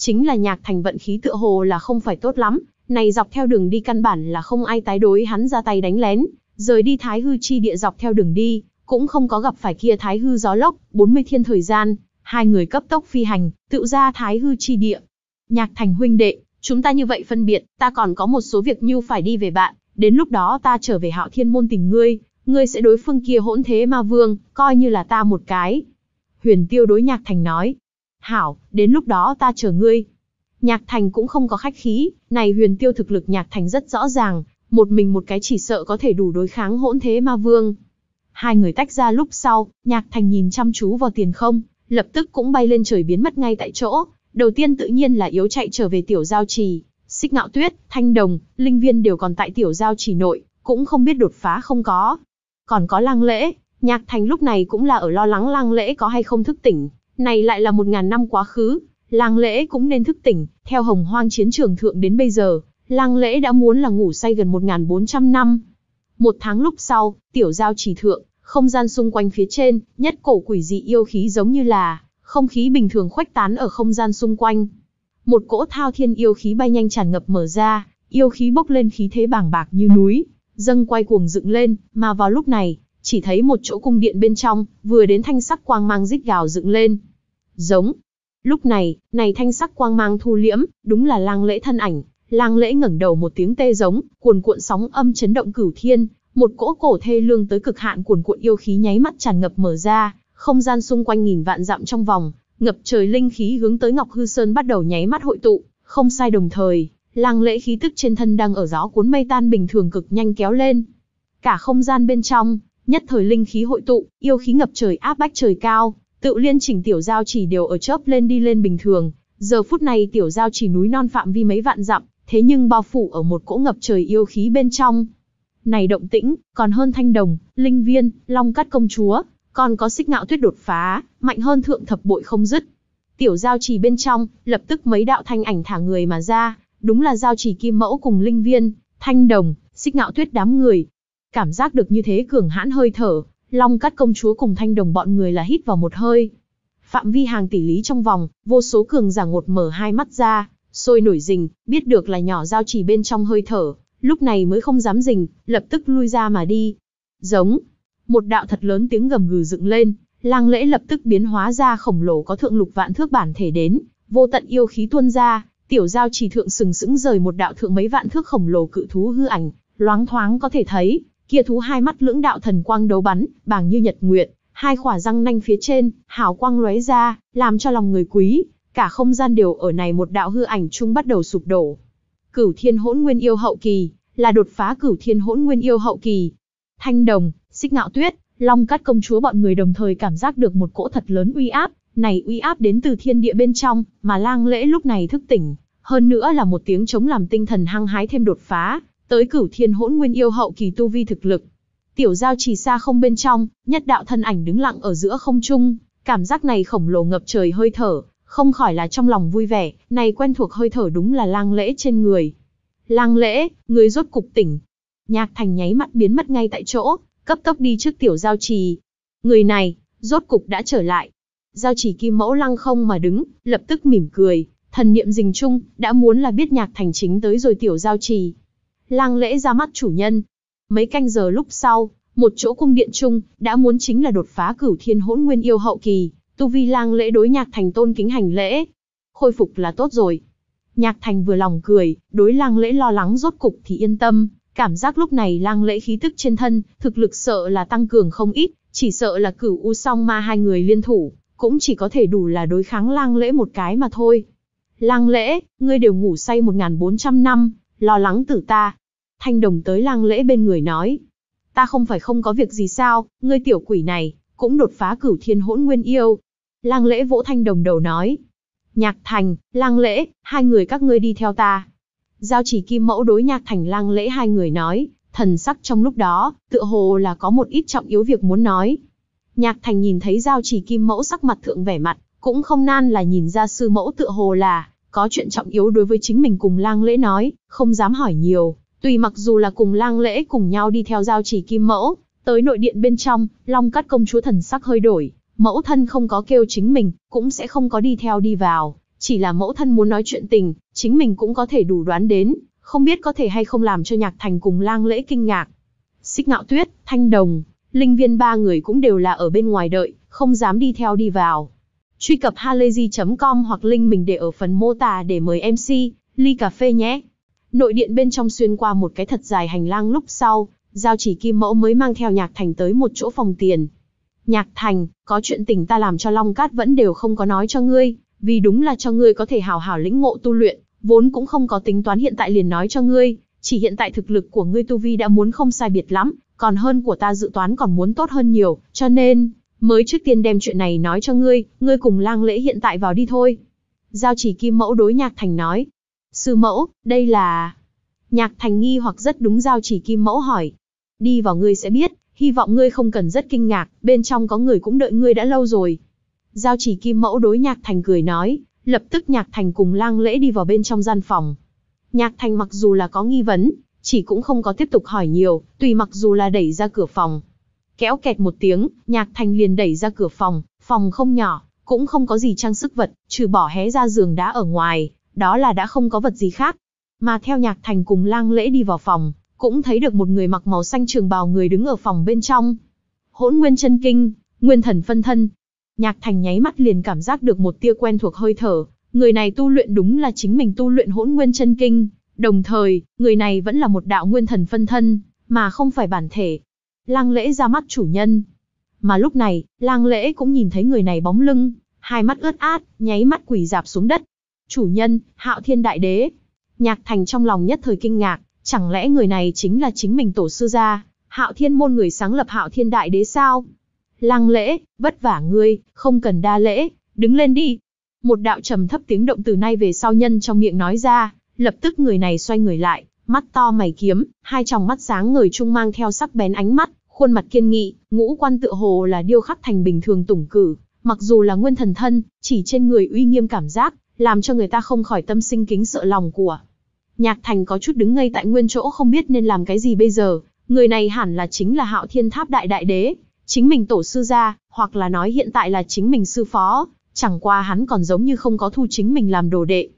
Speaker 1: Chính là nhạc thành vận khí tựa hồ là không phải tốt lắm, này dọc theo đường đi căn bản là không ai tái đối hắn ra tay đánh lén, rời đi thái hư chi địa dọc theo đường đi, cũng không có gặp phải kia thái hư gió lốc, 40 thiên thời gian, hai người cấp tốc phi hành, tự ra thái hư chi địa. Nhạc thành huynh đệ, chúng ta như vậy phân biệt, ta còn có một số việc như phải đi về bạn, đến lúc đó ta trở về hạo thiên môn tình ngươi, ngươi sẽ đối phương kia hỗn thế ma vương, coi như là ta một cái. Huyền tiêu đối nhạc thành nói, Hảo, đến lúc đó ta chờ ngươi. Nhạc thành cũng không có khách khí, này huyền tiêu thực lực nhạc thành rất rõ ràng, một mình một cái chỉ sợ có thể đủ đối kháng hỗn thế ma vương. Hai người tách ra lúc sau, nhạc thành nhìn chăm chú vào tiền không, lập tức cũng bay lên trời biến mất ngay tại chỗ. Đầu tiên tự nhiên là yếu chạy trở về tiểu giao trì, xích ngạo tuyết, thanh đồng, linh viên đều còn tại tiểu giao trì nội, cũng không biết đột phá không có. Còn có lang lễ, nhạc thành lúc này cũng là ở lo lắng lang lễ có hay không thức tỉnh. Này lại là một ngàn năm quá khứ, lang lễ cũng nên thức tỉnh, theo hồng hoang chiến trường thượng đến bây giờ, lang lễ đã muốn là ngủ say gần 1.400 năm. Một tháng lúc sau, tiểu giao chỉ thượng, không gian xung quanh phía trên, nhất cổ quỷ dị yêu khí giống như là, không khí bình thường khuếch tán ở không gian xung quanh. Một cỗ thao thiên yêu khí bay nhanh tràn ngập mở ra, yêu khí bốc lên khí thế bảng bạc như núi, dâng quay cuồng dựng lên, mà vào lúc này, chỉ thấy một chỗ cung điện bên trong, vừa đến thanh sắc quang mang rít gào dựng lên, Giống. Lúc này, này thanh sắc quang mang thu liễm, đúng là lang lễ thân ảnh. Lang lễ ngẩng đầu một tiếng tê giống, cuồn cuộn sóng âm chấn động cửu thiên, một cỗ cổ thê lương tới cực hạn cuồn cuộn yêu khí nháy mắt tràn ngập mở ra, không gian xung quanh nghìn vạn dặm trong vòng, ngập trời linh khí hướng tới Ngọc Hư Sơn bắt đầu nháy mắt hội tụ, không sai đồng thời, lang lễ khí tức trên thân đang ở gió cuốn mây tan bình thường cực nhanh kéo lên. Cả không gian bên trong, nhất thời linh khí hội tụ, yêu khí ngập trời áp bách trời cao, Tự liên chỉnh tiểu giao chỉ đều ở chớp lên đi lên bình thường, giờ phút này tiểu giao chỉ núi non phạm vi mấy vạn dặm, thế nhưng bao phủ ở một cỗ ngập trời yêu khí bên trong. Này động tĩnh, còn hơn thanh đồng, linh viên, long cắt công chúa, còn có xích ngạo tuyết đột phá, mạnh hơn thượng thập bội không dứt. Tiểu giao chỉ bên trong, lập tức mấy đạo thanh ảnh thả người mà ra, đúng là giao chỉ kim mẫu cùng linh viên, thanh đồng, xích ngạo tuyết đám người. Cảm giác được như thế cường hãn hơi thở, Long cắt công chúa cùng thanh đồng bọn người là hít vào một hơi. Phạm vi hàng tỷ lý trong vòng, vô số cường giả ngột mở hai mắt ra, sôi nổi rình, biết được là nhỏ giao chỉ bên trong hơi thở, lúc này mới không dám rình, lập tức lui ra mà đi. Giống, một đạo thật lớn tiếng gầm gừ dựng lên, lang lễ lập tức biến hóa ra khổng lồ có thượng lục vạn thước bản thể đến, vô tận yêu khí tuôn ra, tiểu giao chỉ thượng sừng sững rời một đạo thượng mấy vạn thước khổng lồ cự thú hư ảnh, loáng thoáng có thể thấy, Kia thú hai mắt lưỡng đạo thần quang đấu bắn, bàng như nhật nguyệt, hai khỏa răng nanh phía trên, hào quang lóe ra, làm cho lòng người quý, cả không gian đều ở này một đạo hư ảnh chung bắt đầu sụp đổ. Cửu Thiên Hỗn Nguyên yêu hậu kỳ, là đột phá Cửu Thiên Hỗn Nguyên yêu hậu kỳ. Thanh Đồng, Xích Ngạo Tuyết, Long Cát công chúa bọn người đồng thời cảm giác được một cỗ thật lớn uy áp, này uy áp đến từ thiên địa bên trong, mà Lang Lễ lúc này thức tỉnh, hơn nữa là một tiếng trống làm tinh thần hăng hái thêm đột phá, tới cửu thiên hỗn nguyên yêu hậu kỳ tu vi thực lực. Tiểu giao chỉ xa không bên trong, nhất đạo thân ảnh đứng lặng ở giữa không trung, cảm giác này khổng lồ ngập trời hơi thở, không khỏi là trong lòng vui vẻ, này quen thuộc hơi thở đúng là lang lễ trên người. Lang lễ, người rốt cục tỉnh. Nhạc thành nháy mắt biến mất ngay tại chỗ, cấp tốc đi trước tiểu giao trì. Người này, rốt cục đã trở lại. Giao trì kim mẫu lăng không mà đứng, lập tức mỉm cười, thần niệm dình chung, đã muốn là biết nhạc thành chính tới rồi tiểu giao trì lang lễ ra mắt chủ nhân. Mấy canh giờ lúc sau, một chỗ cung điện chung, đã muốn chính là đột phá cửu thiên hỗn nguyên yêu hậu kỳ, tu vi lang lễ đối nhạc thành tôn kính hành lễ. Khôi phục là tốt rồi. Nhạc thành vừa lòng cười, đối lang lễ lo lắng rốt cục thì yên tâm, cảm giác lúc này lang lễ khí tức trên thân, thực lực sợ là tăng cường không ít, chỉ sợ là cửu u song ma hai người liên thủ, cũng chỉ có thể đủ là đối kháng lang lễ một cái mà thôi. Lang lễ, ngươi đều ngủ say 1.400 năm, lo lắng tử ta. Thanh đồng tới lang lễ bên người nói. Ta không phải không có việc gì sao, ngươi tiểu quỷ này, cũng đột phá cửu thiên hỗn nguyên yêu. Lang lễ vỗ thanh đồng đầu nói. Nhạc thành, lang lễ, hai người các ngươi đi theo ta. Giao chỉ kim mẫu đối nhạc thành lang lễ hai người nói, thần sắc trong lúc đó, tựa hồ là có một ít trọng yếu việc muốn nói. Nhạc thành nhìn thấy giao chỉ kim mẫu sắc mặt thượng vẻ mặt, cũng không nan là nhìn ra sư mẫu tựa hồ là có chuyện trọng yếu đối với chính mình cùng lang lễ nói, không dám hỏi nhiều. Tùy mặc dù là cùng lang lễ cùng nhau đi theo giao chỉ kim mẫu, tới nội điện bên trong, long cắt công chúa thần sắc hơi đổi. Mẫu thân không có kêu chính mình, cũng sẽ không có đi theo đi vào. Chỉ là mẫu thân muốn nói chuyện tình, chính mình cũng có thể đủ đoán đến, không biết có thể hay không làm cho nhạc thành cùng lang lễ kinh ngạc. Xích ngạo tuyết, thanh đồng, linh viên ba người cũng đều là ở bên ngoài đợi, không dám đi theo đi vào. Truy cập halayzi.com hoặc link mình để ở phần mô tả để mời MC, ly cà phê nhé. Nội điện bên trong xuyên qua một cái thật dài hành lang lúc sau, giao chỉ kim mẫu mới mang theo nhạc thành tới một chỗ phòng tiền. Nhạc thành, có chuyện tình ta làm cho Long Cát vẫn đều không có nói cho ngươi, vì đúng là cho ngươi có thể hào hào lĩnh ngộ tu luyện, vốn cũng không có tính toán hiện tại liền nói cho ngươi, chỉ hiện tại thực lực của ngươi tu vi đã muốn không sai biệt lắm, còn hơn của ta dự toán còn muốn tốt hơn nhiều, cho nên, mới trước tiên đem chuyện này nói cho ngươi, ngươi cùng lang lễ hiện tại vào đi thôi. Giao chỉ kim mẫu đối nhạc thành nói. Sư mẫu, đây là... Nhạc thành nghi hoặc rất đúng giao chỉ kim mẫu hỏi. Đi vào ngươi sẽ biết, hy vọng ngươi không cần rất kinh ngạc, bên trong có người cũng đợi ngươi đã lâu rồi. Giao chỉ kim mẫu đối nhạc thành cười nói, lập tức nhạc thành cùng lang lễ đi vào bên trong gian phòng. Nhạc thành mặc dù là có nghi vấn, chỉ cũng không có tiếp tục hỏi nhiều, tùy mặc dù là đẩy ra cửa phòng, Kéo kẹt một tiếng, Nhạc Thành liền đẩy ra cửa phòng, phòng không nhỏ, cũng không có gì trang sức vật, trừ bỏ hé ra giường đá ở ngoài, đó là đã không có vật gì khác. Mà theo Nhạc Thành cùng lang lễ đi vào phòng, cũng thấy được một người mặc màu xanh trường bào người đứng ở phòng bên trong. Hỗn nguyên chân kinh, nguyên thần phân thân. Nhạc Thành nháy mắt liền cảm giác được một tia quen thuộc hơi thở, người này tu luyện đúng là chính mình tu luyện hỗn nguyên chân kinh, đồng thời, người này vẫn là một đạo nguyên thần phân thân, mà không phải bản thể. Lang Lễ ra mắt chủ nhân. Mà lúc này, Lang Lễ cũng nhìn thấy người này bóng lưng, hai mắt ướt át, nháy mắt quỳ dạp xuống đất. Chủ nhân, Hạo Thiên Đại Đế. Nhạc Thành trong lòng nhất thời kinh ngạc, chẳng lẽ người này chính là chính mình tổ sư gia, Hạo Thiên môn người sáng lập Hạo Thiên Đại Đế sao? Lang Lễ, vất vả ngươi, không cần đa lễ, đứng lên đi. Một đạo trầm thấp tiếng động từ nay về sau nhân trong miệng nói ra, lập tức người này xoay người lại, mắt to mày kiếm, hai tròng mắt sáng người chung mang theo sắc bén ánh mắt, Khuôn mặt kiên nghị, ngũ quan tựa hồ là điêu khắc thành bình thường tủng cử, mặc dù là nguyên thần thân, chỉ trên người uy nghiêm cảm giác, làm cho người ta không khỏi tâm sinh kính sợ lòng của. Nhạc Thành có chút đứng ngây tại nguyên chỗ không biết nên làm cái gì bây giờ, người này hẳn là chính là Hạo Thiên Tháp đại đại đế, chính mình tổ sư gia, hoặc là nói hiện tại là chính mình sư phó, chẳng qua hắn còn giống như không có thu chính mình làm đồ đệ.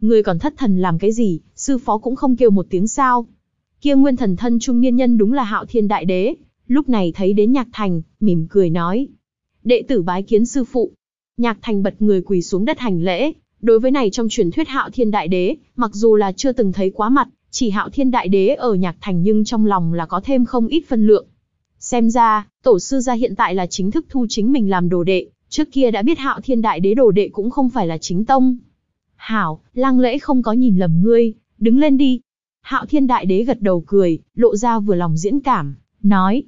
Speaker 1: Người còn thất thần làm cái gì, sư phó cũng không kêu một tiếng sao? Kia nguyên thần thân trung niên nhân đúng là Hạo Thiên đại đế, lúc này thấy đến Nhạc Thành, mỉm cười nói. Đệ tử bái kiến sư phụ. Nhạc Thành bật người quỳ xuống đất hành lễ. Đối với này trong truyền thuyết Hạo Thiên Đại Đế, mặc dù là chưa từng thấy quá mặt, chỉ Hạo Thiên Đại Đế ở Nhạc Thành nhưng trong lòng là có thêm không ít phân lượng. Xem ra, tổ sư gia hiện tại là chính thức thu chính mình làm đồ đệ, trước kia đã biết Hạo Thiên Đại Đế đồ đệ cũng không phải là chính tông. Hảo, lang lễ không có nhìn lầm ngươi, đứng lên đi. Hạo Thiên Đại Đế gật đầu cười, lộ ra vừa lòng diễn cảm, nói,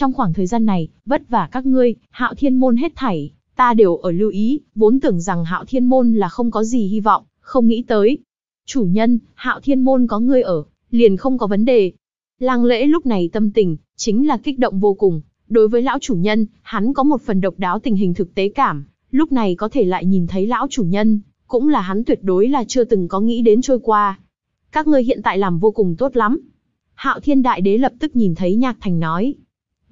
Speaker 1: trong khoảng thời gian này, vất vả các ngươi, hạo thiên môn hết thảy, ta đều ở lưu ý, vốn tưởng rằng hạo thiên môn là không có gì hy vọng, không nghĩ tới. Chủ nhân, hạo thiên môn có ngươi ở, liền không có vấn đề. Lang lễ lúc này tâm tình, chính là kích động vô cùng. Đối với lão chủ nhân, hắn có một phần độc đáo tình hình thực tế cảm, lúc này có thể lại nhìn thấy lão chủ nhân, cũng là hắn tuyệt đối là chưa từng có nghĩ đến trôi qua. Các ngươi hiện tại làm vô cùng tốt lắm. Hạo thiên đại đế lập tức nhìn thấy nhạc thành nói,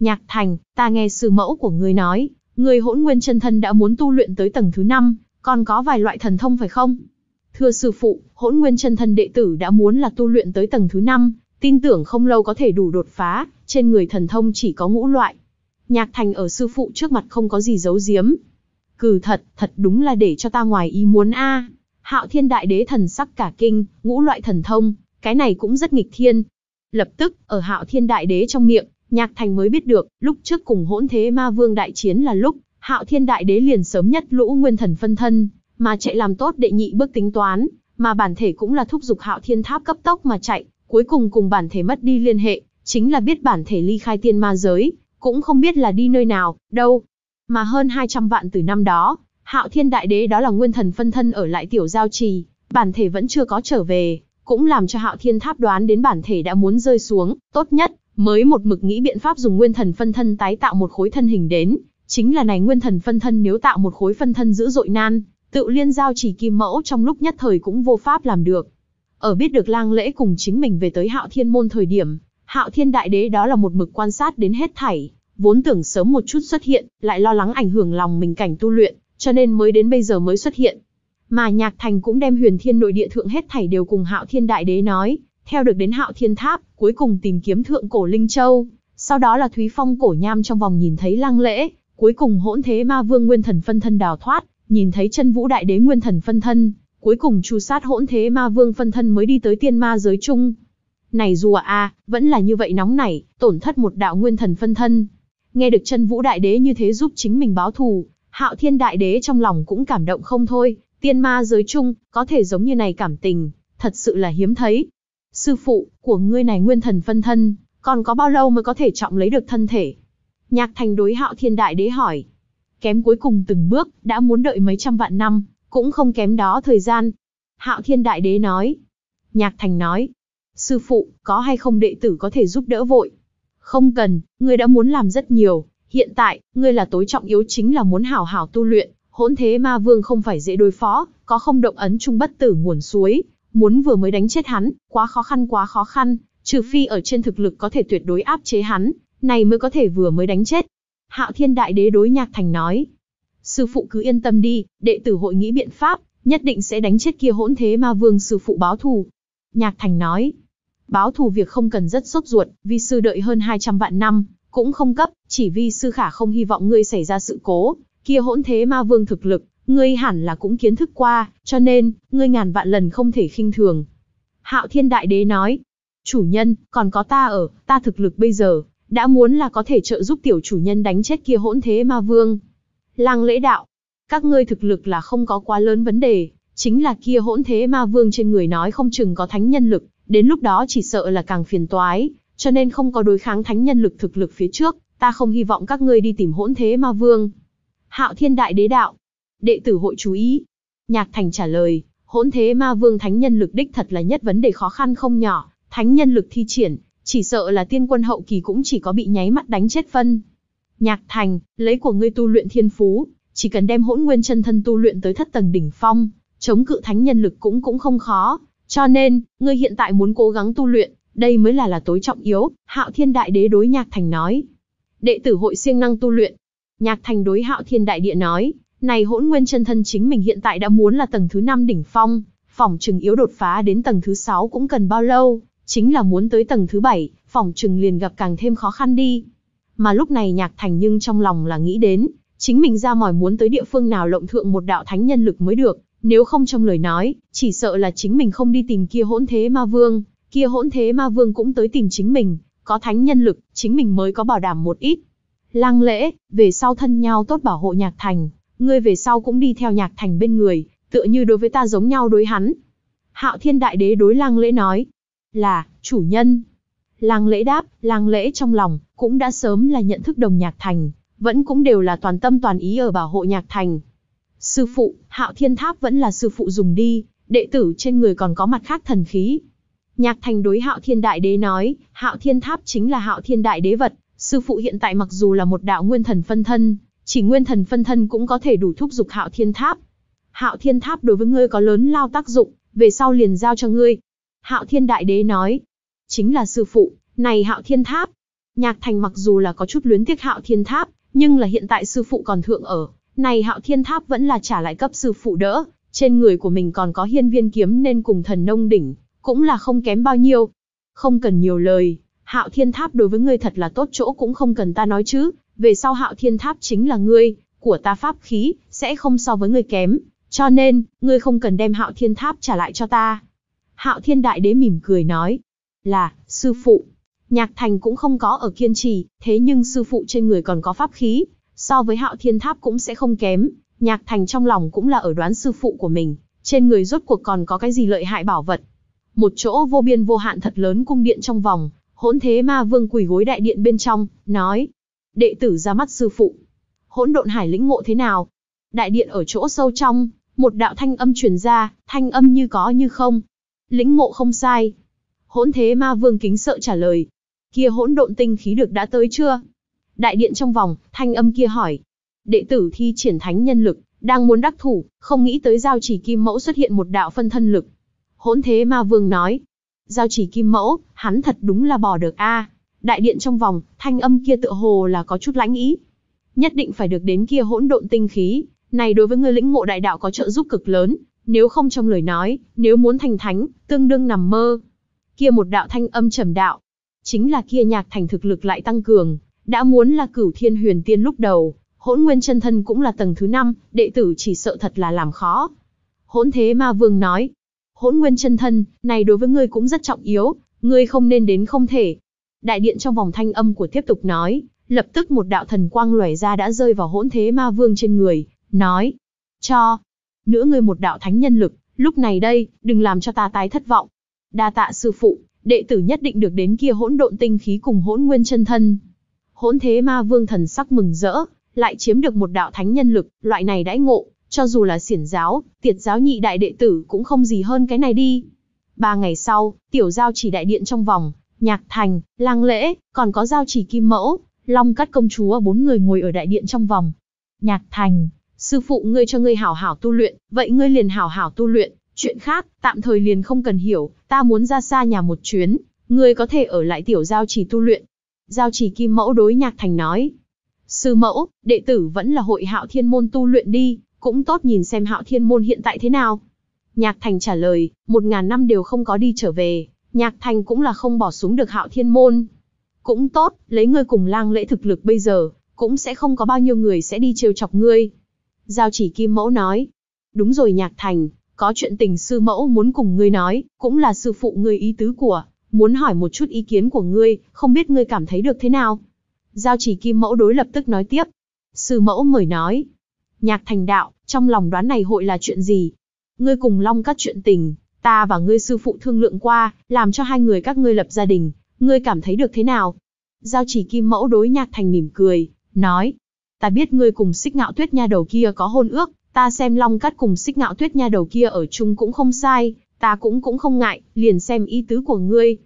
Speaker 1: Nhạc Thành, ta nghe sư mẫu của ngươi nói, ngươi hỗn nguyên chân thân đã muốn tu luyện tới tầng thứ 5, còn có vài loại thần thông phải không? Thưa sư phụ, hỗn nguyên chân thân đệ tử đã muốn là tu luyện tới tầng thứ 5, tin tưởng không lâu có thể đủ đột phá, trên người thần thông chỉ có ngũ loại. Nhạc Thành ở sư phụ trước mặt không có gì giấu giếm. Cử thật, thật đúng là để cho ta ngoài ý muốn a. Hạo Thiên Đại Đế thần sắc cả kinh, ngũ loại thần thông, cái này cũng rất nghịch thiên. Lập tức, ở Hạo Thiên Đại Đế trong miệng, Nhạc Thành mới biết được, lúc trước cùng hỗn thế ma vương đại chiến là lúc, hạo thiên đại đế liền sớm nhất lũ nguyên thần phân thân, mà chạy làm tốt đệ nhị bước tính toán, mà bản thể cũng là thúc giục hạo thiên tháp cấp tốc mà chạy, cuối cùng cùng bản thể mất đi liên hệ, chính là biết bản thể ly khai tiên ma giới, cũng không biết là đi nơi nào, đâu. Mà hơn 200 vạn từ năm đó, hạo thiên đại đế đó là nguyên thần phân thân ở lại tiểu giao trì, bản thể vẫn chưa có trở về, cũng làm cho hạo thiên tháp đoán đến bản thể đã muốn rơi xuống, tốt nhất mới một mực nghĩ biện pháp dùng nguyên thần phân thân tái tạo một khối thân hình đến, chính là này nguyên thần phân thân nếu tạo một khối phân thân dữ dội nan, tự liên giao chỉ kim mẫu trong lúc nhất thời cũng vô pháp làm được. Ở biết được lang lễ cùng chính mình về tới hạo thiên môn thời điểm, hạo thiên đại đế đó là một mực quan sát đến hết thảy, vốn tưởng sớm một chút xuất hiện, lại lo lắng ảnh hưởng lòng mình cảnh tu luyện, cho nên mới đến bây giờ mới xuất hiện. Mà nhạc thành cũng đem huyền thiên nội địa thượng hết thảy đều cùng hạo thiên đại đế nói, theo được đến hạo thiên tháp, cuối cùng tìm kiếm thượng cổ Linh Châu, sau đó là Thúy Phong cổ nham trong vòng nhìn thấy lăng lễ, cuối cùng hỗn thế ma vương nguyên thần phân thân đào thoát, nhìn thấy chân vũ đại đế nguyên thần phân thân, cuối cùng chu sát hỗn thế ma vương phân thân mới đi tới tiên ma giới chung. Này dù à, vẫn là như vậy nóng nảy, tổn thất một đạo nguyên thần phân thân. Nghe được chân vũ đại đế như thế giúp chính mình báo thù, hạo thiên đại đế trong lòng cũng cảm động không thôi, tiên ma giới chung, có thể giống như này cảm tình, thật sự là hiếm thấy, Sư phụ, của ngươi này nguyên thần phân thân, còn có bao lâu mới có thể trọng lấy được thân thể? Nhạc thành đối hạo thiên đại đế hỏi. Kém cuối cùng từng bước, đã muốn đợi mấy trăm vạn năm, cũng không kém đó thời gian. Hạo thiên đại đế nói. Nhạc thành nói. Sư phụ, có hay không đệ tử có thể giúp đỡ vội? Không cần, ngươi đã muốn làm rất nhiều. Hiện tại, ngươi là tối trọng yếu chính là muốn hảo hảo tu luyện. Hỗn thế ma vương không phải dễ đối phó, có không động ấn chung bất tử nguồn suối, muốn vừa mới đánh chết hắn, quá khó khăn quá khó khăn, trừ phi ở trên thực lực có thể tuyệt đối áp chế hắn, này mới có thể vừa mới đánh chết. Hạo Thiên Đại Đế đối Nhạc Thành nói, sư phụ cứ yên tâm đi, đệ tử hội nghĩ biện pháp, nhất định sẽ đánh chết kia hỗn thế ma vương sư phụ báo thù. Nhạc Thành nói, báo thù việc không cần rất sốt ruột, vi sư đợi hơn 200 vạn năm, cũng không cấp, chỉ vi sư khả không hy vọng ngươi xảy ra sự cố, kia hỗn thế ma vương thực lực, Ngươi hẳn là cũng kiến thức qua, cho nên, ngươi ngàn vạn lần không thể khinh thường. Hạo Thiên Đại Đế nói, chủ nhân, còn có ta ở, ta thực lực bây giờ, đã muốn là có thể trợ giúp tiểu chủ nhân đánh chết kia hỗn thế ma vương. Lang lễ đạo, các ngươi thực lực là không có quá lớn vấn đề, chính là kia hỗn thế ma vương trên người nói không chừng có thánh nhân lực, đến lúc đó chỉ sợ là càng phiền toái, cho nên không có đối kháng thánh nhân lực thực lực phía trước, ta không hy vọng các ngươi đi tìm hỗn thế ma vương. Hạo thiên đại đế đạo, đệ tử hội chú ý. Nhạc Thành trả lời, hỗn thế ma vương thánh nhân lực đích thật là nhất vấn đề khó khăn không nhỏ, thánh nhân lực thi triển, chỉ sợ là tiên quân hậu kỳ cũng chỉ có bị nháy mắt đánh chết phân. Nhạc Thành, lấy của ngươi tu luyện thiên phú, chỉ cần đem hỗn nguyên chân thân tu luyện tới thất tầng đỉnh phong, chống cự thánh nhân lực cũng cũng không khó, cho nên, ngươi hiện tại muốn cố gắng tu luyện, đây mới là là tối trọng yếu, Hạo Thiên Đại Đế đối Nhạc Thành nói. Đệ tử hội siêng năng tu luyện. Nhạc Thành đối Hạo Thiên Đại Địa nói, này hỗn nguyên chân thân chính mình hiện tại đã muốn là tầng thứ 5 đỉnh phong, phòng trừng yếu đột phá đến tầng thứ 6 cũng cần bao lâu, chính là muốn tới tầng thứ 7, phòng trừng liền gặp càng thêm khó khăn đi. Mà lúc này Nhạc Thành nhưng trong lòng là nghĩ đến, chính mình ra mỏi muốn tới địa phương nào lộng thượng một đạo thánh nhân lực mới được, nếu không trong lời nói, chỉ sợ là chính mình không đi tìm kia hỗn thế ma vương, kia hỗn thế ma vương cũng tới tìm chính mình, có thánh nhân lực, chính mình mới có bảo đảm một ít. Lăng lễ, về sau thân nhau tốt bảo hộ Nhạc Thành, ngươi về sau cũng đi theo nhạc thành bên người, tựa như đối với ta giống nhau đối hắn. Hạo thiên đại đế đối lang lễ nói, là, chủ nhân. Lang lễ đáp, lang lễ trong lòng, cũng đã sớm là nhận thức đồng nhạc thành, vẫn cũng đều là toàn tâm toàn ý ở bảo hộ nhạc thành. Sư phụ, hạo thiên tháp vẫn là sư phụ dùng đi, đệ tử trên người còn có mặt khác thần khí. Nhạc thành đối hạo thiên đại đế nói, hạo thiên tháp chính là hạo thiên đại đế vật, sư phụ hiện tại mặc dù là một đạo nguyên thần phân thân, chỉ nguyên thần phân thân cũng có thể đủ thúc giục hạo thiên tháp. Hạo thiên tháp đối với ngươi có lớn lao tác dụng, về sau liền giao cho ngươi. Hạo thiên đại đế nói, chính là sư phụ, này hạo thiên tháp. Nhạc thành mặc dù là có chút luyến tiếc hạo thiên tháp, nhưng là hiện tại sư phụ còn thượng ở, này hạo thiên tháp vẫn là trả lại cấp sư phụ đỡ, trên người của mình còn có hiên viên kiếm nên cùng thần nông đỉnh, cũng là không kém bao nhiêu. Không cần nhiều lời, hạo thiên tháp đối với ngươi thật là tốt chỗ cũng không cần ta nói chứ, về sau hạo thiên tháp chính là ngươi, của ta pháp khí, sẽ không so với ngươi kém, cho nên, ngươi không cần đem hạo thiên tháp trả lại cho ta. Hạo thiên đại đế mỉm cười nói, là, sư phụ, nhạc thành cũng không có ở kiên trì, thế nhưng sư phụ trên người còn có pháp khí, so với hạo thiên tháp cũng sẽ không kém, nhạc thành trong lòng cũng là ở đoán sư phụ của mình, trên người rốt cuộc còn có cái gì lợi hại bảo vật. Một chỗ vô biên vô hạn thật lớn cung điện trong vòng, hỗn thế ma vương quỳ gối đại điện bên trong, nói, đệ tử ra mắt sư phụ. Hỗn độn hải lĩnh ngộ thế nào? Đại điện ở chỗ sâu trong, một đạo thanh âm truyền ra, thanh âm như có như không. Lĩnh ngộ không sai. Hỗn thế ma vương kính sợ trả lời. Kia hỗn độn tinh khí được đã tới chưa? Đại điện trong vòng, thanh âm kia hỏi. Đệ tử thi triển thánh nhân lực, đang muốn đắc thủ, không nghĩ tới giao chỉ kim mẫu xuất hiện một đạo phân thân lực. Hỗn thế ma vương nói. Giao chỉ kim mẫu, hắn thật đúng là bỏ được a. À. Đại điện trong vòng, thanh âm kia tựa hồ là có chút lãnh ý. Nhất định phải được đến kia hỗn độn tinh khí, này đối với người lĩnh ngộ đại đạo có trợ giúp cực lớn, nếu không trong lời nói, nếu muốn thành thánh, tương đương nằm mơ. Kia một đạo thanh âm trầm đạo, chính là kia nhạc thành thực lực lại tăng cường, đã muốn là cửu thiên huyền tiên lúc đầu, hỗn nguyên chân thân cũng là tầng thứ năm, đệ tử chỉ sợ thật là làm khó. Hỗn thế ma vương nói, hỗn nguyên chân thân, này đối với ngươi cũng rất trọng yếu, ngươi không nên đến không thể, Đại điện trong vòng thanh âm của tiếp tục nói, lập tức một đạo thần quang lóe ra đã rơi vào hỗn thế ma vương trên người, nói, cho, nữa ngươi một đạo thánh nhân lực, lúc này đây, đừng làm cho ta tái thất vọng. Đa tạ sư phụ, đệ tử nhất định được đến kia hỗn độn tinh khí cùng hỗn nguyên chân thân. Hỗn thế ma vương thần sắc mừng rỡ, lại chiếm được một đạo thánh nhân lực, loại này đãi ngộ, cho dù là xiển giáo, tiệt giáo nhị đại đệ tử cũng không gì hơn cái này đi. Ba ngày sau, tiểu giao chỉ đại điện trong vòng, Nhạc Thành, Lang Lễ, còn có Giao Chỉ Kim Mẫu, Long Cắt Công Chúa bốn người ngồi ở đại điện trong vòng. Nhạc Thành, sư phụ ngươi cho ngươi hảo hảo tu luyện, vậy ngươi liền hảo hảo tu luyện, chuyện khác, tạm thời liền không cần hiểu, ta muốn ra xa nhà một chuyến, ngươi có thể ở lại tiểu Giao Chỉ tu luyện. Giao Chỉ Kim Mẫu đối Nhạc Thành nói, sư mẫu, đệ tử vẫn là hội hạo thiên môn tu luyện đi, cũng tốt nhìn xem hạo thiên môn hiện tại thế nào. Nhạc Thành trả lời, một ngàn năm đều không có đi trở về, Nhạc Thành cũng là không bỏ xuống được Hạo Thiên Môn. Cũng tốt, lấy ngươi cùng lang lễ thực lực bây giờ, cũng sẽ không có bao nhiêu người sẽ đi trêu chọc ngươi. Giao chỉ Kim Mẫu nói. Đúng rồi Nhạc Thành, có chuyện tình sư mẫu muốn cùng ngươi nói, cũng là sư phụ ngươi ý tứ của, muốn hỏi một chút ý kiến của ngươi, không biết ngươi cảm thấy được thế nào. Giao chỉ Kim Mẫu đối lập tức nói tiếp. Sư mẫu mời nói. Nhạc Thành đạo, trong lòng đoán này hội là chuyện gì? Ngươi cùng Long các chuyện tình, Ta và ngươi sư phụ thương lượng qua, làm cho hai người các ngươi lập gia đình, ngươi cảm thấy được thế nào? Giao chỉ kim mẫu đối nhạc thành mỉm cười, nói. Ta biết ngươi cùng xích ngạo tuyết nha đầu kia có hôn ước, ta xem long cắt cùng xích ngạo tuyết nha đầu kia ở chung cũng không sai, ta cũng cũng không ngại, liền xem ý tứ của ngươi.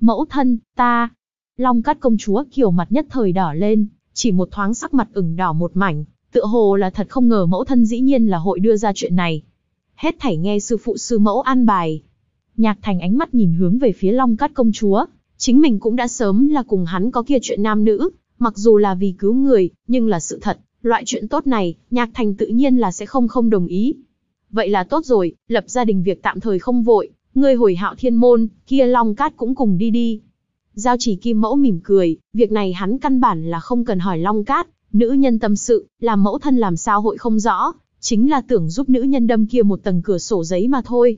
Speaker 1: Mẫu thân, ta. Long cắt công chúa kiểu mặt nhất thời đỏ lên, chỉ một thoáng sắc mặt ửng đỏ một mảnh, tựa hồ là thật không ngờ mẫu thân dĩ nhiên là hội đưa ra chuyện này hết thảy nghe sư phụ sư mẫu an bài. Nhạc Thành ánh mắt nhìn hướng về phía Long Cát công chúa, chính mình cũng đã sớm là cùng hắn có kia chuyện nam nữ, mặc dù là vì cứu người, nhưng là sự thật, loại chuyện tốt này, Nhạc Thành tự nhiên là sẽ không không đồng ý. Vậy là tốt rồi, lập gia đình việc tạm thời không vội, ngươi hồi hạo thiên môn, kia Long Cát cũng cùng đi đi. Giao chỉ kim mẫu mỉm cười, việc này hắn căn bản là không cần hỏi Long Cát, nữ nhân tâm sự, làm mẫu thân làm sao hội không rõ, chính là tưởng giúp nữ nhân đâm kia một tầng cửa sổ giấy mà thôi.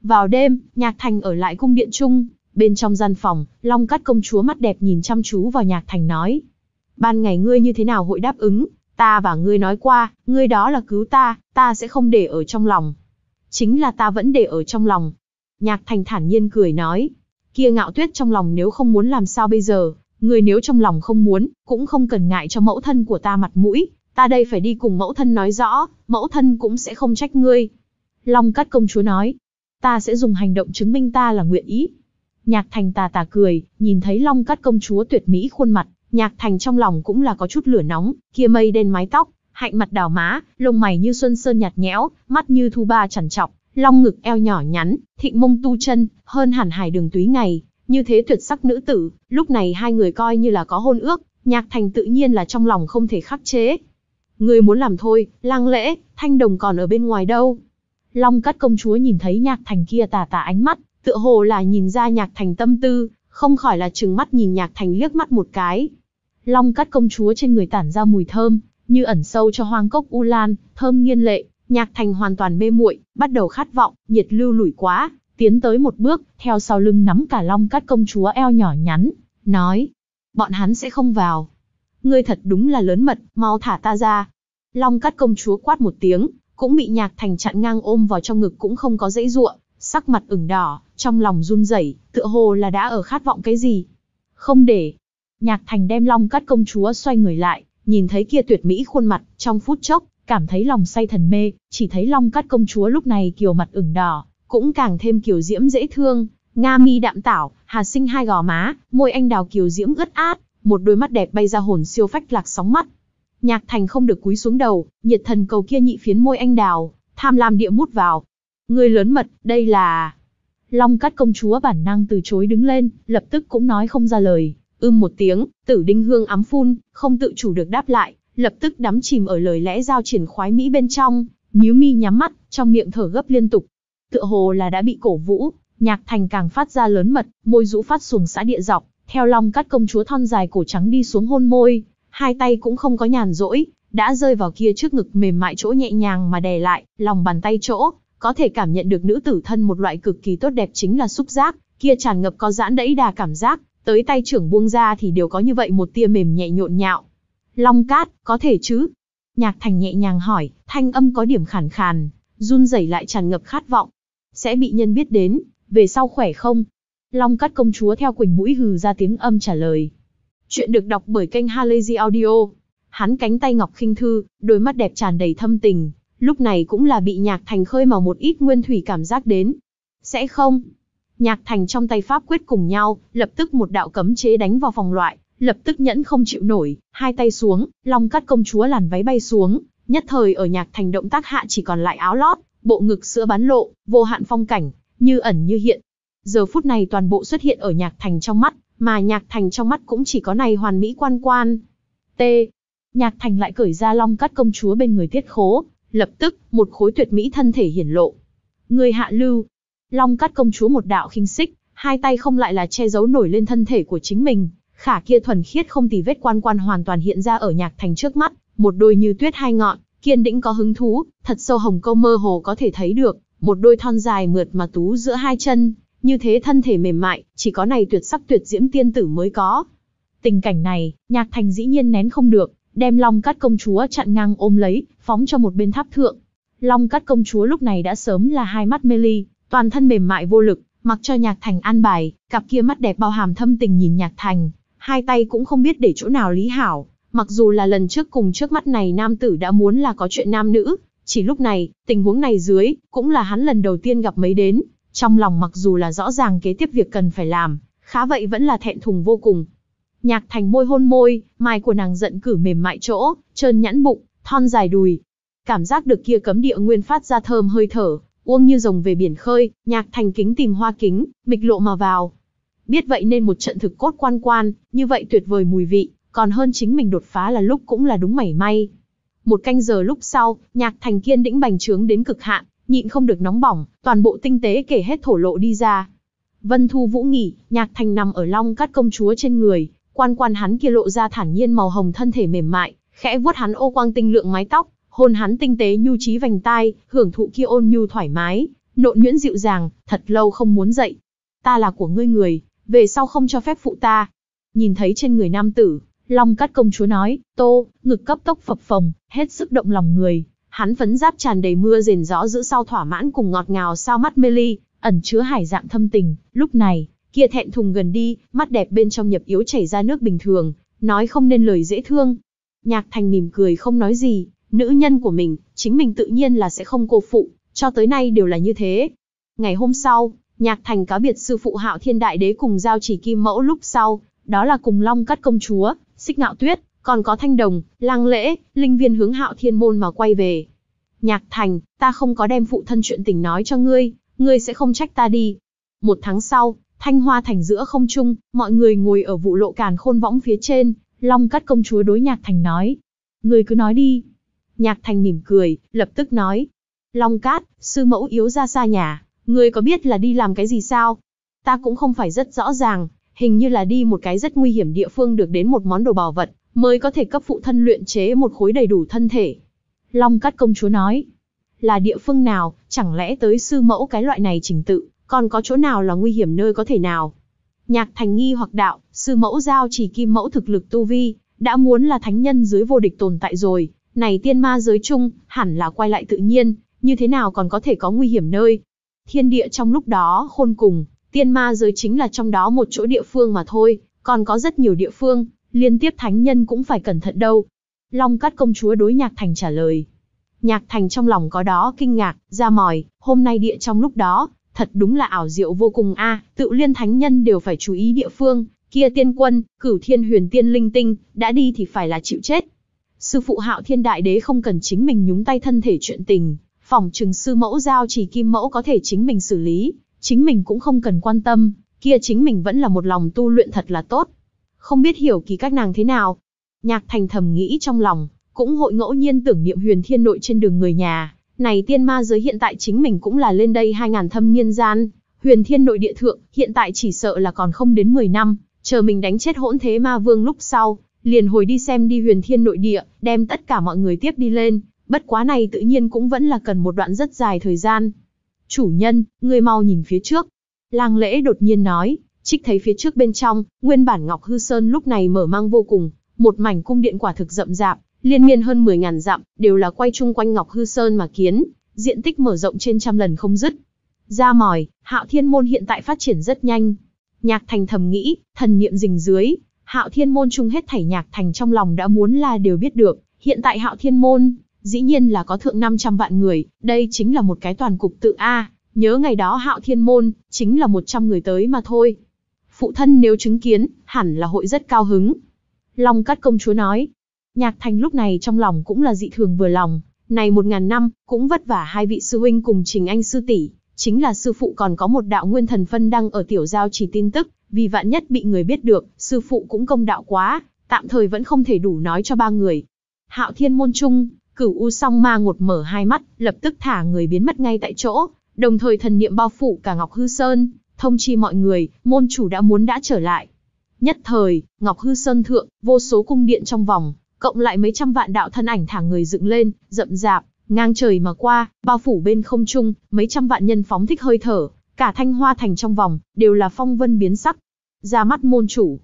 Speaker 1: Vào đêm, Nhạc Thành ở lại cung điện chung, bên trong gian phòng, Long Cát công chúa mắt đẹp nhìn chăm chú vào Nhạc Thành nói. Ban ngày ngươi như thế nào hội đáp ứng, ta và ngươi nói qua, ngươi đó là cứu ta, ta sẽ không để ở trong lòng. Chính là ta vẫn để ở trong lòng. Nhạc Thành thản nhiên cười nói, kia ngạo tuyết trong lòng nếu không muốn làm sao bây giờ, ngươi nếu trong lòng không muốn, cũng không cần ngại cho mẫu thân của ta mặt mũi, Ta đây phải đi cùng mẫu thân nói rõ, mẫu thân cũng sẽ không trách ngươi. Long cắt công chúa nói, ta sẽ dùng hành động chứng minh ta là nguyện ý. Nhạc thành tà tà cười, nhìn thấy long cắt công chúa tuyệt mỹ khuôn mặt, nhạc thành trong lòng cũng là có chút lửa nóng, kia mây đen mái tóc, hạnh mặt đào má, lông mày như xuân sơn nhạt nhẽo, mắt như thu ba chẳng trọc, long ngực eo nhỏ nhắn, thịnh mông tu chân, hơn hẳn hải đường túy ngày, như thế tuyệt sắc nữ tử, lúc này hai người coi như là có hôn ước, nhạc thành tự nhiên là trong lòng không thể khắc chế, Ngươi muốn làm thôi, lang lễ, thanh đồng còn ở bên ngoài đâu. Long cắt công chúa nhìn thấy nhạc thành kia tà tà ánh mắt, tựa hồ là nhìn ra nhạc thành tâm tư, không khỏi là trừng mắt nhìn nhạc thành liếc mắt một cái. Long cắt công chúa trên người tản ra mùi thơm, như ẩn sâu cho hoang cốc u lan, thơm nghiên lệ, nhạc thành hoàn toàn mê muội, bắt đầu khát vọng, nhiệt lưu lủi quá, tiến tới một bước, theo sau lưng nắm cả long cắt công chúa eo nhỏ nhắn, nói, bọn hắn sẽ không vào ngươi thật đúng là lớn mật, mau thả ta ra. Long cắt công chúa quát một tiếng, cũng bị nhạc thành chặn ngang ôm vào trong ngực cũng không có dãy ruộng, sắc mặt ửng đỏ, trong lòng run rẩy, tựa hồ là đã ở khát vọng cái gì. Không để. Nhạc thành đem long cắt công chúa xoay người lại, nhìn thấy kia tuyệt mỹ khuôn mặt, trong phút chốc, cảm thấy lòng say thần mê, chỉ thấy long cắt công chúa lúc này kiều mặt ửng đỏ, cũng càng thêm kiều diễm dễ thương, nga mi đạm tảo, hà sinh hai gò má, môi anh đào kiều diễm ướt át, một đôi mắt đẹp bay ra hồn siêu phách lạc sóng mắt. Nhạc Thành không được cúi xuống đầu, nhiệt thần cầu kia nhị phiến môi anh đào, tham lam địa mút vào. Người lớn mật, đây là... Long cát công chúa bản năng từ chối đứng lên, lập tức cũng nói không ra lời, ưm một tiếng, tử đinh hương ấm phun, không tự chủ được đáp lại, lập tức đắm chìm ở lời lẽ giao triển khoái Mỹ bên trong, nhíu mi nhắm mắt, trong miệng thở gấp liên tục. Tựa hồ là đã bị cổ vũ, nhạc thành càng phát ra lớn mật, môi rũ phát xuồng xã địa dọc, theo long cắt công chúa thon dài cổ trắng đi xuống hôn môi, hai tay cũng không có nhàn rỗi, đã rơi vào kia trước ngực mềm mại chỗ nhẹ nhàng mà đè lại, lòng bàn tay chỗ, có thể cảm nhận được nữ tử thân một loại cực kỳ tốt đẹp chính là xúc giác, kia tràn ngập có giãn đẫy đà cảm giác, tới tay trưởng buông ra thì đều có như vậy một tia mềm nhẹ nhộn nhạo. Long cát, có thể chứ? Nhạc thành nhẹ nhàng hỏi, thanh âm có điểm khàn khàn, run rẩy lại tràn ngập khát vọng. Sẽ bị nhân biết đến, về sau khỏe không? Long cắt công chúa theo quỳnh mũi hừ ra tiếng âm trả lời. Chuyện được đọc bởi kênh Halazy Audio. Hắn cánh tay ngọc khinh thư, đôi mắt đẹp tràn đầy thâm tình, lúc này cũng là bị nhạc thành khơi màu một ít nguyên thủy cảm giác đến. Sẽ không? Nhạc thành trong tay pháp quyết cùng nhau, lập tức một đạo cấm chế đánh vào phòng loại, lập tức nhẫn không chịu nổi, hai tay xuống, long cắt công chúa làn váy bay xuống, nhất thời ở nhạc thành động tác hạ chỉ còn lại áo lót, bộ ngực sữa bán lộ, vô hạn phong cảnh, như ẩn như hiện, giờ phút này toàn bộ xuất hiện ở Nhạc Thành trong mắt, mà Nhạc Thành trong mắt cũng chỉ có này hoàn mỹ quan quan. T. Nhạc Thành lại cởi ra long cắt công chúa bên người thiết Khố, lập tức, một khối tuyệt mỹ thân thể hiển lộ. Người hạ lưu. Long cắt công chúa một đạo khinh xích, hai tay không lại là che giấu nổi lên thân thể của chính mình, khả kia thuần khiết không tì vết quan quan hoàn toàn hiện ra ở Nhạc Thành trước mắt, một đôi như tuyết hai ngọn, kiên định có hứng thú, thật sâu hồng câu mơ hồ có thể thấy được, một đôi thon dài mượt mà tú giữa hai chân, như thế thân thể mềm mại, chỉ có này tuyệt sắc tuyệt diễm tiên tử mới có. Tình cảnh này, Nhạc Thành dĩ nhiên nén không được, đem Long Cát công chúa chặn ngang ôm lấy, phóng cho một bên tháp thượng. Long Cát công chúa lúc này đã sớm là hai mắt mê ly, toàn thân mềm mại vô lực, mặc cho Nhạc Thành an bài, cặp kia mắt đẹp bao hàm thâm tình nhìn Nhạc Thành, hai tay cũng không biết để chỗ nào lý hảo, mặc dù là lần trước cùng trước mắt này nam tử đã muốn là có chuyện nam nữ, chỉ lúc này, tình huống này dưới, cũng là hắn lần đầu tiên gặp mấy đến, trong lòng mặc dù là rõ ràng kế tiếp việc cần phải làm, khá vậy vẫn là thẹn thùng vô cùng. Nhạc thành môi hôn môi, mai của nàng giận cử mềm mại chỗ, trơn nhãn bụng, thon dài đùi. Cảm giác được kia cấm địa nguyên phát ra thơm hơi thở, uông như rồng về biển khơi, nhạc thành kính tìm hoa kính, mịch lộ mà vào. Biết vậy nên một trận thực cốt quan quan, như vậy tuyệt vời mùi vị, còn hơn chính mình đột phá là lúc cũng là đúng mảy may. Một canh giờ lúc sau, nhạc thành kiên đĩnh bành trướng đến cực hạn, nhịn không được nóng bỏng, toàn bộ tinh tế kể hết thổ lộ đi ra. Vân Thu Vũ nghỉ, Nhạc Thành nằm ở long cắt công chúa trên người, quan quan hắn kia lộ ra thản nhiên màu hồng thân thể mềm mại, khẽ vuốt hắn ô quang tinh lượng mái tóc, hôn hắn tinh tế nhu trí vành tai, hưởng thụ kia ôn nhu thoải mái, nộn nhuyễn dịu dàng, thật lâu không muốn dậy. Ta là của ngươi người, về sau không cho phép phụ ta. Nhìn thấy trên người nam tử, Long cắt công chúa nói, "Tô, ngực cấp tốc phập phồng, hết sức động lòng người, hắn phấn giáp tràn đầy mưa rền rõ giữ sau thỏa mãn cùng ngọt ngào sao mắt mê ly, ẩn chứa hải dạng thâm tình, lúc này, kia thẹn thùng gần đi, mắt đẹp bên trong nhập yếu chảy ra nước bình thường, nói không nên lời dễ thương. Nhạc Thành mỉm cười không nói gì, nữ nhân của mình, chính mình tự nhiên là sẽ không cô phụ, cho tới nay đều là như thế. Ngày hôm sau, Nhạc Thành cáo biệt sư phụ Hạo Thiên Đại Đế cùng giao chỉ kim mẫu lúc sau, đó là cùng Long Cắt công chúa, Xích Ngạo Tuyết, còn có thanh đồng, lang lễ, linh viên hướng hạo thiên môn mà quay về. Nhạc thành, ta không có đem phụ thân chuyện tình nói cho ngươi, ngươi sẽ không trách ta đi. Một tháng sau, thanh hoa thành giữa không trung, mọi người ngồi ở vụ lộ càn khôn võng phía trên, long cắt công chúa đối nhạc thành nói. Ngươi cứ nói đi. Nhạc thành mỉm cười, lập tức nói. Long cát, sư mẫu yếu ra xa nhà, ngươi có biết là đi làm cái gì sao? Ta cũng không phải rất rõ ràng, hình như là đi một cái rất nguy hiểm địa phương được đến một món đồ bảo vật, mới có thể cấp phụ thân luyện chế một khối đầy đủ thân thể. Long cắt công chúa nói, là địa phương nào, chẳng lẽ tới sư mẫu cái loại này trình tự, còn có chỗ nào là nguy hiểm nơi có thể nào? Nhạc thành nghi hoặc đạo, sư mẫu giao chỉ kim mẫu thực lực tu vi, đã muốn là thánh nhân dưới vô địch tồn tại rồi, này tiên ma giới chung, hẳn là quay lại tự nhiên, như thế nào còn có thể có nguy hiểm nơi? Thiên địa trong lúc đó khôn cùng, tiên ma giới chính là trong đó một chỗ địa phương mà thôi, còn có rất nhiều địa phương, liên tiếp thánh nhân cũng phải cẩn thận đâu. Long cắt công chúa đối Nhạc Thành trả lời. Nhạc Thành trong lòng có đó kinh ngạc, ra mỏi, hôm nay địa trong lúc đó, thật đúng là ảo diệu vô cùng a, tự liên thánh nhân đều phải chú ý địa phương, kia tiên quân, cửu thiên huyền tiên linh tinh, đã đi thì phải là chịu chết. Sư phụ hạo thiên đại đế không cần chính mình nhúng tay thân thể chuyện tình, phòng trừng sư mẫu giao chỉ kim mẫu có thể chính mình xử lý, chính mình cũng không cần quan tâm, kia chính mình vẫn là một lòng tu luyện thật là tốt không biết hiểu kỳ các nàng thế nào. Nhạc thành thầm nghĩ trong lòng, cũng hội ngẫu nhiên tưởng niệm huyền thiên nội trên đường người nhà, này tiên ma giới hiện tại chính mình cũng là lên đây 2.000 thâm niên gian, huyền thiên nội địa thượng, hiện tại chỉ sợ là còn không đến 10 năm, chờ mình đánh chết hỗn thế ma vương lúc sau, liền hồi đi xem đi huyền thiên nội địa, đem tất cả mọi người tiếp đi lên, bất quá này tự nhiên cũng vẫn là cần một đoạn rất dài thời gian. Chủ nhân, người mau nhìn phía trước. Lang lễ đột nhiên nói, Trích thấy phía trước bên trong, nguyên bản Ngọc Hư Sơn lúc này mở mang vô cùng, một mảnh cung điện quả thực rậm rạp, liên miên hơn 10.000 dặm, đều là quay chung quanh Ngọc Hư Sơn mà kiến, diện tích mở rộng trên trăm lần không dứt. Ra mỏi, Hạo Thiên Môn hiện tại phát triển rất nhanh. Nhạc Thành thầm nghĩ, thần niệm rình dưới, Hạo Thiên Môn chung hết thảy Nhạc Thành trong lòng đã muốn là đều biết được, hiện tại Hạo Thiên Môn, dĩ nhiên là có thượng 500 vạn người, đây chính là một cái toàn cục tự A, nhớ ngày đó Hạo Thiên Môn, chính là 100 người tới mà thôi phụ thân nếu chứng kiến, hẳn là hội rất cao hứng. Long cắt công chúa nói, nhạc thành lúc này trong lòng cũng là dị thường vừa lòng, này một ngàn năm, cũng vất vả hai vị sư huynh cùng trình anh sư tỷ chính là sư phụ còn có một đạo nguyên thần phân đăng ở tiểu giao chỉ tin tức, vì vạn nhất bị người biết được, sư phụ cũng công đạo quá, tạm thời vẫn không thể đủ nói cho ba người. Hạo thiên môn trung, cửu u song ma ngột mở hai mắt, lập tức thả người biến mất ngay tại chỗ, đồng thời thần niệm bao phủ cả Ngọc Hư Sơn, thông chi mọi người, môn chủ đã muốn đã trở lại. Nhất thời, Ngọc Hư Sơn Thượng, vô số cung điện trong vòng, cộng lại mấy trăm vạn đạo thân ảnh thả người dựng lên, rậm rạp, ngang trời mà qua, bao phủ bên không trung, mấy trăm vạn nhân phóng thích hơi thở, cả thanh hoa thành trong vòng, đều là phong vân biến sắc. Ra mắt môn chủ.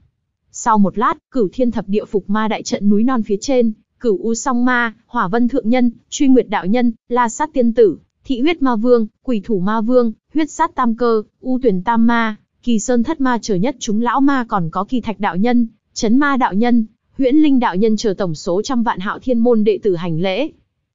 Speaker 1: Sau một lát, cửu thiên thập địa phục ma đại trận núi non phía trên, cửu u song ma, hỏa vân thượng nhân, truy nguyệt đạo nhân, la sát tiên tử, thị huyết ma vương, quỷ thủ ma vương, huyết sát tam cơ, u tuyển tam ma, kỳ sơn thất ma chờ nhất chúng lão ma còn có kỳ thạch đạo nhân, chấn ma đạo nhân, huyễn linh đạo nhân chờ tổng số trăm vạn hạo thiên môn đệ tử hành lễ.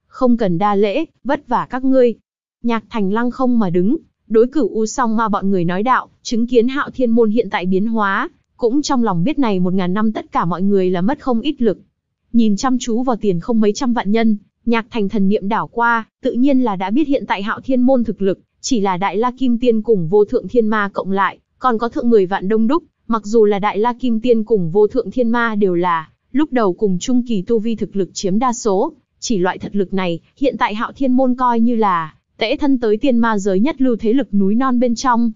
Speaker 1: Không cần đa lễ, vất vả các ngươi. Nhạc thành lăng không mà đứng, đối cử u song ma bọn người nói đạo, chứng kiến hạo thiên môn hiện tại biến hóa, cũng trong lòng biết này một ngàn năm tất cả mọi người là mất không ít lực. Nhìn chăm chú vào tiền không mấy trăm vạn nhân, nhạc thành thần niệm đảo qua, tự nhiên là đã biết hiện tại hạo thiên môn thực lực, chỉ là Đại La Kim Tiên cùng Vô Thượng Thiên Ma cộng lại, còn có thượng mười vạn đông đúc, mặc dù là Đại La Kim Tiên cùng Vô Thượng Thiên Ma đều là, lúc đầu cùng trung kỳ tu vi thực lực chiếm đa số, chỉ loại thật lực này, hiện tại Hạo Thiên Môn coi như là, tễ thân tới tiên ma giới nhất lưu thế lực núi non bên trong.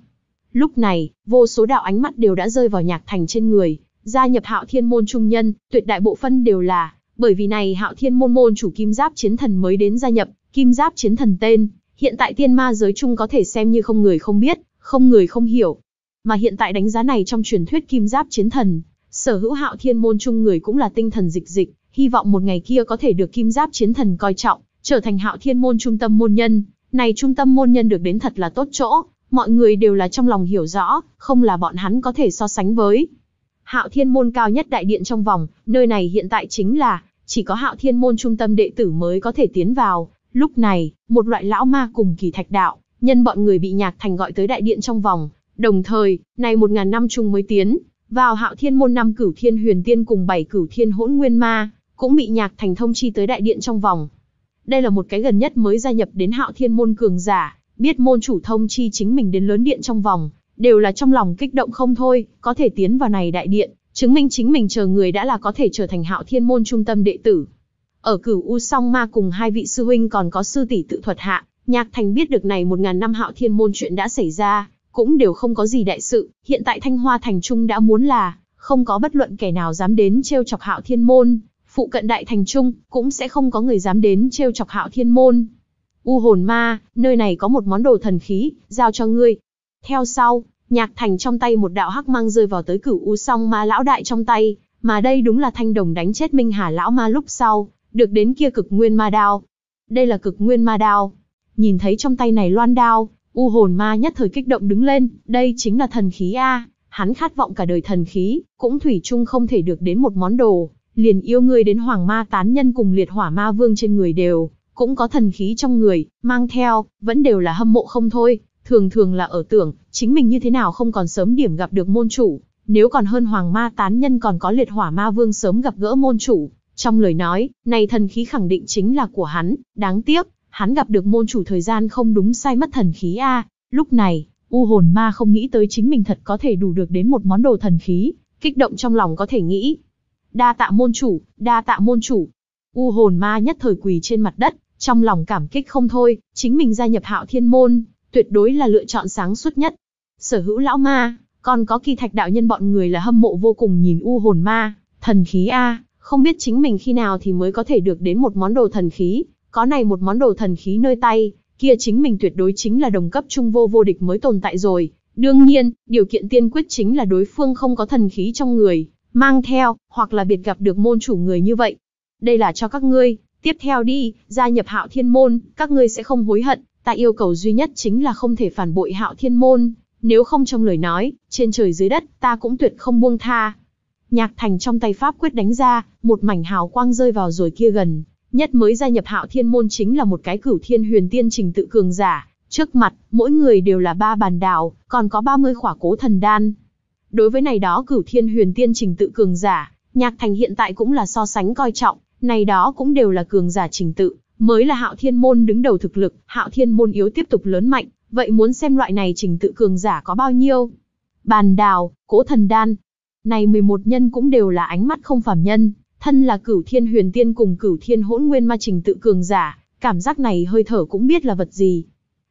Speaker 1: Lúc này, vô số đạo ánh mắt đều đã rơi vào nhạc thành trên người, gia nhập Hạo Thiên Môn trung nhân, tuyệt đại bộ phân đều là, bởi vì này Hạo Thiên Môn môn chủ Kim Giáp Chiến Thần mới đến gia nhập, Kim Giáp Chiến Thần tên, Hiện tại tiên ma giới chung có thể xem như không người không biết, không người không hiểu. Mà hiện tại đánh giá này trong truyền thuyết kim giáp chiến thần, sở hữu hạo thiên môn chung người cũng là tinh thần dịch dịch, hy vọng một ngày kia có thể được kim giáp chiến thần coi trọng, trở thành hạo thiên môn trung tâm môn nhân. Này trung tâm môn nhân được đến thật là tốt chỗ, mọi người đều là trong lòng hiểu rõ, không là bọn hắn có thể so sánh với. Hạo Thiên môn cao nhất đại điện trong vòng, nơi này hiện tại chính là chỉ có Hạo Thiên môn trung tâm đệ tử mới có thể tiến vào, Lúc này, một loại lão ma cùng kỳ thạch đạo, nhân bọn người bị nhạc thành gọi tới đại điện trong vòng, đồng thời, này một ngàn năm chung mới tiến, vào hạo thiên môn năm cửu thiên huyền tiên cùng bảy cửu thiên hỗn nguyên ma, cũng bị nhạc thành thông chi tới đại điện trong vòng. Đây là một cái gần nhất mới gia nhập đến hạo thiên môn cường giả, biết môn chủ thông chi chính mình đến lớn điện trong vòng, đều là trong lòng kích động không thôi, có thể tiến vào này đại điện, chứng minh chính mình chờ người đã là có thể trở thành hạo thiên môn trung tâm đệ tử. Ở cửu U song ma cùng hai vị sư huynh còn có sư tỷ tự thuật hạ, Nhạc Thành biết được này một ngàn năm hạo thiên môn chuyện đã xảy ra, cũng đều không có gì đại sự, hiện tại Thanh Hoa Thành Trung đã muốn là, không có bất luận kẻ nào dám đến trêu chọc hạo thiên môn, phụ cận đại thành Trung, cũng sẽ không có người dám đến trêu chọc hạo thiên môn. U hồn ma, nơi này có một món đồ thần khí, giao cho ngươi. Theo sau, Nhạc Thành trong tay một đạo hắc mang rơi vào tới cửu U song ma lão đại trong tay, mà đây đúng là thanh đồng đánh chết Minh Hà lão ma lúc sau, được đến kia cực nguyên ma đao. Đây là cực nguyên ma đao. Nhìn thấy trong tay này loan đao, u hồn ma nhất thời kích động đứng lên, đây chính là thần khí A, hắn khát vọng cả đời thần khí, cũng thủy chung không thể được đến một món đồ, liền yêu người đến hoàng ma tán nhân cùng liệt hỏa ma vương trên người đều, cũng có thần khí trong người, mang theo, vẫn đều là hâm mộ không thôi, thường thường là ở tưởng, chính mình như thế nào không còn sớm điểm gặp được môn chủ, nếu còn hơn hoàng ma tán nhân còn có liệt hỏa ma vương sớm gặp gỡ môn chủ, trong lời nói, này thần khí khẳng định chính là của hắn, đáng tiếc, hắn gặp được môn chủ thời gian không đúng sai mất thần khí a. lúc này, u hồn ma không nghĩ tới chính mình thật có thể đủ được đến một món đồ thần khí, kích động trong lòng có thể nghĩ. Đa tạ môn chủ, đa tạ môn chủ. U hồn ma nhất thời quỳ trên mặt đất, trong lòng cảm kích không thôi, chính mình gia nhập hạo thiên môn, tuyệt đối là lựa chọn sáng suốt nhất. Sở hữu lão ma, còn có kỳ thạch đạo nhân bọn người là hâm mộ vô cùng nhìn u hồn ma, thần khí A, không biết chính mình khi nào thì mới có thể được đến một món đồ thần khí, có này một món đồ thần khí nơi tay, kia chính mình tuyệt đối chính là đồng cấp trung vô vô địch mới tồn tại rồi. Đương nhiên, điều kiện tiên quyết chính là đối phương không có thần khí trong người, mang theo, hoặc là biệt gặp được môn chủ người như vậy. Đây là cho các ngươi, tiếp theo đi, gia nhập hạo thiên môn, các ngươi sẽ không hối hận, ta yêu cầu duy nhất chính là không thể phản bội hạo thiên môn, nếu không trong lời nói, trên trời dưới đất, ta cũng tuyệt không buông tha. Nhạc thành trong tay pháp quyết đánh ra, một mảnh hào quang rơi vào rồi kia gần, nhất mới gia nhập hạo thiên môn chính là một cái cửu thiên huyền tiên trình tự cường giả. Trước mặt, mỗi người đều là ba bàn đảo, còn có 30 khỏa cố thần đan. Đối với này đó cửu thiên huyền tiên trình tự cường giả, nhạc thành hiện tại cũng là so sánh coi trọng, này đó cũng đều là cường giả trình tự, mới là hạo thiên môn đứng đầu thực lực, hạo thiên môn yếu tiếp tục lớn mạnh, vậy muốn xem loại này trình tự cường giả có bao nhiêu. Bàn đào, cố thần đan, này 11 nhân cũng đều là ánh mắt không phàm nhân, thân là cửu thiên huyền tiên cùng cửu thiên hỗn nguyên ma trình tự cường giả, cảm giác này hơi thở cũng biết là vật gì.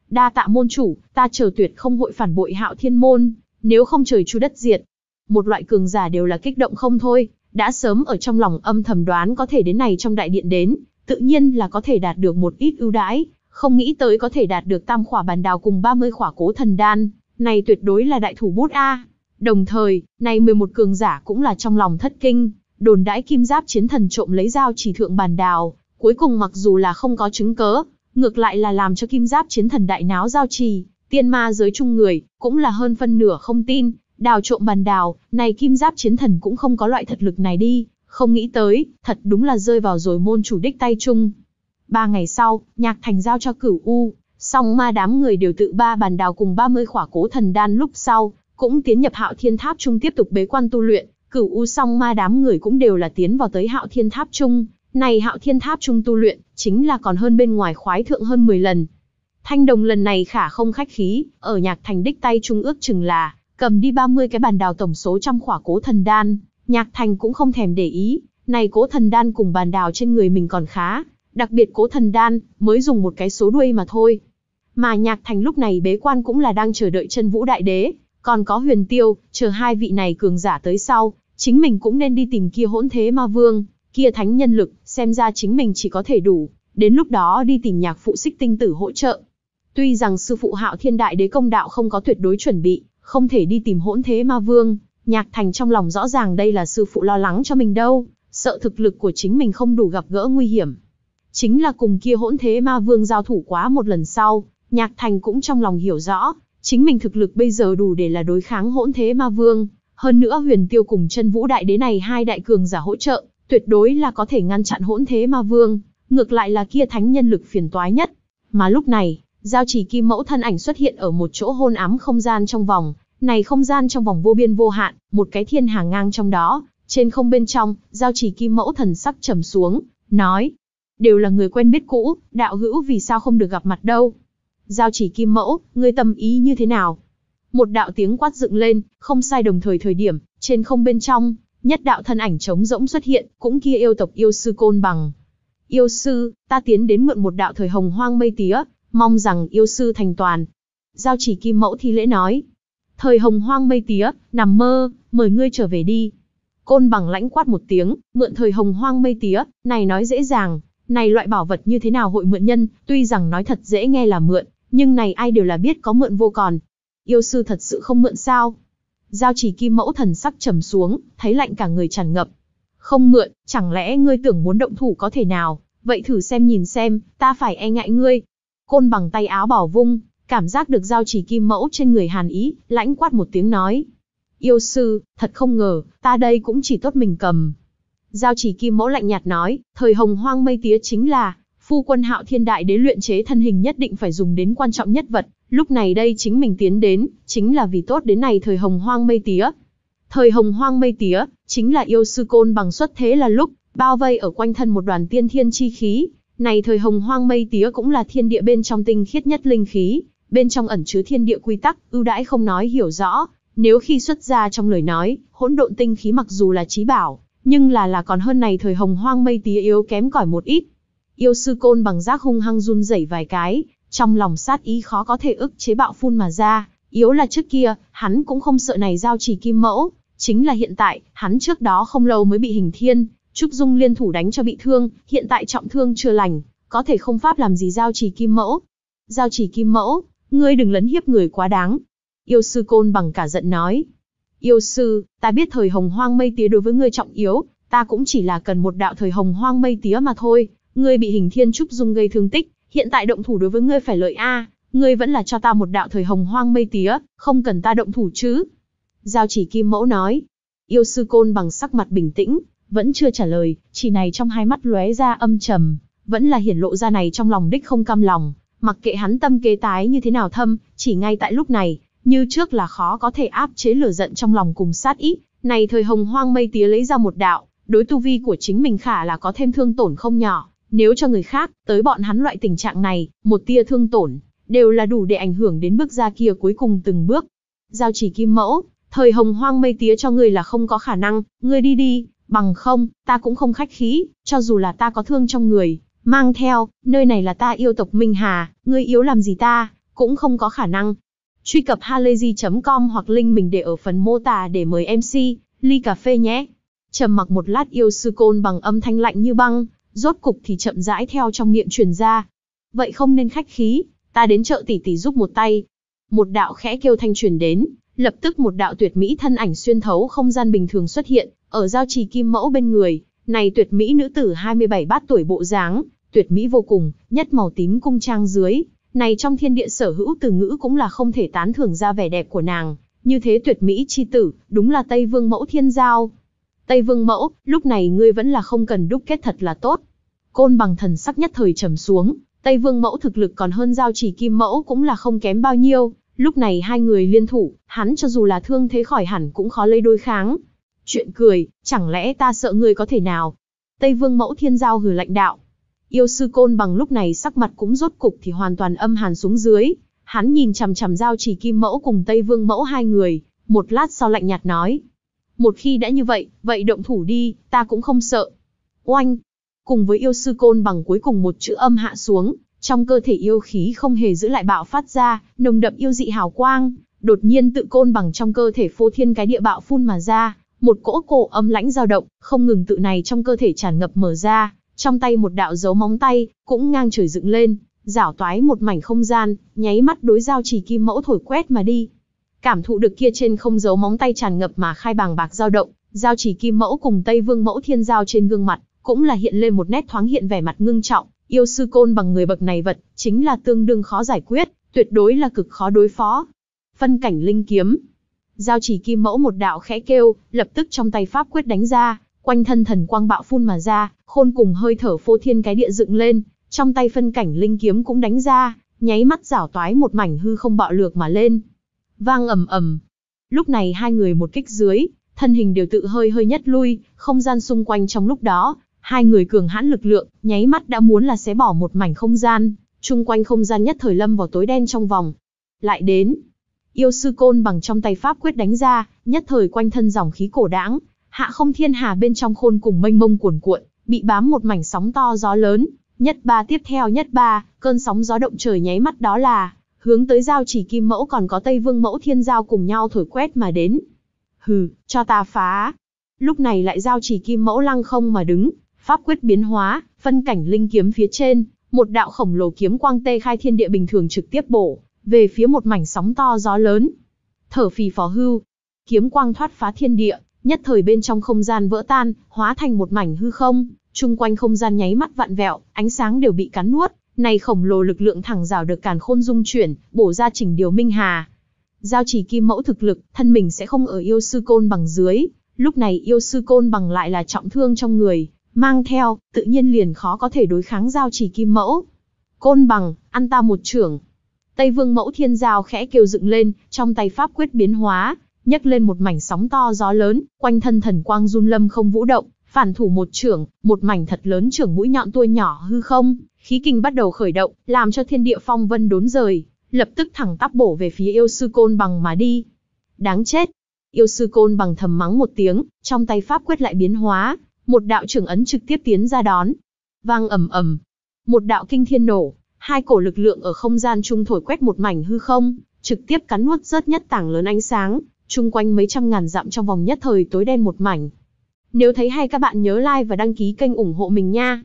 Speaker 1: Đa tạ môn chủ, ta chờ tuyệt không hội phản bội hạo thiên môn, nếu không trời chú đất diệt. Một loại cường giả đều là kích động không thôi, đã sớm ở trong lòng âm thầm đoán có thể đến này trong đại điện đến, tự nhiên là có thể đạt được một ít ưu đãi, không nghĩ tới có thể đạt được tam khỏa bàn đào cùng 30 khỏa cố thần đan, này tuyệt đối là đại thủ bút A. Đồng thời, nay 11 cường giả cũng là trong lòng thất kinh, đồn đãi kim giáp chiến thần trộm lấy dao chỉ thượng bàn đào, cuối cùng mặc dù là không có chứng cớ, ngược lại là làm cho kim giáp chiến thần đại náo giao trì, tiên ma giới chung người, cũng là hơn phân nửa không tin, đào trộm bàn đào, này kim giáp chiến thần cũng không có loại thật lực này đi, không nghĩ tới, thật đúng là rơi vào rồi môn chủ đích tay chung. Ba ngày sau, nhạc thành giao cho cửu U, song ma đám người đều tự ba bàn đào cùng 30 khỏa cố thần đan lúc sau, cũng tiến nhập hạo thiên tháp trung tiếp tục bế quan tu luyện, cửu u song ma đám người cũng đều là tiến vào tới hạo thiên tháp trung, này hạo thiên tháp trung tu luyện, chính là còn hơn bên ngoài khoái thượng hơn 10 lần. Thanh đồng lần này khả không khách khí, ở nhạc thành đích tay trung ước chừng là, cầm đi 30 cái bàn đào tổng số trăm khỏa cố thần đan, nhạc thành cũng không thèm để ý, này cố thần đan cùng bàn đào trên người mình còn khá, đặc biệt cố thần đan, mới dùng một cái số đuôi mà thôi. Mà nhạc thành lúc này bế quan cũng là đang chờ đợi chân vũ đại đế, còn có huyền tiêu, chờ hai vị này cường giả tới sau, chính mình cũng nên đi tìm kia hỗn thế ma vương, kia thánh nhân lực, xem ra chính mình chỉ có thể đủ, đến lúc đó đi tìm nhạc phụ xích tinh tử hỗ trợ. Tuy rằng sư phụ hạo thiên đại đế công đạo không có tuyệt đối chuẩn bị, không thể đi tìm hỗn thế ma vương, nhạc thành trong lòng rõ ràng đây là sư phụ lo lắng cho mình đâu, sợ thực lực của chính mình không đủ gặp gỡ nguy hiểm. Chính là cùng kia hỗn thế ma vương giao thủ quá một lần sau, nhạc thành cũng trong lòng hiểu rõ, Chính mình thực lực bây giờ đủ để là đối kháng hỗn thế ma vương, hơn nữa huyền tiêu cùng chân vũ đại đế này hai đại cường giả hỗ trợ, tuyệt đối là có thể ngăn chặn hỗn thế ma vương, ngược lại là kia thánh nhân lực phiền toái nhất. Mà lúc này, giao chỉ kim mẫu thân ảnh xuất hiện ở một chỗ hôn ám không gian trong vòng, này không gian trong vòng vô biên vô hạn, một cái thiên hàng ngang trong đó, trên không bên trong, giao chỉ kim mẫu thần sắc trầm xuống, nói, đều là người quen biết cũ, đạo hữu vì sao không được gặp mặt đâu. Giao chỉ kim mẫu, ngươi tâm ý như thế nào? Một đạo tiếng quát dựng lên, không sai đồng thời thời điểm, trên không bên trong, nhất đạo thân ảnh trống rỗng xuất hiện, cũng kia yêu tộc yêu sư côn bằng. Yêu sư, ta tiến đến mượn một đạo thời hồng hoang mây tía, mong rằng yêu sư thành toàn. Giao chỉ kim mẫu thi lễ nói. Thời hồng hoang mây tía, nằm mơ, mời ngươi trở về đi. Côn bằng lãnh quát một tiếng, mượn thời hồng hoang mây tía, này nói dễ dàng, này loại bảo vật như thế nào hội mượn nhân, tuy rằng nói thật dễ nghe là mượn, nhưng này ai đều là biết có mượn vô còn. Yêu sư thật sự không mượn sao? Giao chỉ kim mẫu thần sắc trầm xuống, thấy lạnh cả người tràn ngập. Không mượn, chẳng lẽ ngươi tưởng muốn động thủ có thể nào, vậy thử xem nhìn xem, ta phải e ngại ngươi. Côn bằng tay áo bỏ vung, cảm giác được giao chỉ kim mẫu trên người hàn ý, lãnh quát một tiếng nói. Yêu sư, thật không ngờ, ta đây cũng chỉ tốt mình cầm. Giao chỉ kim mẫu lạnh nhạt nói, thời hồng hoang mây tía chính là, Phu quân hạo thiên đại đế luyện chế thân hình nhất định phải dùng đến quan trọng nhất vật, lúc này đây chính mình tiến đến, chính là vì tốt đến này thời hồng hoang mây tía. Thời hồng hoang mây tía, chính là yêu sư côn bằng xuất thế là lúc, bao vây ở quanh thân một đoàn tiên thiên chi khí, này thời hồng hoang mây tía cũng là thiên địa bên trong tinh khiết nhất linh khí, bên trong ẩn chứa thiên địa quy tắc, ưu đãi không nói hiểu rõ, nếu khi xuất ra trong lời nói, hỗn độn tinh khí mặc dù là trí bảo, nhưng là là còn hơn này thời hồng hoang mây tía yếu kém cỏi một ít, Yêu sư côn bằng giác hung hăng run rẩy vài cái, trong lòng sát ý khó có thể ức chế bạo phun mà ra, yếu là trước kia, hắn cũng không sợ này giao trì kim mẫu, chính là hiện tại, hắn trước đó không lâu mới bị hình thiên, Trúc Dung liên thủ đánh cho bị thương, hiện tại trọng thương chưa lành, có thể không pháp làm gì giao trì kim mẫu. Giao trì kim mẫu, ngươi đừng lấn hiếp người quá đáng. Yêu sư côn bằng cả giận nói. Yêu sư, ta biết thời hồng hoang mây tía đối với ngươi trọng yếu, ta cũng chỉ là cần một đạo thời hồng hoang mây tía mà thôi, Ngươi bị hình thiên trúc dung gây thương tích, hiện tại động thủ đối với ngươi phải lợi a, ngươi vẫn là cho ta một đạo thời hồng hoang mây tía, không cần ta động thủ chứ." Giao Chỉ Kim Mẫu nói. Yêu sư côn bằng sắc mặt bình tĩnh, vẫn chưa trả lời, chỉ này trong hai mắt lóe ra âm trầm, vẫn là hiển lộ ra này trong lòng đích không cam lòng, mặc kệ hắn tâm kế tái như thế nào thâm, chỉ ngay tại lúc này, như trước là khó có thể áp chế lửa giận trong lòng cùng sát ý, này thời hồng hoang mây tía lấy ra một đạo, đối tu vi của chính mình khả là có thêm thương tổn không nhỏ, nếu cho người khác, tới bọn hắn loại tình trạng này, một tia thương tổn, đều là đủ để ảnh hưởng đến bước ra kia cuối cùng từng bước. Giao chỉ kim mẫu, thời hồng hoang mây tía cho người là không có khả năng, người đi đi, bằng không, ta cũng không khách khí, cho dù là ta có thương trong người, mang theo, nơi này là ta yêu tộc Minh Hà, ngươi yếu làm gì ta, cũng không có khả năng. Truy cập halayzi.com hoặc link mình để ở phần mô tả để mời MC, ly cà phê nhé. Trầm mặc một lát yêu sư côn bằng âm thanh lạnh như băng, rốt cục thì chậm rãi theo trong miệng truyền ra. Vậy không nên khách khí, ta đến chợ tỷ tỷ giúp một tay. Một đạo khẽ kêu thanh truyền đến, lập tức một đạo tuyệt mỹ thân ảnh xuyên thấu không gian bình thường xuất hiện, ở giao trì kim mẫu bên người, này tuyệt mỹ nữ tử 27 bát tuổi bộ dáng, tuyệt mỹ vô cùng, nhất màu tím cung trang dưới, này trong thiên địa sở hữu từ ngữ cũng là không thể tán thưởng ra vẻ đẹp của nàng, như thế tuyệt mỹ chi tử, đúng là Tây Vương Mẫu Thiên Giao. Tây Vương Mẫu, lúc này ngươi vẫn là không cần đúc kết thật là tốt, côn bằng thần sắc nhất thời trầm xuống, Tây Vương Mẫu thực lực còn hơn giao chỉ kim mẫu cũng là không kém bao nhiêu, lúc này hai người liên thủ, hắn cho dù là thương thế khỏi hẳn cũng khó lấy đôi kháng. Chuyện cười, chẳng lẽ ta sợ người có thể nào? Tây Vương Mẫu Thiên Giao hừ lạnh đạo. Yêu sư côn bằng lúc này sắc mặt cũng rốt cục thì hoàn toàn âm hàn xuống dưới, hắn nhìn chằm chằm giao chỉ kim mẫu cùng Tây Vương Mẫu hai người, một lát sau lạnh nhạt nói. Một khi đã như vậy, vậy động thủ đi, ta cũng không sợ. Oanh, cùng với yêu sư côn bằng cuối cùng một chữ âm hạ xuống, trong cơ thể yêu khí không hề giữ lại bạo phát ra, nồng đậm yêu dị hào quang, đột nhiên tự côn bằng trong cơ thể phô thiên cái địa bạo phun mà ra, một cỗ cổ âm lãnh dao động, không ngừng tự này trong cơ thể tràn ngập mở ra, trong tay một đạo dấu móng tay, cũng ngang trời dựng lên, rảo toái một mảnh không gian, nháy mắt đối giao chỉ kim mẫu thổi quét mà đi. Cảm thụ được kia trên không dấu móng tay tràn ngập mà khai bàng bạc dao động, giao chỉ kim mẫu cùng Tây Vương mẫu thiên giao trên gương mặt, cũng là hiện lên một nét thoáng hiện vẻ mặt ngưng trọng, yêu sư côn bằng người bậc này vật, chính là tương đương khó giải quyết, tuyệt đối là cực khó đối phó. Phân cảnh linh kiếm. Giao chỉ kim mẫu một đạo khẽ kêu, lập tức trong tay pháp quyết đánh ra, quanh thân thần quang bạo phun mà ra, khôn cùng hơi thở phô thiên cái địa dựng lên, trong tay phân cảnh linh kiếm cũng đánh ra, nháy mắt rảo toái một mảnh hư không bạo lược mà lên. Vang ầm ầm. Lúc này hai người một kích dưới, thân hình đều tự hơi hơi nhất lui, không gian xung quanh trong lúc đó, Hai người cường hãn lực lượng, nháy mắt đã muốn là xé bỏ một mảnh không gian, chung quanh không gian nhất thời lâm vào tối đen trong vòng. Lại đến, yêu sư côn bằng trong tay pháp quyết đánh ra, nhất thời quanh thân dòng khí cổ đãng, hạ không thiên hà bên trong khôn cùng mênh mông cuồn cuộn, bị bám một mảnh sóng to gió lớn, nhất ba tiếp theo nhất ba, cơn sóng gió động trời nháy mắt đó là, hướng tới giao chỉ kim mẫu còn có tây vương mẫu thiên giao cùng nhau thổi quét mà đến. Hừ, cho ta phá. Lúc này lại giao chỉ kim mẫu lăng không mà đứng, Pháp quyết biến hóa, phân cảnh linh kiếm phía trên, một đạo khổng lồ kiếm quang tê khai thiên địa bình thường trực tiếp bổ về phía một mảnh sóng to gió lớn. Thở phì phò hưu, kiếm quang thoát phá thiên địa, nhất thời bên trong không gian vỡ tan, hóa thành một mảnh hư không, chung quanh không gian nháy mắt vạn vẹo, ánh sáng đều bị cắn nuốt, này khổng lồ lực lượng thẳng rào được càn khôn dung chuyển, bổ ra chỉnh điều minh hà. Giao chỉ kim mẫu thực lực, thân mình sẽ không ở yêu sư côn bằng dưới, lúc này yêu sư côn bằng lại là trọng thương trong người, mang theo, tự nhiên liền khó có thể đối kháng giao chỉ kim mẫu. Côn bằng, ăn ta một trưởng. Tây vương mẫu thiên giao khẽ kêu dựng lên, trong tay pháp quyết biến hóa, nhấc lên một mảnh sóng to gió lớn, quanh thân thần quang run lâm không vũ động, phản thủ một trưởng, một mảnh thật lớn trưởng mũi nhọn tua nhỏ hư không, khí kinh bắt đầu khởi động, làm cho thiên địa phong vân đốn rời, lập tức thẳng tắp bổ về phía yêu sư côn bằng mà đi. Đáng chết! Yêu sư côn bằng thầm mắng một tiếng, trong tay pháp quyết lại biến hóa, một đạo trưởng ấn trực tiếp tiến ra đón. Vang ầm ầm, một đạo kinh thiên nổ, hai cổ lực lượng ở không gian trung thổi quét một mảnh hư không, trực tiếp cắn nuốt rớt nhất tảng lớn ánh sáng, chung quanh mấy trăm ngàn dặm trong vòng nhất thời tối đen một mảnh. Nếu thấy hay các bạn nhớ like và đăng ký kênh ủng hộ mình nha.